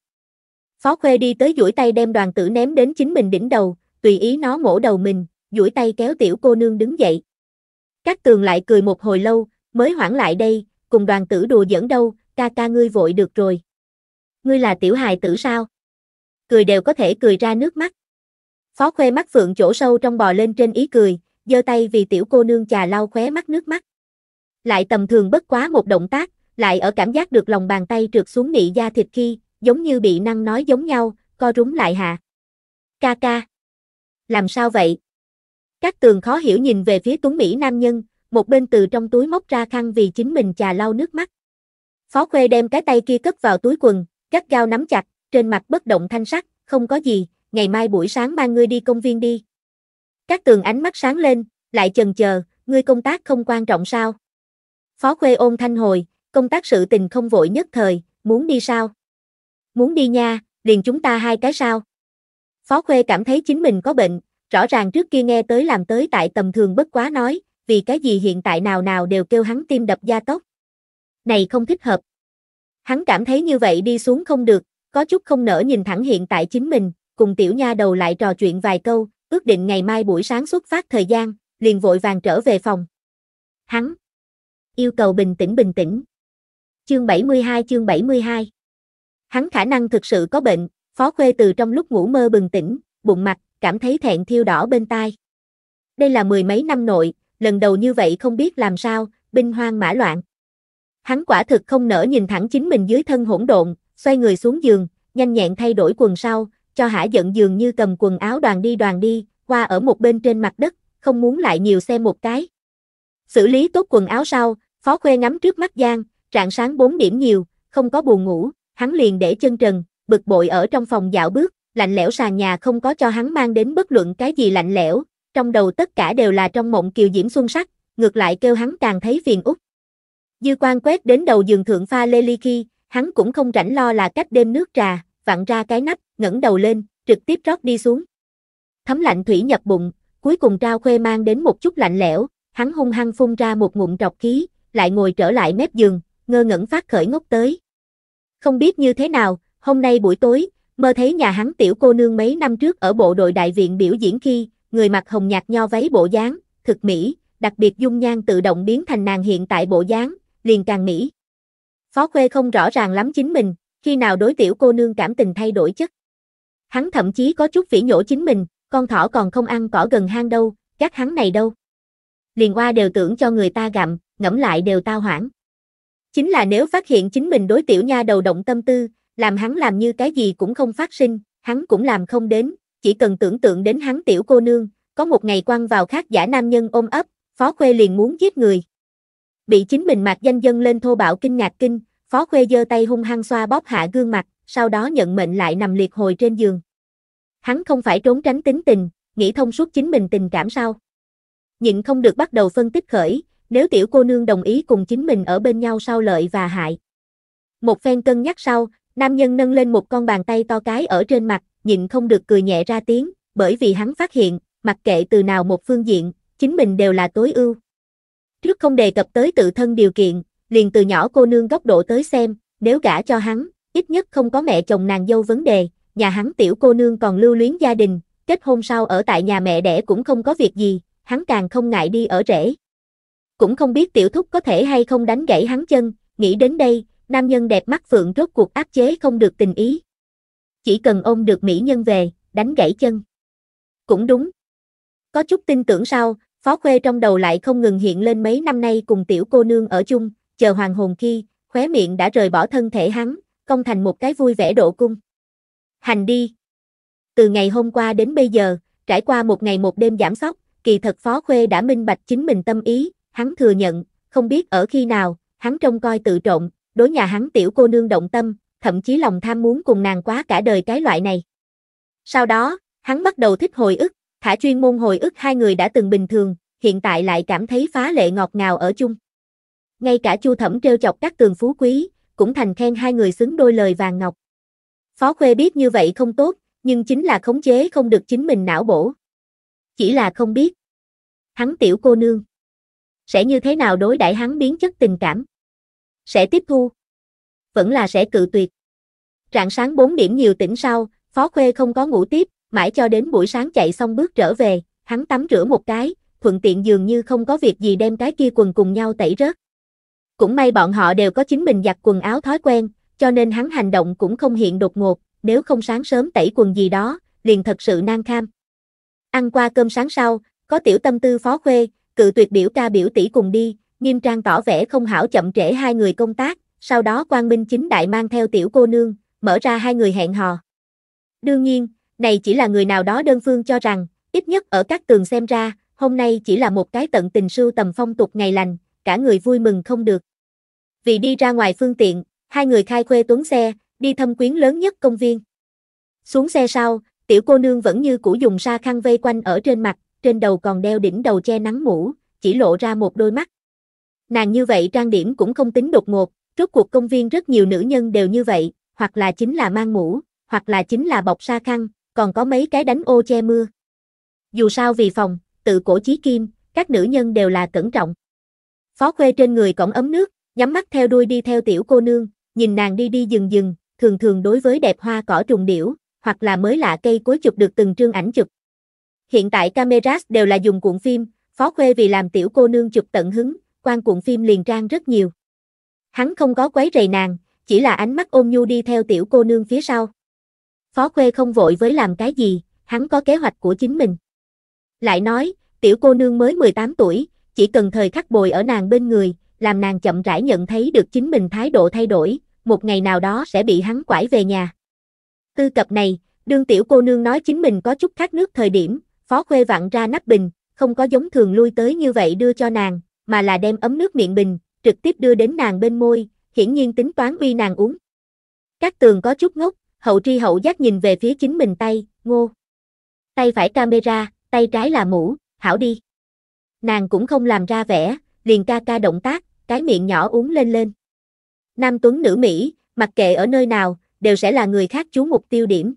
Phó Khuê đi tới duỗi tay đem đoàn tử ném đến chính mình đỉnh đầu, tùy ý nó mổ đầu mình, duỗi tay kéo tiểu cô nương đứng dậy. Các tường lại cười một hồi lâu, mới hoãn lại đây, cùng đoàn tử đùa giỡn đâu, ca ca ngươi vội được rồi. Ngươi là tiểu hài tử sao? Cười đều có thể cười ra nước mắt. Phó khuê mắt phượng chỗ sâu trong bò lên trên ý cười, giơ tay vì tiểu cô nương trà lau khóe mắt nước mắt. Lại tầm thường bất quá một động tác, lại ở cảm giác được lòng bàn tay trượt xuống nị da thịt khi, giống như bị năng nói giống nhau, co rúm lại hạ. Ca ca. Làm sao vậy? Các tường khó hiểu nhìn về phía tuấn Mỹ nam nhân, một bên từ trong túi móc ra khăn vì chính mình chà lau nước mắt. Phó Khuê đem cái tay kia cất vào túi quần, gắt gao nắm chặt, trên mặt bất động thanh sắc, không có gì, ngày mai buổi sáng mang ngươi đi công viên đi. Các tường ánh mắt sáng lên, lại chần chờ, ngươi công tác không quan trọng sao? Phó Khuê ôn thanh hồi, công tác sự tình không vội nhất thời, muốn đi sao? Muốn đi nha, liền chúng ta hai cái sao? Phó Khuê cảm thấy chính mình có bệnh, rõ ràng trước kia nghe tới làm tới tại tầm thường bất quá nói, vì cái gì hiện tại nào nào đều kêu hắn tim đập gia tốc. Này không thích hợp. Hắn cảm thấy như vậy đi xuống không được, có chút không nỡ nhìn thẳng hiện tại chính mình, cùng tiểu nha đầu lại trò chuyện vài câu, ước định ngày mai buổi sáng xuất phát thời gian, liền vội vàng trở về phòng. Hắn yêu cầu bình tĩnh bình tĩnh. Chương 72 chương 72 Hắn khả năng thực sự có bệnh, Phó Khuê từ trong lúc ngủ mơ bừng tỉnh, bụng mặt, cảm thấy thẹn thiêu đỏ bên tai. Đây là mười mấy năm nội, lần đầu như vậy không biết làm sao, binh hoang mã loạn. Hắn quả thực không nỡ nhìn thẳng chính mình dưới thân hỗn độn, xoay người xuống giường, nhanh nhẹn thay đổi quần sau, cho hả giận giường như cầm quần áo đoàn đi đoàn đi, qua ở một bên trên mặt đất, không muốn lại nhiều xem một cái. Xử lý tốt quần áo sau, phó khuê ngắm trước mắt Giang, trạng sáng bốn điểm nhiều, không có buồn ngủ, hắn liền để chân trần, bực bội ở trong phòng dạo bước, lạnh lẽo sàn nhà không có cho hắn mang đến bất luận cái gì lạnh lẽo, trong đầu tất cả đều là trong mộng kiều diễm xuân sắc, ngược lại kêu hắn càng thấy phiền út. Dư quan quét đến đầu giường thượng pha lê ly khi, hắn cũng không rảnh lo là cách đêm nước trà, vặn ra cái nắp, ngẩng đầu lên, trực tiếp rót đi xuống. Thấm lạnh thủy nhập bụng, cuối cùng trao khuê mang đến một chút lạnh lẽo, hắn hung hăng phun ra một ngụm trọc khí, lại ngồi trở lại mép giường, ngơ ngẩn phát khởi ngốc tới. Không biết như thế nào, hôm nay buổi tối, mơ thấy nhà hắn tiểu cô nương mấy năm trước ở bộ đội đại viện biểu diễn khi, người mặc hồng nhạt nho váy bộ dáng, thực mỹ, đặc biệt dung nhan tự động biến thành nàng hiện tại bộ dáng, liền càng mỹ. Phó Khuê không rõ ràng lắm chính mình, khi nào đối tiểu cô nương cảm tình thay đổi chất. Hắn thậm chí có chút phỉ nhổ chính mình, con thỏ còn không ăn cỏ gần hang đâu, các hắn này đâu. Liền qua đều tưởng cho người ta gặm, ngẫm lại đều tao hoảng. Chính là nếu phát hiện chính mình đối tiểu nha đầu động tâm tư, làm hắn làm như cái gì cũng không phát sinh, hắn cũng làm không đến, chỉ cần tưởng tượng đến hắn tiểu cô nương, có một ngày quăng vào khác giả nam nhân ôm ấp, Phó Khuê liền muốn giết người. Bị chính mình mạc danh dân lên thô bạo kinh ngạc kinh, Phó Khuê giơ tay hung hăng xoa bóp hạ gương mặt, sau đó nhận mệnh lại nằm liệt hồi trên giường. Hắn không phải trốn tránh tính tình, nghĩ thông suốt chính mình tình cảm sao? Nhịn không được bắt đầu phân tích khởi, nếu tiểu cô nương đồng ý cùng chính mình ở bên nhau sau lợi và hại. Một phen cân nhắc sau, nam nhân nâng lên một con bàn tay to cái ở trên mặt, nhịn không được cười nhẹ ra tiếng, bởi vì hắn phát hiện, mặc kệ từ nào một phương diện, chính mình đều là tối ưu. Trước không đề cập tới tự thân điều kiện, liền từ nhỏ cô nương góc độ tới xem, nếu gả cho hắn, ít nhất không có mẹ chồng nàng dâu vấn đề, nhà hắn tiểu cô nương còn lưu luyến gia đình, kết hôn sau ở tại nhà mẹ đẻ cũng không có việc gì, hắn càng không ngại đi ở rễ. Cũng không biết tiểu thúc có thể hay không đánh gãy hắn chân, nghĩ đến đây, nam nhân đẹp mắt phượng rốt cuộc áp chế không được tình ý, chỉ cần ôm được mỹ nhân về, đánh gãy chân. Cũng đúng. Có chút tin tưởng sao, Phó Khuê trong đầu lại không ngừng hiện lên mấy năm nay cùng tiểu cô nương ở chung, chờ hoàng hồn khi, khóe miệng đã rời bỏ thân thể hắn, công thành một cái vui vẻ độ cung. Hành đi. Từ ngày hôm qua đến bây giờ, trải qua một ngày một đêm giảm sóc, kỳ thật Phó Khuê đã minh bạch chính mình tâm ý, hắn thừa nhận, không biết ở khi nào, hắn trông coi tự trộn, đối nhà hắn tiểu cô nương động tâm, thậm chí lòng tham muốn cùng nàng quá cả đời cái loại này. Sau đó, hắn bắt đầu thích hồi ức, thả chuyên môn hồi ức hai người đã từng bình thường, hiện tại lại cảm thấy phá lệ ngọt ngào ở chung. Ngay cả Chu Thẩm trêu chọc các tường phú quý, cũng thành khen hai người xứng đôi lời vàng ngọc. Phó Khuê biết như vậy không tốt, nhưng chính là khống chế không được chính mình não bổ. Chỉ là không biết. Hắn tiểu cô nương. Sẽ như thế nào đối đãi hắn biến chất tình cảm. Sẽ tiếp thu, vẫn là sẽ cự tuyệt. Rạng sáng 4 điểm nhiều tỉnh sau, Phó Khuê không có ngủ tiếp, mãi cho đến buổi sáng chạy xong bước trở về, hắn tắm rửa một cái, thuận tiện dường như không có việc gì đem cái kia quần cùng nhau tẩy rớt. Cũng may bọn họ đều có chính mình giặt quần áo thói quen, cho nên hắn hành động cũng không hiện đột ngột, nếu không sáng sớm tẩy quần gì đó, liền thật sự nan kham. Ăn qua cơm sáng sau, có tiểu tâm tư phó khuê, cự tuyệt biểu ca biểu tỷ cùng đi, nghiêm trang tỏ vẻ không hảo chậm trễ hai người công tác, sau đó Quang Minh chính đại mang theo tiểu cô nương, mở ra hai người hẹn hò. Đương nhiên, này chỉ là người nào đó đơn phương cho rằng, ít nhất ở các tường xem ra, hôm nay chỉ là một cái tận tình sưu tầm phong tục ngày lành, cả người vui mừng không được. Vì đi ra ngoài phương tiện, hai người khai khuê tuấn xe, đi thâm quyến lớn nhất công viên. Xuống xe sau, tiểu cô nương vẫn như cũ dùng sa khăn vây quanh ở trên mặt, trên đầu còn đeo đỉnh đầu che nắng mũ, chỉ lộ ra một đôi mắt. Nàng như vậy trang điểm cũng không tính đột ngột, Rốt cuộc công viên rất nhiều nữ nhân đều như vậy, hoặc là chính là mang mũ, hoặc là chính là bọc sa khăn, còn có mấy cái đánh ô che mưa. Dù sao vì phòng, tự cổ chí kim, các nữ nhân đều là cẩn trọng. Phó Khuê trên người cổng ấm nước, nhắm mắt theo đuôi đi theo tiểu cô nương, nhìn nàng đi đi dừng dừng, thường thường đối với đẹp hoa cỏ trùng điểu, hoặc là mới lạ cây cối chụp được từng trương ảnh chụp. Hiện tại cameras đều là dùng cuộn phim, Phó Khuê vì làm tiểu cô nương chụp tận hứng, quan cuộn phim liền trang rất nhiều. Hắn không có quấy rầy nàng, chỉ là ánh mắt ôn nhu đi theo tiểu cô nương phía sau. Phó Khuê không vội với làm cái gì, hắn có kế hoạch của chính mình. Lại nói, tiểu cô nương mới 18 tuổi, chỉ cần thời khắc bồi ở nàng bên người, làm nàng chậm rãi nhận thấy được chính mình thái độ thay đổi, một ngày nào đó sẽ bị hắn quải về nhà. Tư cập này, đương tiểu cô nương nói chính mình có chút khát nước thời điểm, Phó Khuê vặn ra nắp bình, không có giống thường lui tới như vậy đưa cho nàng, mà là đem ấm nước miệng bình, trực tiếp đưa đến nàng bên môi, hiển nhiên tính toán uy nàng uống. Các tường có chút ngốc, hậu tri hậu giác nhìn về phía chính mình tay, ngô. Tay phải camera, tay trái là mũ, hảo đi. Nàng cũng không làm ra vẻ, liền ca ca động tác, cái miệng nhỏ uống lên lên. Nam tuấn nữ Mỹ, mặc kệ ở nơi nào, đều sẽ là người khác chú mục tiêu điểm.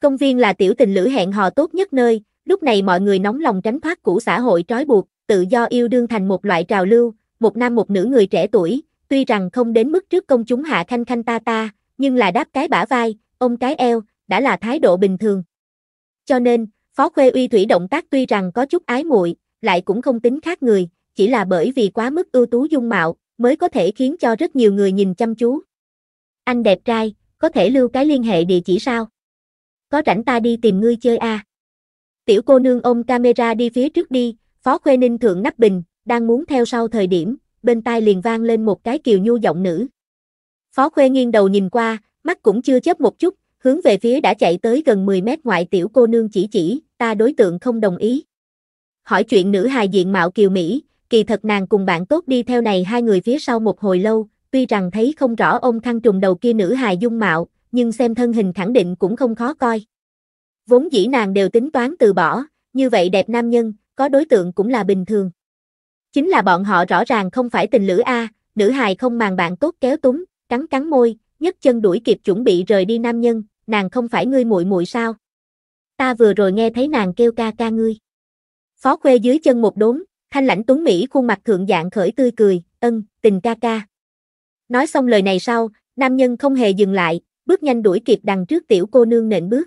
Công viên là tiểu tình lữ hẹn hò tốt nhất nơi, lúc này mọi người nóng lòng tránh thoát của xã hội trói buộc, tự do yêu đương thành một loại trào lưu, một nam một nữ người trẻ tuổi, tuy rằng không đến mức trước công chúng hạ khanh khanh ta ta, nhưng là đáp cái bả vai, ôm cái eo, đã là thái độ bình thường. Cho nên, Phó Khuê Uy Thủy động tác tuy rằng có chút ái muội, lại cũng không tính khác người, chỉ là bởi vì quá mức ưu tú dung mạo, mới có thể khiến cho rất nhiều người nhìn chăm chú. Anh đẹp trai, có thể lưu cái liên hệ địa chỉ sao? Có rảnh ta đi tìm ngươi chơi a. À? Tiểu cô nương ôm camera đi phía trước đi, Phó Khuê Ninh thượng nắp bình, đang muốn theo sau thời điểm, bên tai liền vang lên một cái kiều nhu giọng nữ. Phó Khuê nghiêng đầu nhìn qua, mắt cũng chưa chớp một chút, hướng về phía đã chạy tới gần 10 mét ngoại tiểu cô nương chỉ chỉ, ta đối tượng không đồng ý. Hỏi chuyện nữ hài diện mạo kiều Mỹ, kỳ thật nàng cùng bạn tốt đi theo này hai người phía sau một hồi lâu, tuy rằng thấy không rõ ông khăn trùng đầu kia nữ hài dung mạo, nhưng xem thân hình khẳng định cũng không khó coi. Vốn dĩ nàng đều tính toán từ bỏ, như vậy đẹp nam nhân, có đối tượng cũng là bình thường. Chính là bọn họ rõ ràng không phải tình lữ A, nữ hài không màng bạn tốt kéo túng, cắn cắn môi, nhấc chân đuổi kịp chuẩn bị rời đi nam nhân, nàng không phải ngươi muội muội sao? Ta vừa rồi nghe thấy nàng kêu ca ca ngươi. Phó Khuê dưới chân một đốn, thanh lãnh tuấn Mỹ khuôn mặt thượng dạng khởi tươi cười, ân, tình ca ca. Nói xong lời này sau, nam nhân không hề dừng lại, bước nhanh đuổi kịp đằng trước tiểu cô nương nện bước.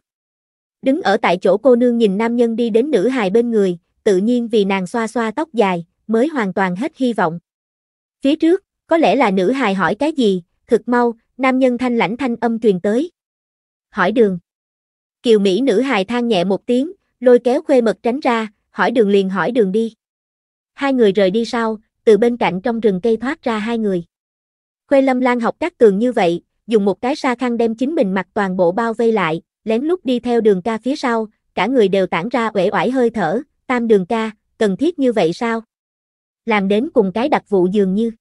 Đứng ở tại chỗ cô nương nhìn nam nhân đi đến nữ hài bên người, tự nhiên vì nàng xoa xoa tóc dài, mới hoàn toàn hết hy vọng. Phía trước, có lẽ là nữ hài hỏi cái gì, thực mau, nam nhân thanh lãnh thanh âm truyền tới. Hỏi đường. Kiều Mỹ nữ hài than nhẹ một tiếng, lôi kéo khuê mật tránh ra, hỏi đường liền hỏi đường đi. Hai người rời đi sau, từ bên cạnh trong rừng cây thoát ra hai người. Khuê Lâm Lan học các tường như vậy, dùng một cái sa khăn đem chính mình mặc toàn bộ bao vây lại, lén lút đi theo đường ca phía sau, cả người đều tản ra uể oải hơi thở, tam đường ca, cần thiết như vậy sao? làm đến cùng cái đặc vụ dường như.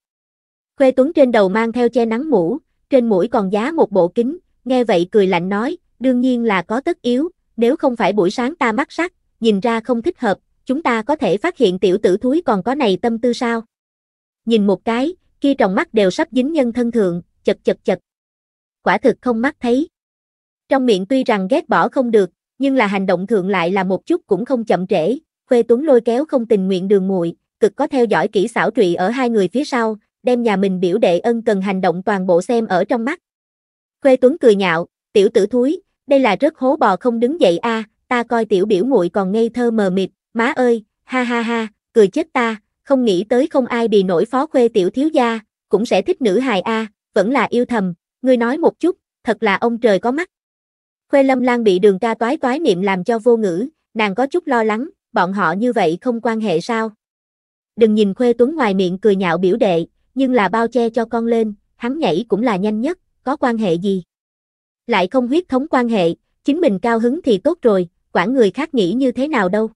Khuê Tuấn trên đầu mang theo che nắng mũ, trên mũi còn giá một bộ kính, nghe vậy cười lạnh nói, đương nhiên là có tất yếu, nếu không phải buổi sáng ta mắt sắc, nhìn ra không thích hợp, chúng ta có thể phát hiện tiểu tử thúi còn có này tâm tư sao. Nhìn một cái, kia trong mắt đều sắp dính nhân thân thượng, chật chật chật. Quả thực không mắt thấy. Trong miệng tuy rằng ghét bỏ không được, nhưng là hành động thượng lại là một chút cũng không chậm trễ, Khuê Tuấn lôi kéo không tình nguyện đường muội cực có theo dõi kỹ xảo trụy ở hai người phía sau, đem nhà mình biểu đệ ân cần hành động toàn bộ xem ở trong mắt. Khuê Tuấn cười nhạo, tiểu tử thúi, đây là rất hố bò không đứng dậy a, ta coi tiểu biểu muội còn ngây thơ mờ mịt, má ơi, ha ha ha, cười chết ta, không nghĩ tới không ai bị nổi phó khuê tiểu thiếu gia, cũng sẽ thích nữ hài a, vẫn là yêu thầm, ngươi nói một chút, thật là ông trời có mắt. Khuê Lâm Lan bị đường ca toái toái niệm làm cho vô ngữ, nàng có chút lo lắng, bọn họ như vậy không quan hệ sao? đừng nhìn Khuê Tuấn ngoài miệng cười nhạo biểu đệ, nhưng là bao che cho con lên, hắn nhảy cũng là nhanh nhất, có quan hệ gì? Lại không huyết thống quan hệ, chính mình cao hứng thì tốt rồi, quản người khác nghĩ như thế nào đâu.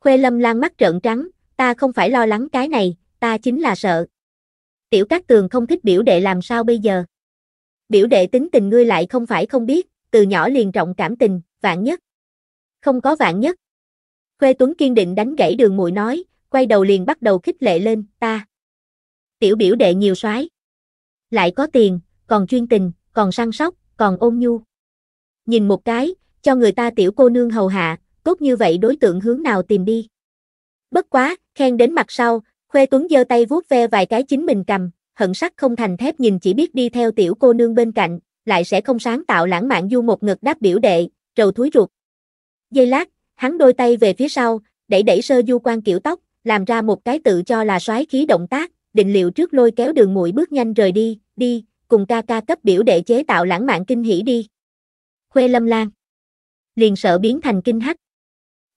Khuê Lâm lan mắt trợn trắng, ta không phải lo lắng cái này, ta chính là sợ. Tiểu Cát Tường không thích biểu đệ làm sao bây giờ? Biểu đệ tính tình ngươi lại không phải không biết, từ nhỏ liền trọng cảm tình, vạn nhất. Không có vạn nhất. Khuê Tuấn kiên định đánh gãy đường muội nói, quay đầu liền bắt đầu khích lệ lên, ta. Tiểu biểu đệ nhiều soái Lại có tiền, còn chuyên tình, còn săn sóc, còn ôn nhu. Nhìn một cái, cho người ta tiểu cô nương hầu hạ, tốt như vậy đối tượng hướng nào tìm đi. Bất quá, khen đến mặt sau, Khuê Tuấn giơ tay vuốt ve vài cái chính mình cầm, hận sắc không thành thép nhìn chỉ biết đi theo tiểu cô nương bên cạnh, lại sẽ không sáng tạo lãng mạn du một ngực đáp biểu đệ, trầu thúi ruột. Giây lát, hắn đôi tay về phía sau, đẩy đẩy sơ du quan kiểu tóc, làm ra một cái tự cho là xoáy khí động tác, định liệu trước lôi kéo đường mũi bước nhanh rời đi, đi, cùng ca ca cấp biểu đệ chế tạo lãng mạn kinh hỉ đi. Khuê Lâm Lan liền sợ biến thành kinh hắc.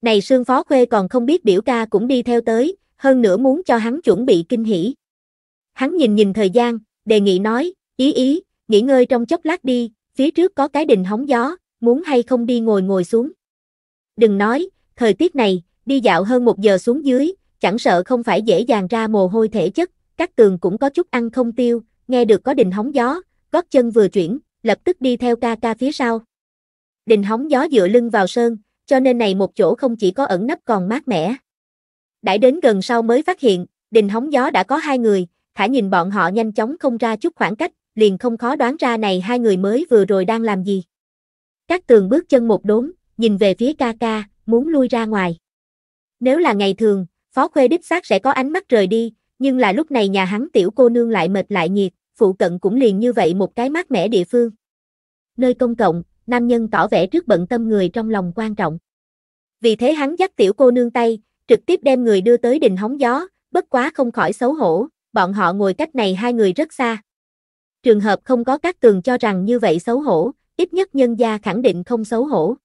Này Sương Phó Khuê còn không biết biểu ca cũng đi theo tới, hơn nữa muốn cho hắn chuẩn bị kinh hỉ. Hắn nhìn nhìn thời gian, đề nghị nói, ý ý, nghỉ ngơi trong chốc lát đi, phía trước có cái đình hóng gió, muốn hay không đi ngồi ngồi xuống. Đừng nói, thời tiết này, đi dạo hơn một giờ xuống dưới, chẳng sợ không phải dễ dàng ra mồ hôi thể chất, các tường cũng có chút ăn không tiêu, nghe được có đình hóng gió, gót chân vừa chuyển, lập tức đi theo ca ca phía sau. Đình hóng gió dựa lưng vào sơn, cho nên này một chỗ không chỉ có ẩn nấp còn mát mẻ. Đãi đến gần sau mới phát hiện, đình hóng gió đã có hai người, thả nhìn bọn họ nhanh chóng không ra chút khoảng cách, liền không khó đoán ra này hai người mới vừa rồi đang làm gì. Các tường bước chân một đốn, nhìn về phía ca ca, muốn lui ra ngoài. Nếu là ngày thường, Phó Khuê đích xác sẽ có ánh mắt rời đi, nhưng là lúc này nhà hắn tiểu cô nương lại mệt lại nhiệt, phụ cận cũng liền như vậy một cái mát mẻ địa phương. Nơi công cộng, nam nhân tỏ vẻ trước bận tâm người trong lòng quan trọng. Vì thế hắn dắt tiểu cô nương tay, trực tiếp đem người đưa tới đình hóng gió, bất quá không khỏi xấu hổ, bọn họ ngồi cách này hai người rất xa. Trường hợp không có các tường cho rằng như vậy xấu hổ, ít nhất nhân gia khẳng định không xấu hổ.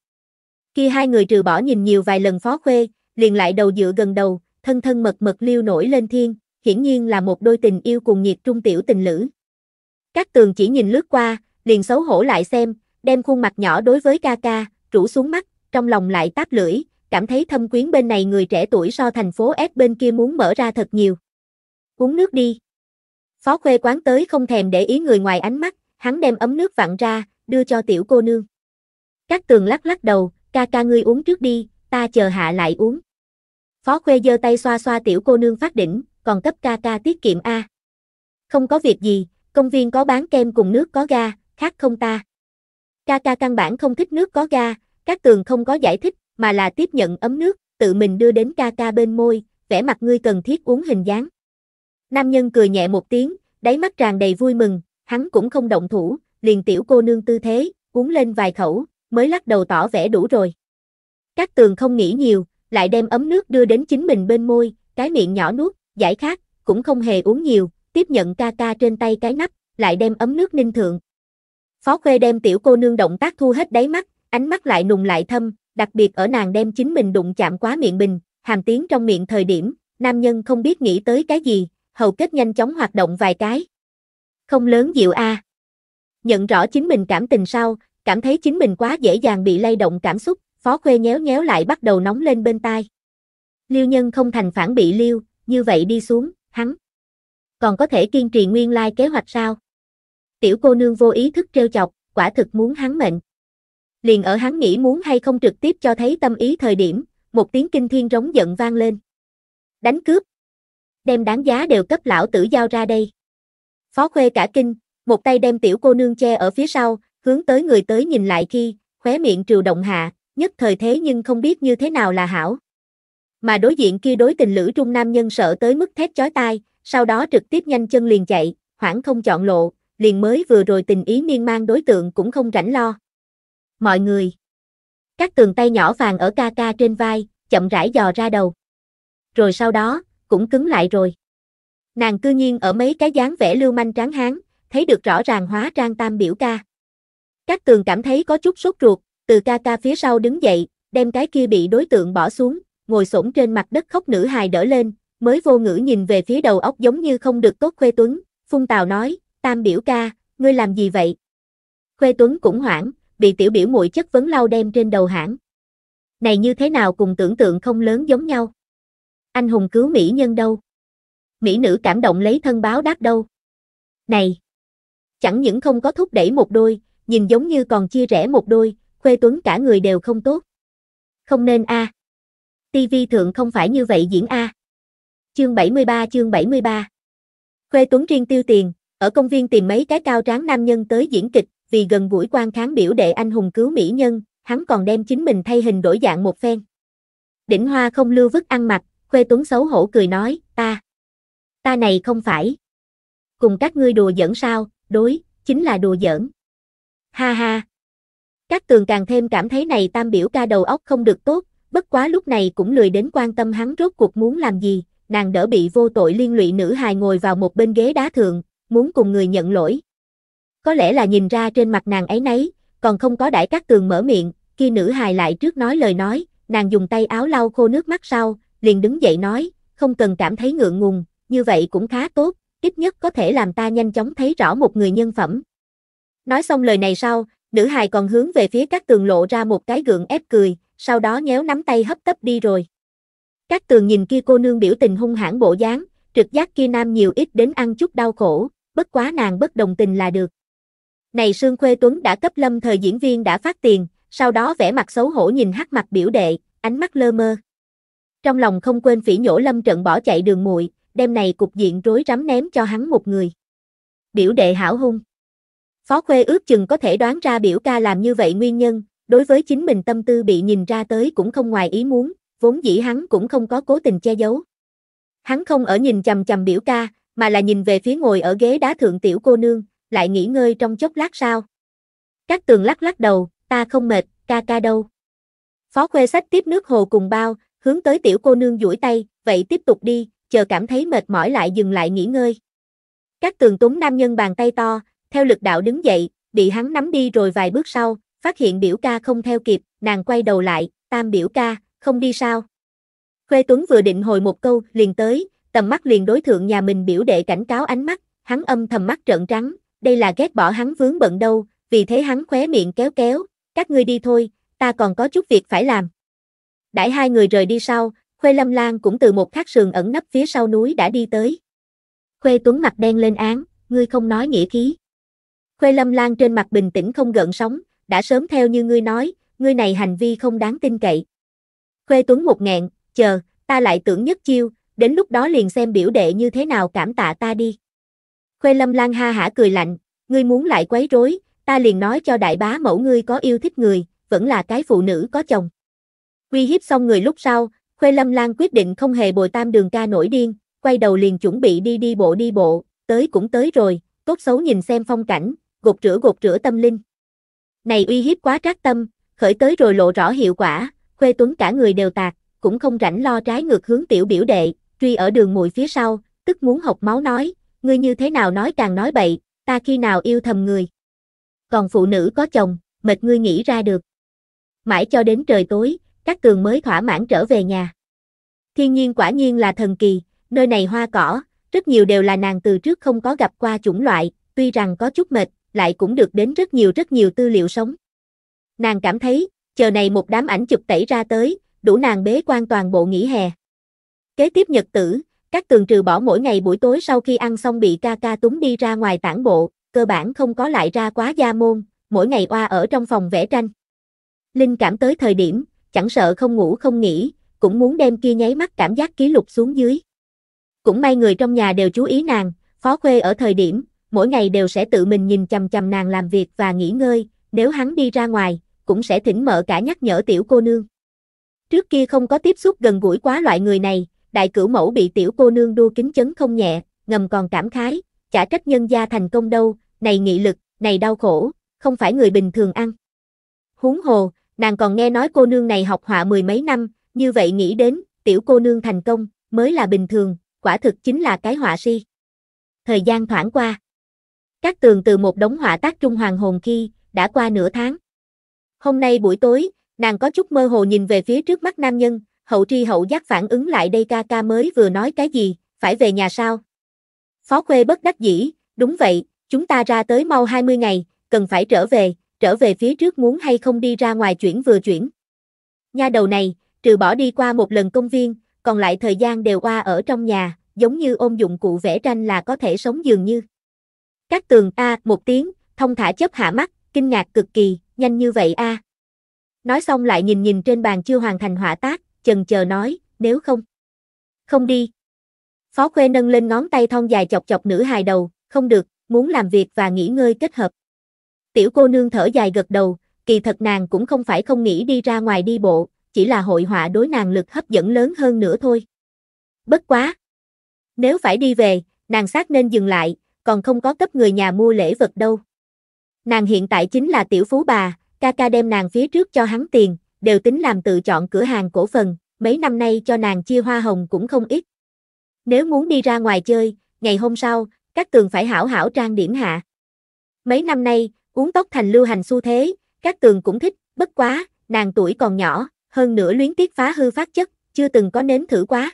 Khi hai người trừ bỏ nhìn nhiều vài lần phó khuê, liền lại đầu dựa gần đầu, thân thân mật mật liêu nổi lên thiên, hiển nhiên là một đôi tình yêu cùng nhiệt trung tiểu tình lữ. Các tường chỉ nhìn lướt qua, liền xấu hổ lại xem, đem khuôn mặt nhỏ đối với ca ca, rủ xuống mắt, trong lòng lại táp lưỡi, cảm thấy thâm quyến bên này người trẻ tuổi so thành phố S bên kia muốn mở ra thật nhiều. Uống nước đi. Phó khuê quán tới không thèm để ý người ngoài ánh mắt, hắn đem ấm nước vặn ra, đưa cho tiểu cô nương. Các tường lắc lắc đầu, ca ca ngươi uống trước đi, ta chờ hạ lại uống. Phó Khuê giơ tay xoa xoa tiểu cô nương phát đỉnh, còn cấp ca ca tiết kiệm A. Không có việc gì, công viên có bán kem cùng nước có ga, khác không ta. Ca ca căn bản không thích nước có ga, các tường không có giải thích, mà là tiếp nhận ấm nước, tự mình đưa đến ca ca bên môi, vẻ mặt ngươi cần thiết uống hình dáng. Nam nhân cười nhẹ một tiếng, đáy mắt tràn đầy vui mừng, hắn cũng không động thủ, liền tiểu cô nương tư thế, uống lên vài khẩu, mới lắc đầu tỏ vẻ đủ rồi. Các tường không nghĩ nhiều, lại đem ấm nước đưa đến chính mình bên môi, cái miệng nhỏ nuốt, giải khát, cũng không hề uống nhiều, tiếp nhận ca ca trên tay cái nắp, lại đem ấm nước ninh thượng. Phó Khuê đem tiểu cô nương động tác thu hết đáy mắt, ánh mắt lại nùng lại thâm, đặc biệt ở nàng đem chính mình đụng chạm quá miệng bình, hàm tiếng trong miệng thời điểm, nam nhân không biết nghĩ tới cái gì, hầu kết nhanh chóng hoạt động vài cái. Không lớn dịu a. Nhận rõ chính mình cảm tình sau, cảm thấy chính mình quá dễ dàng bị lay động cảm xúc, Phó Khuê nhéo nhéo lại bắt đầu nóng lên bên tai. Liêu nhân không thành phản bị liêu, như vậy đi xuống, hắn. Còn có thể kiên trì nguyên lai kế hoạch sao? Tiểu cô nương vô ý thức trêu chọc, quả thực muốn hắn mệnh. Liền ở hắn nghĩ muốn hay không trực tiếp cho thấy tâm ý thời điểm, một tiếng kinh thiên rống giận vang lên. Đánh cướp. Đem đáng giá đều cấp lão tử giao ra đây. Phó Khuê cả kinh, một tay đem tiểu cô nương che ở phía sau, hướng tới người tới nhìn lại khi, khóe miệng Triều động hạ, nhất thời thế nhưng không biết như thế nào là hảo. Mà đối diện kia đối tình lữ trung nam nhân sợ tới mức thét chói tai, sau đó trực tiếp nhanh chân liền chạy, khoảng không chọn lộ, liền mới vừa rồi tình ý miên man đối tượng cũng không rảnh lo. Mọi người, các tường tay nhỏ vàng ở ca ca trên vai, chậm rãi dò ra đầu. Rồi sau đó, cũng cứng lại rồi. Nàng cư nhiên ở mấy cái dáng vẻ lưu manh tráng hán, thấy được rõ ràng hóa trang tam biểu ca. Các tường cảm thấy có chút sốt ruột, từ ca ca phía sau đứng dậy, đem cái kia bị đối tượng bỏ xuống, ngồi xổm trên mặt đất khóc nữ hài đỡ lên, mới vô ngữ nhìn về phía đầu óc giống như không được tốt Khuê Tuấn, phun tào nói, tam biểu ca, ngươi làm gì vậy? Khuê Tuấn cũng hoảng, bị tiểu biểu muội chất vấn lau đem trên đầu hãng. Này như thế nào cùng tưởng tượng không lớn giống nhau? Anh hùng cứu mỹ nhân đâu? Mỹ nữ cảm động lấy thân báo đáp đâu? Này! Chẳng những không có thúc đẩy một đôi, nhìn giống như còn chia rẽ một đôi, Khuê Tuấn cả người đều không tốt. Không nên a. À. TV thượng không phải như vậy diễn a. À. Chương 73 chương 73 Khuê Tuấn riêng tiêu tiền, ở công viên tìm mấy cái cao tráng nam nhân tới diễn kịch, vì gần buổi quan kháng biểu đệ anh hùng cứu mỹ nhân, hắn còn đem chính mình thay hình đổi dạng một phen. Đỉnh Hoa không lưu vứt ăn mặc, Khuê Tuấn xấu hổ cười nói, ta, ta này không phải. Cùng các ngươi đùa giỡn sao, đối, chính là đùa giỡn. Ha ha, các tường càng thêm cảm thấy này tam biểu ca đầu óc không được tốt, bất quá lúc này cũng lười đến quan tâm hắn rốt cuộc muốn làm gì, nàng đỡ bị vô tội liên lụy nữ hài ngồi vào một bên ghế đá thượng, muốn cùng người nhận lỗi. Có lẽ là nhìn ra trên mặt nàng ấy nấy, còn không có đại các tường mở miệng, khi nữ hài lại trước nói lời nói, nàng dùng tay áo lau khô nước mắt sau, liền đứng dậy nói, không cần cảm thấy ngượng ngùng, như vậy cũng khá tốt, ít nhất có thể làm ta nhanh chóng thấy rõ một người nhân phẩm. Nói xong lời này sau, Nữ hài còn hướng về phía các tường lộ ra một cái gượng ép cười, sau đó nhéo nắm tay hấp tấp đi rồi. Các tường nhìn kia cô nương biểu tình hung hãn bộ dáng, trực giác kia nam nhiều ít đến ăn chút đau khổ, bất quá nàng bất đồng tình là được. Này Sương Khuê Tuấn đã cấp lâm thời diễn viên đã phát tiền, sau đó vẻ mặt xấu hổ nhìn hắc mặt biểu đệ, ánh mắt lơ mơ. Trong lòng không quên phỉ nhổ lâm trận bỏ chạy đường muội, đêm này cục diện rối rắm ném cho hắn một người. Biểu đệ hảo hung. Phó Khuê ước chừng có thể đoán ra biểu ca làm như vậy nguyên nhân, đối với chính mình tâm tư bị nhìn ra tới cũng không ngoài ý muốn, vốn dĩ hắn cũng không có cố tình che giấu. Hắn không ở nhìn chầm chầm biểu ca, mà là nhìn về phía ngồi ở ghế đá thượng tiểu cô nương, lại nghỉ ngơi trong chốc lát sao. Các tường lắc lắc đầu, ta không mệt, ca ca đâu. Phó Khuê sách tiếp nước hồ cùng bao, hướng tới tiểu cô nương duỗi tay, vậy tiếp tục đi, chờ cảm thấy mệt mỏi lại dừng lại nghỉ ngơi. Các tường túng nam nhân bàn tay to, theo lực đạo đứng dậy, bị hắn nắm đi rồi vài bước sau, phát hiện biểu ca không theo kịp, nàng quay đầu lại, tam biểu ca, không đi sao. Khuê Tuấn vừa định hồi một câu, liền tới, tầm mắt liền đối thượng nhà mình biểu đệ cảnh cáo ánh mắt, hắn âm thầm mắt trợn trắng, đây là ghét bỏ hắn vướng bận đâu, vì thế hắn khóe miệng kéo kéo, các ngươi đi thôi, ta còn có chút việc phải làm. Đãi hai người rời đi sau, Khuê Lâm Lan cũng từ một khát sườn ẩn nấp phía sau núi đã đi tới. Khuê Tuấn mặt đen lên án, ngươi không nói nghĩa khí. Khuê Lâm Lan trên mặt bình tĩnh không gợn sóng, đã sớm theo như ngươi nói, ngươi này hành vi không đáng tin cậy. Khuê Tuấn một nghẹn, chờ, ta lại tưởng nhất chiêu, đến lúc đó liền xem biểu đệ như thế nào cảm tạ ta đi. Khuê Lâm Lan ha hả cười lạnh, ngươi muốn lại quấy rối, ta liền nói cho đại bá mẫu ngươi có yêu thích người, vẫn là cái phụ nữ có chồng. Quy hiếp xong người lúc sau, Khuê Lâm Lan quyết định không hề bồi tam đường ca nổi điên, quay đầu liền chuẩn bị đi đi bộ đi bộ, tới cũng tới rồi, tốt xấu nhìn xem phong cảnh, gột rửa gột rửa tâm linh. Này uy hiếp quá trác tâm, khởi tới rồi lộ rõ hiệu quả, Khuê Tuấn cả người đều tạc, cũng không rảnh lo trái ngược hướng tiểu biểu đệ, truy ở đường mùi phía sau, tức muốn học máu nói, ngươi như thế nào nói càng nói bậy, ta khi nào yêu thầm người. Còn phụ nữ có chồng, mệt ngươi nghĩ ra được. Mãi cho đến trời tối, các tường mới thỏa mãn trở về nhà. Thiên nhiên quả nhiên là thần kỳ, nơi này hoa cỏ, rất nhiều đều là nàng từ trước không có gặp qua chủng loại, tuy rằng có chút mệt, lại cũng được đến rất nhiều rất nhiều tư liệu sống. Nàng cảm thấy, chờ này một đám ảnh chụp tẩy ra tới, đủ nàng bế quan toàn bộ nghỉ hè. Kế tiếp nhật tử, các tường trừ bỏ mỗi ngày buổi tối sau khi ăn xong bị ca ca túng đi ra ngoài tản bộ, cơ bản không có lại ra quá gia môn, mỗi ngày oa ở trong phòng vẽ tranh. Linh cảm tới thời điểm, chẳng sợ không ngủ không nghỉ, cũng muốn đem kia nháy mắt cảm giác ký lục xuống dưới. Cũng may người trong nhà đều chú ý nàng, phó khuê ở thời điểm, mỗi ngày đều sẽ tự mình nhìn chằm chằm nàng làm việc và nghỉ ngơi, nếu hắn đi ra ngoài, cũng sẽ thỉnh mợ cả nhắc nhở tiểu cô nương. Trước kia không có tiếp xúc gần gũi quá loại người này, đại cửu mẫu bị tiểu cô nương đua kính chấn không nhẹ, ngầm còn cảm khái, chả trách nhân gia thành công đâu, này nghị lực, này đau khổ, không phải người bình thường ăn. Huống hồ, nàng còn nghe nói cô nương này học họa mười mấy năm, như vậy nghĩ đến, tiểu cô nương thành công, mới là bình thường, quả thực chính là cái họa si. Thời gian thoảng qua, các tường từ một đống họa tác trung hoàng hồn khi, đã qua nửa tháng. Hôm nay buổi tối, nàng có chút mơ hồ nhìn về phía trước mắt nam nhân, hậu tri hậu giác phản ứng lại đây ca ca mới vừa nói cái gì, phải về nhà sao? Phó Khuê bất đắc dĩ, đúng vậy, chúng ta ra tới mau 20 ngày, cần phải trở về, trở về phía trước muốn hay không đi ra ngoài chuyển vừa chuyển. Nha đầu này, trừ bỏ đi qua một lần công viên, còn lại thời gian đều qua ở trong nhà, giống như ôm dụng cụ vẽ tranh là có thể sống dường như. Các tường a một tiếng, thông thả chớp hạ mắt, kinh ngạc cực kỳ, nhanh như vậy a. Nói xong lại nhìn nhìn trên bàn chưa hoàn thành họa tác, chần chờ nói, nếu không. Không đi. Phó Khuê nâng lên ngón tay thon dài chọc chọc nữ hài đầu, không được, muốn làm việc và nghỉ ngơi kết hợp. Tiểu cô nương thở dài gật đầu, kỳ thật nàng cũng không phải không nghĩ đi ra ngoài đi bộ, chỉ là hội họa đối nàng lực hấp dẫn lớn hơn nữa thôi. Bất quá. Nếu phải đi về, nàng xác nên dừng lại, còn không có cấp người nhà mua lễ vật đâu. Nàng hiện tại chính là tiểu phú bà, ca ca đem nàng phía trước cho hắn tiền, đều tính làm tự chọn cửa hàng cổ phần, mấy năm nay cho nàng chia hoa hồng cũng không ít. Nếu muốn đi ra ngoài chơi, ngày hôm sau, các tường phải hảo hảo trang điểm hạ. Mấy năm nay, uống tóc thành lưu hành xu thế, các tường cũng thích, bất quá, nàng tuổi còn nhỏ, hơn nữa luyến tiếc phá hư phát chất, chưa từng có nếm thử quá.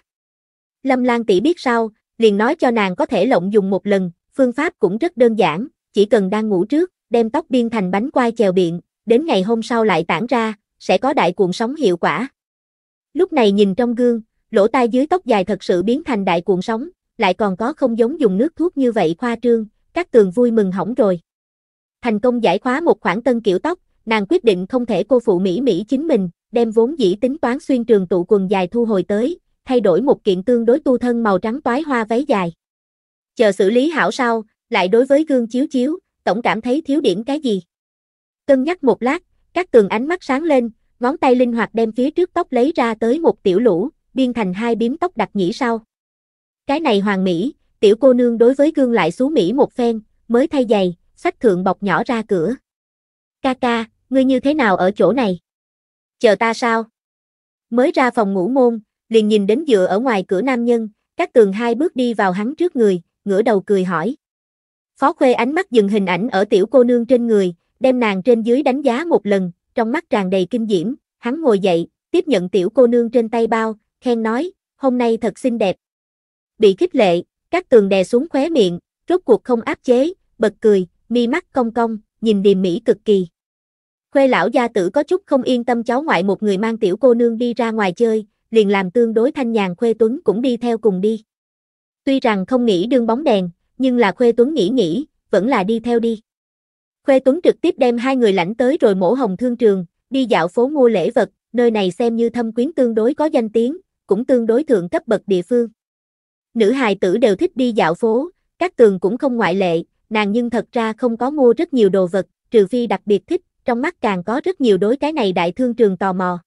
Lâm Lan tỷ biết sau, liền nói cho nàng có thể lộng dùng một lần, Phương pháp cũng rất đơn giản, chỉ cần đang ngủ trước, đem tóc biên thành bánh quai chèo biện, đến ngày hôm sau lại tản ra, sẽ có đại cuộn sóng hiệu quả. Lúc này nhìn trong gương, lỗ tai dưới tóc dài thật sự biến thành đại cuộn sóng, lại còn có không giống dùng nước thuốc như vậy khoa trương, các tường vui mừng hỏng rồi. Thành công giải khóa một khoản tân kiểu tóc, nàng quyết định không thể cô phụ Mỹ Mỹ chính mình, đem vốn dĩ tính toán xuyên trường tụ quần dài thu hồi tới, thay đổi một kiện tương đối tu thân màu trắng toái hoa váy dài chờ xử lý hảo sau, lại đối với gương chiếu chiếu, tổng cảm thấy thiếu điểm cái gì. Cân nhắc một lát, các tường ánh mắt sáng lên, ngón tay linh hoạt đem phía trước tóc lấy ra tới một tiểu lũ, biên thành hai biếm tóc đặt nhĩ sau. Cái này hoàng mỹ, tiểu cô nương đối với gương lại xuống mỹ một phen, mới thay giày, sách thượng bọc nhỏ ra cửa. Ca ca, ngươi như thế nào ở chỗ này? Chờ ta sao? Mới ra phòng ngủ môn, liền nhìn đến dựa ở ngoài cửa nam nhân, các tường hai bước đi vào hắn trước người, ngửa đầu cười hỏi. Phó Khuê ánh mắt dừng hình ảnh ở tiểu cô nương trên người, đem nàng trên dưới đánh giá một lần, trong mắt tràn đầy kinh diễm, hắn ngồi dậy, tiếp nhận tiểu cô nương trên tay bao, khen nói, hôm nay thật xinh đẹp. Bị khích lệ, các tường đè xuống khóe miệng, rốt cuộc không áp chế, bật cười, mi mắt cong cong, nhìn điềm mỹ cực kỳ. Khuê lão gia tử có chút không yên tâm cháu ngoại một người mang tiểu cô nương đi ra ngoài chơi, liền làm tương đối thanh nhàn Khuê Tuấn cũng đi theo cùng đi. Tuy rằng không nghĩ đương bóng đèn, nhưng là Khuê Tuấn nghĩ nghĩ, vẫn là đi theo đi. Khuê Tuấn trực tiếp đem hai người lãnh tới rồi mổ hồng thương trường, đi dạo phố mua lễ vật, nơi này xem như thâm quyến tương đối có danh tiếng, cũng tương đối thượng cấp bậc địa phương. Nữ hài tử đều thích đi dạo phố, các tường cũng không ngoại lệ, nàng nhưng thật ra không có mua rất nhiều đồ vật, trừ phi đặc biệt thích, trong mắt càng có rất nhiều đối cái này đại thương trường tò mò.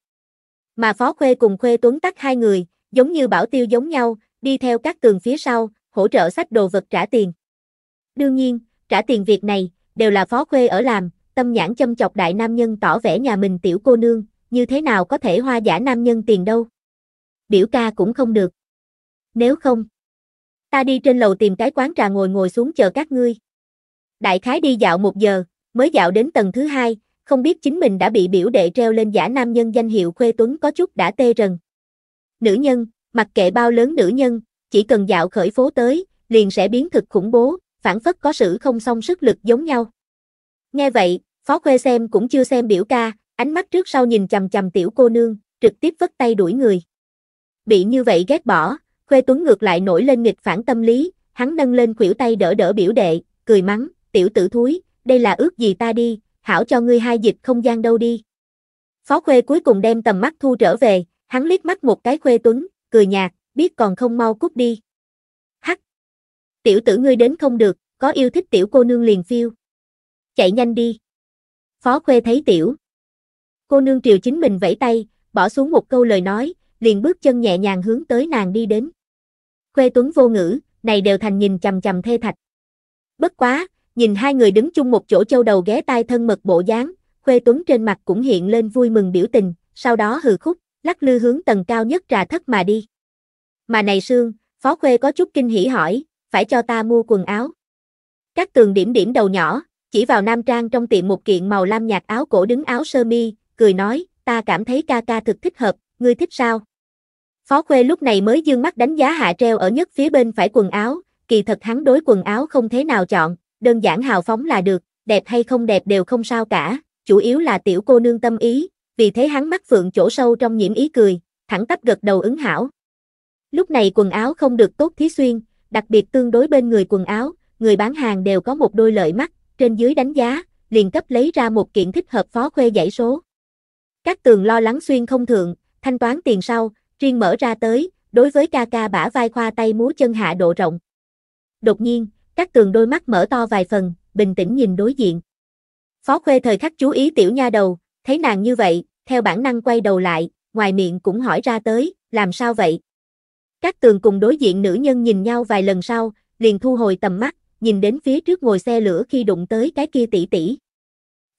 Mà Phó Khuê cùng Khuê Tuấn tắt hai người, giống như bảo tiêu giống nhau, đi theo các tường phía sau, hỗ trợ sách đồ vật trả tiền. Đương nhiên, trả tiền việc này, đều là phó khuê ở làm, tâm nhãn châm chọc đại nam nhân tỏ vẻ nhà mình tiểu cô nương, như thế nào có thể hoa giả nam nhân tiền đâu. Biểu ca cũng không được. Nếu không, ta đi trên lầu tìm cái quán trà ngồi ngồi xuống chờ các ngươi. Đại khái đi dạo một giờ, mới dạo đến tầng thứ hai, không biết chính mình đã bị biểu đệ treo lên giả nam nhân danh hiệu Khuê Tuấn có chút đã tê rần. Nữ nhân, mặc kệ bao lớn nữ nhân, chỉ cần dạo khởi phố tới, liền sẽ biến thực khủng bố, phản phất có sự không song sức lực giống nhau. Nghe vậy, Phó Khuê xem cũng chưa xem biểu ca, ánh mắt trước sau nhìn chầm chầm tiểu cô nương, trực tiếp vất tay đuổi người. Bị như vậy ghét bỏ, Khuê Tuấn ngược lại nổi lên nghịch phản tâm lý, hắn nâng lên khuỷu tay đỡ đỡ biểu đệ, cười mắng, tiểu tử thúi, đây là ước gì ta đi, hảo cho ngươi hai dịch không gian đâu đi. Phó Khuê cuối cùng đem tầm mắt thu trở về, hắn liếc mắt một cái Khuê Tuấn, cười nhạt, biết còn không mau cút đi. Hắc! Tiểu tử ngươi đến không được, có yêu thích tiểu cô nương liền phiêu. Chạy nhanh đi. Phó Khuê thấy tiểu. Cô nương triều chính mình vẫy tay, bỏ xuống một câu lời nói, liền bước chân nhẹ nhàng hướng tới nàng đi đến. Khuê Tuấn vô ngữ, này đều thành nhìn chầm chầm thê thạch. Bất quá, nhìn hai người đứng chung một chỗ châu đầu ghé tai thân mật bộ dáng, Khuê Tuấn trên mặt cũng hiện lên vui mừng biểu tình, sau đó hừ khúc, lắc lư hướng tầng cao nhất trà thất mà đi. Mà này Sương, Phó Khuê có chút kinh hỉ hỏi, phải cho ta mua quần áo. Các tường điểm điểm đầu nhỏ, chỉ vào nam trang trong tiệm một kiện màu lam nhạt áo cổ đứng áo sơ mi, cười nói, ta cảm thấy ca ca thực thích hợp, ngươi thích sao? Phó Khuê lúc này mới dương mắt đánh giá hạ treo ở nhất phía bên phải quần áo, kỳ thật hắn đối quần áo không thế nào chọn, đơn giản hào phóng là được, đẹp hay không đẹp đều không sao cả, chủ yếu là tiểu cô nương tâm ý, vì thế hắn mắt phượng chỗ sâu trong nhiễm ý cười, thẳng tắp gật đầu ứng hảo. Lúc này quần áo không được tốt thí xuyên, đặc biệt tương đối bên người quần áo, người bán hàng đều có một đôi lợi mắt, trên dưới đánh giá, liền cấp lấy ra một kiện thích hợp phó khuê giải số. Các tường lo lắng xuyên không thượng, thanh toán tiền sau, riêng mở ra tới, đối với ca ca bả vai khoa tay múa chân hạ độ rộng. Đột nhiên, các tường đôi mắt mở to vài phần, bình tĩnh nhìn đối diện. Phó khuê thời khắc chú ý tiểu nha đầu, thấy nàng như vậy, theo bản năng quay đầu lại, ngoài miệng cũng hỏi ra tới, làm sao vậy? Các tường cùng đối diện nữ nhân nhìn nhau vài lần sau, liền thu hồi tầm mắt, nhìn đến phía trước ngồi xe lửa khi đụng tới cái kia tỷ tỷ.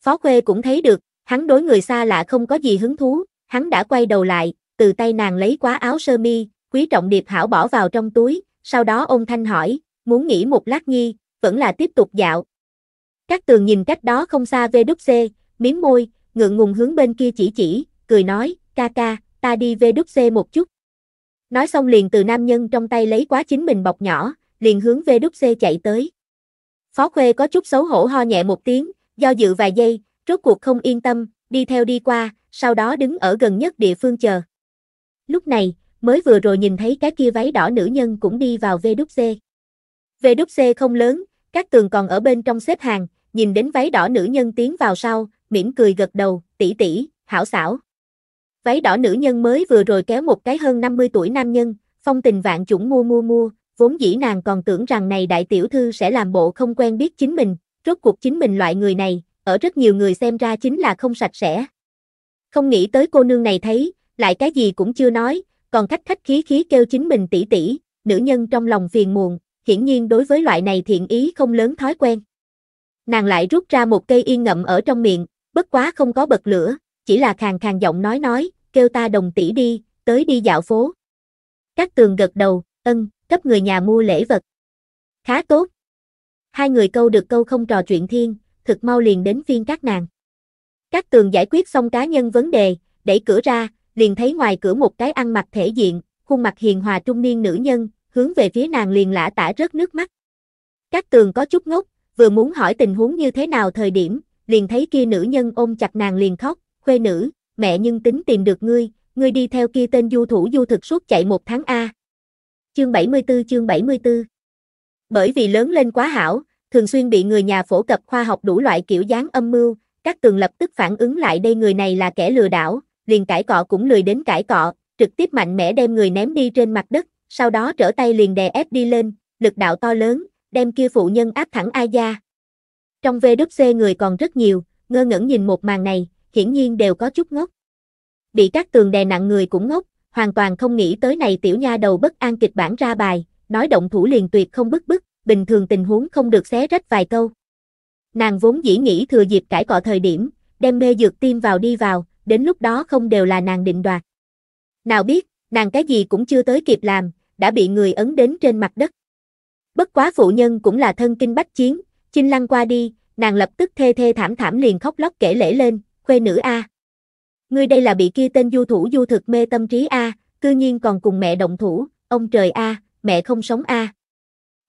Phó Khuê cũng thấy được, hắn đối người xa lạ không có gì hứng thú, hắn đã quay đầu lại, từ tay nàng lấy quá áo sơ mi, quý trọng điệp hảo bỏ vào trong túi, sau đó ông Thanh hỏi, muốn nghỉ một lát nghi, vẫn là tiếp tục dạo. Các tường nhìn cách đó không xa VWC, miếng môi, ngượng ngùng hướng bên kia chỉ chỉ, cười nói, ca ca, ta đi về đúc xe một chút. Nói xong liền từ nam nhân trong tay lấy quá chính mình bọc nhỏ, liền hướng về đúc xe chạy tới. Phó Khuê có chút xấu hổ ho nhẹ một tiếng, do dự vài giây, rốt cuộc không yên tâm, đi theo đi qua, sau đó đứng ở gần nhất địa phương chờ. Lúc này, mới vừa rồi nhìn thấy cái kia váy đỏ nữ nhân cũng đi vào đúc xe. đúc xe không lớn, các tường còn ở bên trong xếp hàng, nhìn đến váy đỏ nữ nhân tiến vào sau, mỉm cười gật đầu, tỷ tỷ, hảo xảo. Váy đỏ nữ nhân mới vừa rồi kéo một cái hơn 50 tuổi nam nhân, phong tình vạn chủng mua mua mua, vốn dĩ nàng còn tưởng rằng này đại tiểu thư sẽ làm bộ không quen biết chính mình, rốt cuộc chính mình loại người này, ở rất nhiều người xem ra chính là không sạch sẽ. Không nghĩ tới cô nương này thấy, lại cái gì cũng chưa nói, còn khách khách khí khí kêu chính mình tỷ tỷ, nữ nhân trong lòng phiền muộn, hiển nhiên đối với loại này thiện ý không lớn thói quen. Nàng lại rút ra một cây yên ngậm ở trong miệng, bất quá không có bật lửa, chỉ là khàn khàn giọng nói nói, kêu ta đồng tỷ đi, tới đi dạo phố. Các tường gật đầu, ân, cấp người nhà mua lễ vật. Khá tốt. Hai người câu được câu không trò chuyện thiên, thực mau liền đến phiên các nàng. Các tường giải quyết xong cá nhân vấn đề, đẩy cửa ra, liền thấy ngoài cửa một cái ăn mặc thể diện, khuôn mặt hiền hòa trung niên nữ nhân, hướng về phía nàng liền lã tả rớt nước mắt. Các tường có chút ngốc, vừa muốn hỏi tình huống như thế nào thời điểm, liền thấy kia nữ nhân ôm chặt nàng liền khóc, khuê nữ, mẹ nhưng tính tìm được ngươi, ngươi đi theo kia tên du thủ du thực suốt chạy một tháng A. Chương 74 chương 74 Bởi vì lớn lên quá hảo, thường xuyên bị người nhà phổ cập khoa học đủ loại kiểu dáng âm mưu, các tường lập tức phản ứng lại đây người này là kẻ lừa đảo, liền cãi cọ cũng lười đến cãi cọ, trực tiếp mạnh mẽ đem người ném đi trên mặt đất, sau đó trở tay liền đè ép đi lên, lực đạo to lớn, đem kia phụ nhân áp thẳng ai da trong VWC người còn rất nhiều, ngơ ngẩn nhìn một màn này, hiển nhiên đều có chút ngốc. Bị các tường đè nặng người cũng ngốc, hoàn toàn không nghĩ tới này tiểu nha đầu bất an kịch bản ra bài, nói động thủ liền tuyệt không bức bức, bình thường tình huống không được xé rách vài câu. Nàng vốn dĩ nghĩ thừa dịp cải cọ thời điểm, đem mê dược tiêm vào đi vào, đến lúc đó không đều là nàng định đoạt. Nào biết, nàng cái gì cũng chưa tới kịp làm, đã bị người ấn đến trên mặt đất. Bất quá phụ nhân cũng là thân kinh bách chiến, Chinh Lăng qua đi, nàng lập tức thê thê thảm thảm liền khóc lóc kể lễ lên, khuê nữ A. Ngươi đây là bị kia tên du thủ du thực mê tâm trí A, cư nhiên còn cùng mẹ động thủ, ông trời A, mẹ không sống A.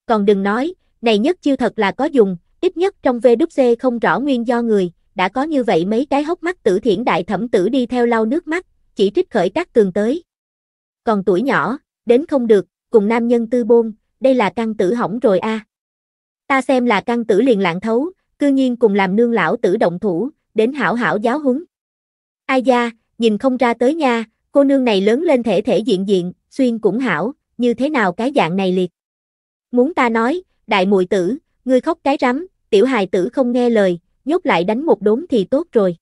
Còn đừng nói, này nhất chiêu thật là có dùng, ít nhất trong VWC không rõ nguyên do người, đã có như vậy mấy cái hốc mắt tử thiển đại thẩm tử đi theo lau nước mắt, chỉ trích khởi các tường tới. Còn tuổi nhỏ, đến không được, cùng nam nhân tư bôn, đây là căn tử hỏng rồi a. À ta xem là căn tử liền lạng thấu, cư nhiên cùng làm nương lão tử động thủ, đến hảo hảo giáo huấn. Ai da, nhìn không ra tới nha, cô nương này lớn lên thể thể diện diện, xuyên cũng hảo, như thế nào cái dạng này liệt. Muốn ta nói, đại muội tử, ngươi khóc cái rắm, tiểu hài tử không nghe lời, nhốt lại đánh một đốn thì tốt rồi.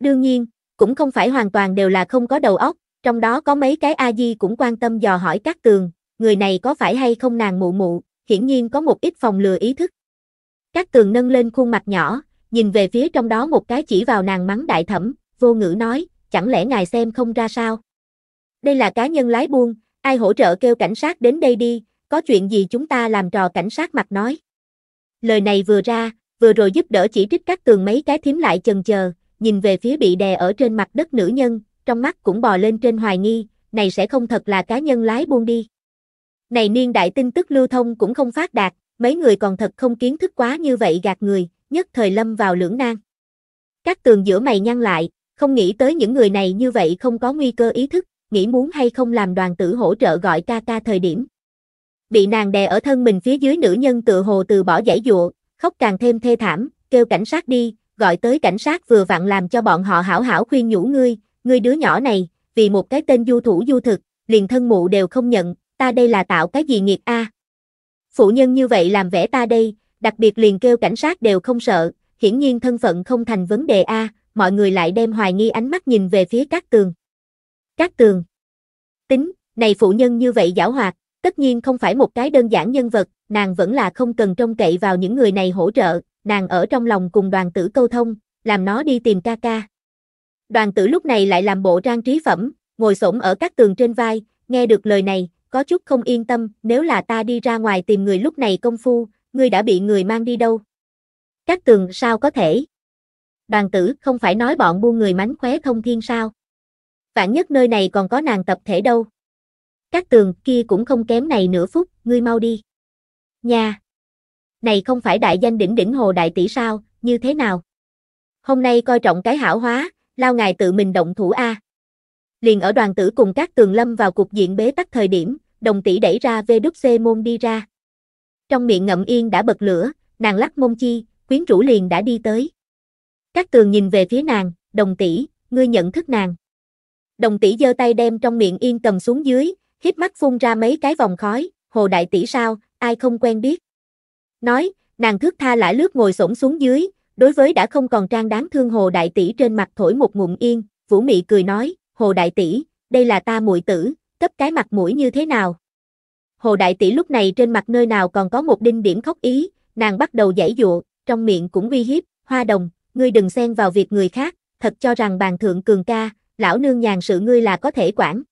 Đương nhiên, cũng không phải hoàn toàn đều là không có đầu óc, trong đó có mấy cái A-di cũng quan tâm dò hỏi các tường, người này có phải hay không nàng mụ mụ, hiển nhiên có một ít phòng lừa ý thức. Các tường nâng lên khuôn mặt nhỏ, nhìn về phía trong đó một cái chỉ vào nàng mắng đại thẩm, vô ngữ nói, chẳng lẽ ngài xem không ra sao? Đây là cá nhân lái buôn, ai hỗ trợ kêu cảnh sát đến đây đi, có chuyện gì chúng ta làm trò cảnh sát mặt nói. Lời này vừa ra, vừa rồi giúp đỡ chỉ trích các tường mấy cái thím lại chần chờ, nhìn về phía bị đè ở trên mặt đất nữ nhân, trong mắt cũng bò lên trên hoài nghi, này sẽ không thật là cá nhân lái buôn đi. Này niên đại tin tức lưu thông cũng không phát đạt, mấy người còn thật không kiến thức quá như vậy gạt người, nhất thời lâm vào lưỡng nan. Các tường giữa mày nhăn lại, không nghĩ tới những người này như vậy không có nguy cơ ý thức, nghĩ muốn hay không làm đoàn tử hỗ trợ gọi ca ca thời điểm. Bị nàng đè ở thân mình phía dưới nữ nhân tự hồ từ bỏ giải dụa, khóc càng thêm thê thảm, kêu cảnh sát đi, gọi tới cảnh sát vừa vặn làm cho bọn họ hảo hảo khuyên nhủ ngươi, ngươi đứa nhỏ này, vì một cái tên du thủ du thực, liền thân mụ đều không nhận, ta đây là tạo cái gì nghiệp a? À? Phụ nhân như vậy làm vẻ ta đây, đặc biệt liền kêu cảnh sát đều không sợ, hiển nhiên thân phận không thành vấn đề a, à, mọi người lại đem hoài nghi ánh mắt nhìn về phía các tường. Các tường. Tính, này phụ nhân như vậy giảo hoạt, tất nhiên không phải một cái đơn giản nhân vật, nàng vẫn là không cần trông cậy vào những người này hỗ trợ, nàng ở trong lòng cùng đoàn tử câu thông, làm nó đi tìm ca ca. Đoàn tử lúc này lại làm bộ trang trí phẩm, ngồi xổm ở các tường trên vai, nghe được lời này, có chút không yên tâm, nếu là ta đi ra ngoài tìm người lúc này công phu, ngươi đã bị người mang đi đâu. Các tường sao có thể? Đoàn tử không phải nói bọn buôn người mánh khóe thông thiên sao? Vạn nhất nơi này còn có nàng tập thể đâu. Các tường kia cũng không kém này nửa phút, ngươi mau đi. Nha! Này không phải đại danh đỉnh đỉnh hồ đại tỷ sao, như thế nào? Hôm nay coi trọng cái hảo hóa, lao ngài tự mình động thủ A. Liền ở đoàn tử cùng các tường lâm vào cục diện bế tắc thời điểm, đồng tỷ đẩy ra vê đúc xê môn đi ra. Trong miệng ngậm yên đã bật lửa, nàng lắc mông chi, quyến rũ liền đã đi tới. Các tường nhìn về phía nàng, đồng tỷ, ngươi nhận thức nàng. Đồng tỷ giơ tay đem trong miệng yên cầm xuống dưới, hít mắt phun ra mấy cái vòng khói, hồ đại tỷ sao, ai không quen biết. Nói, nàng thước tha lãi lướt ngồi xổm xuống dưới, đối với đã không còn trang đáng thương hồ đại tỷ trên mặt thổi một ngụm yên, vũ mị cười nói, hồ đại tỷ, đây là ta muội tử, cấp cái mặt mũi như thế nào. Hồ Đại Tỷ lúc này trên mặt nơi nào còn có một đinh điểm khóc ý, nàng bắt đầu giải dụa, trong miệng cũng uy hiếp, hoa đồng, ngươi đừng xen vào việc người khác, thật cho rằng bàn thượng cường ca, lão nương nhàn sự ngươi là có thể quản.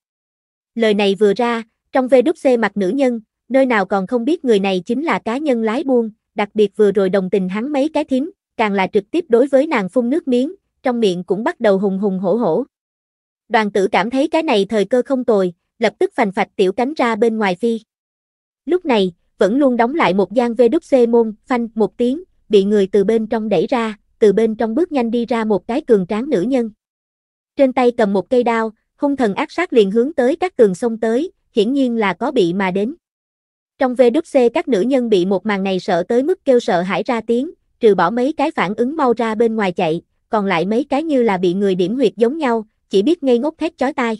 Lời này vừa ra, trong đúc VWC mặt nữ nhân, nơi nào còn không biết người này chính là cá nhân lái buôn, đặc biệt vừa rồi đồng tình hắn mấy cái thím, càng là trực tiếp đối với nàng phun nước miếng, trong miệng cũng bắt đầu hùng hùng hổ hổ. Đoàn tử cảm thấy cái này thời cơ không tồi, lập tức phành phạch tiểu cánh ra bên ngoài phi. Lúc này, vẫn luôn đóng lại một gian VWC môn, phanh một tiếng, bị người từ bên trong đẩy ra, từ bên trong bước nhanh đi ra một cái cường tráng nữ nhân. Trên tay cầm một cây đao, hung thần ác sát liền hướng tới các tường sông tới, hiển nhiên là có bị mà đến. Trong VWC các nữ nhân bị một màn này sợ tới mức kêu sợ hãi ra tiếng, trừ bỏ mấy cái phản ứng mau ra bên ngoài chạy, còn lại mấy cái như là bị người điểm huyệt giống nhau, chỉ biết ngây ngốc thét chói tai.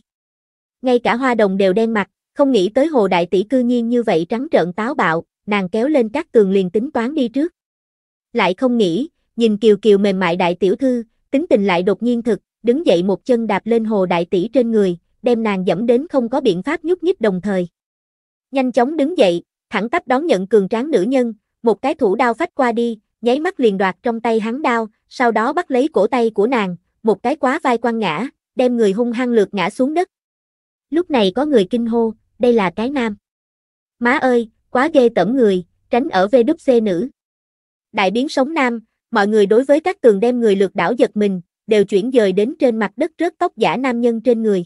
Ngay cả hoa đồng đều đen mặt, không nghĩ tới hồ đại tỷ cư nhiên như vậy trắng trợn táo bạo, nàng kéo lên các tường liền tính toán đi trước. Lại không nghĩ, nhìn kiều kiều mềm mại đại tiểu thư, tính tình lại đột nhiên thực, đứng dậy một chân đạp lên hồ đại tỷ trên người, đem nàng dẫm đến không có biện pháp nhúc nhích đồng thời. Nhanh chóng đứng dậy, thẳng tắp đón nhận cường tráng nữ nhân, một cái thủ đao phách qua đi, nháy mắt liền đoạt trong tay hắn đao, sau đó bắt lấy cổ tay của nàng, một cái quá vai quăng ngã, đem người hung hăng lượt ngã xuống đất. Lúc này có người kinh hô, đây là cái nam. Má ơi, quá ghê tẩm người, tránh ở VWC nữ. Đại biến sống nam, mọi người đối với các tường đem người lượt đảo giật mình, đều chuyển dời đến trên mặt đất rớt tóc giả nam nhân trên người.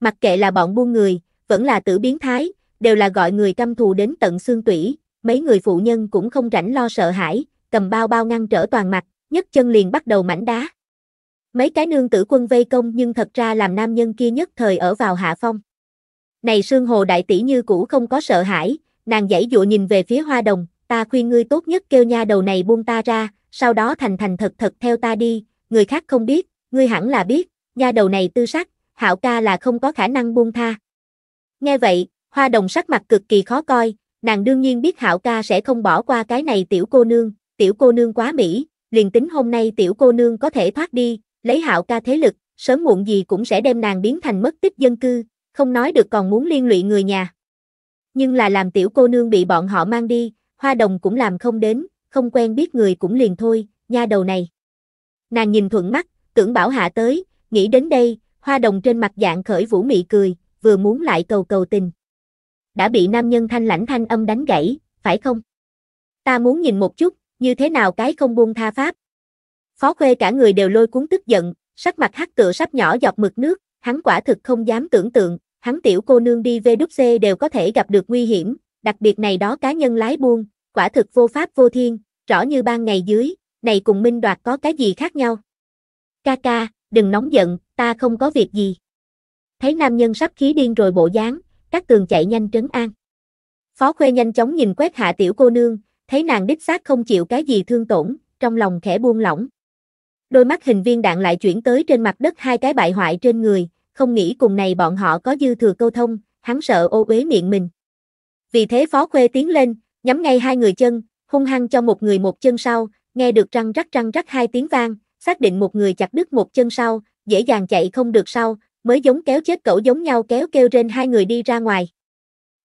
Mặc kệ là bọn buôn người, vẫn là tử biến thái, đều là gọi người căm thù đến tận xương tủy, mấy người phụ nhân cũng không rảnh lo sợ hãi, cầm bao bao ngăn trở toàn mặt, nhấc chân liền bắt đầu mảnh đá. Mấy cái nương tử quân vây công nhưng thật ra làm nam nhân kia nhất thời ở vào hạ phong. Này Sương Hồ đại tỷ như cũ không có sợ hãi, nàng giãy dụa nhìn về phía hoa đồng, ta khuyên ngươi tốt nhất kêu nha đầu này buông ta ra, sau đó thành thành thật thật theo ta đi, người khác không biết, ngươi hẳn là biết, nha đầu này tư sắc, hảo ca là không có khả năng buông tha. Nghe vậy, hoa đồng sắc mặt cực kỳ khó coi, nàng đương nhiên biết hảo ca sẽ không bỏ qua cái này tiểu cô nương, tiểu cô nương quá mỹ, liền tính hôm nay tiểu cô nương có thể thoát đi, lấy hạo ca thế lực, sớm muộn gì cũng sẽ đem nàng biến thành mất tích dân cư, không nói được còn muốn liên lụy người nhà. Nhưng là làm tiểu cô nương bị bọn họ mang đi, hoa đồng cũng làm không đến, không quen biết người cũng liền thôi, nha đầu này. Nàng nhìn thuận mắt, tưởng bảo hạ tới, nghĩ đến đây, hoa đồng trên mặt dạng khởi vũ mị cười, vừa muốn lại cầu cầu tình. Đã bị nam nhân thanh lãnh thanh âm đánh gãy, phải không? Ta muốn nhìn một chút, như thế nào cái không buông tha pháp, Phó Khuê cả người đều lôi cuốn tức giận, sắc mặt hắc tựa sắp nhỏ giọt mực nước, hắn quả thực không dám tưởng tượng, hắn tiểu cô nương đi đúc xe đều có thể gặp được nguy hiểm, đặc biệt này đó cá nhân lái buôn, quả thực vô pháp vô thiên, rõ như ban ngày dưới, này cùng minh đoạt có cái gì khác nhau. Ca ca, đừng nóng giận, ta không có việc gì. Thấy nam nhân sắp khí điên rồi bộ dáng, các tường chạy nhanh trấn an. Phó Khuê nhanh chóng nhìn quét hạ tiểu cô nương, thấy nàng đích xác không chịu cái gì thương tổn, trong lòng khẽ buông lỏng. Đôi mắt hình viên đạn lại chuyển tới trên mặt đất hai cái bại hoại trên người, không nghĩ cùng này bọn họ có dư thừa câu thông, hắn sợ ô uế miệng mình. Vì thế phó khuê tiến lên, nhắm ngay hai người chân, hung hăng cho một người một chân sau, nghe được răng rắc răng rắc hai tiếng vang, xác định một người chặt đứt một chân sau, dễ dàng chạy không được sau, mới giống kéo chết cẩu giống nhau kéo kêu trên hai người đi ra ngoài.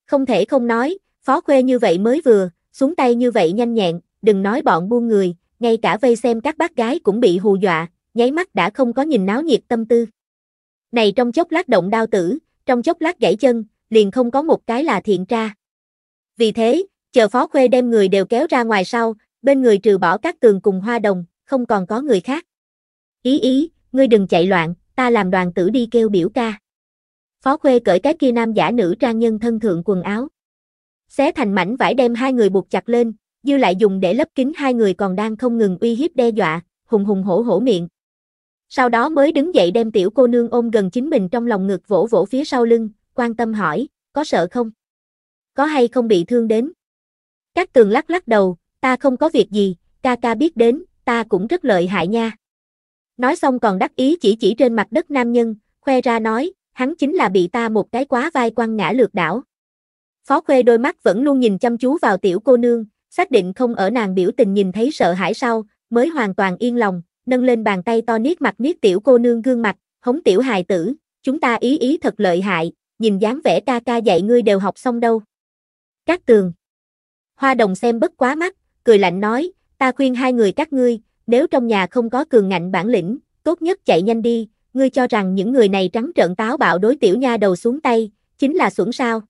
Không thể không nói, phó khuê như vậy mới vừa, xuống tay như vậy nhanh nhẹn, đừng nói bọn buôn người, ngay cả vây xem các bác gái cũng bị hù dọa, nháy mắt đã không có nhìn náo nhiệt tâm tư. Này trong chốc lát động đao tử, trong chốc lát gãy chân, liền không có một cái là thiện tra. Vì thế, chờ phó khuê đem người đều kéo ra ngoài sau, bên người trừ bỏ các tường cùng hoa đồng, không còn có người khác. Ý ý, ngươi đừng chạy loạn, ta làm đoàn tử đi kêu biểu ca. Phó khuê cởi cái kia nam giả nữ trang nhân thân thượng quần áo. Xé thành mảnh vải đem hai người buộc chặt lên, dư lại dùng để lấp kính hai người còn đang không ngừng uy hiếp đe dọa, hùng hùng hổ hổ miệng. Sau đó mới đứng dậy đem tiểu cô nương ôm gần chính mình trong lòng ngực vỗ vỗ phía sau lưng, quan tâm hỏi, có sợ không? Có hay không bị thương đến? Các tường lắc lắc đầu, ta không có việc gì, ca ca biết đến, ta cũng rất lợi hại nha. Nói xong còn đắc ý chỉ chỉ trên mặt đất nam nhân, khoe ra nói, hắn chính là bị ta một cái quá vai quăng ngã lượt đảo. Phó Khuê đôi mắt vẫn luôn nhìn chăm chú vào tiểu cô nương, xác định không ở nàng biểu tình nhìn thấy sợ hãi sau, mới hoàn toàn yên lòng, nâng lên bàn tay to niết mặt niết tiểu cô nương gương mặt, hống tiểu hài tử, chúng ta ý ý thật lợi hại, nhìn dáng vẻ ca ca dạy ngươi đều học xong đâu. Các tường. Hoa đồng xem bất quá mắt, cười lạnh nói, ta khuyên hai người các ngươi, nếu trong nhà không có cường ngạnh bản lĩnh, tốt nhất chạy nhanh đi, ngươi cho rằng những người này trắng trợn táo bạo đối tiểu nha đầu xuống tay, chính là xuẩn sao.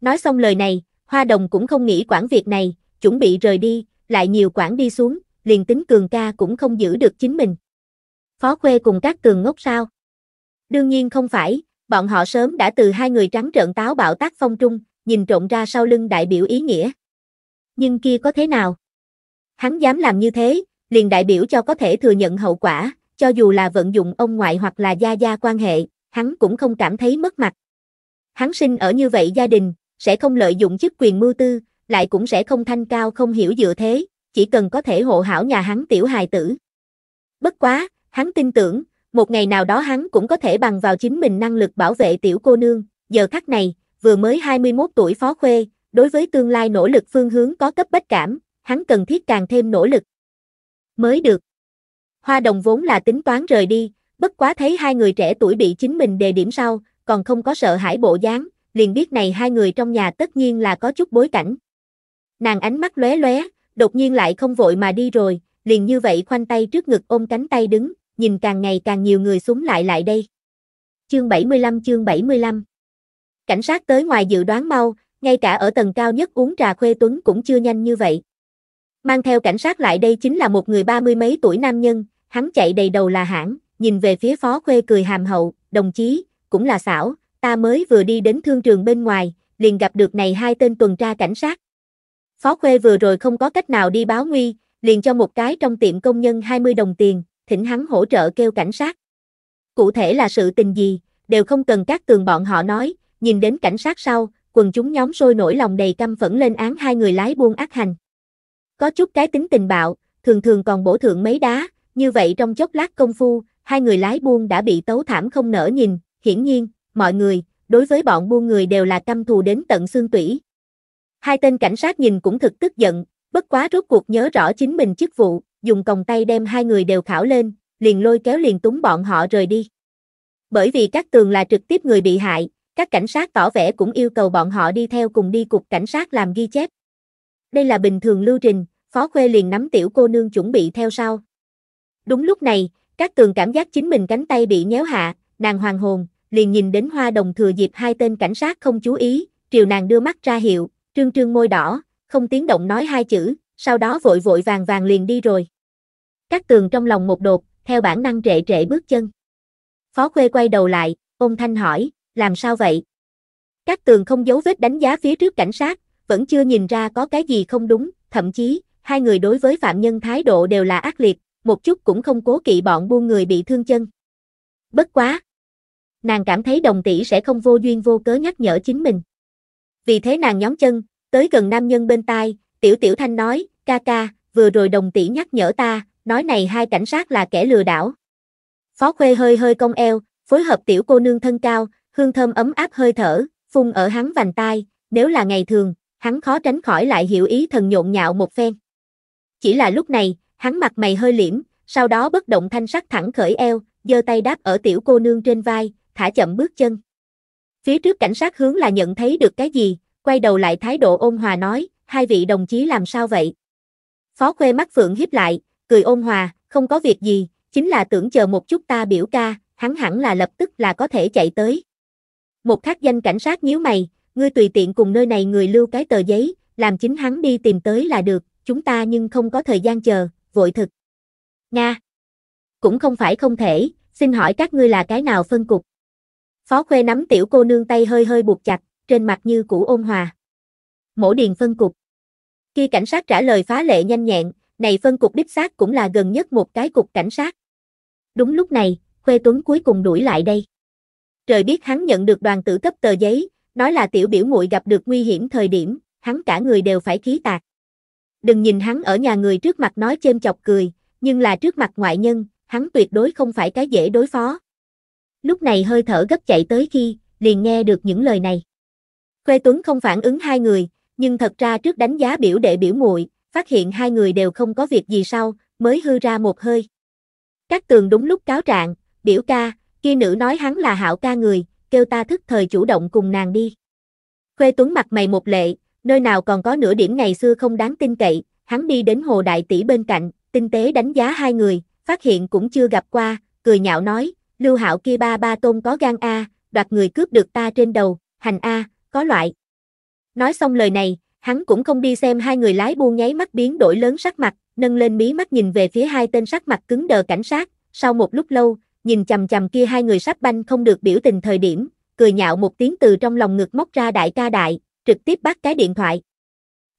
Nói xong lời này, hoa đồng cũng không nghĩ quản việc này, chuẩn bị rời đi, lại nhiều quản đi xuống, liền tính cường ca cũng không giữ được chính mình. Phó Khuê cùng các cường ngốc sao? Đương nhiên không phải, bọn họ sớm đã từ hai người trắng trợn táo bạo tác phong trung, nhìn trộn ra sau lưng đại biểu ý nghĩa. Nhưng kia có thế nào? Hắn dám làm như thế, liền đại biểu cho có thể thừa nhận hậu quả, cho dù là vận dụng ông ngoại hoặc là gia gia quan hệ, hắn cũng không cảm thấy mất mặt. Hắn sinh ở như vậy gia đình, sẽ không lợi dụng chức quyền mưu tư, lại cũng sẽ không thanh cao không hiểu dựa thế, chỉ cần có thể hộ hảo nhà hắn tiểu hài tử. Bất quá, hắn tin tưởng, một ngày nào đó hắn cũng có thể bằng vào chính mình năng lực bảo vệ tiểu cô nương, giờ khắc này, vừa mới 21 tuổi phó khuê, đối với tương lai nỗ lực phương hướng có cấp bách cảm, hắn cần thiết càng thêm nỗ lực. Mới được. Hoa đồng vốn là tính toán rời đi, bất quá thấy hai người trẻ tuổi bị chính mình đề điểm sau, còn không có sợ hãi bộ dáng, liền biết này hai người trong nhà tất nhiên là có chút bối cảnh. Nàng ánh mắt lóe lóe, đột nhiên lại không vội mà đi rồi, liền như vậy khoanh tay trước ngực ôm cánh tay đứng, nhìn càng ngày càng nhiều người súng lại lại đây. Chương 75 chương 75 Cảnh sát tới ngoài dự đoán mau, ngay cả ở tầng cao nhất uống trà khuê tuấn cũng chưa nhanh như vậy. Mang theo cảnh sát lại đây chính là một người ba mươi mấy tuổi nam nhân, hắn chạy đầy đầu là hãng, nhìn về phía phó khuê cười hàm hậu, đồng chí, cũng là xảo, ta mới vừa đi đến thương trường bên ngoài, liền gặp được này hai tên tuần tra cảnh sát, Phó Khuê vừa rồi không có cách nào đi báo nguy, liền cho một cái trong tiệm công nhân 20 đồng tiền, thỉnh hắn hỗ trợ kêu cảnh sát. Cụ thể là sự tình gì, đều không cần các tường bọn họ nói, nhìn đến cảnh sát sau, quần chúng nhóm sôi nổi lòng đầy căm phẫn lên án hai người lái buôn ác hành. Có chút cái tính tình bạo, thường thường còn bổ thượng mấy đá, như vậy trong chốc lát công phu, hai người lái buôn đã bị tấu thảm không nở nhìn, hiển nhiên, mọi người, đối với bọn buôn người đều là căm thù đến tận xương tủy, Hai tên cảnh sát nhìn cũng thực tức giận, bất quá rốt cuộc nhớ rõ chính mình chức vụ, dùng còng tay đem hai người đều khảo lên, liền lôi kéo liền túng bọn họ rời đi. Bởi vì các tường là trực tiếp người bị hại, các cảnh sát tỏ vẻ cũng yêu cầu bọn họ đi theo cùng đi cục cảnh sát làm ghi chép. Đây là bình thường lưu trình, Phó Khuê liền nắm tiểu cô nương chuẩn bị theo sau. Đúng lúc này, các tường cảm giác chính mình cánh tay bị nhéo hạ, nàng hoàng hồn, liền nhìn đến hoa đồng thừa dịp hai tên cảnh sát không chú ý, triều nàng đưa mắt ra hiệu, Trương Trương môi đỏ, không tiếng động nói hai chữ, sau đó vội vội vàng vàng liền đi rồi. Các tường trong lòng một đột, theo bản năng trệ trệ bước chân. Phó Khuê quay đầu lại, ôm thanh hỏi, làm sao vậy? Các tường không giấu vết đánh giá phía trước cảnh sát, vẫn chưa nhìn ra có cái gì không đúng, thậm chí, hai người đối với phạm nhân thái độ đều là ác liệt, một chút cũng không cố kỵ bọn buôn người bị thương chân. Bất quá! Nàng cảm thấy đồng tỷ sẽ không vô duyên vô cớ nhắc nhở chính mình vì thế nàng nhón chân, tới gần nam nhân bên tai, tiểu tiểu thanh nói, ca ca, vừa rồi đồng tỷ nhắc nhở ta, nói này hai cảnh sát là kẻ lừa đảo. Phó Khuê hơi hơi cong eo, phối hợp tiểu cô nương thân cao, hương thơm ấm áp hơi thở, phun ở hắn vành tai, nếu là ngày thường, hắn khó tránh khỏi lại hiểu ý thần nhộn nhạo một phen. Chỉ là lúc này, hắn mặt mày hơi liễm, sau đó bất động thanh sắc thẳng khởi eo, giơ tay đáp ở tiểu cô nương trên vai, thả chậm bước chân. Phía trước cảnh sát hướng là nhận thấy được cái gì, quay đầu lại thái độ ôn hòa nói, hai vị đồng chí làm sao vậy? Phó khuê mắt phượng hiếp lại, cười ôn hòa, không có việc gì, chính là tưởng chờ một chút ta biểu ca, hắn hẳn là lập tức là có thể chạy tới. Một khắc danh cảnh sát nhíu mày, ngươi tùy tiện cùng nơi này người lưu cái tờ giấy, làm chính hắn đi tìm tới là được, chúng ta nhưng không có thời gian chờ, vội thực. Nga. Cũng không phải không thể, xin hỏi các ngươi là cái nào phân cục? Phó Khuê nắm tiểu cô nương tay hơi hơi buộc chặt, trên mặt như cũ ôn hòa. Mổ điền phân cục. Khi cảnh sát trả lời phá lệ nhanh nhẹn, này phân cục đích xác cũng là gần nhất một cái cục cảnh sát. Đúng lúc này, Khuê Tuấn cuối cùng đuổi lại đây. Trời biết hắn nhận được đoàn tử cấp tờ giấy, nói là tiểu biểu muội gặp được nguy hiểm thời điểm, hắn cả người đều phải khí tạc. Đừng nhìn hắn ở nhà người trước mặt nói chêm chọc cười, nhưng là trước mặt ngoại nhân, hắn tuyệt đối không phải cái dễ đối phó lúc này hơi thở gấp chạy tới khi, liền nghe được những lời này. Khuê Tuấn không phản ứng hai người, nhưng thật ra trước đánh giá biểu đệ biểu muội, phát hiện hai người đều không có việc gì sau, mới hư ra một hơi. Các tường đúng lúc cáo trạng, biểu ca, kia nữ nói hắn là hảo ca người, kêu ta thức thời chủ động cùng nàng đi. Khuê Tuấn mặt mày một lệ, nơi nào còn có nửa điểm ngày xưa không đáng tin cậy, hắn đi đến hồ đại tỷ bên cạnh, tinh tế đánh giá hai người, phát hiện cũng chưa gặp qua, cười nhạo nói, Lưu Hạo kia ba ba tôn có gan a, đoạt người cướp được ta trên đầu, hành a, có loại. Nói xong lời này, hắn cũng không đi xem hai người lái buông nháy mắt biến đổi lớn sắc mặt, nâng lên mí mắt nhìn về phía hai tên sắc mặt cứng đờ cảnh sát, sau một lúc lâu, nhìn chằm chằm kia hai người sắp banh không được biểu tình thời điểm, cười nhạo một tiếng từ trong lòng ngực móc ra đại ca đại, trực tiếp bắt cái điện thoại.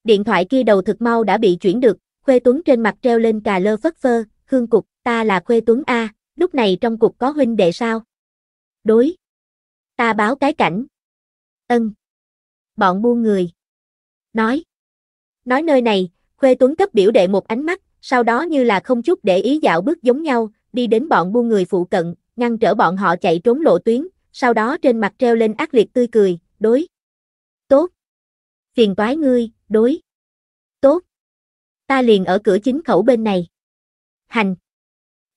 Điện thoại kia đầu thực mau đã bị chuyển được, Khuê Tuấn trên mặt treo lên cà lơ phất phơ, hương cục, ta là Khuê Tuấn A, lúc này trong cuộc có huynh đệ sao? Đối. Ta báo cái cảnh. Ân. Bọn buôn người. Nói. Nói nơi này, Khuê Tuấn cấp biểu đệ một ánh mắt, sau đó như là không chút để ý dạo bước giống nhau, đi đến bọn buôn người phụ cận, ngăn trở bọn họ chạy trốn lộ tuyến, sau đó trên mặt treo lên ác liệt tươi cười, đối. Tốt. Phiền toái ngươi, đối. Tốt. Ta liền ở cửa chính khẩu bên này. Hành.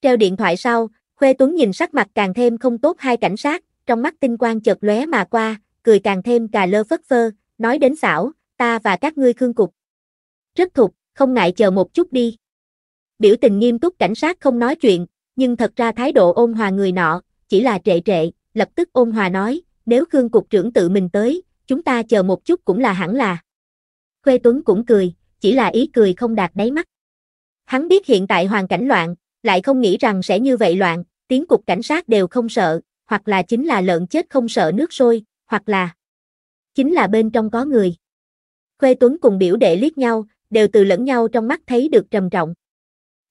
Treo điện thoại sau, Khuê Tuấn nhìn sắc mặt càng thêm không tốt hai cảnh sát, trong mắt tinh quang chợt lóe mà qua, cười càng thêm cà lơ phất phơ, nói đến xảo, ta và các ngươi khương cục. Rất thục, không ngại chờ một chút đi. Biểu tình nghiêm túc cảnh sát không nói chuyện, nhưng thật ra thái độ ôn hòa người nọ, chỉ là trệ trệ, lập tức ôn hòa nói, nếu khương cục trưởng tự mình tới, chúng ta chờ một chút cũng là hẳn là. Khuê Tuấn cũng cười, chỉ là ý cười không đạt đáy mắt. Hắn biết hiện tại hoàn cảnh loạn, lại không nghĩ rằng sẽ như vậy loạn, tiếng cục cảnh sát đều không sợ, hoặc là chính là lợn chết không sợ nước sôi, hoặc là chính là bên trong có người. Khuê Tuấn cùng biểu đệ liếc nhau, đều từ lẫn nhau trong mắt thấy được trầm trọng.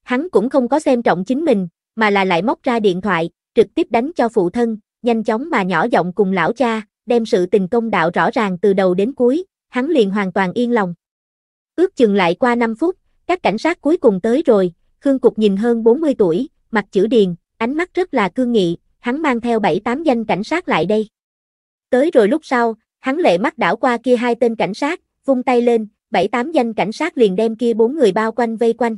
Hắn cũng không có xem trọng chính mình, mà là lại móc ra điện thoại, trực tiếp đánh cho phụ thân, nhanh chóng mà nhỏ giọng cùng lão cha, đem sự tình công đạo rõ ràng từ đầu đến cuối, hắn liền hoàn toàn yên lòng. Ước chừng lại qua 5 phút, các cảnh sát cuối cùng tới rồi, Khương Cục nhìn hơn 40 tuổi, mặt chữ điền, ánh mắt rất là cương nghị, hắn mang theo 7-8 danh cảnh sát lại đây. Tới rồi lúc sau, hắn lệ mắt đảo qua kia hai tên cảnh sát, vung tay lên, 7-8 danh cảnh sát liền đem kia bốn người bao quanh vây quanh.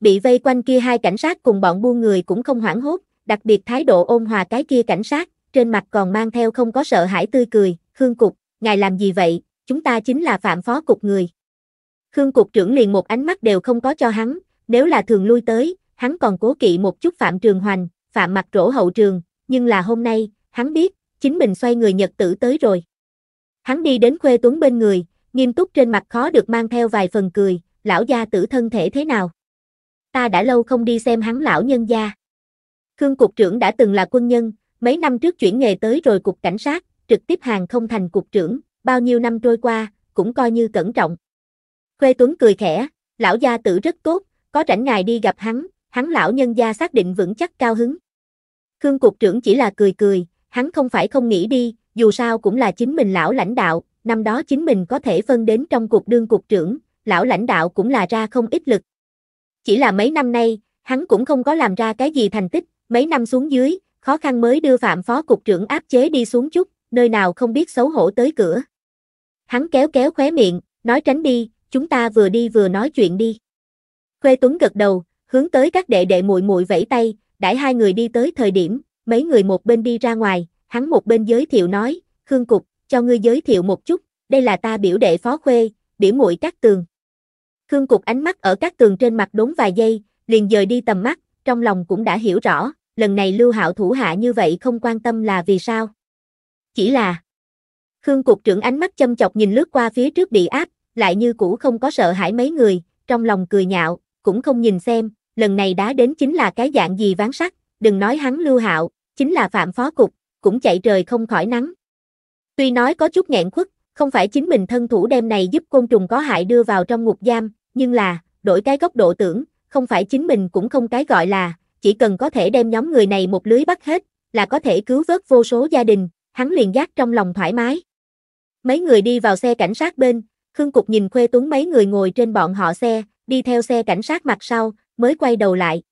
Bị vây quanh kia hai cảnh sát cùng bọn buôn người cũng không hoảng hốt, đặc biệt thái độ ôn hòa cái kia cảnh sát, trên mặt còn mang theo không có sợ hãi tươi cười, Khương Cục, ngài làm gì vậy, chúng ta chính là phạm phó cục người. Khương Cục trưởng liền một ánh mắt đều không có cho hắn, nếu là thường lui tới, hắn còn cố kỵ một chút Phạm Trường Hoành, Phạm mặt rỗ hậu trường, nhưng là hôm nay, hắn biết, chính mình xoay người Nhật tử tới rồi. Hắn đi đến Khuê Tuấn bên người, nghiêm túc trên mặt khó được mang theo vài phần cười, lão gia tử thân thể thế nào? Ta đã lâu không đi xem hắn lão nhân gia. Khương Cục trưởng đã từng là quân nhân, mấy năm trước chuyển nghề tới rồi Cục Cảnh sát, trực tiếp hàng không thành Cục trưởng, bao nhiêu năm trôi qua, cũng coi như cẩn trọng. Khuê Tuấn cười khẽ, lão gia tử rất tốt, có rảnh ngài đi gặp hắn, hắn lão nhân gia xác định vững chắc cao hứng. Khương cục trưởng chỉ là cười cười, hắn không phải không nghĩ đi, dù sao cũng là chính mình lão lãnh đạo, năm đó chính mình có thể phân đến trong cục đương cục trưởng, lão lãnh đạo cũng là ra không ít lực. Chỉ là mấy năm nay, hắn cũng không có làm ra cái gì thành tích, mấy năm xuống dưới, khó khăn mới đưa phạm phó cục trưởng áp chế đi xuống chút, nơi nào không biết xấu hổ tới cửa. Hắn kéo kéo khóe miệng, nói tránh đi, chúng ta vừa đi vừa nói chuyện đi. Khuê Tuấn gật đầu, hướng tới các đệ đệ muội muội vẫy tay, đãi hai người đi tới thời điểm, mấy người một bên đi ra ngoài, hắn một bên giới thiệu nói, Khương Cục, cho ngươi giới thiệu một chút, đây là ta biểu đệ Phó Khuê, biểu muội các tường. Khương Cục ánh mắt ở các tường trên mặt đốn vài giây, liền dời đi tầm mắt, trong lòng cũng đã hiểu rõ, lần này Lưu Hạo thủ hạ như vậy không quan tâm là vì sao. Chỉ là Khương Cục trưởng ánh mắt châm chọc nhìn lướt qua phía trước bị áp, lại như cũ không có sợ hãi mấy người, trong lòng cười nhạo, cũng không nhìn xem, lần này đá đến chính là cái dạng gì ván sắt, đừng nói hắn lưu hạo, chính là phạm phó cục, cũng chạy trời không khỏi nắng. Tuy nói có chút nghẹn khuất, không phải chính mình thân thủ đem này giúp côn trùng có hại đưa vào trong ngục giam, nhưng là, đổi cái góc độ tưởng, không phải chính mình cũng không cái gọi là, chỉ cần có thể đem nhóm người này một lưới bắt hết, là có thể cứu vớt vô số gia đình, hắn liền giác trong lòng thoải mái. Mấy người đi vào xe cảnh sát bên, Khương Cục nhìn Khuê Tuấn mấy người ngồi trên bọn họ xe, đi theo xe cảnh sát mặt sau, mới quay đầu lại.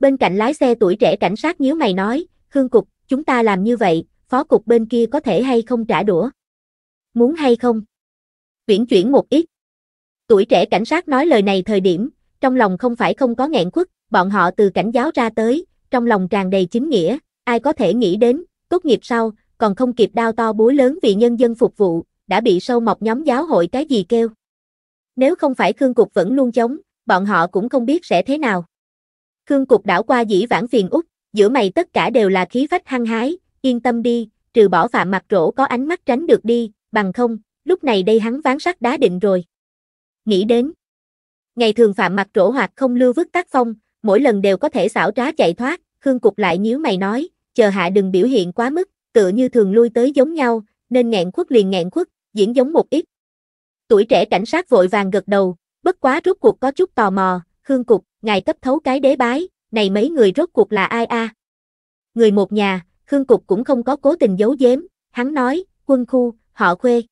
Bên cạnh lái xe tuổi trẻ cảnh sát nhíu mày nói, Khương Cục, chúng ta làm như vậy, phó cục bên kia có thể hay không trả đũa? Muốn hay không? Viễn chuyển một ít. Tuổi trẻ cảnh sát nói lời này thời điểm, trong lòng không phải không có nghẹn quất, bọn họ từ cảnh giáo ra tới, trong lòng tràn đầy chính nghĩa, ai có thể nghĩ đến, tốt nghiệp sau, còn không kịp đao to búa lớn vì nhân dân phục vụ, đã bị sâu mọc nhóm giáo hội cái gì kêu. Nếu không phải Khương Cục vẫn luôn chống, bọn họ cũng không biết sẽ thế nào. Khương Cục đảo qua dĩ vãng phiền út, giữa mày tất cả đều là khí phách hăng hái, yên tâm đi, trừ bỏ phạm mặt rỗ có ánh mắt tránh được đi, bằng không, lúc này đây hắn ván sắt đá định rồi. Nghĩ đến, ngày thường phạm mặt rỗ hoặc không lưu vứt tác phong, mỗi lần đều có thể xảo trá chạy thoát, Khương Cục lại nhíu mày nói, chờ hạ đừng biểu hiện quá mức, tựa như thường lui tới giống nhau, nên nghẹn khuất liền nghẹn khuất, diễn giống một ít, Tuổi trẻ cảnh sát vội vàng gật đầu, bất quá rốt cuộc có chút tò mò, khương cục, ngài cấp thấu cái đế bái, này mấy người rốt cuộc là ai a? Người một nhà, khương cục cũng không có cố tình giấu giếm, hắn nói, quân khu, họ khuê.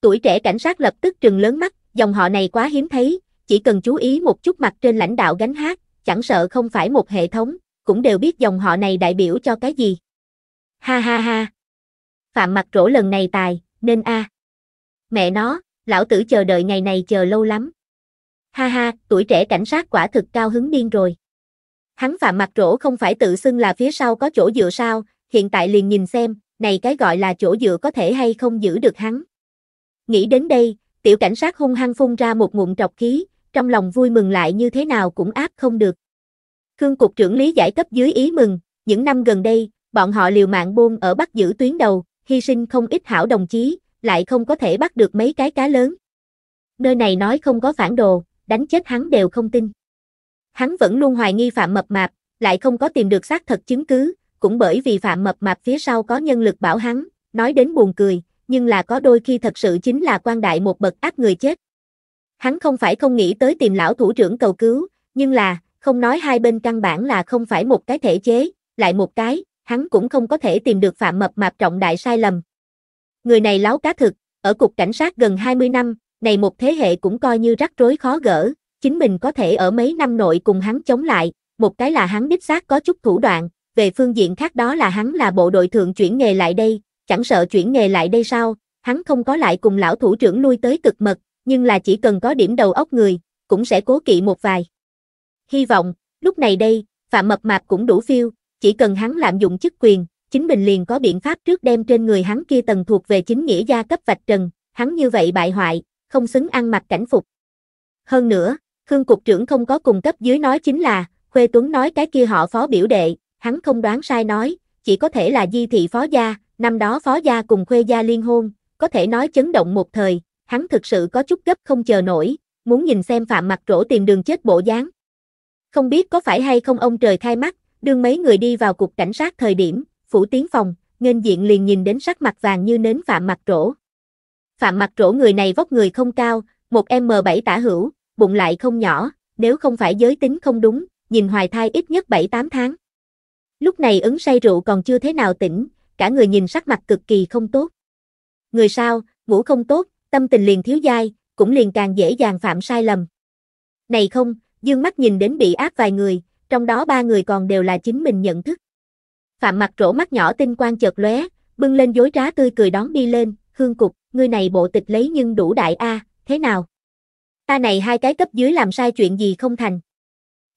Tuổi trẻ cảnh sát lập tức trừng lớn mắt, dòng họ này quá hiếm thấy, chỉ cần chú ý một chút mặt trên lãnh đạo gánh hát, chẳng sợ không phải một hệ thống, cũng đều biết dòng họ này đại biểu cho cái gì. Ha ha ha. Phạm mặt rỗ lần này tài, nên a. À. Mẹ nó, lão tử chờ đợi ngày này chờ lâu lắm. Ha ha, tuổi trẻ cảnh sát quả thực cao hứng điên rồi. Hắn phạm mặt rỗ không phải tự xưng là phía sau có chỗ dựa sao, hiện tại liền nhìn xem, này cái gọi là chỗ dựa có thể hay không giữ được hắn. Nghĩ đến đây, tiểu cảnh sát hung hăng phun ra một ngụm trọc khí, trong lòng vui mừng lại như thế nào cũng áp không được. Khương Cục trưởng lý giải cấp dưới ý mừng, những năm gần đây, bọn họ liều mạng buôn ở bắt giữ tuyến đầu, hy sinh không ít hảo đồng chí, lại không có thể bắt được mấy cái cá lớn. Nơi này nói không có phản đồ, đánh chết hắn đều không tin. Hắn vẫn luôn hoài nghi Phạm Mập Mạp, lại không có tìm được xác thật chứng cứ, cũng bởi vì Phạm Mập Mạp phía sau có nhân lực bảo hắn, nói đến buồn cười, nhưng là có đôi khi thật sự chính là quan đại một bậc ác người chết. Hắn không phải không nghĩ tới tìm lão thủ trưởng cầu cứu, nhưng là, không nói hai bên căn bản là không phải một cái thể chế, lại một cái, hắn cũng không có thể tìm được Phạm Mập Mạp trọng đại sai lầm, Người này láo cá thực, ở cục cảnh sát gần 20 năm, này một thế hệ cũng coi như rắc rối khó gỡ, chính mình có thể ở mấy năm nội cùng hắn chống lại, một cái là hắn đích xác có chút thủ đoạn, về phương diện khác đó là hắn là bộ đội thượng chuyển nghề lại đây, chẳng sợ chuyển nghề lại đây sao, hắn không có lại cùng lão thủ trưởng lui tới cực mật, nhưng là chỉ cần có điểm đầu óc người, cũng sẽ cố kỵ một vài. Hy vọng, lúc này đây, Phạm Mập Mạp cũng đủ phiêu, chỉ cần hắn lạm dụng chức quyền, chính mình liền có biện pháp trước đem trên người hắn kia tầng thuộc về chính nghĩa gia cấp vạch trần, hắn như vậy bại hoại, không xứng ăn mặc cảnh phục. Hơn nữa, Khương Cục trưởng không có cùng cấp dưới nói chính là, Khuê Tuấn nói cái kia họ phó biểu đệ, hắn không đoán sai nói, chỉ có thể là di thị phó gia, năm đó phó gia cùng Khuê gia liên hôn, có thể nói chấn động một thời, hắn thực sự có chút gấp không chờ nổi, muốn nhìn xem phạm mặt rỗ tìm đường chết bộ dáng. Không biết có phải hay không ông trời khai mắt, đương mấy người đi vào cục cảnh sát thời điểm, phủ tiến phòng, nghênh diện liền nhìn đến sắc mặt vàng như nến Phạm Mặt rỗ. Phạm Mặt rỗ người này vóc người không cao, một M7 tả hữu, bụng lại không nhỏ, nếu không phải giới tính không đúng, nhìn hoài thai ít nhất 7-8 tháng. Lúc này ứng say rượu còn chưa thế nào tỉnh, cả người nhìn sắc mặt cực kỳ không tốt. Người sao, ngủ không tốt, tâm tình liền thiếu dai, cũng liền càng dễ dàng phạm sai lầm. Này không, dương mắt nhìn đến bị áp vài người, trong đó ba người còn đều là chính mình nhận thức. Phạm mặt rỗ mắt nhỏ tinh quang chợt lóe, bưng lên dối trá tươi cười đón đi lên, hương cục, ngươi này bộ tịch lấy nhưng đủ đại a, thế nào? Ta này hai cái cấp dưới làm sai chuyện gì không thành?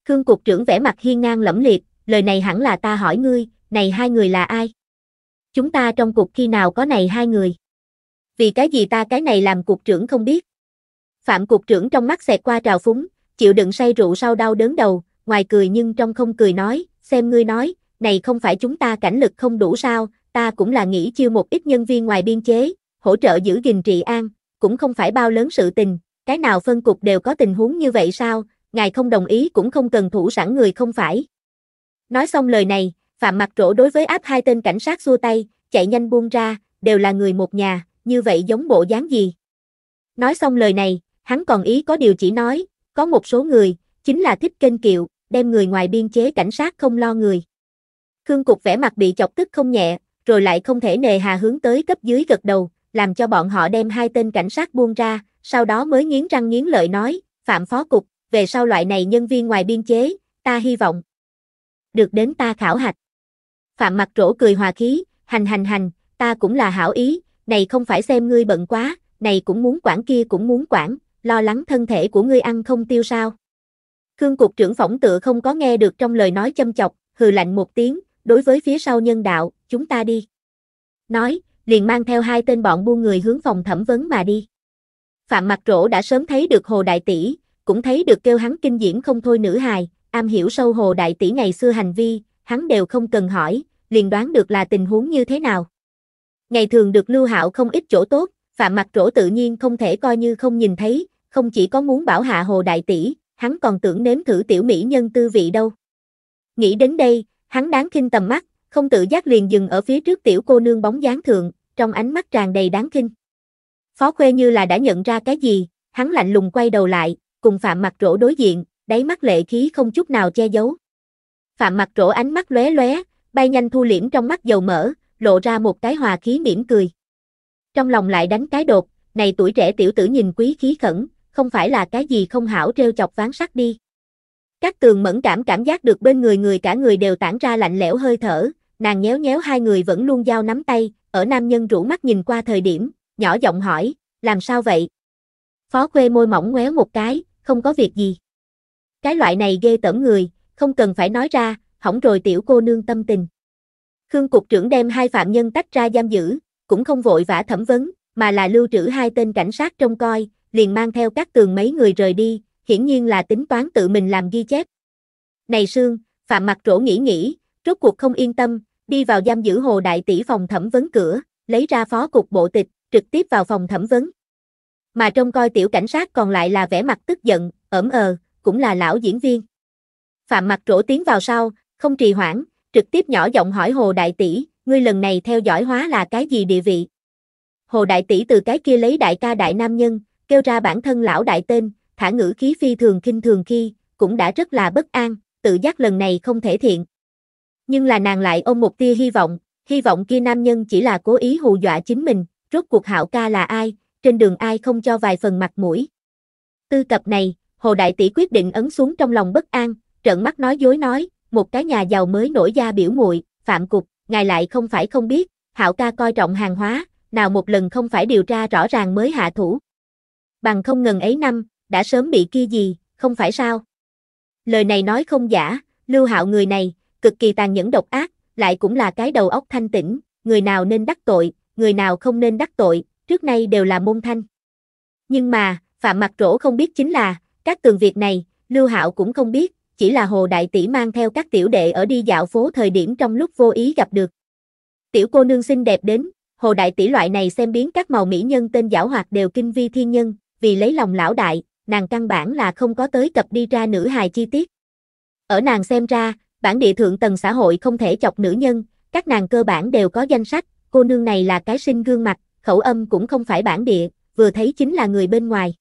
Khương cục trưởng vẻ mặt hiên ngang lẫm liệt, lời này hẳn là ta hỏi ngươi, này hai người là ai? Chúng ta trong cục khi nào có này hai người? Vì cái gì ta cái này làm cục trưởng không biết? Phạm cục trưởng trong mắt xẹt qua trào phúng, chịu đựng say rượu sau đau đớn đầu, ngoài cười nhưng trong không cười nói, xem ngươi nói, này không phải chúng ta cảnh lực không đủ sao, ta cũng là nghĩ chiêu một ít nhân viên ngoài biên chế, hỗ trợ giữ gìn trị an, cũng không phải bao lớn sự tình, cái nào phân cục đều có tình huống như vậy sao, ngài không đồng ý cũng không cần thủ sẵn người không phải. Nói xong lời này, Phạm mặt Trổ đối với áp hai tên cảnh sát xua tay, chạy nhanh buông ra, đều là người một nhà, như vậy giống bộ dáng gì. Nói xong lời này, hắn còn ý có điều chỉ nói, có một số người, chính là thích kênh kiệu, đem người ngoài biên chế cảnh sát không lo người. Khương Cục vẻ mặt bị chọc tức không nhẹ, rồi lại không thể nề hà hướng tới cấp dưới gật đầu, làm cho bọn họ đem hai tên cảnh sát buông ra, sau đó mới nghiến răng nghiến lợi nói, Phạm Phó Cục, về sau loại này nhân viên ngoài biên chế, ta hy vọng được đến ta khảo hạch. Phạm mặt rỗ cười hòa khí, hành hành hành, ta cũng là hảo ý, này không phải xem ngươi bận quá, này cũng muốn quản kia cũng muốn quản, lo lắng thân thể của ngươi ăn không tiêu sao. Khương cục trưởng phỏng tựa không có nghe được trong lời nói châm chọc, hừ lạnh một tiếng, đối với phía sau nhân đạo, chúng ta đi. Nói, liền mang theo hai tên bọn buôn người hướng phòng thẩm vấn mà đi. Phạm Mặt Rỗ đã sớm thấy được Hồ Đại Tỷ, cũng thấy được kêu hắn kinh diễm không thôi nữ hài, am hiểu sâu Hồ Đại Tỷ ngày xưa hành vi, hắn đều không cần hỏi, liền đoán được là tình huống như thế nào. Ngày thường được lưu hạo không ít chỗ tốt, Phạm Mặt Rỗ tự nhiên không thể coi như không nhìn thấy, không chỉ có muốn bảo hạ Hồ Đại Tỷ, hắn còn tưởng nếm thử tiểu mỹ nhân tư vị đâu. Nghĩ đến đây, Hắn đáng kinh tầm mắt, không tự giác liền dừng ở phía trước tiểu cô nương bóng dáng thượng, trong ánh mắt tràn đầy đáng kinh. Phó Khuê như là đã nhận ra cái gì, hắn lạnh lùng quay đầu lại, cùng Phạm Mặc Rỗ đối diện, đáy mắt lệ khí không chút nào che giấu. Phạm Mặc Rỗ ánh mắt lóe lóe, bay nhanh thu liễm trong mắt dầu mỡ, lộ ra một cái hòa khí mỉm cười. Trong lòng lại đánh cái đột, này tuổi trẻ tiểu tử nhìn quý khí khẩn, không phải là cái gì không hảo trêu chọc ván sắt đi. Các tường mẫn cảm cảm giác được bên người người cả người đều tản ra lạnh lẽo hơi thở, nàng nhéo nhéo hai người vẫn luôn giao nắm tay, ở nam nhân rủ mắt nhìn qua thời điểm, nhỏ giọng hỏi, làm sao vậy? Phó Khuê môi mỏng ngoéo một cái, không có việc gì. Cái loại này ghê tởm người, không cần phải nói ra, hỏng rồi tiểu cô nương tâm tình. Khương cục trưởng đem hai phạm nhân tách ra giam giữ, cũng không vội vã thẩm vấn, mà là lưu trữ hai tên cảnh sát trông coi, liền mang theo các tường mấy người rời đi, hiển nhiên là tính toán tự mình làm ghi chép. Này Sương, Phạm mặt rỗ nghĩ nghĩ, rốt cuộc không yên tâm, đi vào giam giữ Hồ Đại Tỷ phòng thẩm vấn cửa, lấy ra phó cục bộ tịch, trực tiếp vào phòng thẩm vấn. Mà trông coi tiểu cảnh sát còn lại là vẻ mặt tức giận, ẩm ờ, cũng là lão diễn viên. Phạm mặt rỗ tiến vào sau, không trì hoãn, trực tiếp nhỏ giọng hỏi Hồ Đại Tỷ, ngươi lần này theo dõi hóa là cái gì địa vị? Hồ Đại Tỷ từ cái kia lấy đại ca đại nam nhân, kêu ra bản thân lão đại tên, thả ngữ khí phi thường kinh thường khi, cũng đã rất là bất an, tự giác lần này không thể thiện. Nhưng là nàng lại ôm một tia hy vọng, hy vọng kia nam nhân chỉ là cố ý hù dọa chính mình, rốt cuộc hạo ca là ai, trên đường ai không cho vài phần mặt mũi. Tư cập này, Hồ Đại Tỷ quyết định ấn xuống trong lòng bất an, trợn mắt nói dối nói, một cái nhà giàu mới nổi ra biểu muội phạm cục, ngài lại không phải không biết, hạo ca coi trọng hàng hóa, nào một lần không phải điều tra rõ ràng mới hạ thủ. Bằng không ngần ấy năm, đã sớm bị kia gì, không phải sao? Lời này nói không giả, Lưu Hạo người này, cực kỳ tàn nhẫn độc ác, lại cũng là cái đầu óc thanh tĩnh, người nào nên đắc tội, người nào không nên đắc tội, trước nay đều là môn thanh. Nhưng mà, Phạm Mặc Trổ không biết chính là, các tường việc này, Lưu Hạo cũng không biết, chỉ là Hồ Đại Tỷ mang theo các tiểu đệ ở đi dạo phố thời điểm trong lúc vô ý gặp được. Tiểu cô nương xinh đẹp đến, Hồ Đại Tỷ loại này xem biến các màu mỹ nhân tên giảo hoạt đều kinh vi thiên nhân, vì lấy lòng lão đại, nàng căn bản là không có tới cập đi ra nữ hài chi tiết. Ở nàng xem ra, bản địa thượng tầng xã hội không thể chọc nữ nhân, các nàng cơ bản đều có danh sách, cô nương này là cái sinh gương mặt, khẩu âm cũng không phải bản địa, vừa thấy chính là người bên ngoài.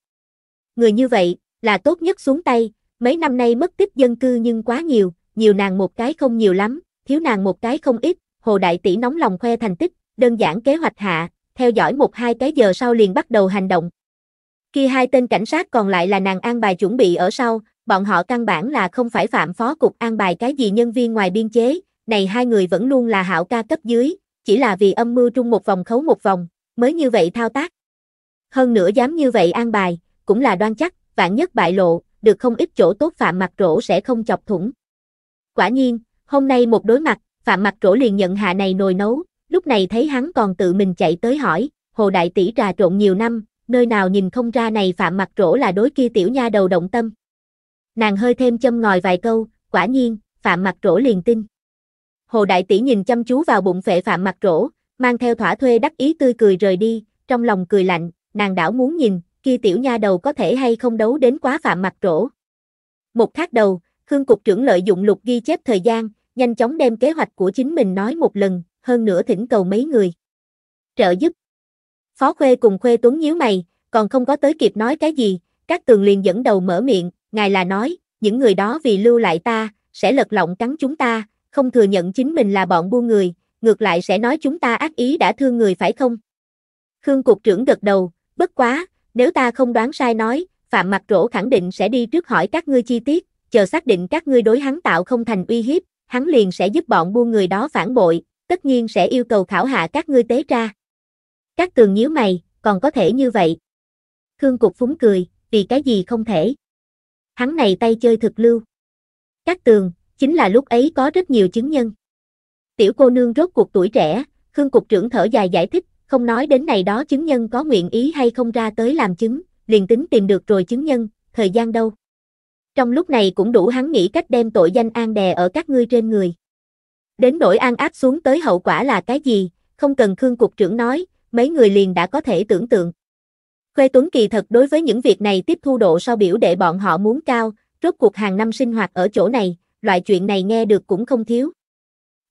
Người như vậy, là tốt nhất xuống tay, mấy năm nay mất tích dân cư nhưng quá nhiều, nhiều nàng một cái không nhiều lắm, thiếu nàng một cái không ít, Hồ Đại Tỷ nóng lòng khoe thành tích, đơn giản kế hoạch hạ, theo dõi một hai cái giờ sau liền bắt đầu hành động. Khi hai tên cảnh sát còn lại là nàng an bài chuẩn bị ở sau, bọn họ căn bản là không phải phạm phó cục an bài cái gì nhân viên ngoài biên chế, này hai người vẫn luôn là hảo ca cấp dưới, chỉ là vì âm mưu trung một vòng khấu một vòng, mới như vậy thao tác. Hơn nữa dám như vậy an bài, cũng là đoan chắc, vạn nhất bại lộ, được không ít chỗ tốt phạm mặt rỗ sẽ không chọc thủng. Quả nhiên, hôm nay một đối mặt, phạm mặt rỗ liền nhận hạ này nồi nấu, lúc này thấy hắn còn tự mình chạy tới hỏi, hồ đại tỷ trà trộn nhiều năm, nơi nào nhìn không ra này phạm mặt rỗ là đối kia tiểu nha đầu động tâm. Nàng hơi thêm châm ngòi vài câu, quả nhiên, phạm mặt rỗ liền tin. Hồ Đại Tỷ nhìn chăm chú vào bụng phệ phạm mặt rỗ, mang theo thỏa thuê đắc ý tươi cười rời đi, trong lòng cười lạnh, nàng đảo muốn nhìn, kia tiểu nha đầu có thể hay không đấu đến quá phạm mặt rỗ. Một khắc đầu, Khương Cục trưởng lợi dụng lục ghi chép thời gian, nhanh chóng đem kế hoạch của chính mình nói một lần, hơn nữa thỉnh cầu mấy người. Trợ giúp Phó Khuê cùng Khuê Tuấn nhíu mày, còn không có tới kịp nói cái gì, các tường liền dẫn đầu mở miệng, ngài là nói, những người đó vì lưu lại ta, sẽ lật lọng cắn chúng ta, không thừa nhận chính mình là bọn buôn người, ngược lại sẽ nói chúng ta ác ý đã thương người phải không? Khương Cục trưởng gật đầu, bất quá, nếu ta không đoán sai nói, Phạm Mặt Rỗ khẳng định sẽ đi trước hỏi các ngươi chi tiết, chờ xác định các ngươi đối hắn tạo không thành uy hiếp, hắn liền sẽ giúp bọn buôn người đó phản bội, tất nhiên sẽ yêu cầu khảo hạ các ngươi tế tra. Các tường nhíu mày, còn có thể như vậy. Khương Cục phúng cười, vì cái gì không thể. Hắn này tay chơi thực lưu. Các tường, chính là lúc ấy có rất nhiều chứng nhân. Tiểu cô nương rốt cuộc tuổi trẻ, Khương Cục trưởng thở dài giải thích, không nói đến này đó chứng nhân có nguyện ý hay không ra tới làm chứng, liền tính tìm được rồi chứng nhân, thời gian đâu. Trong lúc này cũng đủ hắn nghĩ cách đem tội danh an đè ở các ngươi trên người. Đến nỗi an áp xuống tới hậu quả là cái gì, không cần Khương Cục trưởng nói, mấy người liền đã có thể tưởng tượng. Khuê Tuấn kỳ thật đối với những việc này tiếp thu độ so biểu để bọn họ muốn cao, rốt cuộc hàng năm sinh hoạt ở chỗ này, loại chuyện này nghe được cũng không thiếu.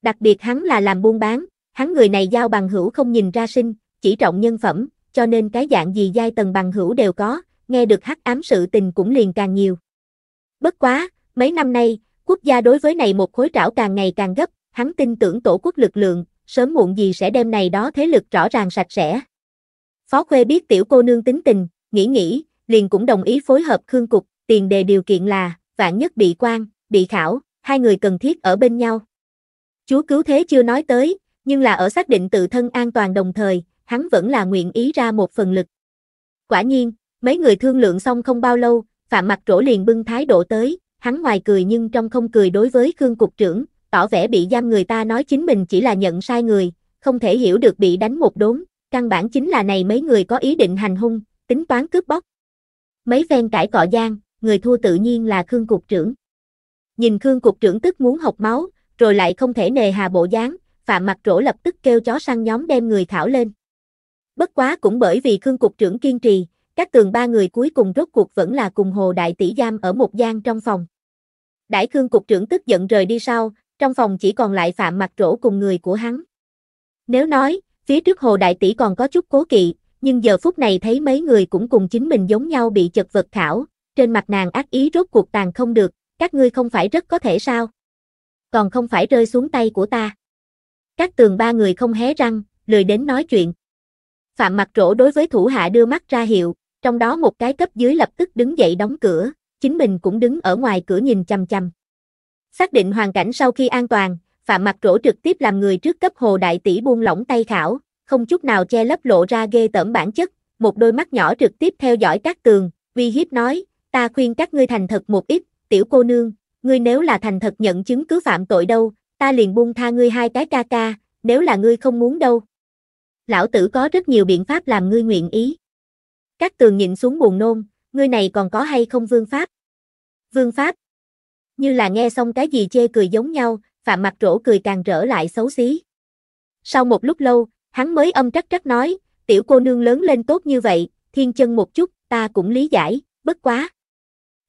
Đặc biệt hắn là làm buôn bán, hắn người này giao bằng hữu không nhìn ra sinh, chỉ trọng nhân phẩm, cho nên cái dạng gì giai tầng bằng hữu đều có, nghe được hắc ám sự tình cũng liền càng nhiều. Bất quá, mấy năm nay, quốc gia đối với này một khối trảo càng ngày càng gấp, hắn tin tưởng tổ quốc lực lượng, sớm muộn gì sẽ đem này đó thế lực rõ ràng sạch sẽ. Phó Khuê biết tiểu cô nương tính tình, nghĩ nghĩ, liền cũng đồng ý phối hợp Khương Cục, tiền đề điều kiện là, vạn nhất bị quan, bị khảo, hai người cần thiết ở bên nhau. Chúa cứu thế chưa nói tới, nhưng là ở xác định tự thân an toàn đồng thời, hắn vẫn là nguyện ý ra một phần lực. Quả nhiên, mấy người thương lượng xong không bao lâu, Phạm Mặc rỗ liền bưng thái độ tới, hắn ngoài cười nhưng trong không cười đối với Khương Cục trưởng, tỏ vẻ bị giam người ta nói chính mình chỉ là nhận sai người, không thể hiểu được bị đánh một đốn, căn bản chính là này mấy người có ý định hành hung, tính toán cướp bóc. Mấy phen cãi cọ giang người thua tự nhiên là Khương Cục trưởng. Nhìn Khương Cục trưởng tức muốn học máu, rồi lại không thể nề hà bộ dáng, Phạm Mặt rỗ lập tức kêu chó săn nhóm đem người thảo lên. Bất quá cũng bởi vì Khương Cục trưởng kiên trì, các tường ba người cuối cùng rốt cuộc vẫn là cùng Hồ Đại Tỷ Giam ở một gian trong phòng. Đại Khương Cục trưởng tức giận rời đi sau, trong phòng chỉ còn lại Phạm mặt rỗ cùng người của hắn. Nếu nói, phía trước Hồ Đại Tỷ còn có chút cố kỵ, nhưng giờ phút này thấy mấy người cũng cùng chính mình giống nhau bị chật vật khảo, trên mặt nàng ác ý rốt cuộc tàn không được, các ngươi không phải rất có thể sao? Còn không phải rơi xuống tay của ta. Các tường ba người không hé răng, lười đến nói chuyện. Phạm mặt rỗ đối với thủ hạ đưa mắt ra hiệu, trong đó một cái cấp dưới lập tức đứng dậy đóng cửa, chính mình cũng đứng ở ngoài cửa nhìn chằm chằm. Xác định hoàn cảnh sau khi an toàn, Phạm Mặc rỗ trực tiếp làm người trước cấp Hồ Đại Tỷ buông lỏng tay khảo, không chút nào che lấp lộ ra ghê tởm bản chất, một đôi mắt nhỏ trực tiếp theo dõi các tường, uy hiếp nói, ta khuyên các ngươi thành thật một ít, tiểu cô nương, ngươi nếu là thành thật nhận chứng cứ phạm tội đâu, ta liền buông tha ngươi hai cái ca ca, nếu là ngươi không muốn đâu. Lão tử có rất nhiều biện pháp làm ngươi nguyện ý. Các tường nhịn xuống buồn nôn, ngươi này còn có hay không vương pháp? Vương pháp, như là nghe xong cái gì chê cười giống nhau, Phạm mặt rỗ cười càng rỡ lại xấu xí. Sau một lúc lâu, hắn mới âm trắc trắc nói, tiểu cô nương lớn lên tốt như vậy, thiên chân một chút, ta cũng lý giải, bất quá.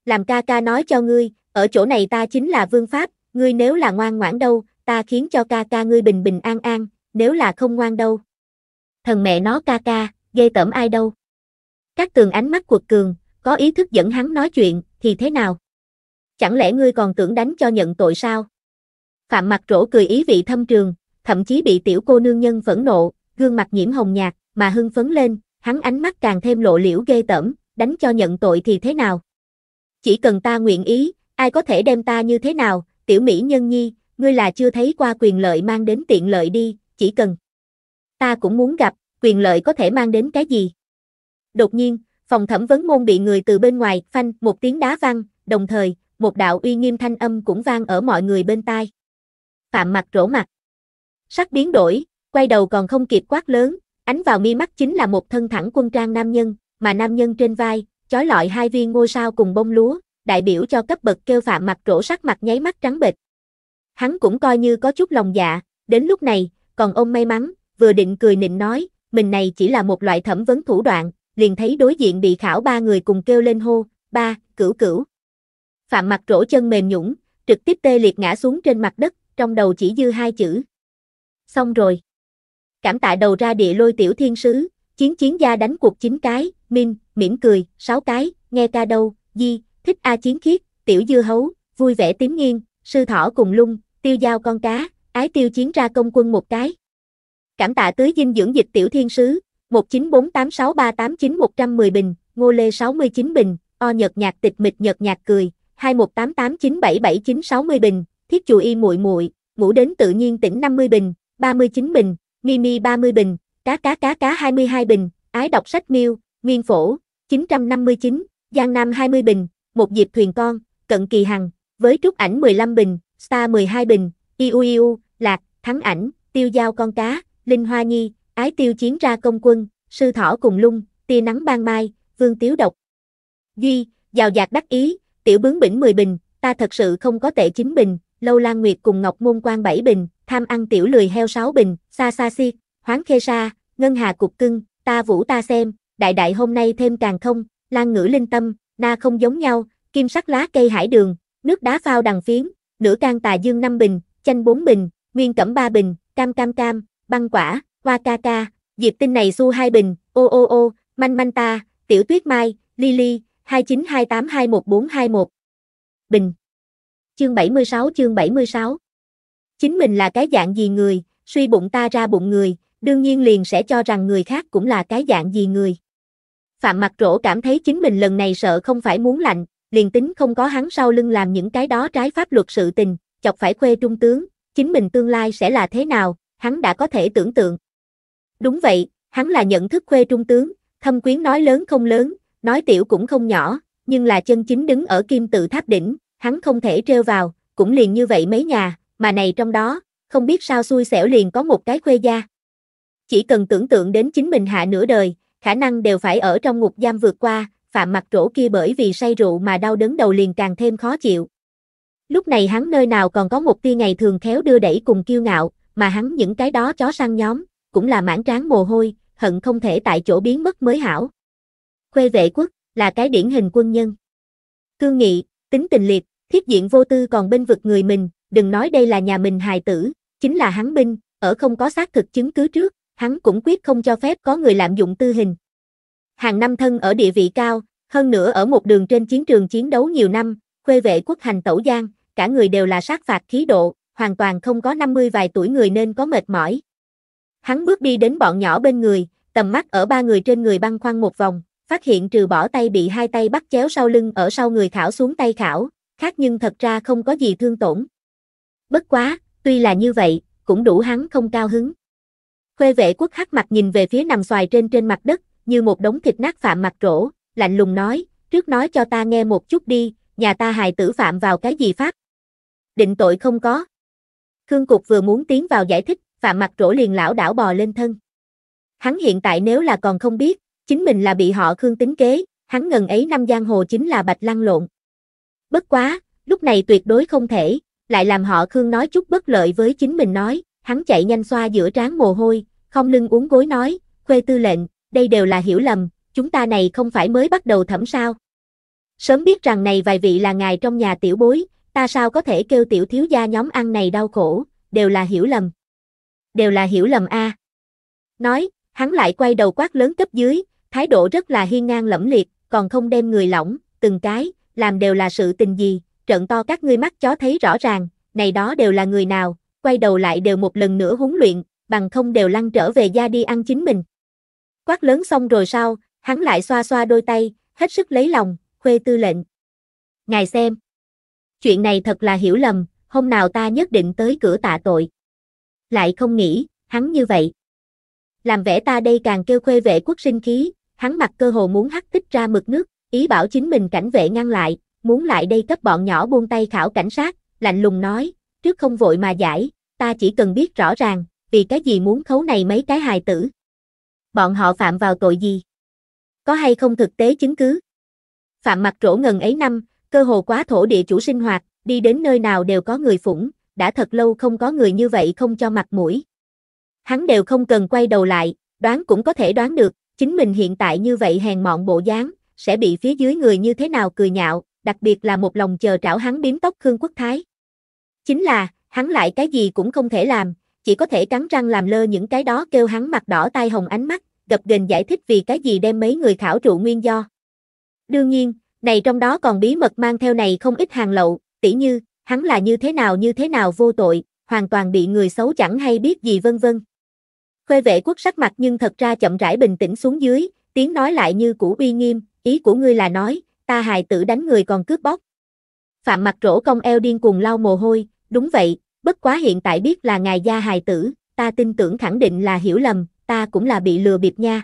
Làm ca ca nói cho ngươi, ở chỗ này ta chính là vương pháp, ngươi nếu là ngoan ngoãn đâu, ta khiến cho ca ca ngươi bình bình an an, nếu là không ngoan đâu. Thần mẹ nó ca ca, ghê tẩm ai đâu. Các tường ánh mắt quật cường, có ý thức dẫn hắn nói chuyện, thì thế nào? chẳng lẽ ngươi còn tưởng đánh cho nhận tội sao? Phạm mặt rỗ cười ý vị thâm trường, thậm chí bị tiểu cô nương nhân phẫn nộ, gương mặt nhiễm hồng nhạt, mà hưng phấn lên, hắn ánh mắt càng thêm lộ liễu ghê tởm, đánh cho nhận tội thì thế nào? Chỉ cần ta nguyện ý, ai có thể đem ta như thế nào, tiểu mỹ nhân nhi, ngươi là chưa thấy qua quyền lợi mang đến tiện lợi đi, chỉ cần. Ta cũng muốn gặp, quyền lợi có thể mang đến cái gì? Đột nhiên, phòng thẩm vấn môn bị người từ bên ngoài phanh một tiếng đá văng, đồng thời, một đạo uy nghiêm thanh âm cũng vang ở mọi người bên tai. Phạm mặt rỗ mặt. Sắc biến đổi, quay đầu còn không kịp quát lớn, ánh vào mi mắt chính là một thân thẳng quân trang nam nhân, mà nam nhân trên vai, chói lọi hai viên ngôi sao cùng bông lúa, đại biểu cho cấp bậc kêu phạm mặt rỗ sắc mặt nháy mắt trắng bệch. Hắn cũng coi như có chút lòng dạ, đến lúc này, còn ông may mắn, vừa định cười nịnh nói, mình này chỉ là một loại thẩm vấn thủ đoạn, liền thấy đối diện bị khảo ba người cùng kêu lên hô, ba, cửu cửu. Phạm mặt rỗ chân mềm nhũng, trực tiếp tê liệt ngã xuống trên mặt đất, trong đầu chỉ dư hai chữ. Xong rồi. Cảm tạ đầu ra địa lôi tiểu thiên sứ, chiến chiến gia đánh cuộc chín cái, minh, mỉm cười, sáu cái, nghe ca đâu, di, thích a chiến khiết, tiểu dưa hấu, vui vẻ tím nghiêng, sư thỏ cùng lung, tiêu giao con cá, ái tiêu chiến ra công quân một cái. Cảm tạ tưới dinh dưỡng dịch tiểu thiên sứ, 19486389110 bình, ngô lê 69 bình, o nhật nhạc tịch mịch nhật nhạc cười, 2188977960 bình, thiết chùi y muội muội, ngủ đến tự nhiên tỉnh 50 bình, 39 bình, mimi 30 bình, cá cá cá cá 22 bình, ái đọc sách miêu, nguyên phổ, 959, Giang Nam 20 bình, một dịp thuyền con, cận kỳ hằng, với trúc ảnh 15 bình, star 12 bình, iu iu, lạc, thắng ảnh, tiêu giao con cá, linh hoa nhi, ái tiêu chiến ra công quân, sư thỏ cùng lung, tia nắng ban mai, vương tiếu độc. Duy, giàu dạt đắc ý, tiểu bướng bỉnh 10 bình, ta thật sự không có tệ 9 bình, lâu lan nguyệt cùng ngọc môn quan 7 bình, tham ăn tiểu lười heo 6 bình, xa xa si, hoáng khê sa, ngân hà cục cưng, ta vũ ta xem, đại đại hôm nay thêm càng không, lan ngữ linh tâm, na không giống nhau, kim sắc lá cây hải đường, nước đá phao đằng phiến, nửa can tà dương 5 bình, chanh 4 bình, nguyên cẩm 3 bình, cam cam cam, băng quả, hoa ca ca, diệp tinh này xu 2 bình, ô ô ô, manh manh ta, tiểu tuyết mai, lily, 2928214121. Bình. Chương 76 chương 76. Chính mình là cái dạng gì người, suy bụng ta ra bụng người, đương nhiên liền sẽ cho rằng người khác cũng là cái dạng gì người. Phạm Mặc Rỗ cảm thấy chính mình lần này sợ không phải muốn lạnh, liền tính không có hắn sau lưng làm những cái đó trái pháp luật sự tình, chọc phải khuê trung tướng, chính mình tương lai sẽ là thế nào, hắn đã có thể tưởng tượng. Đúng vậy, hắn là nhận thức khuê trung tướng, thâm quyến nói lớn không lớn, nói tiểu cũng không nhỏ, nhưng là chân chính đứng ở kim tự tháp đỉnh, hắn không thể treo vào, cũng liền như vậy mấy nhà, mà này trong đó, không biết sao xui xẻo liền có một cái khuê gia. Chỉ cần tưởng tượng đến chính mình hạ nửa đời, khả năng đều phải ở trong ngục giam vượt qua, phạm mặt trổ kia bởi vì say rượu mà đau đớn đầu liền càng thêm khó chịu. Lúc này hắn nơi nào còn có một tia ngày thường khéo đưa đẩy cùng kiêu ngạo, mà hắn những cái đó chó săn nhóm, cũng là mãn tráng mồ hôi, hận không thể tại chỗ biến mất mới hảo. Khuê vệ quốc, là cái điển hình quân nhân. Cương nghị, tính tình liệt, thiết diện vô tư còn bên vực người mình, đừng nói đây là nhà mình hài tử, chính là hắn binh, ở không có xác thực chứng cứ trước, hắn cũng quyết không cho phép có người lạm dụng tư hình. Hàng năm thân ở địa vị cao, hơn nữa ở một đường trên chiến trường chiến đấu nhiều năm, khuê vệ quốc hành tẩu giang, cả người đều là sát phạt khí độ, hoàn toàn không có 50 vài tuổi người nên có mệt mỏi. Hắn bước đi đến bọn nhỏ bên người, tầm mắt ở ba người trên người băng khoăn một vòng, phát hiện trừ bỏ tay bị hai tay bắt chéo sau lưng ở sau người Khảo xuống tay Khảo, khác nhưng thật ra không có gì thương tổn. Bất quá, tuy là như vậy, cũng đủ hắn không cao hứng. Khuê vệ quốc hắc mặt nhìn về phía nằm xoài trên trên mặt đất, như một đống thịt nát phạm mặt rỗ, lạnh lùng nói, trước nói cho ta nghe một chút đi, nhà ta hài tử phạm vào cái gì pháp? Định tội không có. Khương Cục vừa muốn tiến vào giải thích, phạm mặt rỗ liền lão đảo bò lên thân. Hắn hiện tại nếu là còn không biết, chính mình là bị họ Khương tính kế, hắn ngần ấy năm giang hồ chính là bạch lăng lộn. Bất quá, lúc này tuyệt đối không thể, lại làm họ Khương nói chút bất lợi với chính mình nói, hắn chạy nhanh xoa giữa trán mồ hôi, không lưng uống gối nói, khuê tư lệnh, đây đều là hiểu lầm, chúng ta này không phải mới bắt đầu thẩm sao. Sớm biết rằng này vài vị là ngài trong nhà tiểu bối, ta sao có thể kêu tiểu thiếu gia nhóm ăn này đau khổ, đều là hiểu lầm. Đều là hiểu lầm a. Nói, hắn lại quay đầu quát lớn cấp dưới, thái độ rất là hiên ngang lẫm liệt, còn không đem người lỏng, từng cái, làm đều là sự tình gì, trận to các ngươi mắt chó thấy rõ ràng, này đó đều là người nào, quay đầu lại đều một lần nữa huấn luyện, bằng không đều lăn trở về gia đi ăn chính mình. Quát lớn xong rồi sao, hắn lại xoa xoa đôi tay, hết sức lấy lòng, khuê tư lệnh. Ngài xem. Chuyện này thật là hiểu lầm, hôm nào ta nhất định tới cửa tạ tội. Lại không nghĩ, hắn như vậy. Làm vẻ ta đây càng kêu khuê vệ quốc sinh khí, hắn mặt cơ hồ muốn hắt tích ra mực nước, ý bảo chính mình cảnh vệ ngăn lại, muốn lại đây cấp bọn nhỏ buông tay khảo cảnh sát, lạnh lùng nói, trước không vội mà giải, ta chỉ cần biết rõ ràng, vì cái gì muốn khấu này mấy cái hài tử. Bọn họ phạm vào tội gì? Có hay không thực tế chứng cứ? Phạm mặt trổ ngần ấy năm, cơ hồ quá thổ địa chủ sinh hoạt, đi đến nơi nào đều có người phủng, đã thật lâu không có người như vậy không cho mặt mũi. Hắn đều không cần quay đầu lại, đoán cũng có thể đoán được, Chính mình hiện tại như vậy hèn mọn bộ dáng, sẽ bị phía dưới người như thế nào cười nhạo, đặc biệt là một lòng chờ trảo hắn biếm tóc Khương Quốc Thái. Chính là, hắn lại cái gì cũng không thể làm, chỉ có thể cắn răng làm lơ những cái đó kêu hắn mặt đỏ tai hồng ánh mắt, gập ghềnh giải thích vì cái gì đem mấy người khảo trụ nguyên do. Đương nhiên, này trong đó còn bí mật mang theo này không ít hàng lậu, tỉ như, hắn là như thế nào như thế nào vô tội, hoàn toàn bị người xấu chẳng hay biết gì vân vân. Khê vệ quốc sắc mặt nhưng thật ra chậm rãi bình tĩnh xuống dưới, tiếng nói lại như cũ uy nghiêm, ý của ngươi là nói, ta hài tử đánh người còn cướp bóc. Phạm mặt rỗ cong eo điên cuồng lau mồ hôi, đúng vậy, bất quá hiện tại biết là ngài gia hài tử, ta tin tưởng khẳng định là hiểu lầm, ta cũng là bị lừa bịp nha.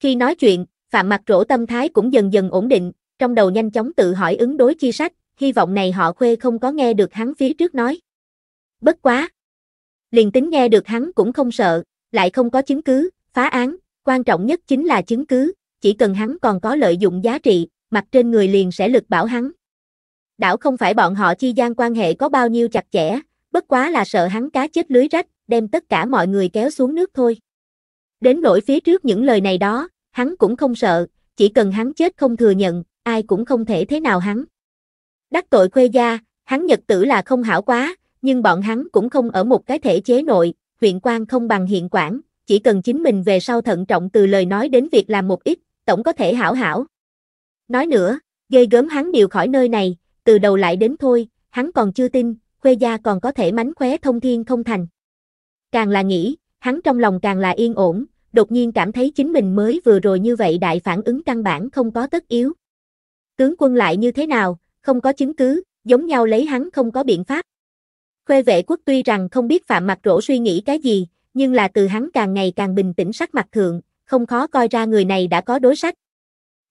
Khi nói chuyện, Phạm mặt rỗ tâm thái cũng dần dần ổn định, trong đầu nhanh chóng tự hỏi ứng đối chi sách, hy vọng này họ khuê không có nghe được hắn phía trước nói. Bất quá! Liền tính nghe được hắn cũng không sợ, lại không có chứng cứ, phá án, quan trọng nhất chính là chứng cứ, chỉ cần hắn còn có lợi dụng giá trị, mặt trên người liền sẽ lực bảo hắn. Đảo không phải bọn họ chi gian quan hệ có bao nhiêu chặt chẽ, bất quá là sợ hắn cá chết lưới rách, đem tất cả mọi người kéo xuống nước thôi. Đến nỗi phía trước những lời này đó, hắn cũng không sợ, chỉ cần hắn chết không thừa nhận, ai cũng không thể thế nào hắn. Đắc tội khuê gia, hắn nhật tử là không hảo quá, nhưng bọn hắn cũng không ở một cái thể chế nội, huyện quan không bằng hiện quản, chỉ cần chính mình về sau thận trọng từ lời nói đến việc làm một ít, tổng có thể hảo hảo. Nói nữa, gây gớm hắn điều khỏi nơi này, từ đầu lại đến thôi, hắn còn chưa tin, khuê gia còn có thể mánh khóe thông thiên không thành. Càng là nghĩ, hắn trong lòng càng là yên ổn, đột nhiên cảm thấy chính mình mới vừa rồi như vậy đại phản ứng căn bản không có tất yếu. Tướng quân lại như thế nào, không có chứng cứ, giống nhau lấy hắn không có biện pháp. Khuê vệ quốc tuy rằng không biết Phạm mặt Rỗ suy nghĩ cái gì, nhưng là từ hắn càng ngày càng bình tĩnh sắc mặt thượng, không khó coi ra người này đã có đối sách.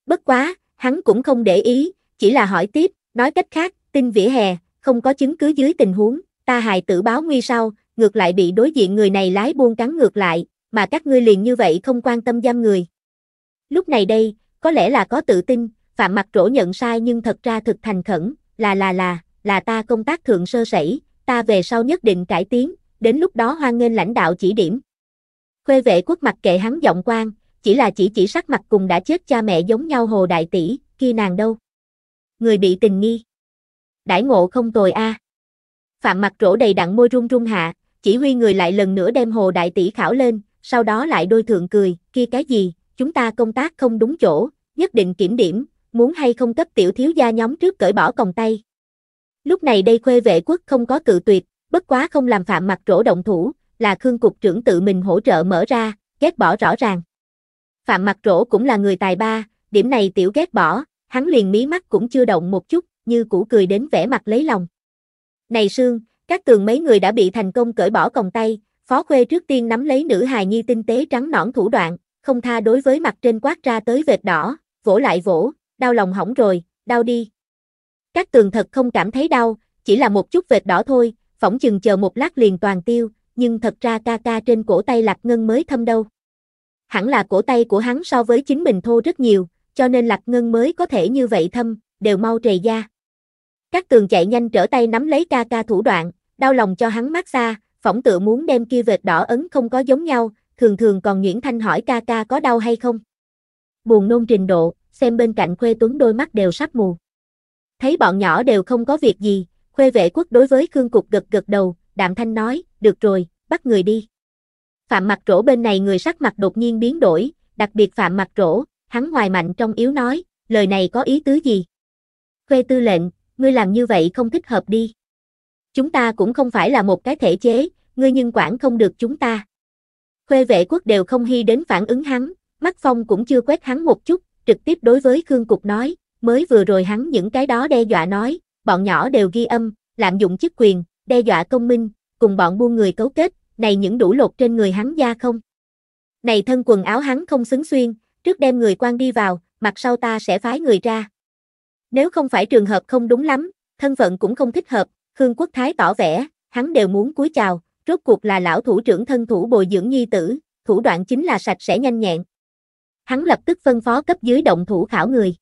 Bất quá, hắn cũng không để ý, chỉ là hỏi tiếp, nói cách khác, tin vỉa hè, không có chứng cứ dưới tình huống, ta hài tử báo nguy sau, ngược lại bị đối diện người này lái buông cắn ngược lại, mà các ngươi liền như vậy không quan tâm giam người. Lúc này đây, có lẽ là có tự tin, Phạm mặt rỗ nhận sai nhưng thật ra thực thành khẩn, là là là, là ta công tác thượng sơ sẩy, ta về sau nhất định cải tiến, đến lúc đó hoan nghênh lãnh đạo chỉ điểm. Khuê vệ quốc mặt kệ hắn giọng quan, chỉ là chỉ chỉ sắc mặt cùng đã chết cha mẹ giống nhau hồ đại tỷ, kia nàng đâu. Người bị tình nghi. Đãi ngộ không tồi a. Phạm mặt rỗ đầy đặn môi run run hạ, chỉ huy người lại lần nữa đem hồ đại tỷ khảo lên, sau đó lại đôi thượng cười, kia cái gì, chúng ta công tác không đúng chỗ, nhất định kiểm điểm, muốn hay không cấp tiểu thiếu gia nhóm trước cởi bỏ còng tay, Lúc này đây khuê vệ quốc không có cự tuyệt, bất quá không làm phạm mặt rỗ động thủ, là Khương Cục trưởng tự mình hỗ trợ mở ra, ghét bỏ rõ ràng. Phạm mặt rỗ cũng là người tài ba, điểm này tiểu ghét bỏ, hắn liền mí mắt cũng chưa động một chút, như cũ cười đến vẻ mặt lấy lòng. Này Sương, các tường mấy người đã bị thành công cởi bỏ còng tay, Phó Khuê trước tiên nắm lấy nữ hài nhi tinh tế trắng nõn thủ đoạn, không tha đối với mặt trên quát ra tới vệt đỏ, vỗ lại vỗ, đau lòng hỏng rồi, đau đi, các tường thật không cảm thấy đau, chỉ là một chút vệt đỏ thôi, phỏng chừng chờ một lát liền toàn tiêu, nhưng thật ra ca ca trên cổ tay Lạc Ngân mới thâm đâu. Hẳn là cổ tay của hắn so với chính mình thô rất nhiều, cho nên Lạc Ngân mới có thể như vậy thâm, đều mau trề da. Các tường chạy nhanh trở tay nắm lấy ca ca thủ đoạn, đau lòng cho hắn mát xa, phỏng tự muốn đem kia vệt đỏ ấn không có giống nhau, thường thường còn Nguyễn Thanh hỏi ca ca có đau hay không. Buồn nôn trình độ, xem bên cạnh Khuê Tuấn đôi mắt đều sắp mù. Thấy bọn nhỏ đều không có việc gì, khuê vệ quốc đối với Khương Cục gật gật đầu, đạm thanh nói, được rồi, bắt người đi. Phạm mặt rỗ bên này người sắc mặt đột nhiên biến đổi, đặc biệt phạm mặt rỗ, hắn ngoài mạnh trong yếu nói, lời này có ý tứ gì? Khuê tư lệnh, ngươi làm như vậy không thích hợp đi. Chúng ta cũng không phải là một cái thể chế, ngươi nhưng quản không được chúng ta. Khuê vệ quốc đều không hy đến phản ứng hắn, mắt phong cũng chưa quét hắn một chút, trực tiếp đối với Khương Cục nói, mới vừa rồi hắn những cái đó đe dọa nói, bọn nhỏ đều ghi âm, lạm dụng chức quyền, đe dọa công minh, cùng bọn buôn người cấu kết, này những đủ lột trên người hắn da không? Này thân quần áo hắn không xứng xuyên, trước đem người quan đi vào, mặt sau ta sẽ phái người ra. Nếu không phải trường hợp không đúng lắm, thân phận cũng không thích hợp, Khương Quốc Thái tỏ vẻ, hắn đều muốn cúi chào, rốt cuộc là lão thủ trưởng thân thủ bồi dưỡng nhi tử, thủ đoạn chính là sạch sẽ nhanh nhẹn. Hắn lập tức phân phó cấp dưới động thủ khảo người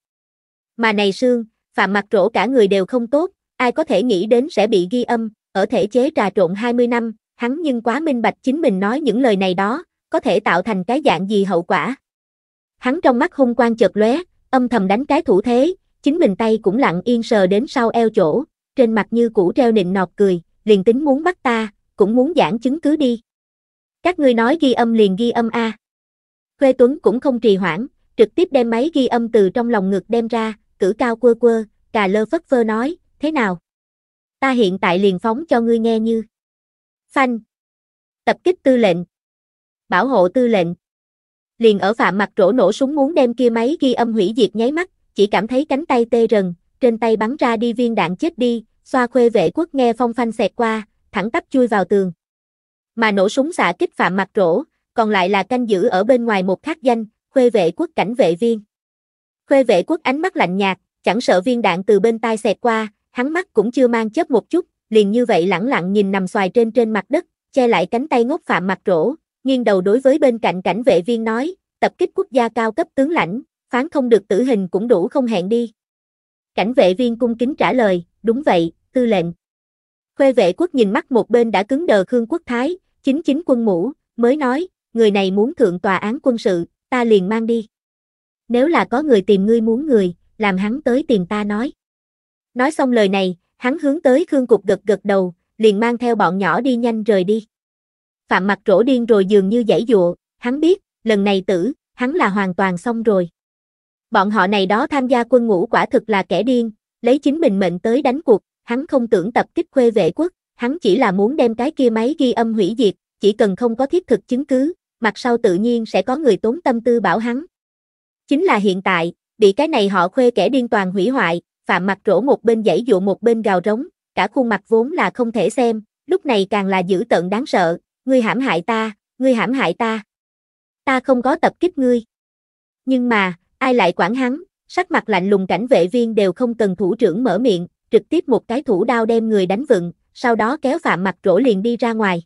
mà này xương, phạm mặt rỗ cả người đều không tốt, ai có thể nghĩ đến sẽ bị ghi âm, ở thể chế trà trộn 20 năm, hắn nhưng quá minh bạch chính mình nói những lời này đó, có thể tạo thành cái dạng gì hậu quả. Hắn trong mắt hung quang chợt lóe, âm thầm đánh cái thủ thế, chính mình tay cũng lặng yên sờ đến sau eo chỗ, trên mặt như cũ treo nịnh nọt cười, liền tính muốn bắt ta, cũng muốn giảng chứng cứ đi. Các ngươi nói ghi âm liền ghi âm a. Khuê Tuấn cũng không trì hoãn, trực tiếp đem máy ghi âm từ trong lòng ngực đem ra, cử cao quơ quơ, cà lơ phất phơ nói, thế nào? Ta hiện tại liền phóng cho ngươi nghe như. Phanh. Tập kích tư lệnh. Bảo hộ tư lệnh. Liền ở phạm mặt rổ nổ súng muốn đem kia máy ghi âm hủy diệt nháy mắt, chỉ cảm thấy cánh tay tê rần, trên tay bắn ra đi viên đạn chết đi, xoa khuê vệ quốc nghe phong phanh xẹt qua, thẳng tắp chui vào tường. Mà nổ súng xạ kích phạm mặt rổ, còn lại là canh giữ ở bên ngoài một thác danh, khuê vệ quốc cảnh vệ viên. Khuê vệ quốc ánh mắt lạnh nhạt, chẳng sợ viên đạn từ bên tai xẹt qua, hắn mắt cũng chưa mang chớp một chút, liền như vậy lẳng lặng nhìn nằm xoài trên trên mặt đất, che lại cánh tay ngốc phạm mặt rỗ, nghiêng đầu đối với bên cạnh cảnh vệ viên nói, tập kích quốc gia cao cấp tướng lãnh, phán không được tử hình cũng đủ không hẹn đi. Cảnh vệ viên cung kính trả lời, đúng vậy, tư lệnh. Khuê vệ quốc nhìn mắt một bên đã cứng đờ Khương Quốc Thái, chính chính quân mũ, mới nói, người này muốn thượng tòa án quân sự, ta liền mang đi nếu là có người tìm ngươi muốn người, làm hắn tới tìm ta nói. Nói xong lời này, hắn hướng tới Khương Cục gật gật đầu, liền mang theo bọn nhỏ đi nhanh rời đi. Phạm mặt rỗ điên rồi dường như giải dụa, hắn biết, lần này tử, hắn là hoàn toàn xong rồi. Bọn họ này đó tham gia quân ngũ quả thực là kẻ điên, lấy chính mình mệnh tới đánh cuộc, hắn không tưởng tập kích khuê vệ quốc, hắn chỉ là muốn đem cái kia máy ghi âm hủy diệt, chỉ cần không có thiết thực chứng cứ, mặt sau tự nhiên sẽ có người tốn tâm tư bảo hắn, Chính là hiện tại, bị cái này họ khuê kẻ điên toàn hủy hoại, phạm mặt rỗ một bên dãy dụ một bên gào rống, cả khuôn mặt vốn là không thể xem, lúc này càng là dữ tợn đáng sợ, ngươi hãm hại ta, ngươi hãm hại ta. Ta không có tập kích ngươi. Nhưng mà, ai lại quản hắn, sắc mặt lạnh lùng cảnh vệ viên đều không cần thủ trưởng mở miệng, trực tiếp một cái thủ đao đem người đánh vựng, sau đó kéo phạm mặt rỗ liền đi ra ngoài.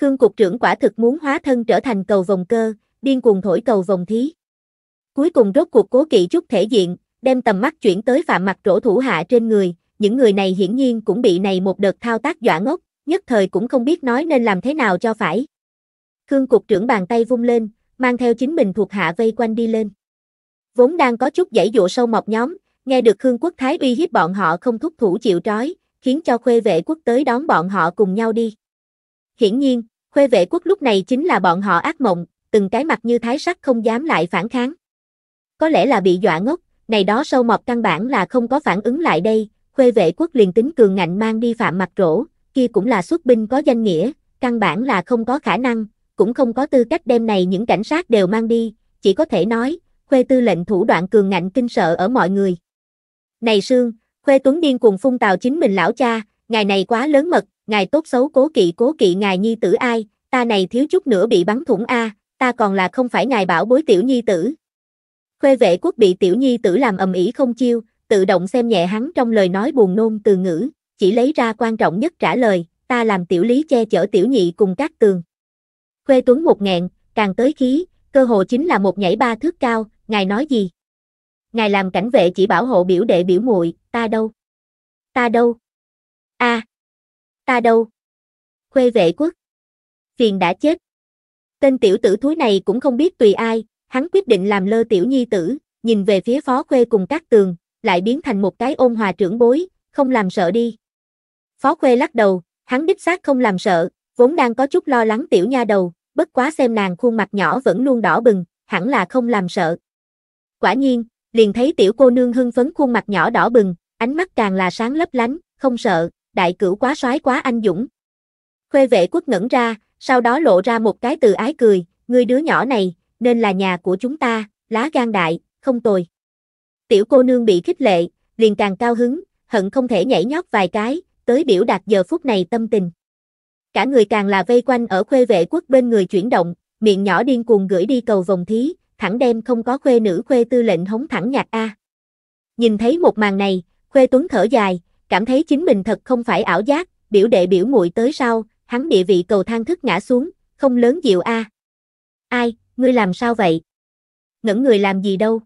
Khương cục trưởng quả thực muốn hóa thân trở thành cầu vòng cơ, điên cuồng thổi cầu vòng thí. Cuối cùng rốt cuộc cố kỵ chút thể diện, đem tầm mắt chuyển tới phạm mặt trổ thủ hạ trên người, những người này hiển nhiên cũng bị này một đợt thao tác dọa ngốc, nhất thời cũng không biết nói nên làm thế nào cho phải. Khương cục trưởng bàn tay vung lên, mang theo chính mình thuộc hạ vây quanh đi lên. Vốn đang có chút dãy dụ sâu mọc nhóm, nghe được Khương quốc thái uy hiếp bọn họ không thúc thủ chịu trói, khiến cho khuê vệ quốc tới đón bọn họ cùng nhau đi. Hiển nhiên, khuê vệ quốc lúc này chính là bọn họ ác mộng, từng cái mặt như thái sắc không dám lại phản kháng. Có lẽ là bị dọa ngốc, này đó sâu mọt căn bản là không có phản ứng lại đây, khuê vệ quốc liền tính cường ngạnh mang đi phạm mặt rỗ, kia cũng là xuất binh có danh nghĩa, căn bản là không có khả năng, cũng không có tư cách đem này những cảnh sát đều mang đi, chỉ có thể nói, khuê tư lệnh thủ đoạn cường ngạnh kinh sợ ở mọi người. Này Sương, khuê tuấn điên cùng phun tào chính mình lão cha, ngài này quá lớn mật, ngài tốt xấu cố kỵ cố kỵ ngài nhi tử ai, ta này thiếu chút nữa bị bắn thủng a, ta còn là không phải ngài bảo bối tiểu nhi tử, Khuê vệ quốc bị tiểu nhi tử làm ầm ĩ không chiêu, tự động xem nhẹ hắn trong lời nói buồn nôn từ ngữ, chỉ lấy ra quan trọng nhất trả lời, ta làm tiểu lý che chở tiểu nhị cùng các tường. Khuê Tuấn một ngẹn, càng tới khí, cơ hồ chính là một nhảy ba thước cao, ngài nói gì? Ngài làm cảnh vệ chỉ bảo hộ biểu đệ biểu muội, ta đâu? Ta đâu? A, ta đâu? Khuê vệ quốc. Phiền đã chết. Tên tiểu tử thúi này cũng không biết tùy ai, Hắn quyết định làm lơ tiểu nhi tử, nhìn về phía phó khuê cùng các tường, lại biến thành một cái ôn hòa trưởng bối, không làm sợ đi. Phó khuê lắc đầu, hắn đích xác không làm sợ, vốn đang có chút lo lắng tiểu nha đầu, bất quá xem nàng khuôn mặt nhỏ vẫn luôn đỏ bừng, hẳn là không làm sợ. Quả nhiên, liền thấy tiểu cô nương hưng phấn khuôn mặt nhỏ đỏ bừng, ánh mắt càng là sáng lấp lánh, không sợ, đại cửu quá soái quá anh dũng. Khuê vệ quốc ngẩn ra, sau đó lộ ra một cái từ ái cười, người đứa nhỏ này, nên là nhà của chúng ta, lá gan đại, không tồi. Tiểu cô nương bị khích lệ, liền càng cao hứng, hận không thể nhảy nhót vài cái, tới biểu đạt giờ phút này tâm tình. Cả người càng là vây quanh ở khuê vệ quốc bên người chuyển động, miệng nhỏ điên cuồng gửi đi cầu vòng thí, thẳng đem không có khuê nữ khuê tư lệnh hống thẳng nhạc A. Nhìn thấy một màn này, khuê tuấn thở dài, cảm thấy chính mình thật không phải ảo giác, biểu đệ biểu muội tới sau, hắn địa vị cầu thang thức ngã xuống, không lớn dịu A. Ai, ngươi làm sao vậy? Ngẩn người làm gì đâu?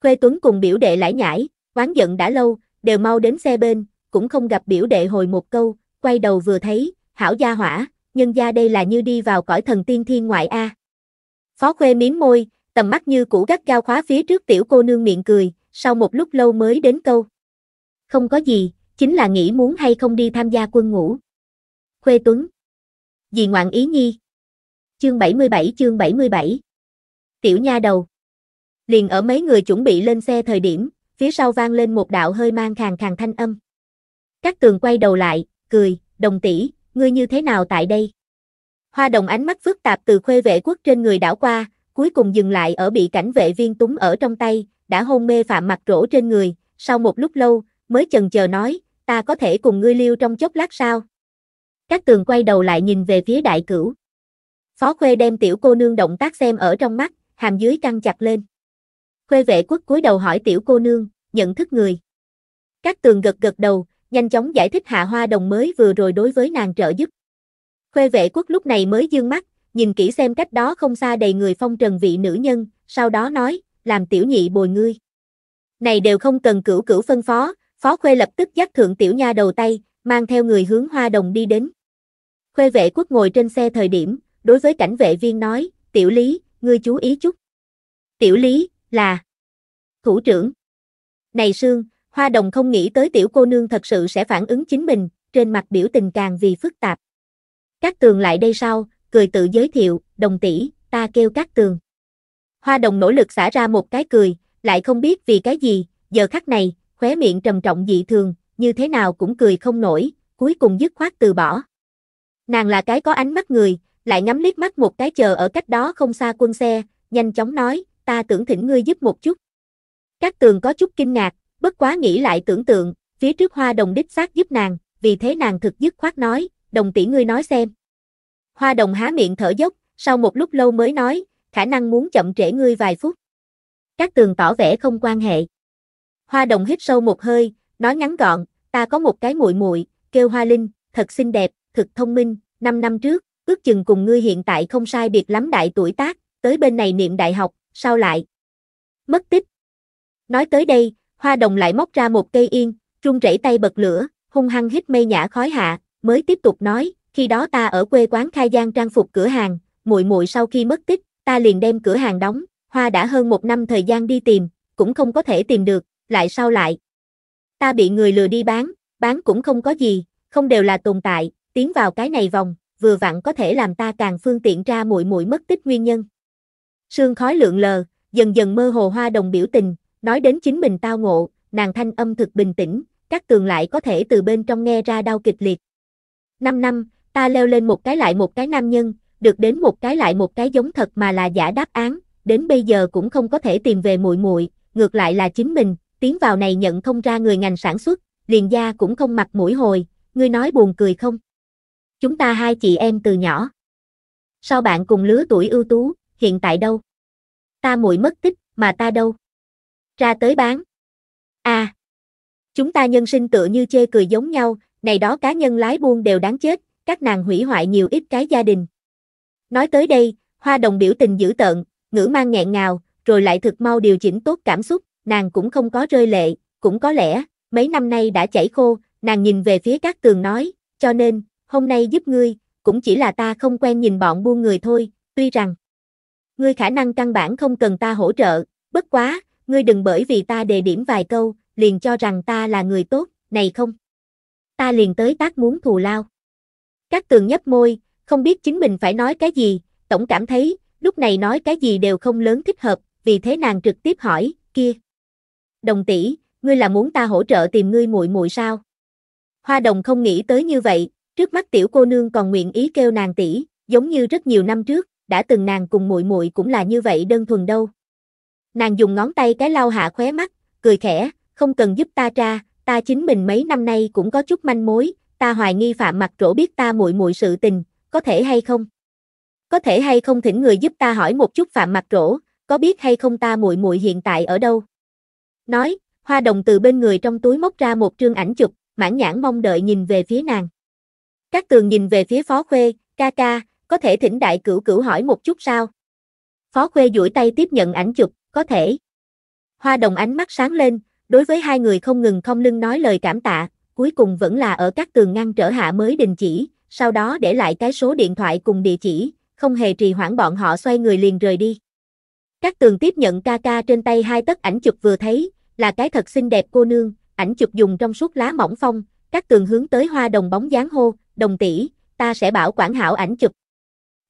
Khuê Tuấn cùng biểu đệ lải nhải, oán giận đã lâu, đều mau đến xe bên, cũng không gặp biểu đệ hồi một câu, quay đầu vừa thấy, hảo gia hỏa, nhân gia đây là như đi vào cõi thần tiên thiên ngoại a. Phó Khuê miếng môi, tầm mắt như cũ gắt cao khóa phía trước tiểu cô nương miệng cười, sau một lúc lâu mới đến câu. Không có gì, chính là nghĩ muốn hay không đi tham gia quân ngũ. Khuê Tuấn. Dì ngoạn ý nhi. Chương 77 chương 77 Tiểu nha đầu Liền ở mấy người chuẩn bị lên xe thời điểm, phía sau vang lên một đạo hơi mang khàn khàn thanh âm. Các tường quay đầu lại, cười, đồng tỷ, ngươi như thế nào tại đây? Hoa đồng ánh mắt phức tạp từ khuê vệ quốc trên người đảo qua, cuối cùng dừng lại ở bị cảnh vệ viên túng ở trong tay, đã hôn mê phạm mặt rỗ trên người, sau một lúc lâu, mới chần chờ nói, ta có thể cùng ngươi lưu trong chốc lát sao? Các tường quay đầu lại nhìn về phía đại cửu. Phó Khuê đem tiểu cô nương động tác xem ở trong mắt, hàm dưới căng chặt lên. Khuê vệ quốc cúi đầu hỏi tiểu cô nương, nhận thức người. Các tường gật gật đầu, nhanh chóng giải thích hạ hoa đồng mới vừa rồi đối với nàng trợ giúp. Khuê vệ quốc lúc này mới dương mắt, nhìn kỹ xem cách đó không xa đầy người phong trần vị nữ nhân, sau đó nói, làm tiểu nhị bồi ngươi. Này đều không cần cửu cửu phân phó, phó khuê lập tức dắt thượng tiểu nha đầu tay, mang theo người hướng hoa đồng đi đến. Khuê vệ quốc ngồi trên xe thời điểm, đối với cảnh vệ viên nói, tiểu lý, ngươi chú ý chút. Tiểu lý, là thủ trưởng. Này Sương, Hoa Đồng không nghĩ tới tiểu cô nương thật sự sẽ phản ứng chính mình, trên mặt biểu tình càng vì phức tạp. Các tường lại đây sau, cười tự giới thiệu, đồng tỷ, ta kêu các tường. Hoa Đồng nỗ lực xả ra một cái cười, lại không biết vì cái gì, giờ khắc này, khóe miệng trầm trọng dị thường, như thế nào cũng cười không nổi, cuối cùng dứt khoát từ bỏ. Nàng là cái có ánh mắt người, lại ngắm liếc mắt một cái chờ ở cách đó không xa quân xe, nhanh chóng nói, ta tưởng thỉnh ngươi giúp một chút. Các tường có chút kinh ngạc, bất quá nghĩ lại tưởng tượng, phía trước hoa đồng đích xác giúp nàng, vì thế nàng thực dứt khoát nói, đồng tỷ ngươi nói xem. Hoa đồng há miệng thở dốc, sau một lúc lâu mới nói, khả năng muốn chậm trễ ngươi vài phút. Các tường tỏ vẻ không quan hệ. Hoa đồng hít sâu một hơi, nói ngắn gọn, ta có một cái muội muội, kêu Hoa Linh, thật xinh đẹp, thật thông minh, 5 năm trước, ước chừng cùng ngươi hiện tại không sai biệt lắm đại tuổi tác, tới bên này niệm đại học, sao lại? Mất tích. Nói tới đây, hoa đồng lại móc ra một cây yên, trung rẩy tay bật lửa, hung hăng hít mây nhã khói hạ, mới tiếp tục nói, khi đó ta ở quê quán khai gian trang phục cửa hàng, muội muội sau khi mất tích, ta liền đem cửa hàng đóng, hoa đã hơn một năm thời gian đi tìm, cũng không có thể tìm được, lại sao lại? Ta bị người lừa đi bán, bán cũng không có gì, không đều là tồn tại, tiến vào cái này vòng, vừa vặn có thể làm ta càng phương tiện ra muội muội mất tích nguyên nhân. Sương khói lượn lờ, dần dần mơ hồ hoa đồng biểu tình, nói đến chính mình tao ngộ, nàng thanh âm thực bình tĩnh, các tường lại có thể từ bên trong nghe ra đau kịch liệt. Năm năm, ta leo lên một cái lại một cái nam nhân, được đến một cái lại một cái giống thật mà là giả đáp án, đến bây giờ cũng không có thể tìm về muội muội, ngược lại là chính mình, tiến vào này nhận không ra người ngành sản xuất, liền gia cũng không mặt mũi hồi, ngươi nói buồn cười không? Chúng ta hai chị em từ nhỏ. Sao bạn cùng lứa tuổi ưu tú, hiện tại đâu? Ta muội mất tích, mà ta đâu? Ra tới bán. À, chúng ta nhân sinh tựa như chê cười giống nhau, này đó cá nhân lái buôn đều đáng chết, các nàng hủy hoại nhiều ít cái gia đình. Nói tới đây, hoa đồng biểu tình dữ tợn, ngữ mang nghẹn ngào, rồi lại thực mau điều chỉnh tốt cảm xúc, nàng cũng không có rơi lệ, cũng có lẽ, mấy năm nay đã chảy khô, nàng nhìn về phía các tường nói, cho nên, hôm nay giúp ngươi, cũng chỉ là ta không quen nhìn bọn buôn người thôi, tuy rằng ngươi khả năng căn bản không cần ta hỗ trợ, bất quá, ngươi đừng bởi vì ta đề điểm vài câu, liền cho rằng ta là người tốt, này không. Ta liền tới tác muốn thù lao. Các tường nhấp môi, không biết chính mình phải nói cái gì, tổng cảm thấy, lúc này nói cái gì đều không lớn thích hợp, vì thế nàng trực tiếp hỏi, kia. Đồng tỷ, ngươi là muốn ta hỗ trợ tìm ngươi muội muội sao? Hoa đồng không nghĩ tới như vậy, Trước mắt tiểu cô nương còn nguyện ý kêu nàng tỷ, giống như rất nhiều năm trước, đã từng nàng cùng muội muội cũng là như vậy đơn thuần đâu. Nàng dùng ngón tay cái lau hạ khóe mắt, cười khẽ, không cần giúp ta tra, ta chính mình mấy năm nay cũng có chút manh mối, ta hoài nghi phạm mặt rỗ biết ta muội muội sự tình, có thể hay không? Có thể hay không thỉnh người giúp ta hỏi một chút phạm mặt rỗ, có biết hay không ta muội muội hiện tại ở đâu? Nói, Hoa Đồng từ bên người trong túi móc ra một trương ảnh chụp, mãn nhãn mong đợi nhìn về phía nàng. Các tường nhìn về phía phó khuê, ca ca, có thể thỉnh đại cửu cửu hỏi một chút sao? Phó khuê duỗi tay tiếp nhận ảnh chụp, có thể. Hoa đồng ánh mắt sáng lên, đối với hai người không ngừng không lưng nói lời cảm tạ, cuối cùng vẫn là ở các tường ngăn trở hạ mới đình chỉ, sau đó để lại cái số điện thoại cùng địa chỉ, không hề trì hoãn bọn họ xoay người liền rời đi. Các tường tiếp nhận ca ca trên tay hai tấc ảnh chụp vừa thấy, là cái thật xinh đẹp cô nương, ảnh chụp dùng trong suốt lá mỏng phong, các tường hướng tới hoa đồng bóng dáng hô, đồng tỷ, ta sẽ bảo quản hảo ảnh chụp.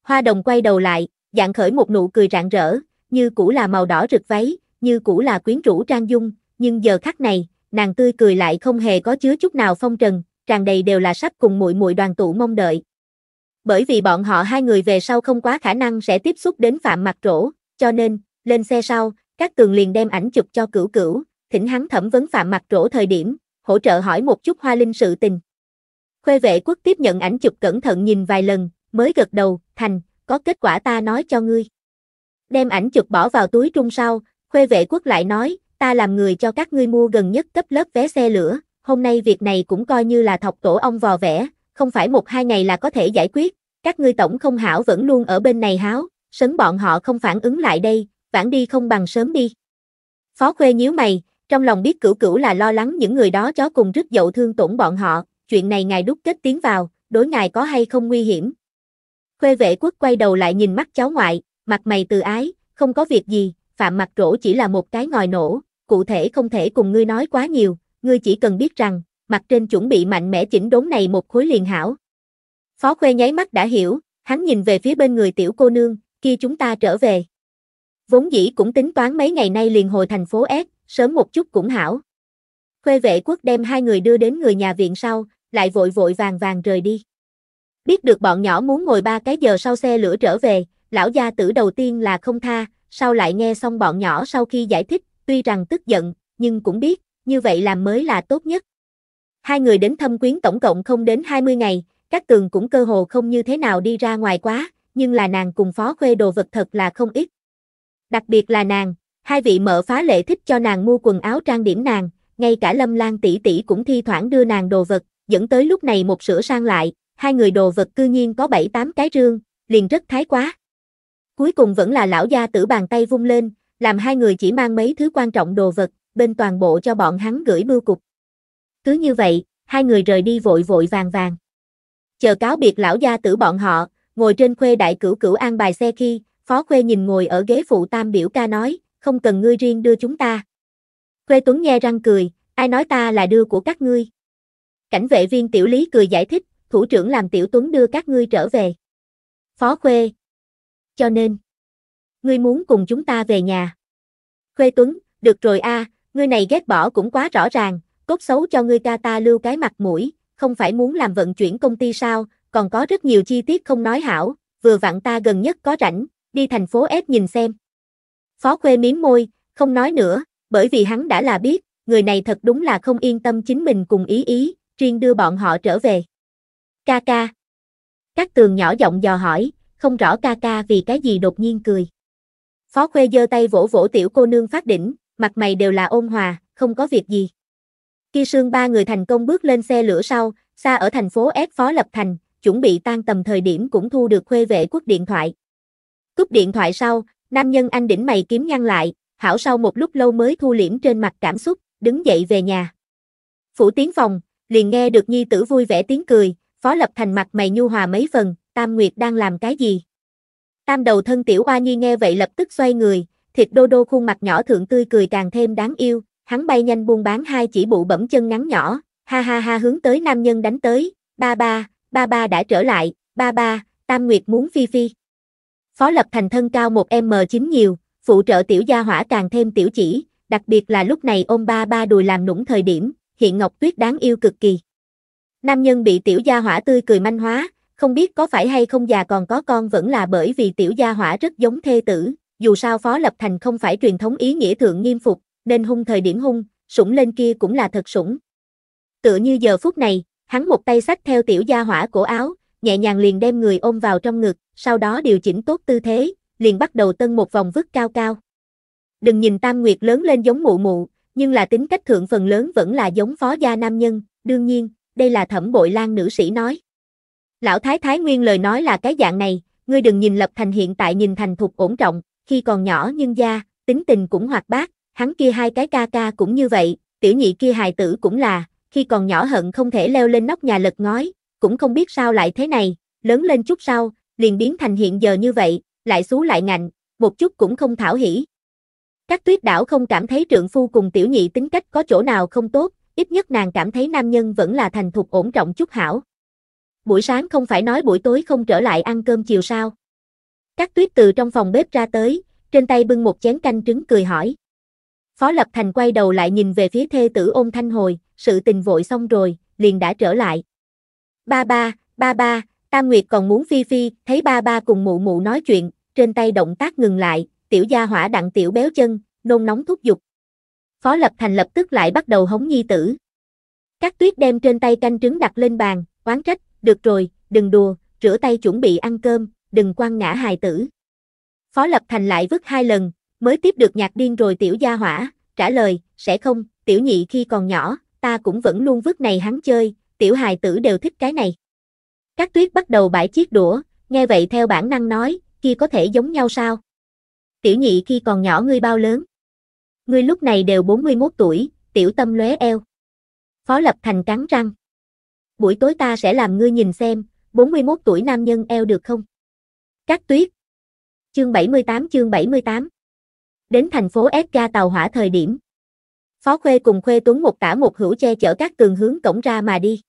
Hoa đồng quay đầu lại, dạng khởi một nụ cười rạng rỡ, như cũ là màu đỏ rực váy, như cũ là quyến rũ trang dung, nhưng giờ khắc này, nàng tươi cười lại không hề có chứa chút nào phong trần, tràn đầy đều là sắp cùng muội muội đoàn tụ mong đợi. Bởi vì bọn họ hai người về sau không quá khả năng sẽ tiếp xúc đến phạm mặt rỗ, cho nên, lên xe sau, các tường liền đem ảnh chụp cho cửu cửu, thỉnh hắn thẩm vấn phạm mặt rỗ thời điểm, hỗ trợ hỏi một chút hoa linh sự tình. Khuê vệ quốc tiếp nhận ảnh chụp cẩn thận nhìn vài lần, mới gật đầu, thành, có kết quả ta nói cho ngươi. Đem ảnh chụp bỏ vào túi trung sau, khuê vệ quốc lại nói, ta làm người cho các ngươi mua gần nhất cấp lớp vé xe lửa, hôm nay việc này cũng coi như là thọc tổ ông vò vẽ, không phải một hai ngày là có thể giải quyết, các ngươi tổng không hảo vẫn luôn ở bên này háo, sấn bọn họ không phản ứng lại đây, vãn đi không bằng sớm đi. Phó khuê nhíu mày, trong lòng biết cửu cửu là lo lắng những người đó chó cùng rứt dậu thương tổn bọn họ, chuyện này ngài đúc kết tiến vào, đối ngài có hay không nguy hiểm. Khuê vệ quốc quay đầu lại nhìn mắt cháu ngoại, mặt mày từ ái, không có việc gì, phạm mặt rỗ chỉ là một cái ngòi nổ, cụ thể không thể cùng ngươi nói quá nhiều, ngươi chỉ cần biết rằng, mặt trên chuẩn bị mạnh mẽ chỉnh đốn này một khối liền hảo. Phó Khuê nháy mắt đã hiểu, hắn nhìn về phía bên người tiểu cô nương, kia chúng ta trở về. Vốn dĩ cũng tính toán mấy ngày nay liền hồi thành phố S, sớm một chút cũng hảo. Khuê vệ quốc đem hai người đưa đến người nhà viện sau, lại vội vội vàng vàng rời đi. Biết được bọn nhỏ muốn ngồi ba cái giờ sau xe lửa trở về, lão gia tử đầu tiên là không tha, sau lại nghe xong bọn nhỏ sau khi giải thích, tuy rằng tức giận, nhưng cũng biết, như vậy làm mới là tốt nhất. Hai người đến thâm quyến tổng cộng không đến 20 ngày, các tường cũng cơ hồ không như thế nào đi ra ngoài quá, nhưng là nàng cùng phó khuê đồ vật thật là không ít. Đặc biệt là nàng, hai vị mở phá lệ thích cho nàng mua quần áo trang điểm nàng, ngay cả lâm lan tỷ tỷ cũng thi thoảng đưa nàng đồ vật, dẫn tới lúc này một sửa sang lại, hai người đồ vật cư nhiên có bảy tám cái rương, liền rất thái quá. Cuối cùng vẫn là lão gia tử bàn tay vung lên, làm hai người chỉ mang mấy thứ quan trọng đồ vật, bên toàn bộ cho bọn hắn gửi bưu cục. Cứ như vậy, hai người rời đi vội vội vàng vàng. Chờ cáo biệt lão gia tử bọn họ, ngồi trên khuê đại cửu cửu an bài xe khi, phó khuê nhìn ngồi ở ghế phụ tam biểu ca nói, không cần ngươi riêng đưa chúng ta. Khuê Tuấn nghe răng cười, ai nói ta là đưa của các ngươi. Cảnh vệ viên tiểu lý cười giải thích, thủ trưởng làm tiểu tuấn đưa các ngươi trở về. Phó Khuê. Cho nên, ngươi muốn cùng chúng ta về nhà. Khuê Tuấn, được rồi a, à, ngươi này ghét bỏ cũng quá rõ ràng, cốt xấu cho ngươi ca ta lưu cái mặt mũi, không phải muốn làm vận chuyển công ty sao, còn có rất nhiều chi tiết không nói hảo, vừa vặn ta gần nhất có rảnh, đi thành phố S nhìn xem. Phó Khuê miếm môi, không nói nữa, bởi vì hắn đã là biết, người này thật đúng là không yên tâm chính mình cùng ý ý, riêng đưa bọn họ trở về. Ca ca. Các tường nhỏ giọng dò hỏi, không rõ ca ca vì cái gì đột nhiên cười. Phó Khuê giơ tay vỗ vỗ tiểu cô nương phát đỉnh, mặt mày đều là ôn hòa, không có việc gì. Khi sương ba người thành công bước lên xe lửa sau, xa ở thành phố S Phó Lập Thành, chuẩn bị tan tầm thời điểm cũng thu được Khuê vệ quốc điện thoại. Cúp điện thoại sau, nam nhân anh đỉnh mày kiếm nhăn lại, hảo sau một lúc lâu mới thu liễm trên mặt cảm xúc, đứng dậy về nhà. Phủ tiến phòng, liền nghe được nhi tử vui vẻ tiếng cười, Phó Lập Thành mặt mày nhu hòa mấy phần, Tam Nguyệt đang làm cái gì? Tam đầu thân tiểu oa nhi nghe vậy lập tức xoay người, thịt đô đô khuôn mặt nhỏ thượng tươi cười càng thêm đáng yêu, hắn bay nhanh buông bán hai chỉ bụ bẩm chân ngắn nhỏ, ha ha ha hướng tới nam nhân đánh tới, ba ba, ba ba đã trở lại, ba ba, Tam Nguyệt muốn phi phi. Phó Lập Thành thân cao một m chín nhiều, phụ trợ tiểu gia hỏa càng thêm tiểu chỉ, đặc biệt là lúc này ôm ba ba đùi làm nũng thời điểm, hiện Ngọc Tuyết đáng yêu cực kỳ. Nam nhân bị tiểu gia hỏa tươi cười manh hóa, không biết có phải hay không già còn có con vẫn là bởi vì tiểu gia hỏa rất giống thê tử, dù sao Phó Lập Thành không phải truyền thống ý nghĩa thượng nghiêm phục, nên hung thời điểm hung, sủng lên kia cũng là thật sủng. Tựa như giờ phút này, hắn một tay sách theo tiểu gia hỏa cổ áo, nhẹ nhàng liền đem người ôm vào trong ngực, sau đó điều chỉnh tốt tư thế, liền bắt đầu tân một vòng vứt cao cao. Đừng nhìn Tam Nguyệt lớn lên giống mụ mụ, nhưng là tính cách thượng phần lớn vẫn là giống phó gia nam nhân, đương nhiên, đây là thẩm bội lan nữ sĩ nói. Lão Thái Thái Nguyên lời nói là cái dạng này, ngươi đừng nhìn Lập Thành hiện tại nhìn thành thục ổn trọng, khi còn nhỏ nhưng gia, tính tình cũng hoạt bát, hắn kia hai cái ca ca cũng như vậy, tiểu nhị kia hài tử cũng là, khi còn nhỏ hận không thể leo lên nóc nhà lật ngói, cũng không biết sao lại thế này, lớn lên chút sau, liền biến thành hiện giờ như vậy, lại xú lại ngạnh, một chút cũng không thảo hỉ, các tuyết đảo không cảm thấy trượng phu cùng tiểu nhị tính cách có chỗ nào không tốt, ít nhất nàng cảm thấy nam nhân vẫn là thành thục ổn trọng chút hảo. Buổi sáng không phải nói buổi tối không trở lại ăn cơm chiều sao. Các tuyết từ trong phòng bếp ra tới, trên tay bưng một chén canh trứng cười hỏi. Phó Lập Thành quay đầu lại nhìn về phía thê tử ôm thanh hồi, sự tình vội xong rồi, liền đã trở lại. Ba ba, ba ba, Tam Nguyệt còn muốn Phi Phi, thấy ba ba cùng mụ mụ nói chuyện, trên tay động tác ngừng lại, tiểu gia hỏa đặng tiểu béo chân, nôn nóng thúc giục. Phó Lập Thành lập tức lại bắt đầu hống nhi tử. Các tuyết đem trên tay canh trứng đặt lên bàn, oán trách, được rồi, đừng đùa, rửa tay chuẩn bị ăn cơm, đừng quăng ngã hài tử. Phó Lập Thành lại vứt hai lần, mới tiếp được nhạc điên rồi tiểu gia hỏa, trả lời, sẽ không, tiểu nhị khi còn nhỏ, ta cũng vẫn luôn vứt này hắn chơi, tiểu hài tử đều thích cái này. Các tuyết bắt đầu bãi chiếc đũa, nghe vậy theo bản năng nói, kia có thể giống nhau sao? tiểu nhị khi còn nhỏ ngươi bao lớn. Ngươi lúc này đều 41 tuổi, tiểu tâm lóe eo. Phó Lập Thành cắn răng. Buổi tối ta sẽ làm ngươi nhìn xem, 41 tuổi nam nhân eo được không? Cát tuyết. Chương 78 chương 78. Đến thành phố S ga tàu hỏa thời điểm. Phó Khuê cùng Khuê Tuấn một tả một hữu che chở các tường hướng cổng ra mà đi.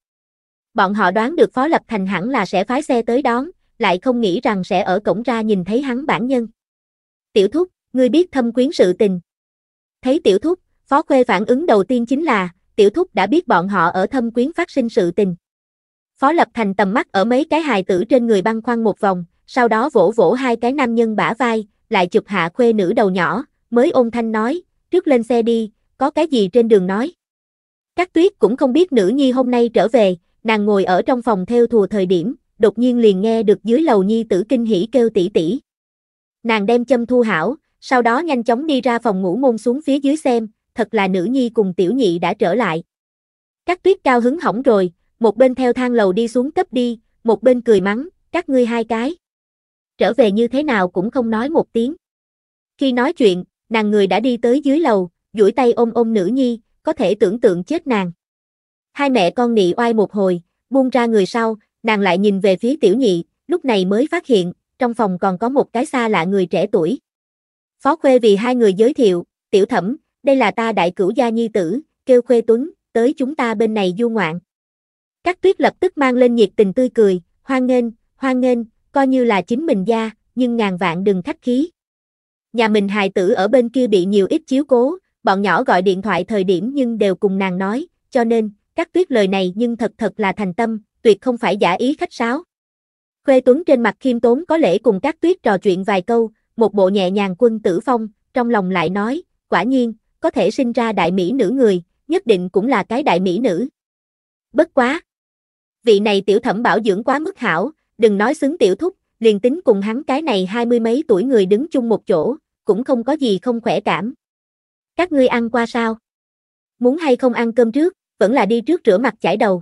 Bọn họ đoán được Phó Lập Thành hẳn là sẽ phái xe tới đón, lại không nghĩ rằng sẽ ở cổng ra nhìn thấy hắn bản nhân tiểu thúc, ngươi biết thâm quyến sự tình. Thấy tiểu thúc, phó khuê phản ứng đầu tiên chính là, tiểu thúc đã biết bọn họ ở thâm quyến phát sinh sự tình. Phó lập thành tầm mắt ở mấy cái hài tử trên người băng khoăn một vòng, sau đó vỗ vỗ hai cái nam nhân bả vai, lại chụp hạ khuê nữ đầu nhỏ, mới ôn thanh nói, trước lên xe đi, có cái gì trên đường nói. Các tuyết cũng không biết nữ nhi hôm nay trở về, nàng ngồi ở trong phòng theo thùa thời điểm, đột nhiên liền nghe được dưới lầu nhi tử kinh hỉ kêu tỷ tỷ. Nàng đem châm thu hảo, sau đó nhanh chóng đi ra phòng ngủ môn xuống phía dưới xem, thật là nữ nhi cùng tiểu nhị đã trở lại. Các tuyết cao hứng hỏng rồi, một bên theo thang lầu đi xuống cấp đi, một bên cười mắng, các ngươi hai cái. Trở về như thế nào cũng không nói một tiếng. Khi nói chuyện, nàng người đã đi tới dưới lầu, duỗi tay ôm ôm nữ nhi, có thể tưởng tượng chết nàng. Hai mẹ con nị oai một hồi, buông ra người sau, nàng lại nhìn về phía tiểu nhị, lúc này mới phát hiện, trong phòng còn có một cái xa lạ người trẻ tuổi. Phó Khuê vì hai người giới thiệu, tiểu thẩm, đây là ta đại cửu gia nhi tử, kêu Khuê Tuấn, tới chúng ta bên này du ngoạn. Các tuyết lập tức mang lên nhiệt tình tươi cười, hoan nghênh, hoan nghênh, coi như là chính mình gia, nhưng ngàn vạn đừng khách khí. Nhà mình hài tử ở bên kia bị nhiều ít chiếu cố, bọn nhỏ gọi điện thoại thời điểm nhưng đều cùng nàng nói, cho nên, các tuyết lời này nhưng thật thật là thành tâm, tuyệt không phải giả ý khách sáo. Khuê Tuấn trên mặt khiêm tốn có lẽ cùng các tuyết trò chuyện vài câu, một bộ nhẹ nhàng quân tử phong, trong lòng lại nói, quả nhiên, có thể sinh ra đại mỹ nữ người, nhất định cũng là cái đại mỹ nữ. Bất quá. Vị này tiểu thẩm bảo dưỡng quá mức hảo, đừng nói xứng tiểu thúc, liền tính cùng hắn cái này hai mươi mấy tuổi người đứng chung một chỗ, cũng không có gì không khỏe cảm. Các ngươi ăn qua sao? Muốn hay không ăn cơm trước, vẫn là đi trước rửa mặt chải đầu.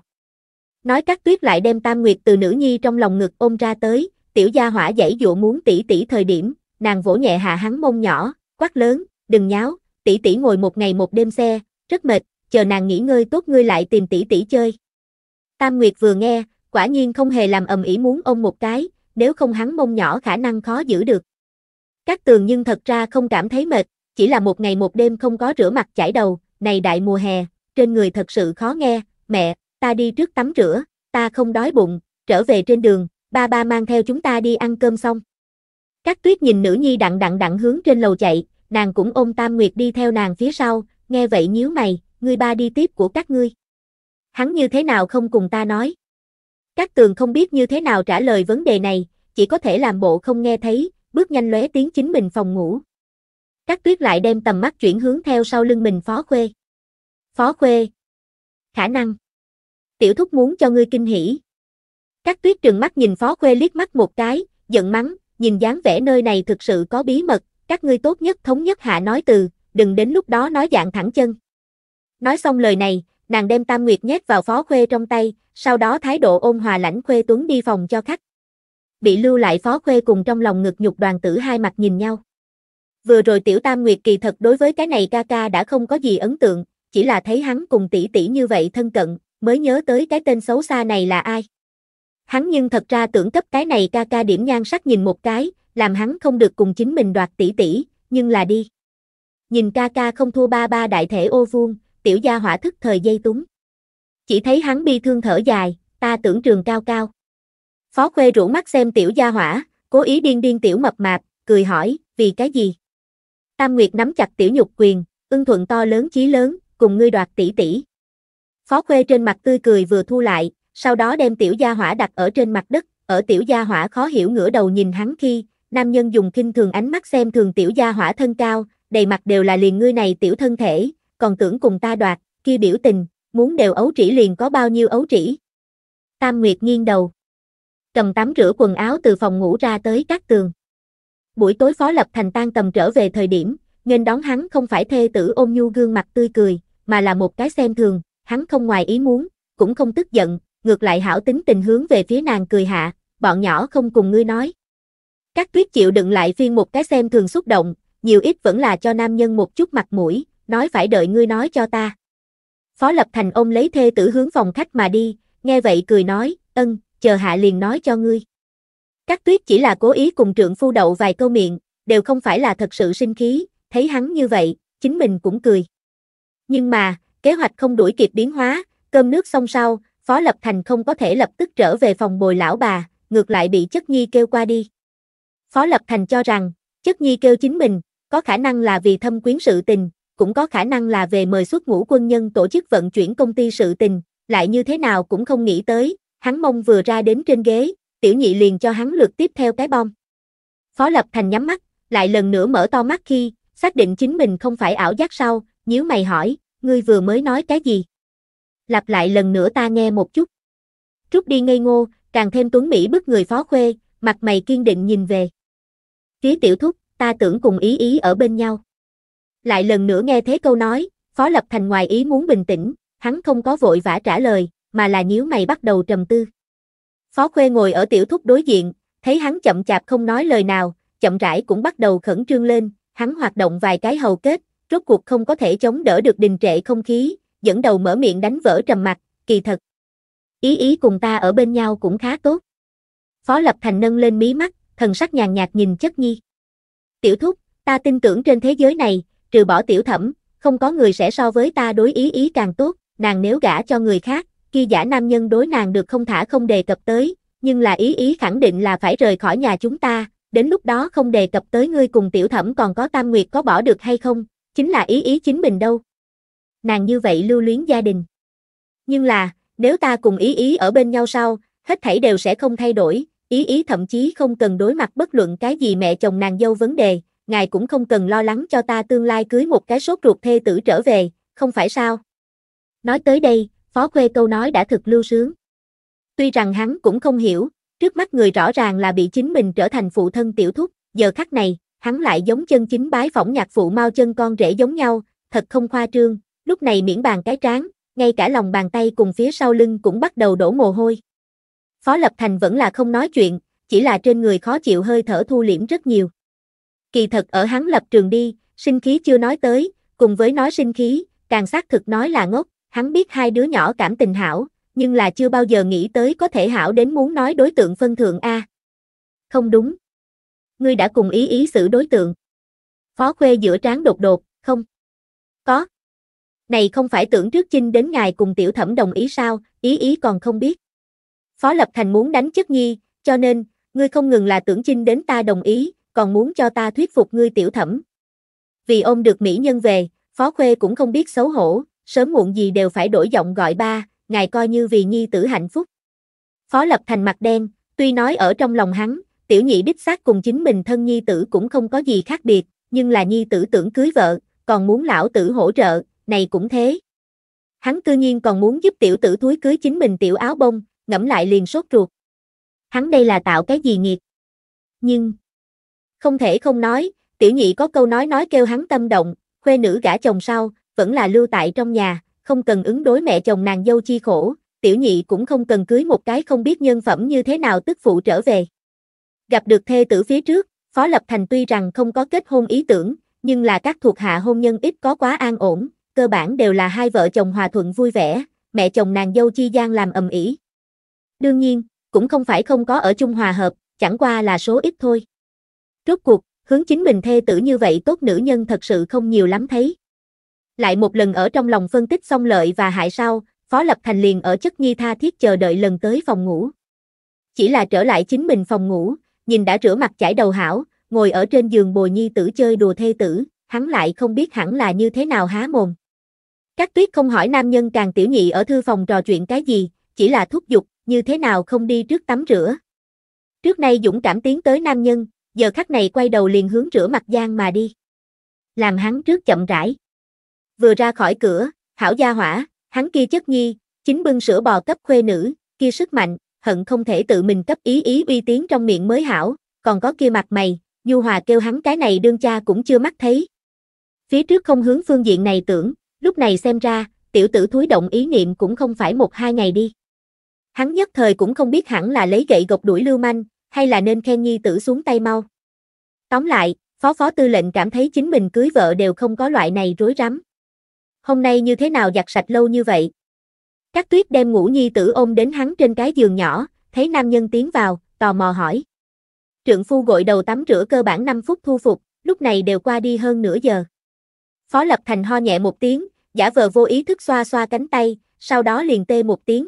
Nói các tuyết lại đem tam nguyệt từ nữ nhi trong lòng ngực ôm ra tới, tiểu gia hỏa dãy dụa muốn tỷ tỷ thời điểm, nàng vỗ nhẹ hạ hắn mông nhỏ, quát lớn, đừng nháo, tỷ tỷ ngồi một ngày một đêm xe, rất mệt, chờ nàng nghỉ ngơi tốt ngươi lại tìm tỷ tỷ chơi. Tam Nguyệt vừa nghe, quả nhiên không hề làm ầm ĩ muốn ôm một cái, nếu không hắn mông nhỏ khả năng khó giữ được. Các tường nhưng thật ra không cảm thấy mệt, chỉ là một ngày một đêm không có rửa mặt chải đầu, này đại mùa hè, trên người thật sự khó nghe, mẹ, ta đi trước tắm rửa, ta không đói bụng, trở về trên đường, ba ba mang theo chúng ta đi ăn cơm xong. Các tuyết nhìn nữ nhi đặng đặng đặng hướng trên lầu chạy, nàng cũng ôm Tam Nguyệt đi theo nàng phía sau, nghe vậy nhíu mày, ngươi ba đi tiếp của các ngươi. Hắn như thế nào không cùng ta nói. Các tường không biết như thế nào trả lời vấn đề này, chỉ có thể làm bộ không nghe thấy, bước nhanh lóe tiếng chính mình phòng ngủ. Các tuyết lại đem tầm mắt chuyển hướng theo sau lưng mình Phó Khuê. Phó Khuê. Khả năng tiểu thúc muốn cho ngươi kinh hỉ. Các tuyết trừng mắt nhìn phó khuê liếc mắt một cái, giận mắng, nhìn dáng vẻ nơi này thực sự có bí mật, các ngươi tốt nhất thống nhất hạ nói từ, đừng đến lúc đó nói dạng thẳng chân. Nói xong lời này, nàng đem tam nguyệt nhét vào phó khuê trong tay, sau đó thái độ ôn hòa lãnh khuê tuấn đi phòng cho khách. Bị lưu lại phó khuê cùng trong lòng ngực nhục đoàn tử hai mặt nhìn nhau. Vừa rồi tiểu tam nguyệt kỳ thật đối với cái này ca ca đã không có gì ấn tượng, chỉ là thấy hắn cùng tỷ tỷ như vậy thân cận, mới nhớ tới cái tên xấu xa này là ai. Hắn nhưng thật ra tưởng cấp cái này ca ca điểm nhan sắc nhìn một cái, làm hắn không được cùng chính mình đoạt tỷ tỷ, nhưng là đi. Nhìn ca ca không thua ba ba đại thể ô vuông, tiểu gia hỏa thức thời dây túng. Chỉ thấy hắn bi thương thở dài, ta tưởng trường cao cao. Phó Khuê rủ mắt xem tiểu gia hỏa, cố ý điên điên tiểu mập mạp, cười hỏi, vì cái gì? Tam Nguyệt nắm chặt tiểu nhục quyền, ưng thuận to lớn chí lớn, cùng ngươi đoạt tỷ tỷ. Phó Khuê trên mặt tươi cười vừa thu lại, sau đó đem tiểu gia hỏa đặt ở trên mặt đất, ở tiểu gia hỏa khó hiểu ngửa đầu nhìn hắn khi, nam nhân dùng kinh thường ánh mắt xem thường tiểu gia hỏa thân cao, đầy mặt đều là liền ngươi này tiểu thân thể, còn tưởng cùng ta đoạt, kia biểu tình, muốn đều ấu trĩ liền có bao nhiêu ấu trĩ. Tam Nguyệt nghiêng đầu, cầm tắm rửa quần áo từ phòng ngủ ra tới các tường. Buổi tối Phó Lập Thành tan tầm trở về thời điểm, nên đón hắn không phải thê tử ôm nhu gương mặt tươi cười, mà là một cái xem thường, hắn không ngoài ý muốn, cũng không tức giận, ngược lại hảo tính tình hướng về phía nàng cười hạ, bọn nhỏ không cùng ngươi nói. Các tuyết chịu đựng lại phiên một cái xem thường xúc động, nhiều ít vẫn là cho nam nhân một chút mặt mũi, nói phải đợi ngươi nói cho ta. Phó Lập Thành ôm lấy thê tử hướng phòng khách mà đi, nghe vậy cười nói, ân, chờ hạ liền nói cho ngươi. Các tuyết chỉ là cố ý cùng trượng phu đậu vài câu miệng, đều không phải là thật sự sinh khí, thấy hắn như vậy, chính mình cũng cười. Nhưng mà, kế hoạch không đuổi kịp biến hóa, cơm nước xong sau, Phó Lập Thành không có thể lập tức trở về phòng bồi lão bà, ngược lại bị chất nhi kêu qua đi. Phó Lập Thành cho rằng, chất nhi kêu chính mình, có khả năng là vì thâm quyến sự tình, cũng có khả năng là về mời xuất ngũ quân nhân tổ chức vận chuyển công ty sự tình, lại như thế nào cũng không nghĩ tới, hắn mong vừa ra đến trên ghế, tiểu nhị liền cho hắn lượt tiếp theo cái bom. Phó Lập Thành nhắm mắt, lại lần nữa mở to mắt khi, xác định chính mình không phải ảo giác sau, nhíu mày hỏi, ngươi vừa mới nói cái gì? Lặp lại lần nữa ta nghe một chút. Trúc đi ngây ngô, càng thêm tuấn Mỹ bức người phó khuê, mặt mày kiên định nhìn về. Phía tiểu thúc, ta tưởng cùng ý ý ở bên nhau. Lại lần nữa nghe thế câu nói, phó lập thành ngoài ý muốn bình tĩnh, hắn không có vội vã trả lời, mà là nhíu mày bắt đầu trầm tư. Phó khuê ngồi ở tiểu thúc đối diện, thấy hắn chậm chạp không nói lời nào, chậm rãi cũng bắt đầu khẩn trương lên, hắn hoạt động vài cái hầu kết, rốt cuộc không có thể chống đỡ được đình trệ không khí, dẫn đầu mở miệng đánh vỡ trầm mặt, kỳ thật. Ý ý cùng ta ở bên nhau cũng khá tốt. Phó Lập Thành nâng lên mí mắt, thần sắc nhàn nhạt nhìn chất nhi. Tiểu thúc, ta tin tưởng trên thế giới này, trừ bỏ tiểu thẩm, không có người sẽ so với ta đối ý ý càng tốt, nàng nếu gả cho người khác, khi giả nam nhân đối nàng được không thả không đề cập tới, nhưng là ý ý khẳng định là phải rời khỏi nhà chúng ta, đến lúc đó không đề cập tới ngươi cùng tiểu thẩm còn có tam nguyệt có bỏ được hay không, Chính là ý ý chính mình đâu. Nàng như vậy lưu luyến gia đình. Nhưng là, nếu ta cùng ý ý ở bên nhau sau, hết thảy đều sẽ không thay đổi, ý ý thậm chí không cần đối mặt bất luận cái gì mẹ chồng nàng dâu vấn đề, ngài cũng không cần lo lắng cho ta tương lai cưới một cái sốt ruột thê tử trở về, không phải sao? Nói tới đây, Phó Khuê câu nói đã thực lưu sướng. Tuy rằng hắn cũng không hiểu, trước mắt người rõ ràng là bị chính mình trở thành phụ thân tiểu thúc, giờ khắc này, hắn lại giống chân chính bái phỏng nhạc phụ mau chân con rể giống nhau, thật không khoa trương, lúc này miễn bàn cái tráng ngay cả lòng bàn tay cùng phía sau lưng cũng bắt đầu đổ mồ hôi. Phó Lập Thành vẫn là không nói chuyện, chỉ là trên người khó chịu hơi thở thu liễm rất nhiều. Kỳ thật ở hắn lập trường đi, sinh khí chưa nói tới, cùng với nói sinh khí, càng xác thực nói là ngốc, hắn biết hai đứa nhỏ cảm tình hảo, nhưng là chưa bao giờ nghĩ tới có thể hảo đến muốn nói đối tượng phân thượng A. Không đúng, ngươi đã cùng ý ý xử đối tượng. Phó Khuê giữa trán đột đột, không? Có. Này không phải tưởng trước chinh đến ngài cùng tiểu thẩm đồng ý sao, ý ý còn không biết. Phó Lập Thành muốn đánh chất nhi, cho nên, ngươi không ngừng là tưởng chinh đến ta đồng ý, còn muốn cho ta thuyết phục ngươi tiểu thẩm. Vì ôm được mỹ nhân về, Phó Khuê cũng không biết xấu hổ, sớm muộn gì đều phải đổi giọng gọi ba, ngài coi như vì nhi tử hạnh phúc. Phó Lập Thành mặt đen, tuy nói ở trong lòng hắn, tiểu nhị đích xác cùng chính mình thân nhi tử cũng không có gì khác biệt, nhưng là nhi tử tưởng cưới vợ, còn muốn lão tử hỗ trợ, này cũng thế. Hắn cư nhiên còn muốn giúp tiểu tử thúi cưới chính mình tiểu áo bông, ngẫm lại liền sốt ruột. Hắn đây là tạo cái gì nghiệt? Nhưng, không thể không nói, tiểu nhị có câu nói nói kêu hắn tâm động, khuê nữ gả chồng sau, vẫn là lưu tại trong nhà, không cần ứng đối mẹ chồng nàng dâu chi khổ, tiểu nhị cũng không cần cưới một cái không biết nhân phẩm như thế nào tức phụ trở về gặp được thê tử phía trước, Phó Lập Thành tuy rằng không có kết hôn ý tưởng, nhưng là các thuộc hạ hôn nhân ít có quá an ổn, cơ bản đều là hai vợ chồng hòa thuận vui vẻ, mẹ chồng nàng dâu chi gian làm ầm ĩ. Đương nhiên, cũng không phải không có ở chung hòa hợp, chẳng qua là số ít thôi. Rốt cuộc, hướng chính mình thê tử như vậy tốt nữ nhân thật sự không nhiều lắm thấy. Lại một lần ở trong lòng phân tích xong lợi và hại sau, Phó Lập Thành liền ở chất nhi tha thiết chờ đợi lần tới phòng ngủ. Chỉ là trở lại chính mình phòng ngủ, nhìn đã rửa mặt chải đầu hảo, ngồi ở trên giường bồi nhi tử chơi đùa thê tử, hắn lại không biết hẳn là như thế nào há mồm. Các tuyết không hỏi nam nhân càng tiểu nhị ở thư phòng trò chuyện cái gì, chỉ là thúc giục, như thế nào không đi trước tắm rửa. Trước nay dũng cảm tiến tới nam nhân, giờ khắc này quay đầu liền hướng rửa mặt gian mà đi. Làm hắn trước chậm rãi. Vừa ra khỏi cửa, hảo gia hỏa, hắn kia chất nhi, chính bưng sữa bò cấp khuê nữ, kia sức mạnh, hận không thể tự mình cấp ý ý uy tiếng trong miệng mới hảo, còn có kia mặt mày, nhu Hòa kêu hắn cái này đương cha cũng chưa mắt thấy. Phía trước không hướng phương diện này tưởng, lúc này xem ra, tiểu tử thúi động ý niệm cũng không phải một hai ngày đi. Hắn nhất thời cũng không biết hẳn là lấy gậy gộc đuổi lưu manh, hay là nên khen nhi tử xuống tay mau. Tóm lại, phó phó tư lệnh cảm thấy chính mình cưới vợ đều không có loại này rối rắm. Hôm nay như thế nào giặt sạch lâu như vậy, Cát tuyết đem ngũ nhi tử ôm đến hắn trên cái giường nhỏ, thấy nam nhân tiến vào, tò mò hỏi. Trượng phu gội đầu tắm rửa cơ bản 5 phút thu phục, lúc này đều qua đi hơn nửa giờ. Phó Lập Thành ho nhẹ một tiếng, giả vờ vô ý thức xoa xoa cánh tay, sau đó liền tê một tiếng.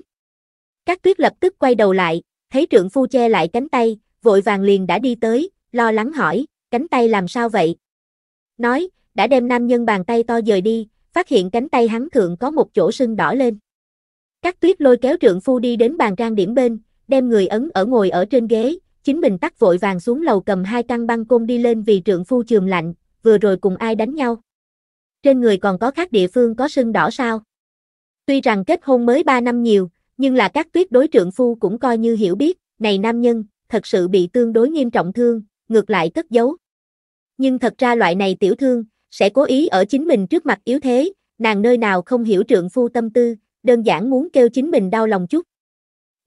Cát tuyết lập tức quay đầu lại, thấy trượng phu che lại cánh tay, vội vàng liền đã đi tới, lo lắng hỏi, cánh tay làm sao vậy? Nói, đã đem nam nhân bàn tay to dời đi, phát hiện cánh tay hắn thượng có một chỗ sưng đỏ lên. Cát tuyết lôi kéo trượng phu đi đến bàn trang điểm bên, đem người ấn ở ngồi ở trên ghế, chính mình tắt vội vàng xuống lầu cầm hai căn băng côn đi lên vì trượng phu chườm lạnh, vừa rồi cùng ai đánh nhau. Trên người còn có khác địa phương có sưng đỏ sao. Tuy rằng kết hôn mới 3 năm nhiều, nhưng là các tuyết đối trượng phu cũng coi như hiểu biết, này nam nhân, thật sự bị tương đối nghiêm trọng thương, ngược lại cất giấu. Nhưng thật ra loại này tiểu thương, sẽ cố ý ở chính mình trước mặt yếu thế, nàng nơi nào không hiểu trượng phu tâm tư, đơn giản muốn kêu chính mình đau lòng chút.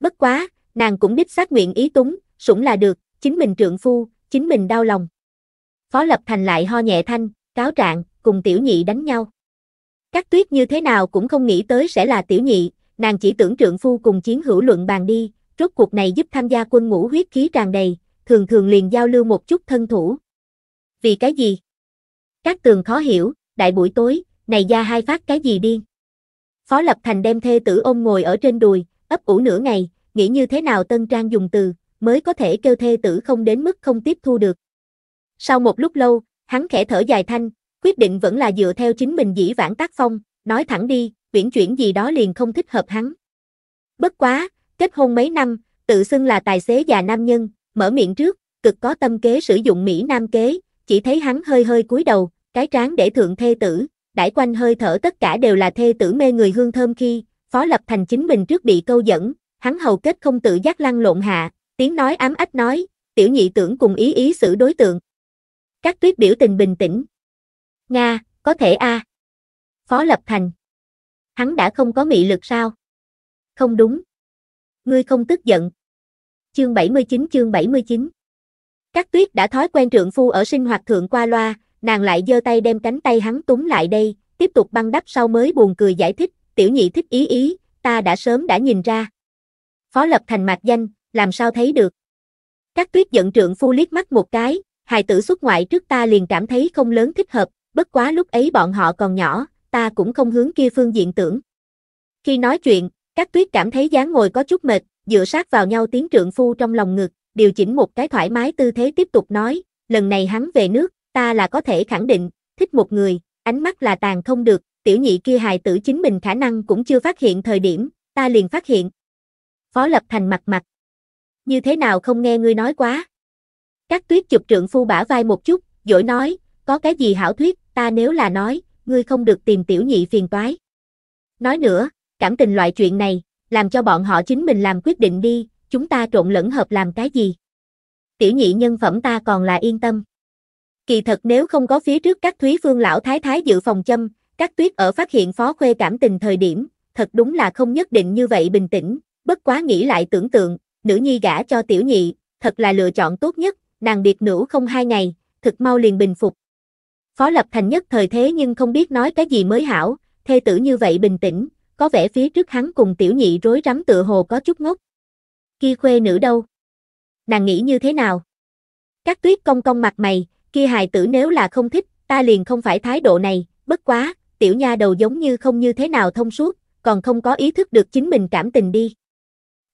Bất quá, nàng cũng đích xác nguyện ý túng, sủng là được, chính mình trượng phu, chính mình đau lòng. Phó Lập Thành lại ho nhẹ thanh, cáo trạng, cùng tiểu nhị đánh nhau. Các tuyết như thế nào cũng không nghĩ tới sẽ là tiểu nhị, nàng chỉ tưởng trượng phu cùng chiến hữu luận bàn đi, rốt cuộc này giúp tham gia quân ngũ huyết khí tràn đầy, thường thường liền giao lưu một chút thân thủ. Vì cái gì? Các tường khó hiểu, đại buổi tối, này ra hai phát cái gì điên? Phó Lập Thành đem thê tử ôm ngồi ở trên đùi, ấp ủ nửa ngày, nghĩ như thế nào Tân Trang dùng từ, mới có thể kêu thê tử không đến mức không tiếp thu được. Sau một lúc lâu, hắn khẽ thở dài thanh, quyết định vẫn là dựa theo chính mình dĩ vãng tác phong, nói thẳng đi, viễn chuyển gì đó liền không thích hợp hắn. Bất quá, kết hôn mấy năm, tự xưng là tài xế già nam nhân, mở miệng trước, cực có tâm kế sử dụng Mỹ nam kế, chỉ thấy hắn hơi hơi cúi đầu, cái trán để thượng thê tử, đãi quanh hơi thở tất cả đều là thê tử mê người hương thơm khi, Phó Lập Thành chính mình trước bị câu dẫn, hắn hầu kết không tự giác lăn lộn hạ, tiếng nói ám ách nói, tiểu nhị tưởng cùng ý ý xử đối tượng. Các tuyết biểu tình bình tĩnh. Nga, có thể a à. Phó Lập Thành. Hắn đã không có mị lực sao? Không đúng. Ngươi không tức giận. Chương 79 chương 79 Các tuyết đã thói quen trượng phu ở sinh hoạt thượng qua loa, nàng lại giơ tay đem cánh tay hắn túm lại đây, tiếp tục băng đắp sau mới buồn cười giải thích, tiểu nhị thích ý ý, ta đã sớm đã nhìn ra. Phó lập thành mạc danh, làm sao thấy được. Các tuyết giận trượng phu liếc mắt một cái, hài tử xuất ngoại trước ta liền cảm thấy không lớn thích hợp, bất quá lúc ấy bọn họ còn nhỏ, ta cũng không hướng kia phương diện tưởng. Khi nói chuyện, các tuyết cảm thấy dáng ngồi có chút mệt, dựa sát vào nhau tiếng trượng phu trong lòng ngực, điều chỉnh một cái thoải mái tư thế tiếp tục nói, lần này hắn về nước, ta là có thể khẳng định, thích một người, ánh mắt là tàn không được, tiểu nhị kia hài tử chính mình khả năng cũng chưa phát hiện thời điểm, ta liền phát hiện. Phó Lập Thành mặt mặt. Như thế nào không nghe ngươi nói quá. Các tuyết chụp trượng phu bả vai một chút, dỗi nói, có cái gì hảo thuyết, ta nếu là nói, ngươi không được tìm tiểu nhị phiền toái. Nói nữa, cảm tình loại chuyện này, làm cho bọn họ chính mình làm quyết định đi, chúng ta trộn lẫn hợp làm cái gì. Tiểu nhị nhân phẩm ta còn là yên tâm. Kỳ thật nếu không có phía trước các thúy phương lão thái thái dự phòng châm, các tuyết ở phát hiện phó khuê cảm tình thời điểm, thật đúng là không nhất định như vậy bình tĩnh, bất quá nghĩ lại tưởng tượng, nữ nhi gả cho tiểu nhị, thật là lựa chọn tốt nhất, nàng biệt nữ không hai ngày, thực mau liền bình phục. Phó lập thành nhất thời thế nhưng không biết nói cái gì mới hảo, thê tử như vậy bình tĩnh, có vẻ phía trước hắn cùng tiểu nhị rối rắm tựa hồ có chút ngốc. kỳ khuê nữ đâu? Nàng nghĩ như thế nào? Các tuyết công công mặt mày, kia hài tử nếu là không thích, ta liền không phải thái độ này, bất quá, tiểu nha đầu giống như không như thế nào thông suốt, còn không có ý thức được chính mình cảm tình đi.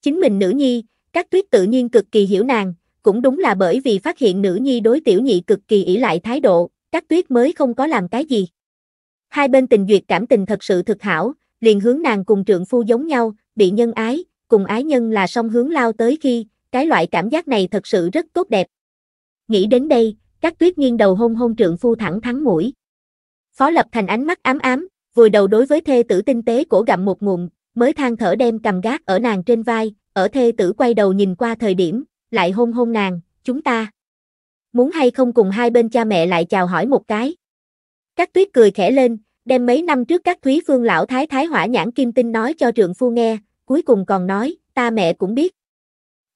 Chính mình nữ nhi, các tuyết tự nhiên cực kỳ hiểu nàng, cũng đúng là bởi vì phát hiện nữ nhi đối tiểu nhị cực kỳ ỷ lại thái độ, các tuyết mới không có làm cái gì. Hai bên tình duyệt cảm tình thật sự thực hảo, liền hướng nàng cùng trượng phu giống nhau, bị nhân ái, cùng ái nhân là song hướng lao tới khi, cái loại cảm giác này thật sự rất tốt đẹp. Nghĩ đến đây, Cát tuyết nghiêng đầu hôn hôn trượng phu thẳng thắn mũi. Phó lập thành ánh mắt ám ám, vùi đầu đối với thê tử tinh tế cổ gặm một ngụm, mới than thở đem cầm gác ở nàng trên vai, ở thê tử quay đầu nhìn qua thời điểm, lại hôn hôn nàng, chúng ta. Muốn hay không cùng hai bên cha mẹ lại chào hỏi một cái. Cát tuyết cười khẽ lên, đem mấy năm trước các thúy phương lão thái thái hỏa nhãn kim tinh nói cho trượng phu nghe, cuối cùng còn nói, ta mẹ cũng biết.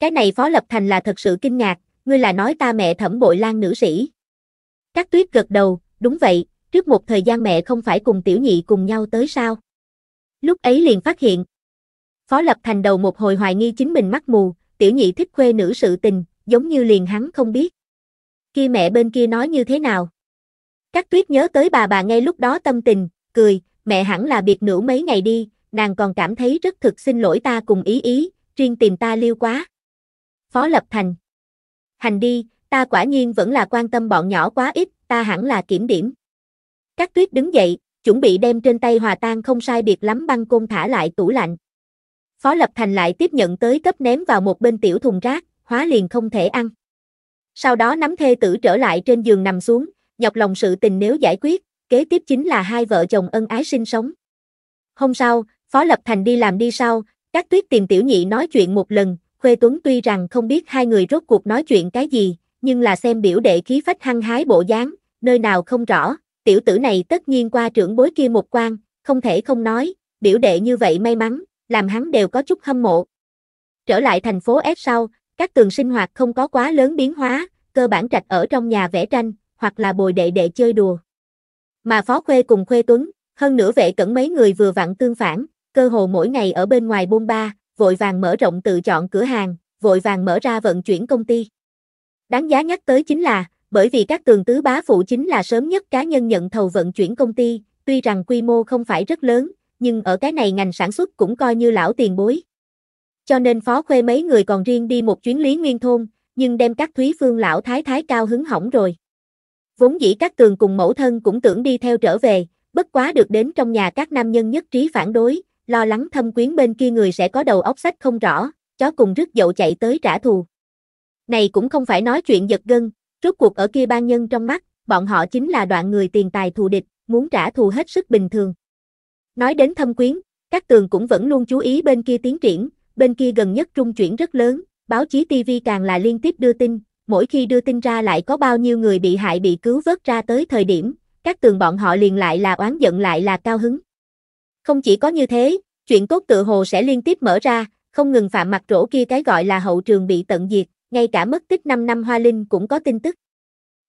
Cái này phó lập thành là thật sự kinh ngạc, ngươi là nói ta mẹ thẩm bội lan nữ sĩ. Các tuyết gật đầu, đúng vậy, trước một thời gian mẹ không phải cùng tiểu nhị cùng nhau tới sao. Lúc ấy liền phát hiện. Phó Lập Thành đầu một hồi hoài nghi chính mình mắt mù, tiểu nhị thích khuê nữ sự tình, giống như liền hắn không biết. Khi mẹ bên kia nói như thế nào? Các tuyết nhớ tới bà bà ngay lúc đó tâm tình, cười, mẹ hẳn là biệt nữ mấy ngày đi, nàng còn cảm thấy rất thực xin lỗi ta cùng ý ý, riêng tìm ta liêu quá. Phó Lập Thành hành đi, ta quả nhiên vẫn là quan tâm bọn nhỏ quá ít, ta hẳn là kiểm điểm. Các tuyết đứng dậy, chuẩn bị đem trên tay hòa tan không sai biệt lắm băng côn thả lại tủ lạnh. Phó Lập Thành lại tiếp nhận tới cấp ném vào một bên tiểu thùng rác, hóa liền không thể ăn. Sau đó nắm thê tử trở lại trên giường nằm xuống, nhọc lòng sự tình nếu giải quyết, kế tiếp chính là hai vợ chồng ân ái sinh sống. Hôm sau, Phó Lập Thành đi làm đi sau, các tuyết tìm tiểu nhị nói chuyện một lần, Khuê Tuấn tuy rằng không biết hai người rốt cuộc nói chuyện cái gì, nhưng là xem biểu đệ khí phách hăng hái bộ dáng, nơi nào không rõ, tiểu tử này tất nhiên qua trưởng bối kia một quan, không thể không nói, biểu đệ như vậy may mắn, làm hắn đều có chút hâm mộ. Trở lại thành phố S sau, các tường sinh hoạt không có quá lớn biến hóa, cơ bản trạch ở trong nhà vẽ tranh, hoặc là bồi đệ đệ chơi đùa. Mà Phó Khuê cùng Khuê Tuấn, hơn nữa vệ cẩn mấy người vừa vặn tương phản, cơ hồ mỗi ngày ở bên ngoài bôn ba, vội vàng mở rộng tự chọn cửa hàng, vội vàng mở ra vận chuyển công ty. Đáng giá nhắc tới chính là, bởi vì các tường tứ bá phụ chính là sớm nhất cá nhân nhận thầu vận chuyển công ty, tuy rằng quy mô không phải rất lớn, nhưng ở cái này ngành sản xuất cũng coi như lão tiền bối. Cho nên phó khuê mấy người còn riêng đi một chuyến lý nguyên thôn, nhưng đem các thúy phương lão thái thái cao hứng hỏng rồi. Vốn dĩ các tường cùng mẫu thân cũng tưởng đi theo trở về, bất quá được đến trong nhà các nam nhân nhất trí phản đối, lo lắng thâm quyến bên kia người sẽ có đầu óc sách không rõ, chó cùng rước dậu chạy tới trả thù. Này cũng không phải nói chuyện giật gân, rốt cuộc ở kia ban nhân trong mắt, bọn họ chính là đoạn người tiền tài thù địch, muốn trả thù hết sức bình thường. Nói đến thâm quyến, các tường cũng vẫn luôn chú ý bên kia tiến triển, bên kia gần nhất trung chuyển rất lớn, báo chí TV càng là liên tiếp đưa tin, mỗi khi đưa tin ra lại có bao nhiêu người bị hại bị cứu vớt ra tới thời điểm, các tường bọn họ liền lại là oán giận lại là cao hứng. Không chỉ có như thế, chuyện cốt tự hồ sẽ liên tiếp mở ra, không ngừng phạm mặt rỗ kia cái gọi là hậu trường bị tận diệt, ngay cả mất tích 5 năm Hoa Linh cũng có tin tức.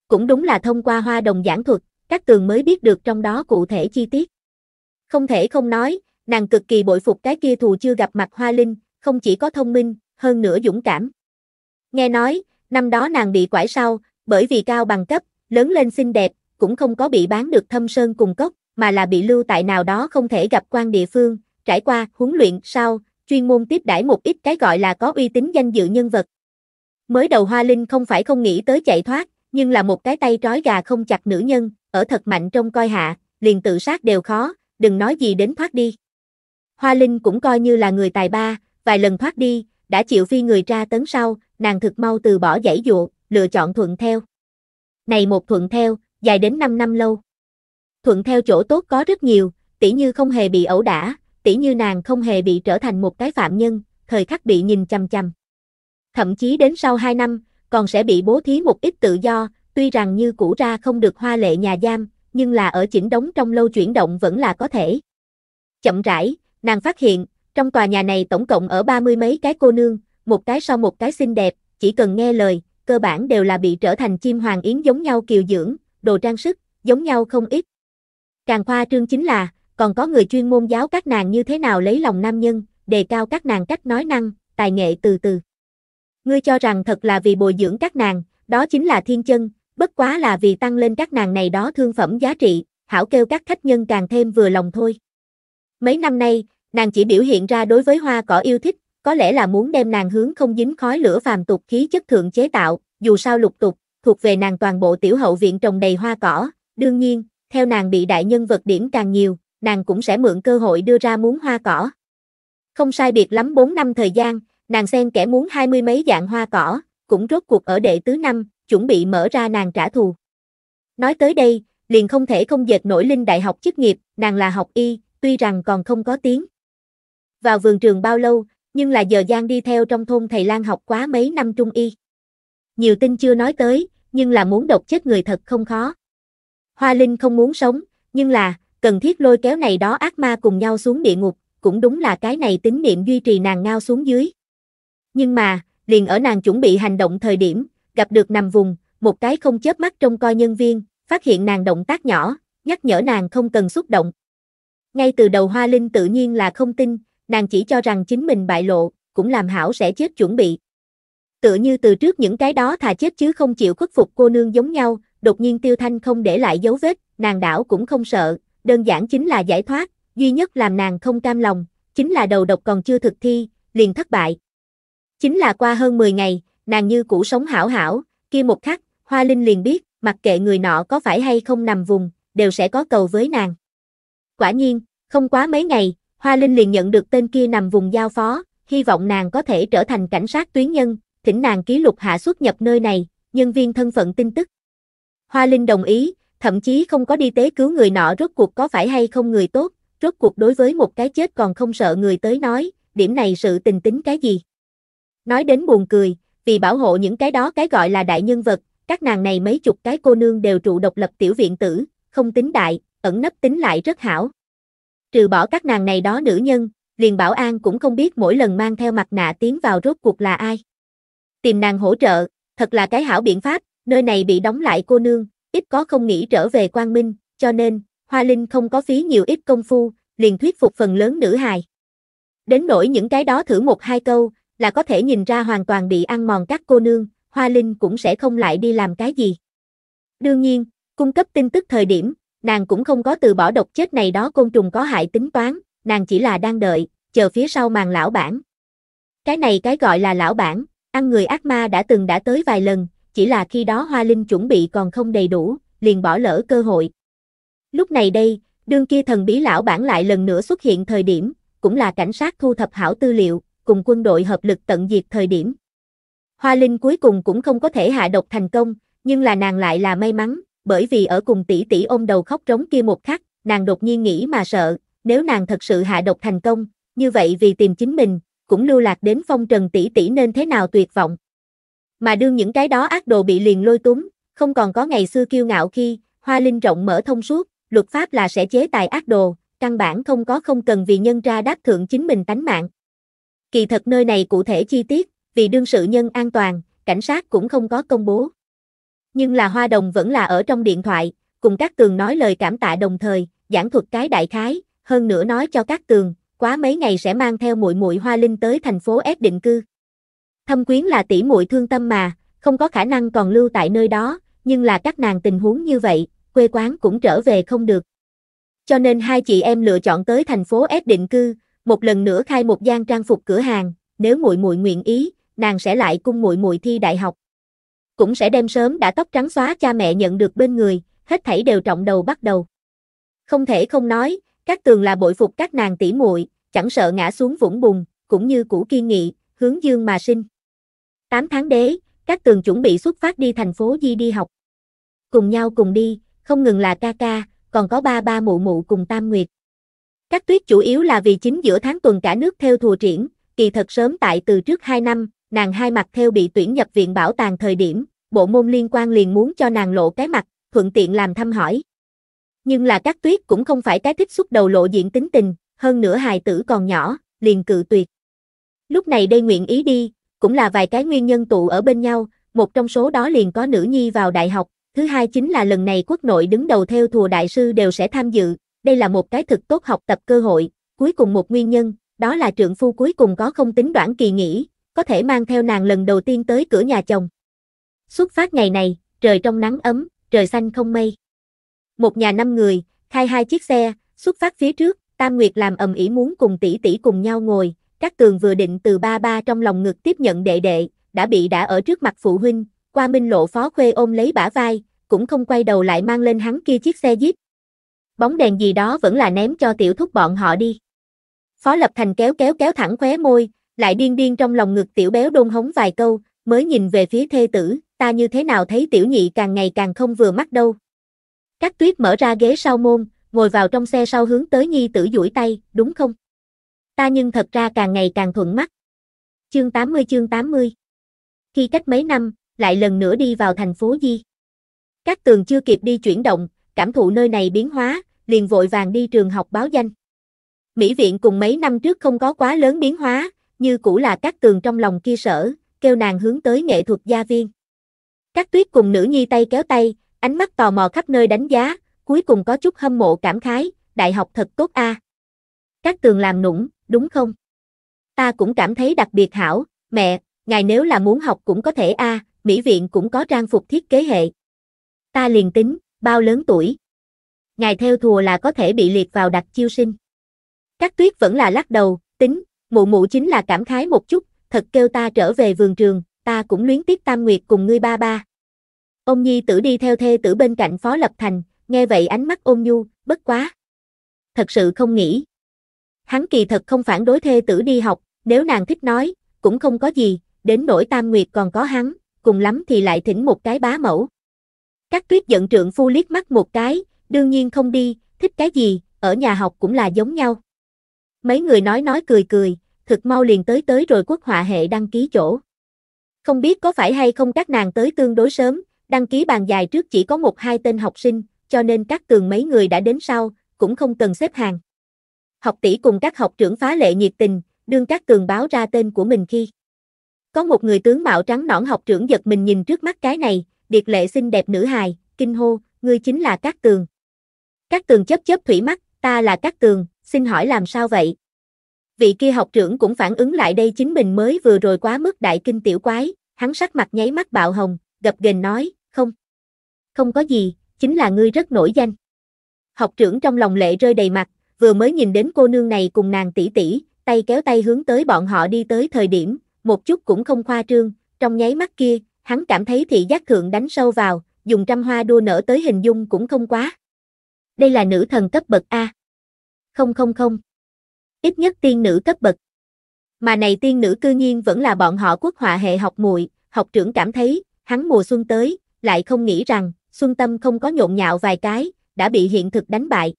Cũng đúng là thông qua Hoa Đồng giảng thuật, các tường mới biết được trong đó cụ thể chi tiết. Không thể không nói, nàng cực kỳ bội phục cái kia thù chưa gặp mặt Hoa Linh, không chỉ có thông minh, hơn nữa dũng cảm. Nghe nói, năm đó nàng bị quải sau, bởi vì cao bằng cấp, lớn lên xinh đẹp, cũng không có bị bán được thâm sơn cùng cốc, mà là bị lưu tại nào đó không thể gặp quan địa phương, trải qua huấn luyện sau, chuyên môn tiếp đãi một ít cái gọi là có uy tín danh dự nhân vật. Mới đầu Hoa Linh không phải không nghĩ tới chạy thoát, nhưng là một cái tay trói gà không chặt nữ nhân, ở thật mạnh trong coi hạ, liền tự sát đều khó, đừng nói gì đến thoát đi. Hoa Linh cũng coi như là người tài ba, vài lần thoát đi, đã chịu phi người tra tấn sau, nàng thực mau từ bỏ giải dụ, lựa chọn thuận theo. Này một thuận theo, dài đến 5 năm lâu thuận theo chỗ tốt có rất nhiều, tỷ như không hề bị ẩu đả, tỷ như nàng không hề bị trở thành một cái phạm nhân, thời khắc bị nhìn chằm chằm. Thậm chí đến sau 2 năm, còn sẽ bị bố thí một ít tự do, tuy rằng như cũ ra không được hoa lệ nhà giam, nhưng là ở chỉnh đống trong lâu chuyển động vẫn là có thể. Chậm rãi, nàng phát hiện, trong tòa nhà này tổng cộng ở ba mươi mấy cái cô nương, một cái sau một cái xinh đẹp, chỉ cần nghe lời, cơ bản đều là bị trở thành chim hoàng yến giống nhau kiều dưỡng, đồ trang sức, giống nhau không ít. Càng khoa trương chính là, còn có người chuyên môn giáo các nàng như thế nào lấy lòng nam nhân, đề cao các nàng cách nói năng, tài nghệ từ từ. Ngươi cho rằng thật là vì bồi dưỡng các nàng, đó chính là thiên chân, bất quá là vì tăng lên các nàng này đó thương phẩm giá trị, hảo kêu các khách nhân càng thêm vừa lòng thôi. Mấy năm nay, nàng chỉ biểu hiện ra đối với hoa cỏ yêu thích, có lẽ là muốn đem nàng hướng không dính khói lửa phàm tục khí chất thượng chế tạo, dù sao lục tục, thuộc về nàng toàn bộ tiểu hậu viện trồng đầy hoa cỏ, đương nhiên, theo nàng bị đại nhân vật điểm càng nhiều, nàng cũng sẽ mượn cơ hội đưa ra muốn hoa cỏ. Không sai biệt lắm 4 năm thời gian, nàng xen kẻ muốn hai mươi mấy dạng hoa cỏ, cũng rốt cuộc ở đệ tứ năm, chuẩn bị mở ra nàng trả thù. Nói tới đây, liền không thể không dệt nổi Linh Đại học chức nghiệp, nàng là học y, tuy rằng còn không có tiếng. Vào vườn trường bao lâu, nhưng là giờ gian đi theo trong thôn thầy lang học quá mấy năm trung y. Nhiều tin chưa nói tới, nhưng là muốn độc chết người thật không khó. Hoa Linh không muốn sống, nhưng là, cần thiết lôi kéo này đó ác ma cùng nhau xuống địa ngục, cũng đúng là cái này tín niệm duy trì nàng ngao xuống dưới. Nhưng mà, liền ở nàng chuẩn bị hành động thời điểm, gặp được nằm vùng, một cái không chớp mắt trông coi nhân viên, phát hiện nàng động tác nhỏ, nhắc nhở nàng không cần xúc động. Ngay từ đầu Hoa Linh tự nhiên là không tin, nàng chỉ cho rằng chính mình bại lộ, cũng làm hảo sẽ chết chuẩn bị. Tựa như từ trước những cái đó thà chết chứ không chịu khuất phục cô nương giống nhau, đột nhiên tiêu thanh không để lại dấu vết, nàng đảo cũng không sợ, đơn giản chính là giải thoát, duy nhất làm nàng không cam lòng, chính là đầu độc còn chưa thực thi, liền thất bại. Chính là qua hơn 10 ngày, nàng như cũ sống hảo hảo, kia một khắc, Hoa Linh liền biết, mặc kệ người nọ có phải hay không nằm vùng, đều sẽ có cầu với nàng. Quả nhiên, không quá mấy ngày, Hoa Linh liền nhận được tên kia nằm vùng giao phó, hy vọng nàng có thể trở thành cảnh sát tuyến nhân, thỉnh nàng ký lục hạ xuất nhập nơi này, nhân viên thân phận tin tức. Hoa Linh đồng ý, thậm chí không có đi tế cứu người nọ rốt cuộc có phải hay không người tốt, rốt cuộc đối với một cái chết còn không sợ người tới nói, điểm này sự tình tính cái gì. Nói đến buồn cười, vì bảo hộ những cái đó cái gọi là đại nhân vật, các nàng này mấy chục cái cô nương đều trụ độc lập tiểu viện tử, không tính đại, ẩn nấp tính lại rất hảo. Trừ bỏ các nàng này đó nữ nhân, liền bảo an cũng không biết mỗi lần mang theo mặt nạ tiến vào rốt cuộc là ai. Tìm nàng hỗ trợ, thật là cái hảo biện pháp, nơi này bị đóng lại cô nương, ít có không nghĩ trở về quang minh, cho nên, Hoa Linh không có phí nhiều ít công phu, liền thuyết phục phần lớn nữ hài. Đến nỗi những cái đó thử một hai câu, là có thể nhìn ra hoàn toàn bị ăn mòn các cô nương, Hoa Linh cũng sẽ không lại đi làm cái gì. Đương nhiên, cung cấp tin tức thời điểm, nàng cũng không có từ bỏ độc chết này đó côn trùng có hại tính toán, nàng chỉ là đang đợi, chờ phía sau màn lão bản. Cái này cái gọi là lão bản, ăn người ác ma đã từng đã tới vài lần, chỉ là khi đó Hoa Linh chuẩn bị còn không đầy đủ, liền bỏ lỡ cơ hội. Lúc này đây, đương kia thần bí lão bản lại lần nữa xuất hiện thời điểm, cũng là cảnh sát thu thập hảo tư liệu, cùng quân đội hợp lực tận diệt thời điểm. Hoa Linh cuối cùng cũng không có thể hạ độc thành công, nhưng là nàng lại là may mắn, bởi vì ở cùng tỷ tỷ ôm đầu khóc rống kia một khắc, nàng đột nhiên nghĩ mà sợ, nếu nàng thật sự hạ độc thành công, như vậy vì tìm chính mình, cũng lưu lạc đến phong trần tỷ tỷ nên thế nào tuyệt vọng mà đương những cái đó ác đồ bị liền lôi túng, không còn có ngày xưa kiêu ngạo khi, hoa linh rộng mở thông suốt, luật pháp là sẽ chế tài ác đồ, căn bản không có không cần vì nhân ra đáp thượng chính mình tánh mạng. Kỳ thật nơi này cụ thể chi tiết, vì đương sự nhân an toàn, cảnh sát cũng không có công bố. Nhưng là Hoa Đồng vẫn là ở trong điện thoại, cùng các tường nói lời cảm tạ đồng thời, giảng thuật cái đại khái, hơn nữa nói cho các tường, quá mấy ngày sẽ mang theo muội muội Hoa Linh tới thành phố ép định cư. Thâm quyến là tỷ muội thương tâm mà, không có khả năng còn lưu tại nơi đó, nhưng là các nàng tình huống như vậy, quê quán cũng trở về không được. Cho nên hai chị em lựa chọn tới thành phố S định cư, một lần nữa khai một gian trang phục cửa hàng, nếu muội muội nguyện ý, nàng sẽ lại cung muội muội thi đại học. Cũng sẽ đem sớm đã tóc trắng xóa cha mẹ nhận được bên người, hết thảy đều trọng đầu bắt đầu. Không thể không nói, các tường là bội phục các nàng tỷ muội, chẳng sợ ngã xuống vũng bùn, cũng như cũ kiên nghị, hướng dương mà sinh. 8 tháng đế, các tường chuẩn bị xuất phát đi thành phố Di đi học. Cùng nhau cùng đi, không ngừng là ca ca, còn có ba ba mụ mụ cùng Tam Nguyệt. Các tuyết chủ yếu là vì chính giữa tháng tuần cả nước theo thùa triển, kỳ thật sớm tại từ trước 2 năm, nàng hai mặt theo bị tuyển nhập viện bảo tàng thời điểm, bộ môn liên quan liền muốn cho nàng lộ cái mặt, thuận tiện làm thăm hỏi. Nhưng là các tuyết cũng không phải cái thích xúc đầu lộ diện tính tình, hơn nữa hài tử còn nhỏ, liền cự tuyệt. Lúc này đây nguyện ý đi, cũng là vài cái nguyên nhân tụ ở bên nhau, một trong số đó liền có nữ nhi vào đại học, thứ hai chính là lần này quốc nội đứng đầu theo thùa đại sư đều sẽ tham dự, đây là một cái thực tốt học tập cơ hội, cuối cùng một nguyên nhân, đó là trượng phu cuối cùng có không tính đoạn kỳ nghỉ, có thể mang theo nàng lần đầu tiên tới cửa nhà chồng. Xuất phát ngày này, trời trong nắng ấm, trời xanh không mây. Một nhà năm người, khai hai chiếc xe, xuất phát phía trước, Tam Nguyệt làm ầm ĩ muốn cùng tỷ tỷ cùng nhau ngồi, các tường vừa định từ ba ba trong lòng ngực tiếp nhận đệ đệ, đã bị đã ở trước mặt phụ huynh, qua minh lộ phó khuê ôm lấy bả vai, cũng không quay đầu lại mang lên hắn kia chiếc xe jeep. Bóng đèn gì đó vẫn là ném cho tiểu thúc bọn họ đi. Phó Lập Thành kéo kéo kéo thẳng khóe môi, lại điên điên trong lòng ngực tiểu béo đôn hống vài câu, mới nhìn về phía thê tử, ta như thế nào thấy tiểu nhị càng ngày càng không vừa mắt đâu. Các tuyết mở ra ghế sau môn, ngồi vào trong xe sau hướng tới nhi tử duỗi tay, đúng không? ta nhưng thật ra càng ngày càng thuận mắt. Chương 80 chương 80 Khi cách mấy năm, lại lần nữa đi vào thành phố Di. Các tường chưa kịp đi chuyển động, cảm thụ nơi này biến hóa, liền vội vàng đi trường học báo danh. Mỹ viện cùng mấy năm trước không có quá lớn biến hóa, như cũ là các tường trong lòng kia sở, kêu nàng hướng tới nghệ thuật gia viên. Các tuyết cùng nữ nhi tay kéo tay, ánh mắt tò mò khắp nơi đánh giá, cuối cùng có chút hâm mộ cảm khái, đại học thật tốt a. Các tường làm nũng, đúng không? Ta cũng cảm thấy đặc biệt hảo, mẹ, ngài nếu là muốn học cũng có thể a, à, Mỹ viện cũng có trang phục thiết kế hệ. Ta liền tính, bao lớn tuổi. Ngài theo thùa là có thể bị liệt vào đặc chiêu sinh. Các tuyết vẫn là lắc đầu, tính, mụ mụ chính là cảm khái một chút, thật kêu ta trở về vườn trường, ta cũng luyến tiếc tam nguyệt cùng ngươi ba ba. Ông Nhi tử đi theo thê tử bên cạnh Phó Lập Thành, nghe vậy ánh mắt ôn nhu, bất quá. Thật sự không nghĩ, Hắn kỳ thật không phản đối thê tử đi học, nếu nàng thích nói, cũng không có gì, đến nỗi Tam Nguyệt còn có hắn, cùng lắm thì lại thỉnh một cái bá mẫu. Các tuyết giận trượng phu liếc mắt một cái, đương nhiên không đi, thích cái gì, ở nhà học cũng là giống nhau. Mấy người nói nói cười cười, thực mau liền tới tới rồi quốc họa hệ đăng ký chỗ. Không biết có phải hay không các nàng tới tương đối sớm, đăng ký bàn dài trước chỉ có một hai tên học sinh, cho nên các tường mấy người đã đến sau, cũng không cần xếp hàng học tỷ cùng các học trưởng phá lệ nhiệt tình, đương các tường báo ra tên của mình khi. Có một người tướng mạo trắng nõn học trưởng giật mình nhìn trước mắt cái này, điệt lệ xinh đẹp nữ hài, kinh hô, ngươi chính là các tường. Các tường chớp chớp thủy mắt, ta là các tường, xin hỏi làm sao vậy? Vị kia học trưởng cũng phản ứng lại đây chính mình mới vừa rồi quá mức đại kinh tiểu quái, hắn sắc mặt nháy mắt bạo hồng, gập ghềnh nói, không. Không có gì, chính là ngươi rất nổi danh. Học trưởng trong lòng lệ rơi đầy mặt, vừa mới nhìn đến cô nương này cùng nàng tỷ tỷ, tay kéo tay hướng tới bọn họ đi tới thời điểm, một chút cũng không khoa trương, trong nháy mắt kia, hắn cảm thấy thị giác thượng đánh sâu vào, dùng trăm hoa đua nở tới hình dung cũng không quá. Đây là nữ thần cấp bậc A. Không không không. Ít nhất tiên nữ cấp bậc. Mà này tiên nữ cư nhiên vẫn là bọn họ quốc họa hệ học muội, học trưởng cảm thấy, hắn mùa xuân tới, lại không nghĩ rằng, xuân tâm không có nhộn nhạo vài cái, đã bị hiện thực đánh bại.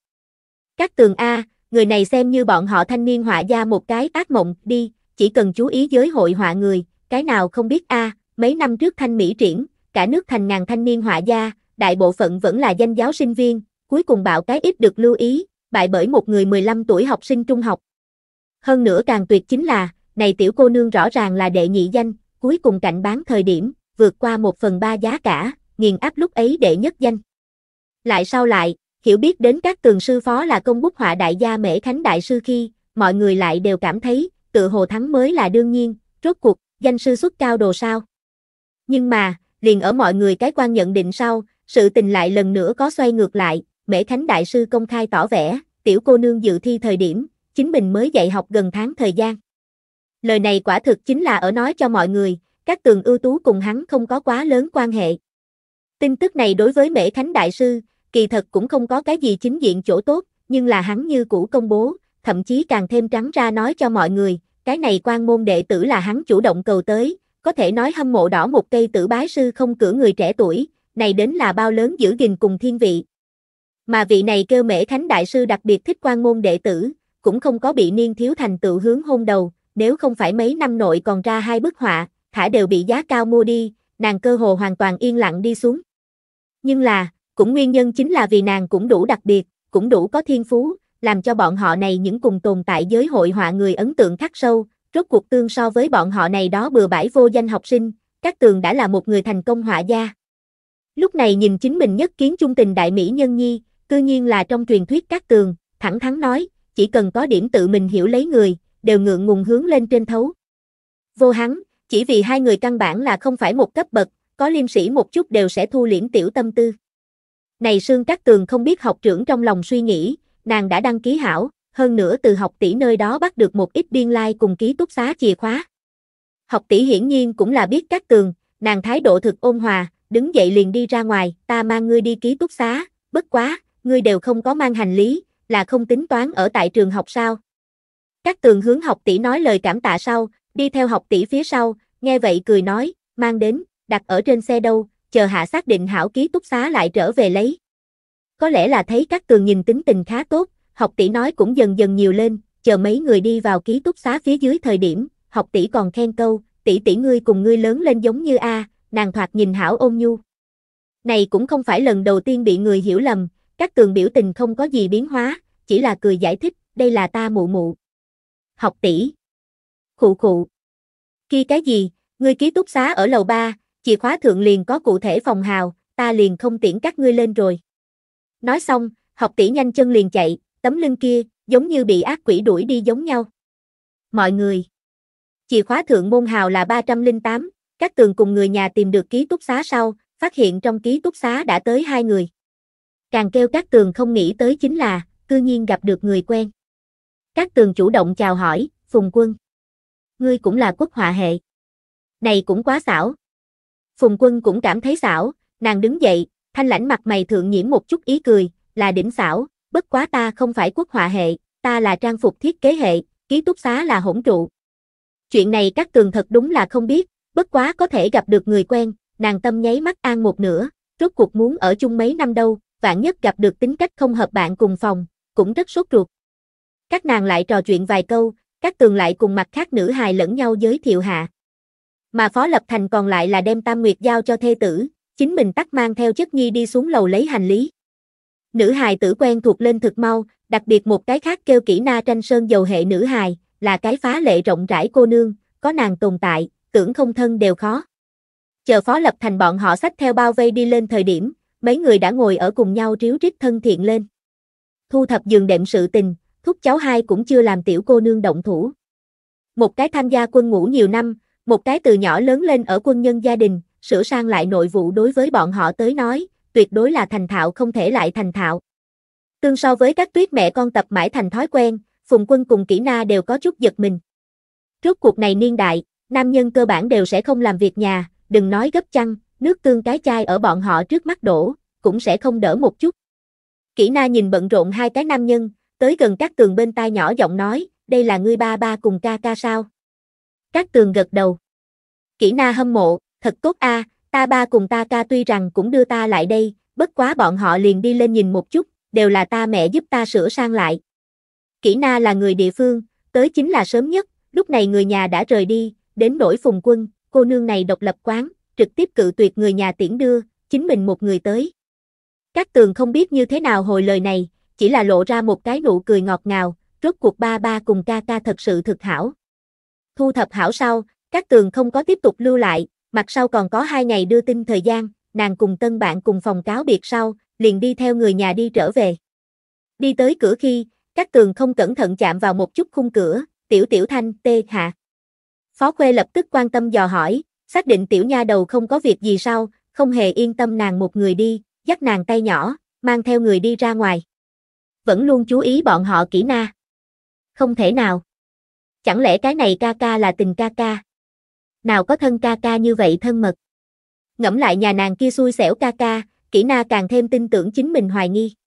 Các tường A, người này xem như bọn họ thanh niên họa gia một cái ác mộng, đi, chỉ cần chú ý giới hội họa người, cái nào không biết A, mấy năm trước thanh mỹ triển, cả nước thành ngàn thanh niên họa gia, đại bộ phận vẫn là danh giáo sinh viên, cuối cùng bạo cái ít được lưu ý, bại bởi một người 15 tuổi học sinh trung học. Hơn nữa càng tuyệt chính là, này tiểu cô nương rõ ràng là đệ nhị danh, cuối cùng cạnh bán thời điểm, vượt qua một phần ba giá cả, nghiền áp lúc ấy đệ nhất danh. Lại sau lại, Hiểu biết đến các tường sư phó là công bút họa đại gia Mễ Khánh Đại Sư khi, mọi người lại đều cảm thấy, tự hồ thắng mới là đương nhiên, rốt cuộc, danh sư xuất cao đồ sao. Nhưng mà, liền ở mọi người cái quan nhận định sau, sự tình lại lần nữa có xoay ngược lại, Mễ Khánh Đại Sư công khai tỏ vẻ, tiểu cô nương dự thi thời điểm, chính mình mới dạy học gần tháng thời gian. Lời này quả thực chính là ở nói cho mọi người, các tường ưu tú cùng hắn không có quá lớn quan hệ. Tin tức này đối với Mễ Khánh Đại Sư, kỳ thật cũng không có cái gì chính diện chỗ tốt, nhưng là hắn như cũ công bố, thậm chí càng thêm trắng ra nói cho mọi người, cái này quan môn đệ tử là hắn chủ động cầu tới, có thể nói hâm mộ đỏ một cây tử bái sư không cửa người trẻ tuổi, này đến là bao lớn giữ gìn cùng thiên vị. Mà vị này kêu mễ thánh đại sư đặc biệt thích quan môn đệ tử, cũng không có bị niên thiếu thành tựu hướng hôn đầu, nếu không phải mấy năm nội còn ra hai bức họa, thả đều bị giá cao mua đi, nàng cơ hồ hoàn toàn yên lặng đi xuống. Nhưng là, cũng nguyên nhân chính là vì nàng cũng đủ đặc biệt, cũng đủ có thiên phú, làm cho bọn họ này những cùng tồn tại giới hội họa người ấn tượng khắc sâu, rốt cuộc tương so với bọn họ này đó bừa bãi vô danh học sinh, các tường đã là một người thành công họa gia. Lúc này nhìn chính mình nhất kiến trung tình đại mỹ nhân nhi, cư nhiên là trong truyền thuyết các tường, thẳng thắn nói, chỉ cần có điểm tự mình hiểu lấy người, đều ngượng ngùng hướng lên trên thấu. Vô hắn, chỉ vì hai người căn bản là không phải một cấp bậc, có liêm sĩ một chút đều sẽ thu liễm tiểu tâm tư. Này Sương Cát Tường không biết học trưởng trong lòng suy nghĩ, nàng đã đăng ký hảo, hơn nữa từ học tỷ nơi đó bắt được một ít biên lai like cùng ký túc xá chìa khóa. Học tỷ hiển nhiên cũng là biết Cát Tường, nàng thái độ thực ôn hòa, đứng dậy liền đi ra ngoài, ta mang ngươi đi ký túc xá, bất quá, ngươi đều không có mang hành lý, là không tính toán ở tại trường học sao. Các tường hướng học tỷ nói lời cảm tạ sau, đi theo học tỷ phía sau, nghe vậy cười nói, mang đến, đặt ở trên xe đâu, chờ hạ xác định hảo ký túc xá lại trở về lấy. Có lẽ là thấy các tường nhìn tính tình khá tốt, học tỷ nói cũng dần dần nhiều lên, chờ mấy người đi vào ký túc xá phía dưới thời điểm, học tỷ còn khen câu, tỷ tỷ ngươi cùng ngươi lớn lên giống như A, nàng thoạt nhìn hảo ôn nhu. Này cũng không phải lần đầu tiên bị người hiểu lầm, các tường biểu tình không có gì biến hóa, chỉ là cười giải thích, đây là ta mụ mụ. Học tỷ. Khụ khụ. Khi cái gì, ngươi ký túc xá ở lầu 3, chìa khóa thượng liền có cụ thể phòng hào, ta liền không tiễn các ngươi lên rồi. Nói xong, học tỷ nhanh chân liền chạy, tấm lưng kia, giống như bị ác quỷ đuổi đi giống nhau. Mọi người, chìa khóa thượng môn hào là 308, các tường cùng người nhà tìm được ký túc xá sau, phát hiện trong ký túc xá đã tới hai người. Càng kêu các tường không nghĩ tới chính là, cư nhiên gặp được người quen. Các tường chủ động chào hỏi, Phùng Quân. Ngươi cũng là quốc họa hệ. Này cũng quá xảo, Phùng Quân cũng cảm thấy xảo, nàng đứng dậy, thanh lãnh mặt mày thượng nhiễm một chút ý cười, là đỉnh xảo, bất quá ta không phải quốc họa hệ, ta là trang phục thiết kế hệ, ký túc xá là hỗn trụ. Chuyện này các tường thật đúng là không biết, bất quá có thể gặp được người quen, nàng tâm nháy mắt an một nửa, rốt cuộc muốn ở chung mấy năm đâu, vạn nhất gặp được tính cách không hợp bạn cùng phòng, cũng rất sốt ruột. Các nàng lại trò chuyện vài câu, các tường lại cùng mặt khác nữ hài lẫn nhau giới thiệu hạ, mà Phó Lập Thành còn lại là đem Tam Nguyệt giao cho thê tử, chính mình tắt mang theo chất nhi đi xuống lầu lấy hành lý. Nữ hài tử quen thuộc lên thực mau, đặc biệt một cái khác kêu kỹ na tranh sơn dầu hệ nữ hài, là cái phá lệ rộng rãi cô nương, có nàng tồn tại, tưởng không thân đều khó. Chờ Phó Lập Thành bọn họ xách theo bao vây đi lên thời điểm, mấy người đã ngồi ở cùng nhau ríu rít thân thiện lên. Thu thập giường đệm sự tình, thúc cháu hai cũng chưa làm tiểu cô nương động thủ. Một cái tham gia quân ngũ nhiều năm, một cái từ nhỏ lớn lên ở quân nhân gia đình, sửa sang lại nội vụ đối với bọn họ tới nói, tuyệt đối là thành thạo không thể lại thành thạo. Tương so với các tuyết mẹ con tập mãi thành thói quen, Phùng Quân cùng kỹ Na đều có chút giật mình. trước cuộc này niên đại, nam nhân cơ bản đều sẽ không làm việc nhà, đừng nói gấp chăn, nước tương cái chai ở bọn họ trước mắt đổ, cũng sẽ không đỡ một chút. kỹ Na nhìn bận rộn hai cái nam nhân, tới gần các tường bên tai nhỏ giọng nói, đây là ngươi ba ba cùng ca ca sao? Các tường gật đầu. Kỹ na hâm mộ, thật tốt a, à, ta ba cùng ta ca tuy rằng cũng đưa ta lại đây, bất quá bọn họ liền đi lên nhìn một chút, đều là ta mẹ giúp ta sửa sang lại. Kỹ na là người địa phương, tới chính là sớm nhất, lúc này người nhà đã rời đi, đến nỗi phùng quân, cô nương này độc lập quán, trực tiếp cự tuyệt người nhà tiễn đưa, chính mình một người tới. Các tường không biết như thế nào hồi lời này, chỉ là lộ ra một cái nụ cười ngọt ngào, rốt cuộc ba ba cùng ca ca thật sự thực hảo thu thập hảo sau, các tường không có tiếp tục lưu lại, mặt sau còn có hai ngày đưa tin thời gian, nàng cùng tân bạn cùng phòng cáo biệt sau, liền đi theo người nhà đi trở về. Đi tới cửa khi, các tường không cẩn thận chạm vào một chút khung cửa, tiểu tiểu thanh tê hạ. Phó Khuê lập tức quan tâm dò hỏi, xác định tiểu nha đầu không có việc gì sau, không hề yên tâm nàng một người đi, dắt nàng tay nhỏ, mang theo người đi ra ngoài. Vẫn luôn chú ý bọn họ kỹ na. Không thể nào. Chẳng lẽ cái này ca ca là tình ca ca? Nào có thân ca ca như vậy thân mật. Ngẫm lại nhà nàng kia xui xẻo ca ca, kỹ na càng thêm tin tưởng chính mình hoài nghi.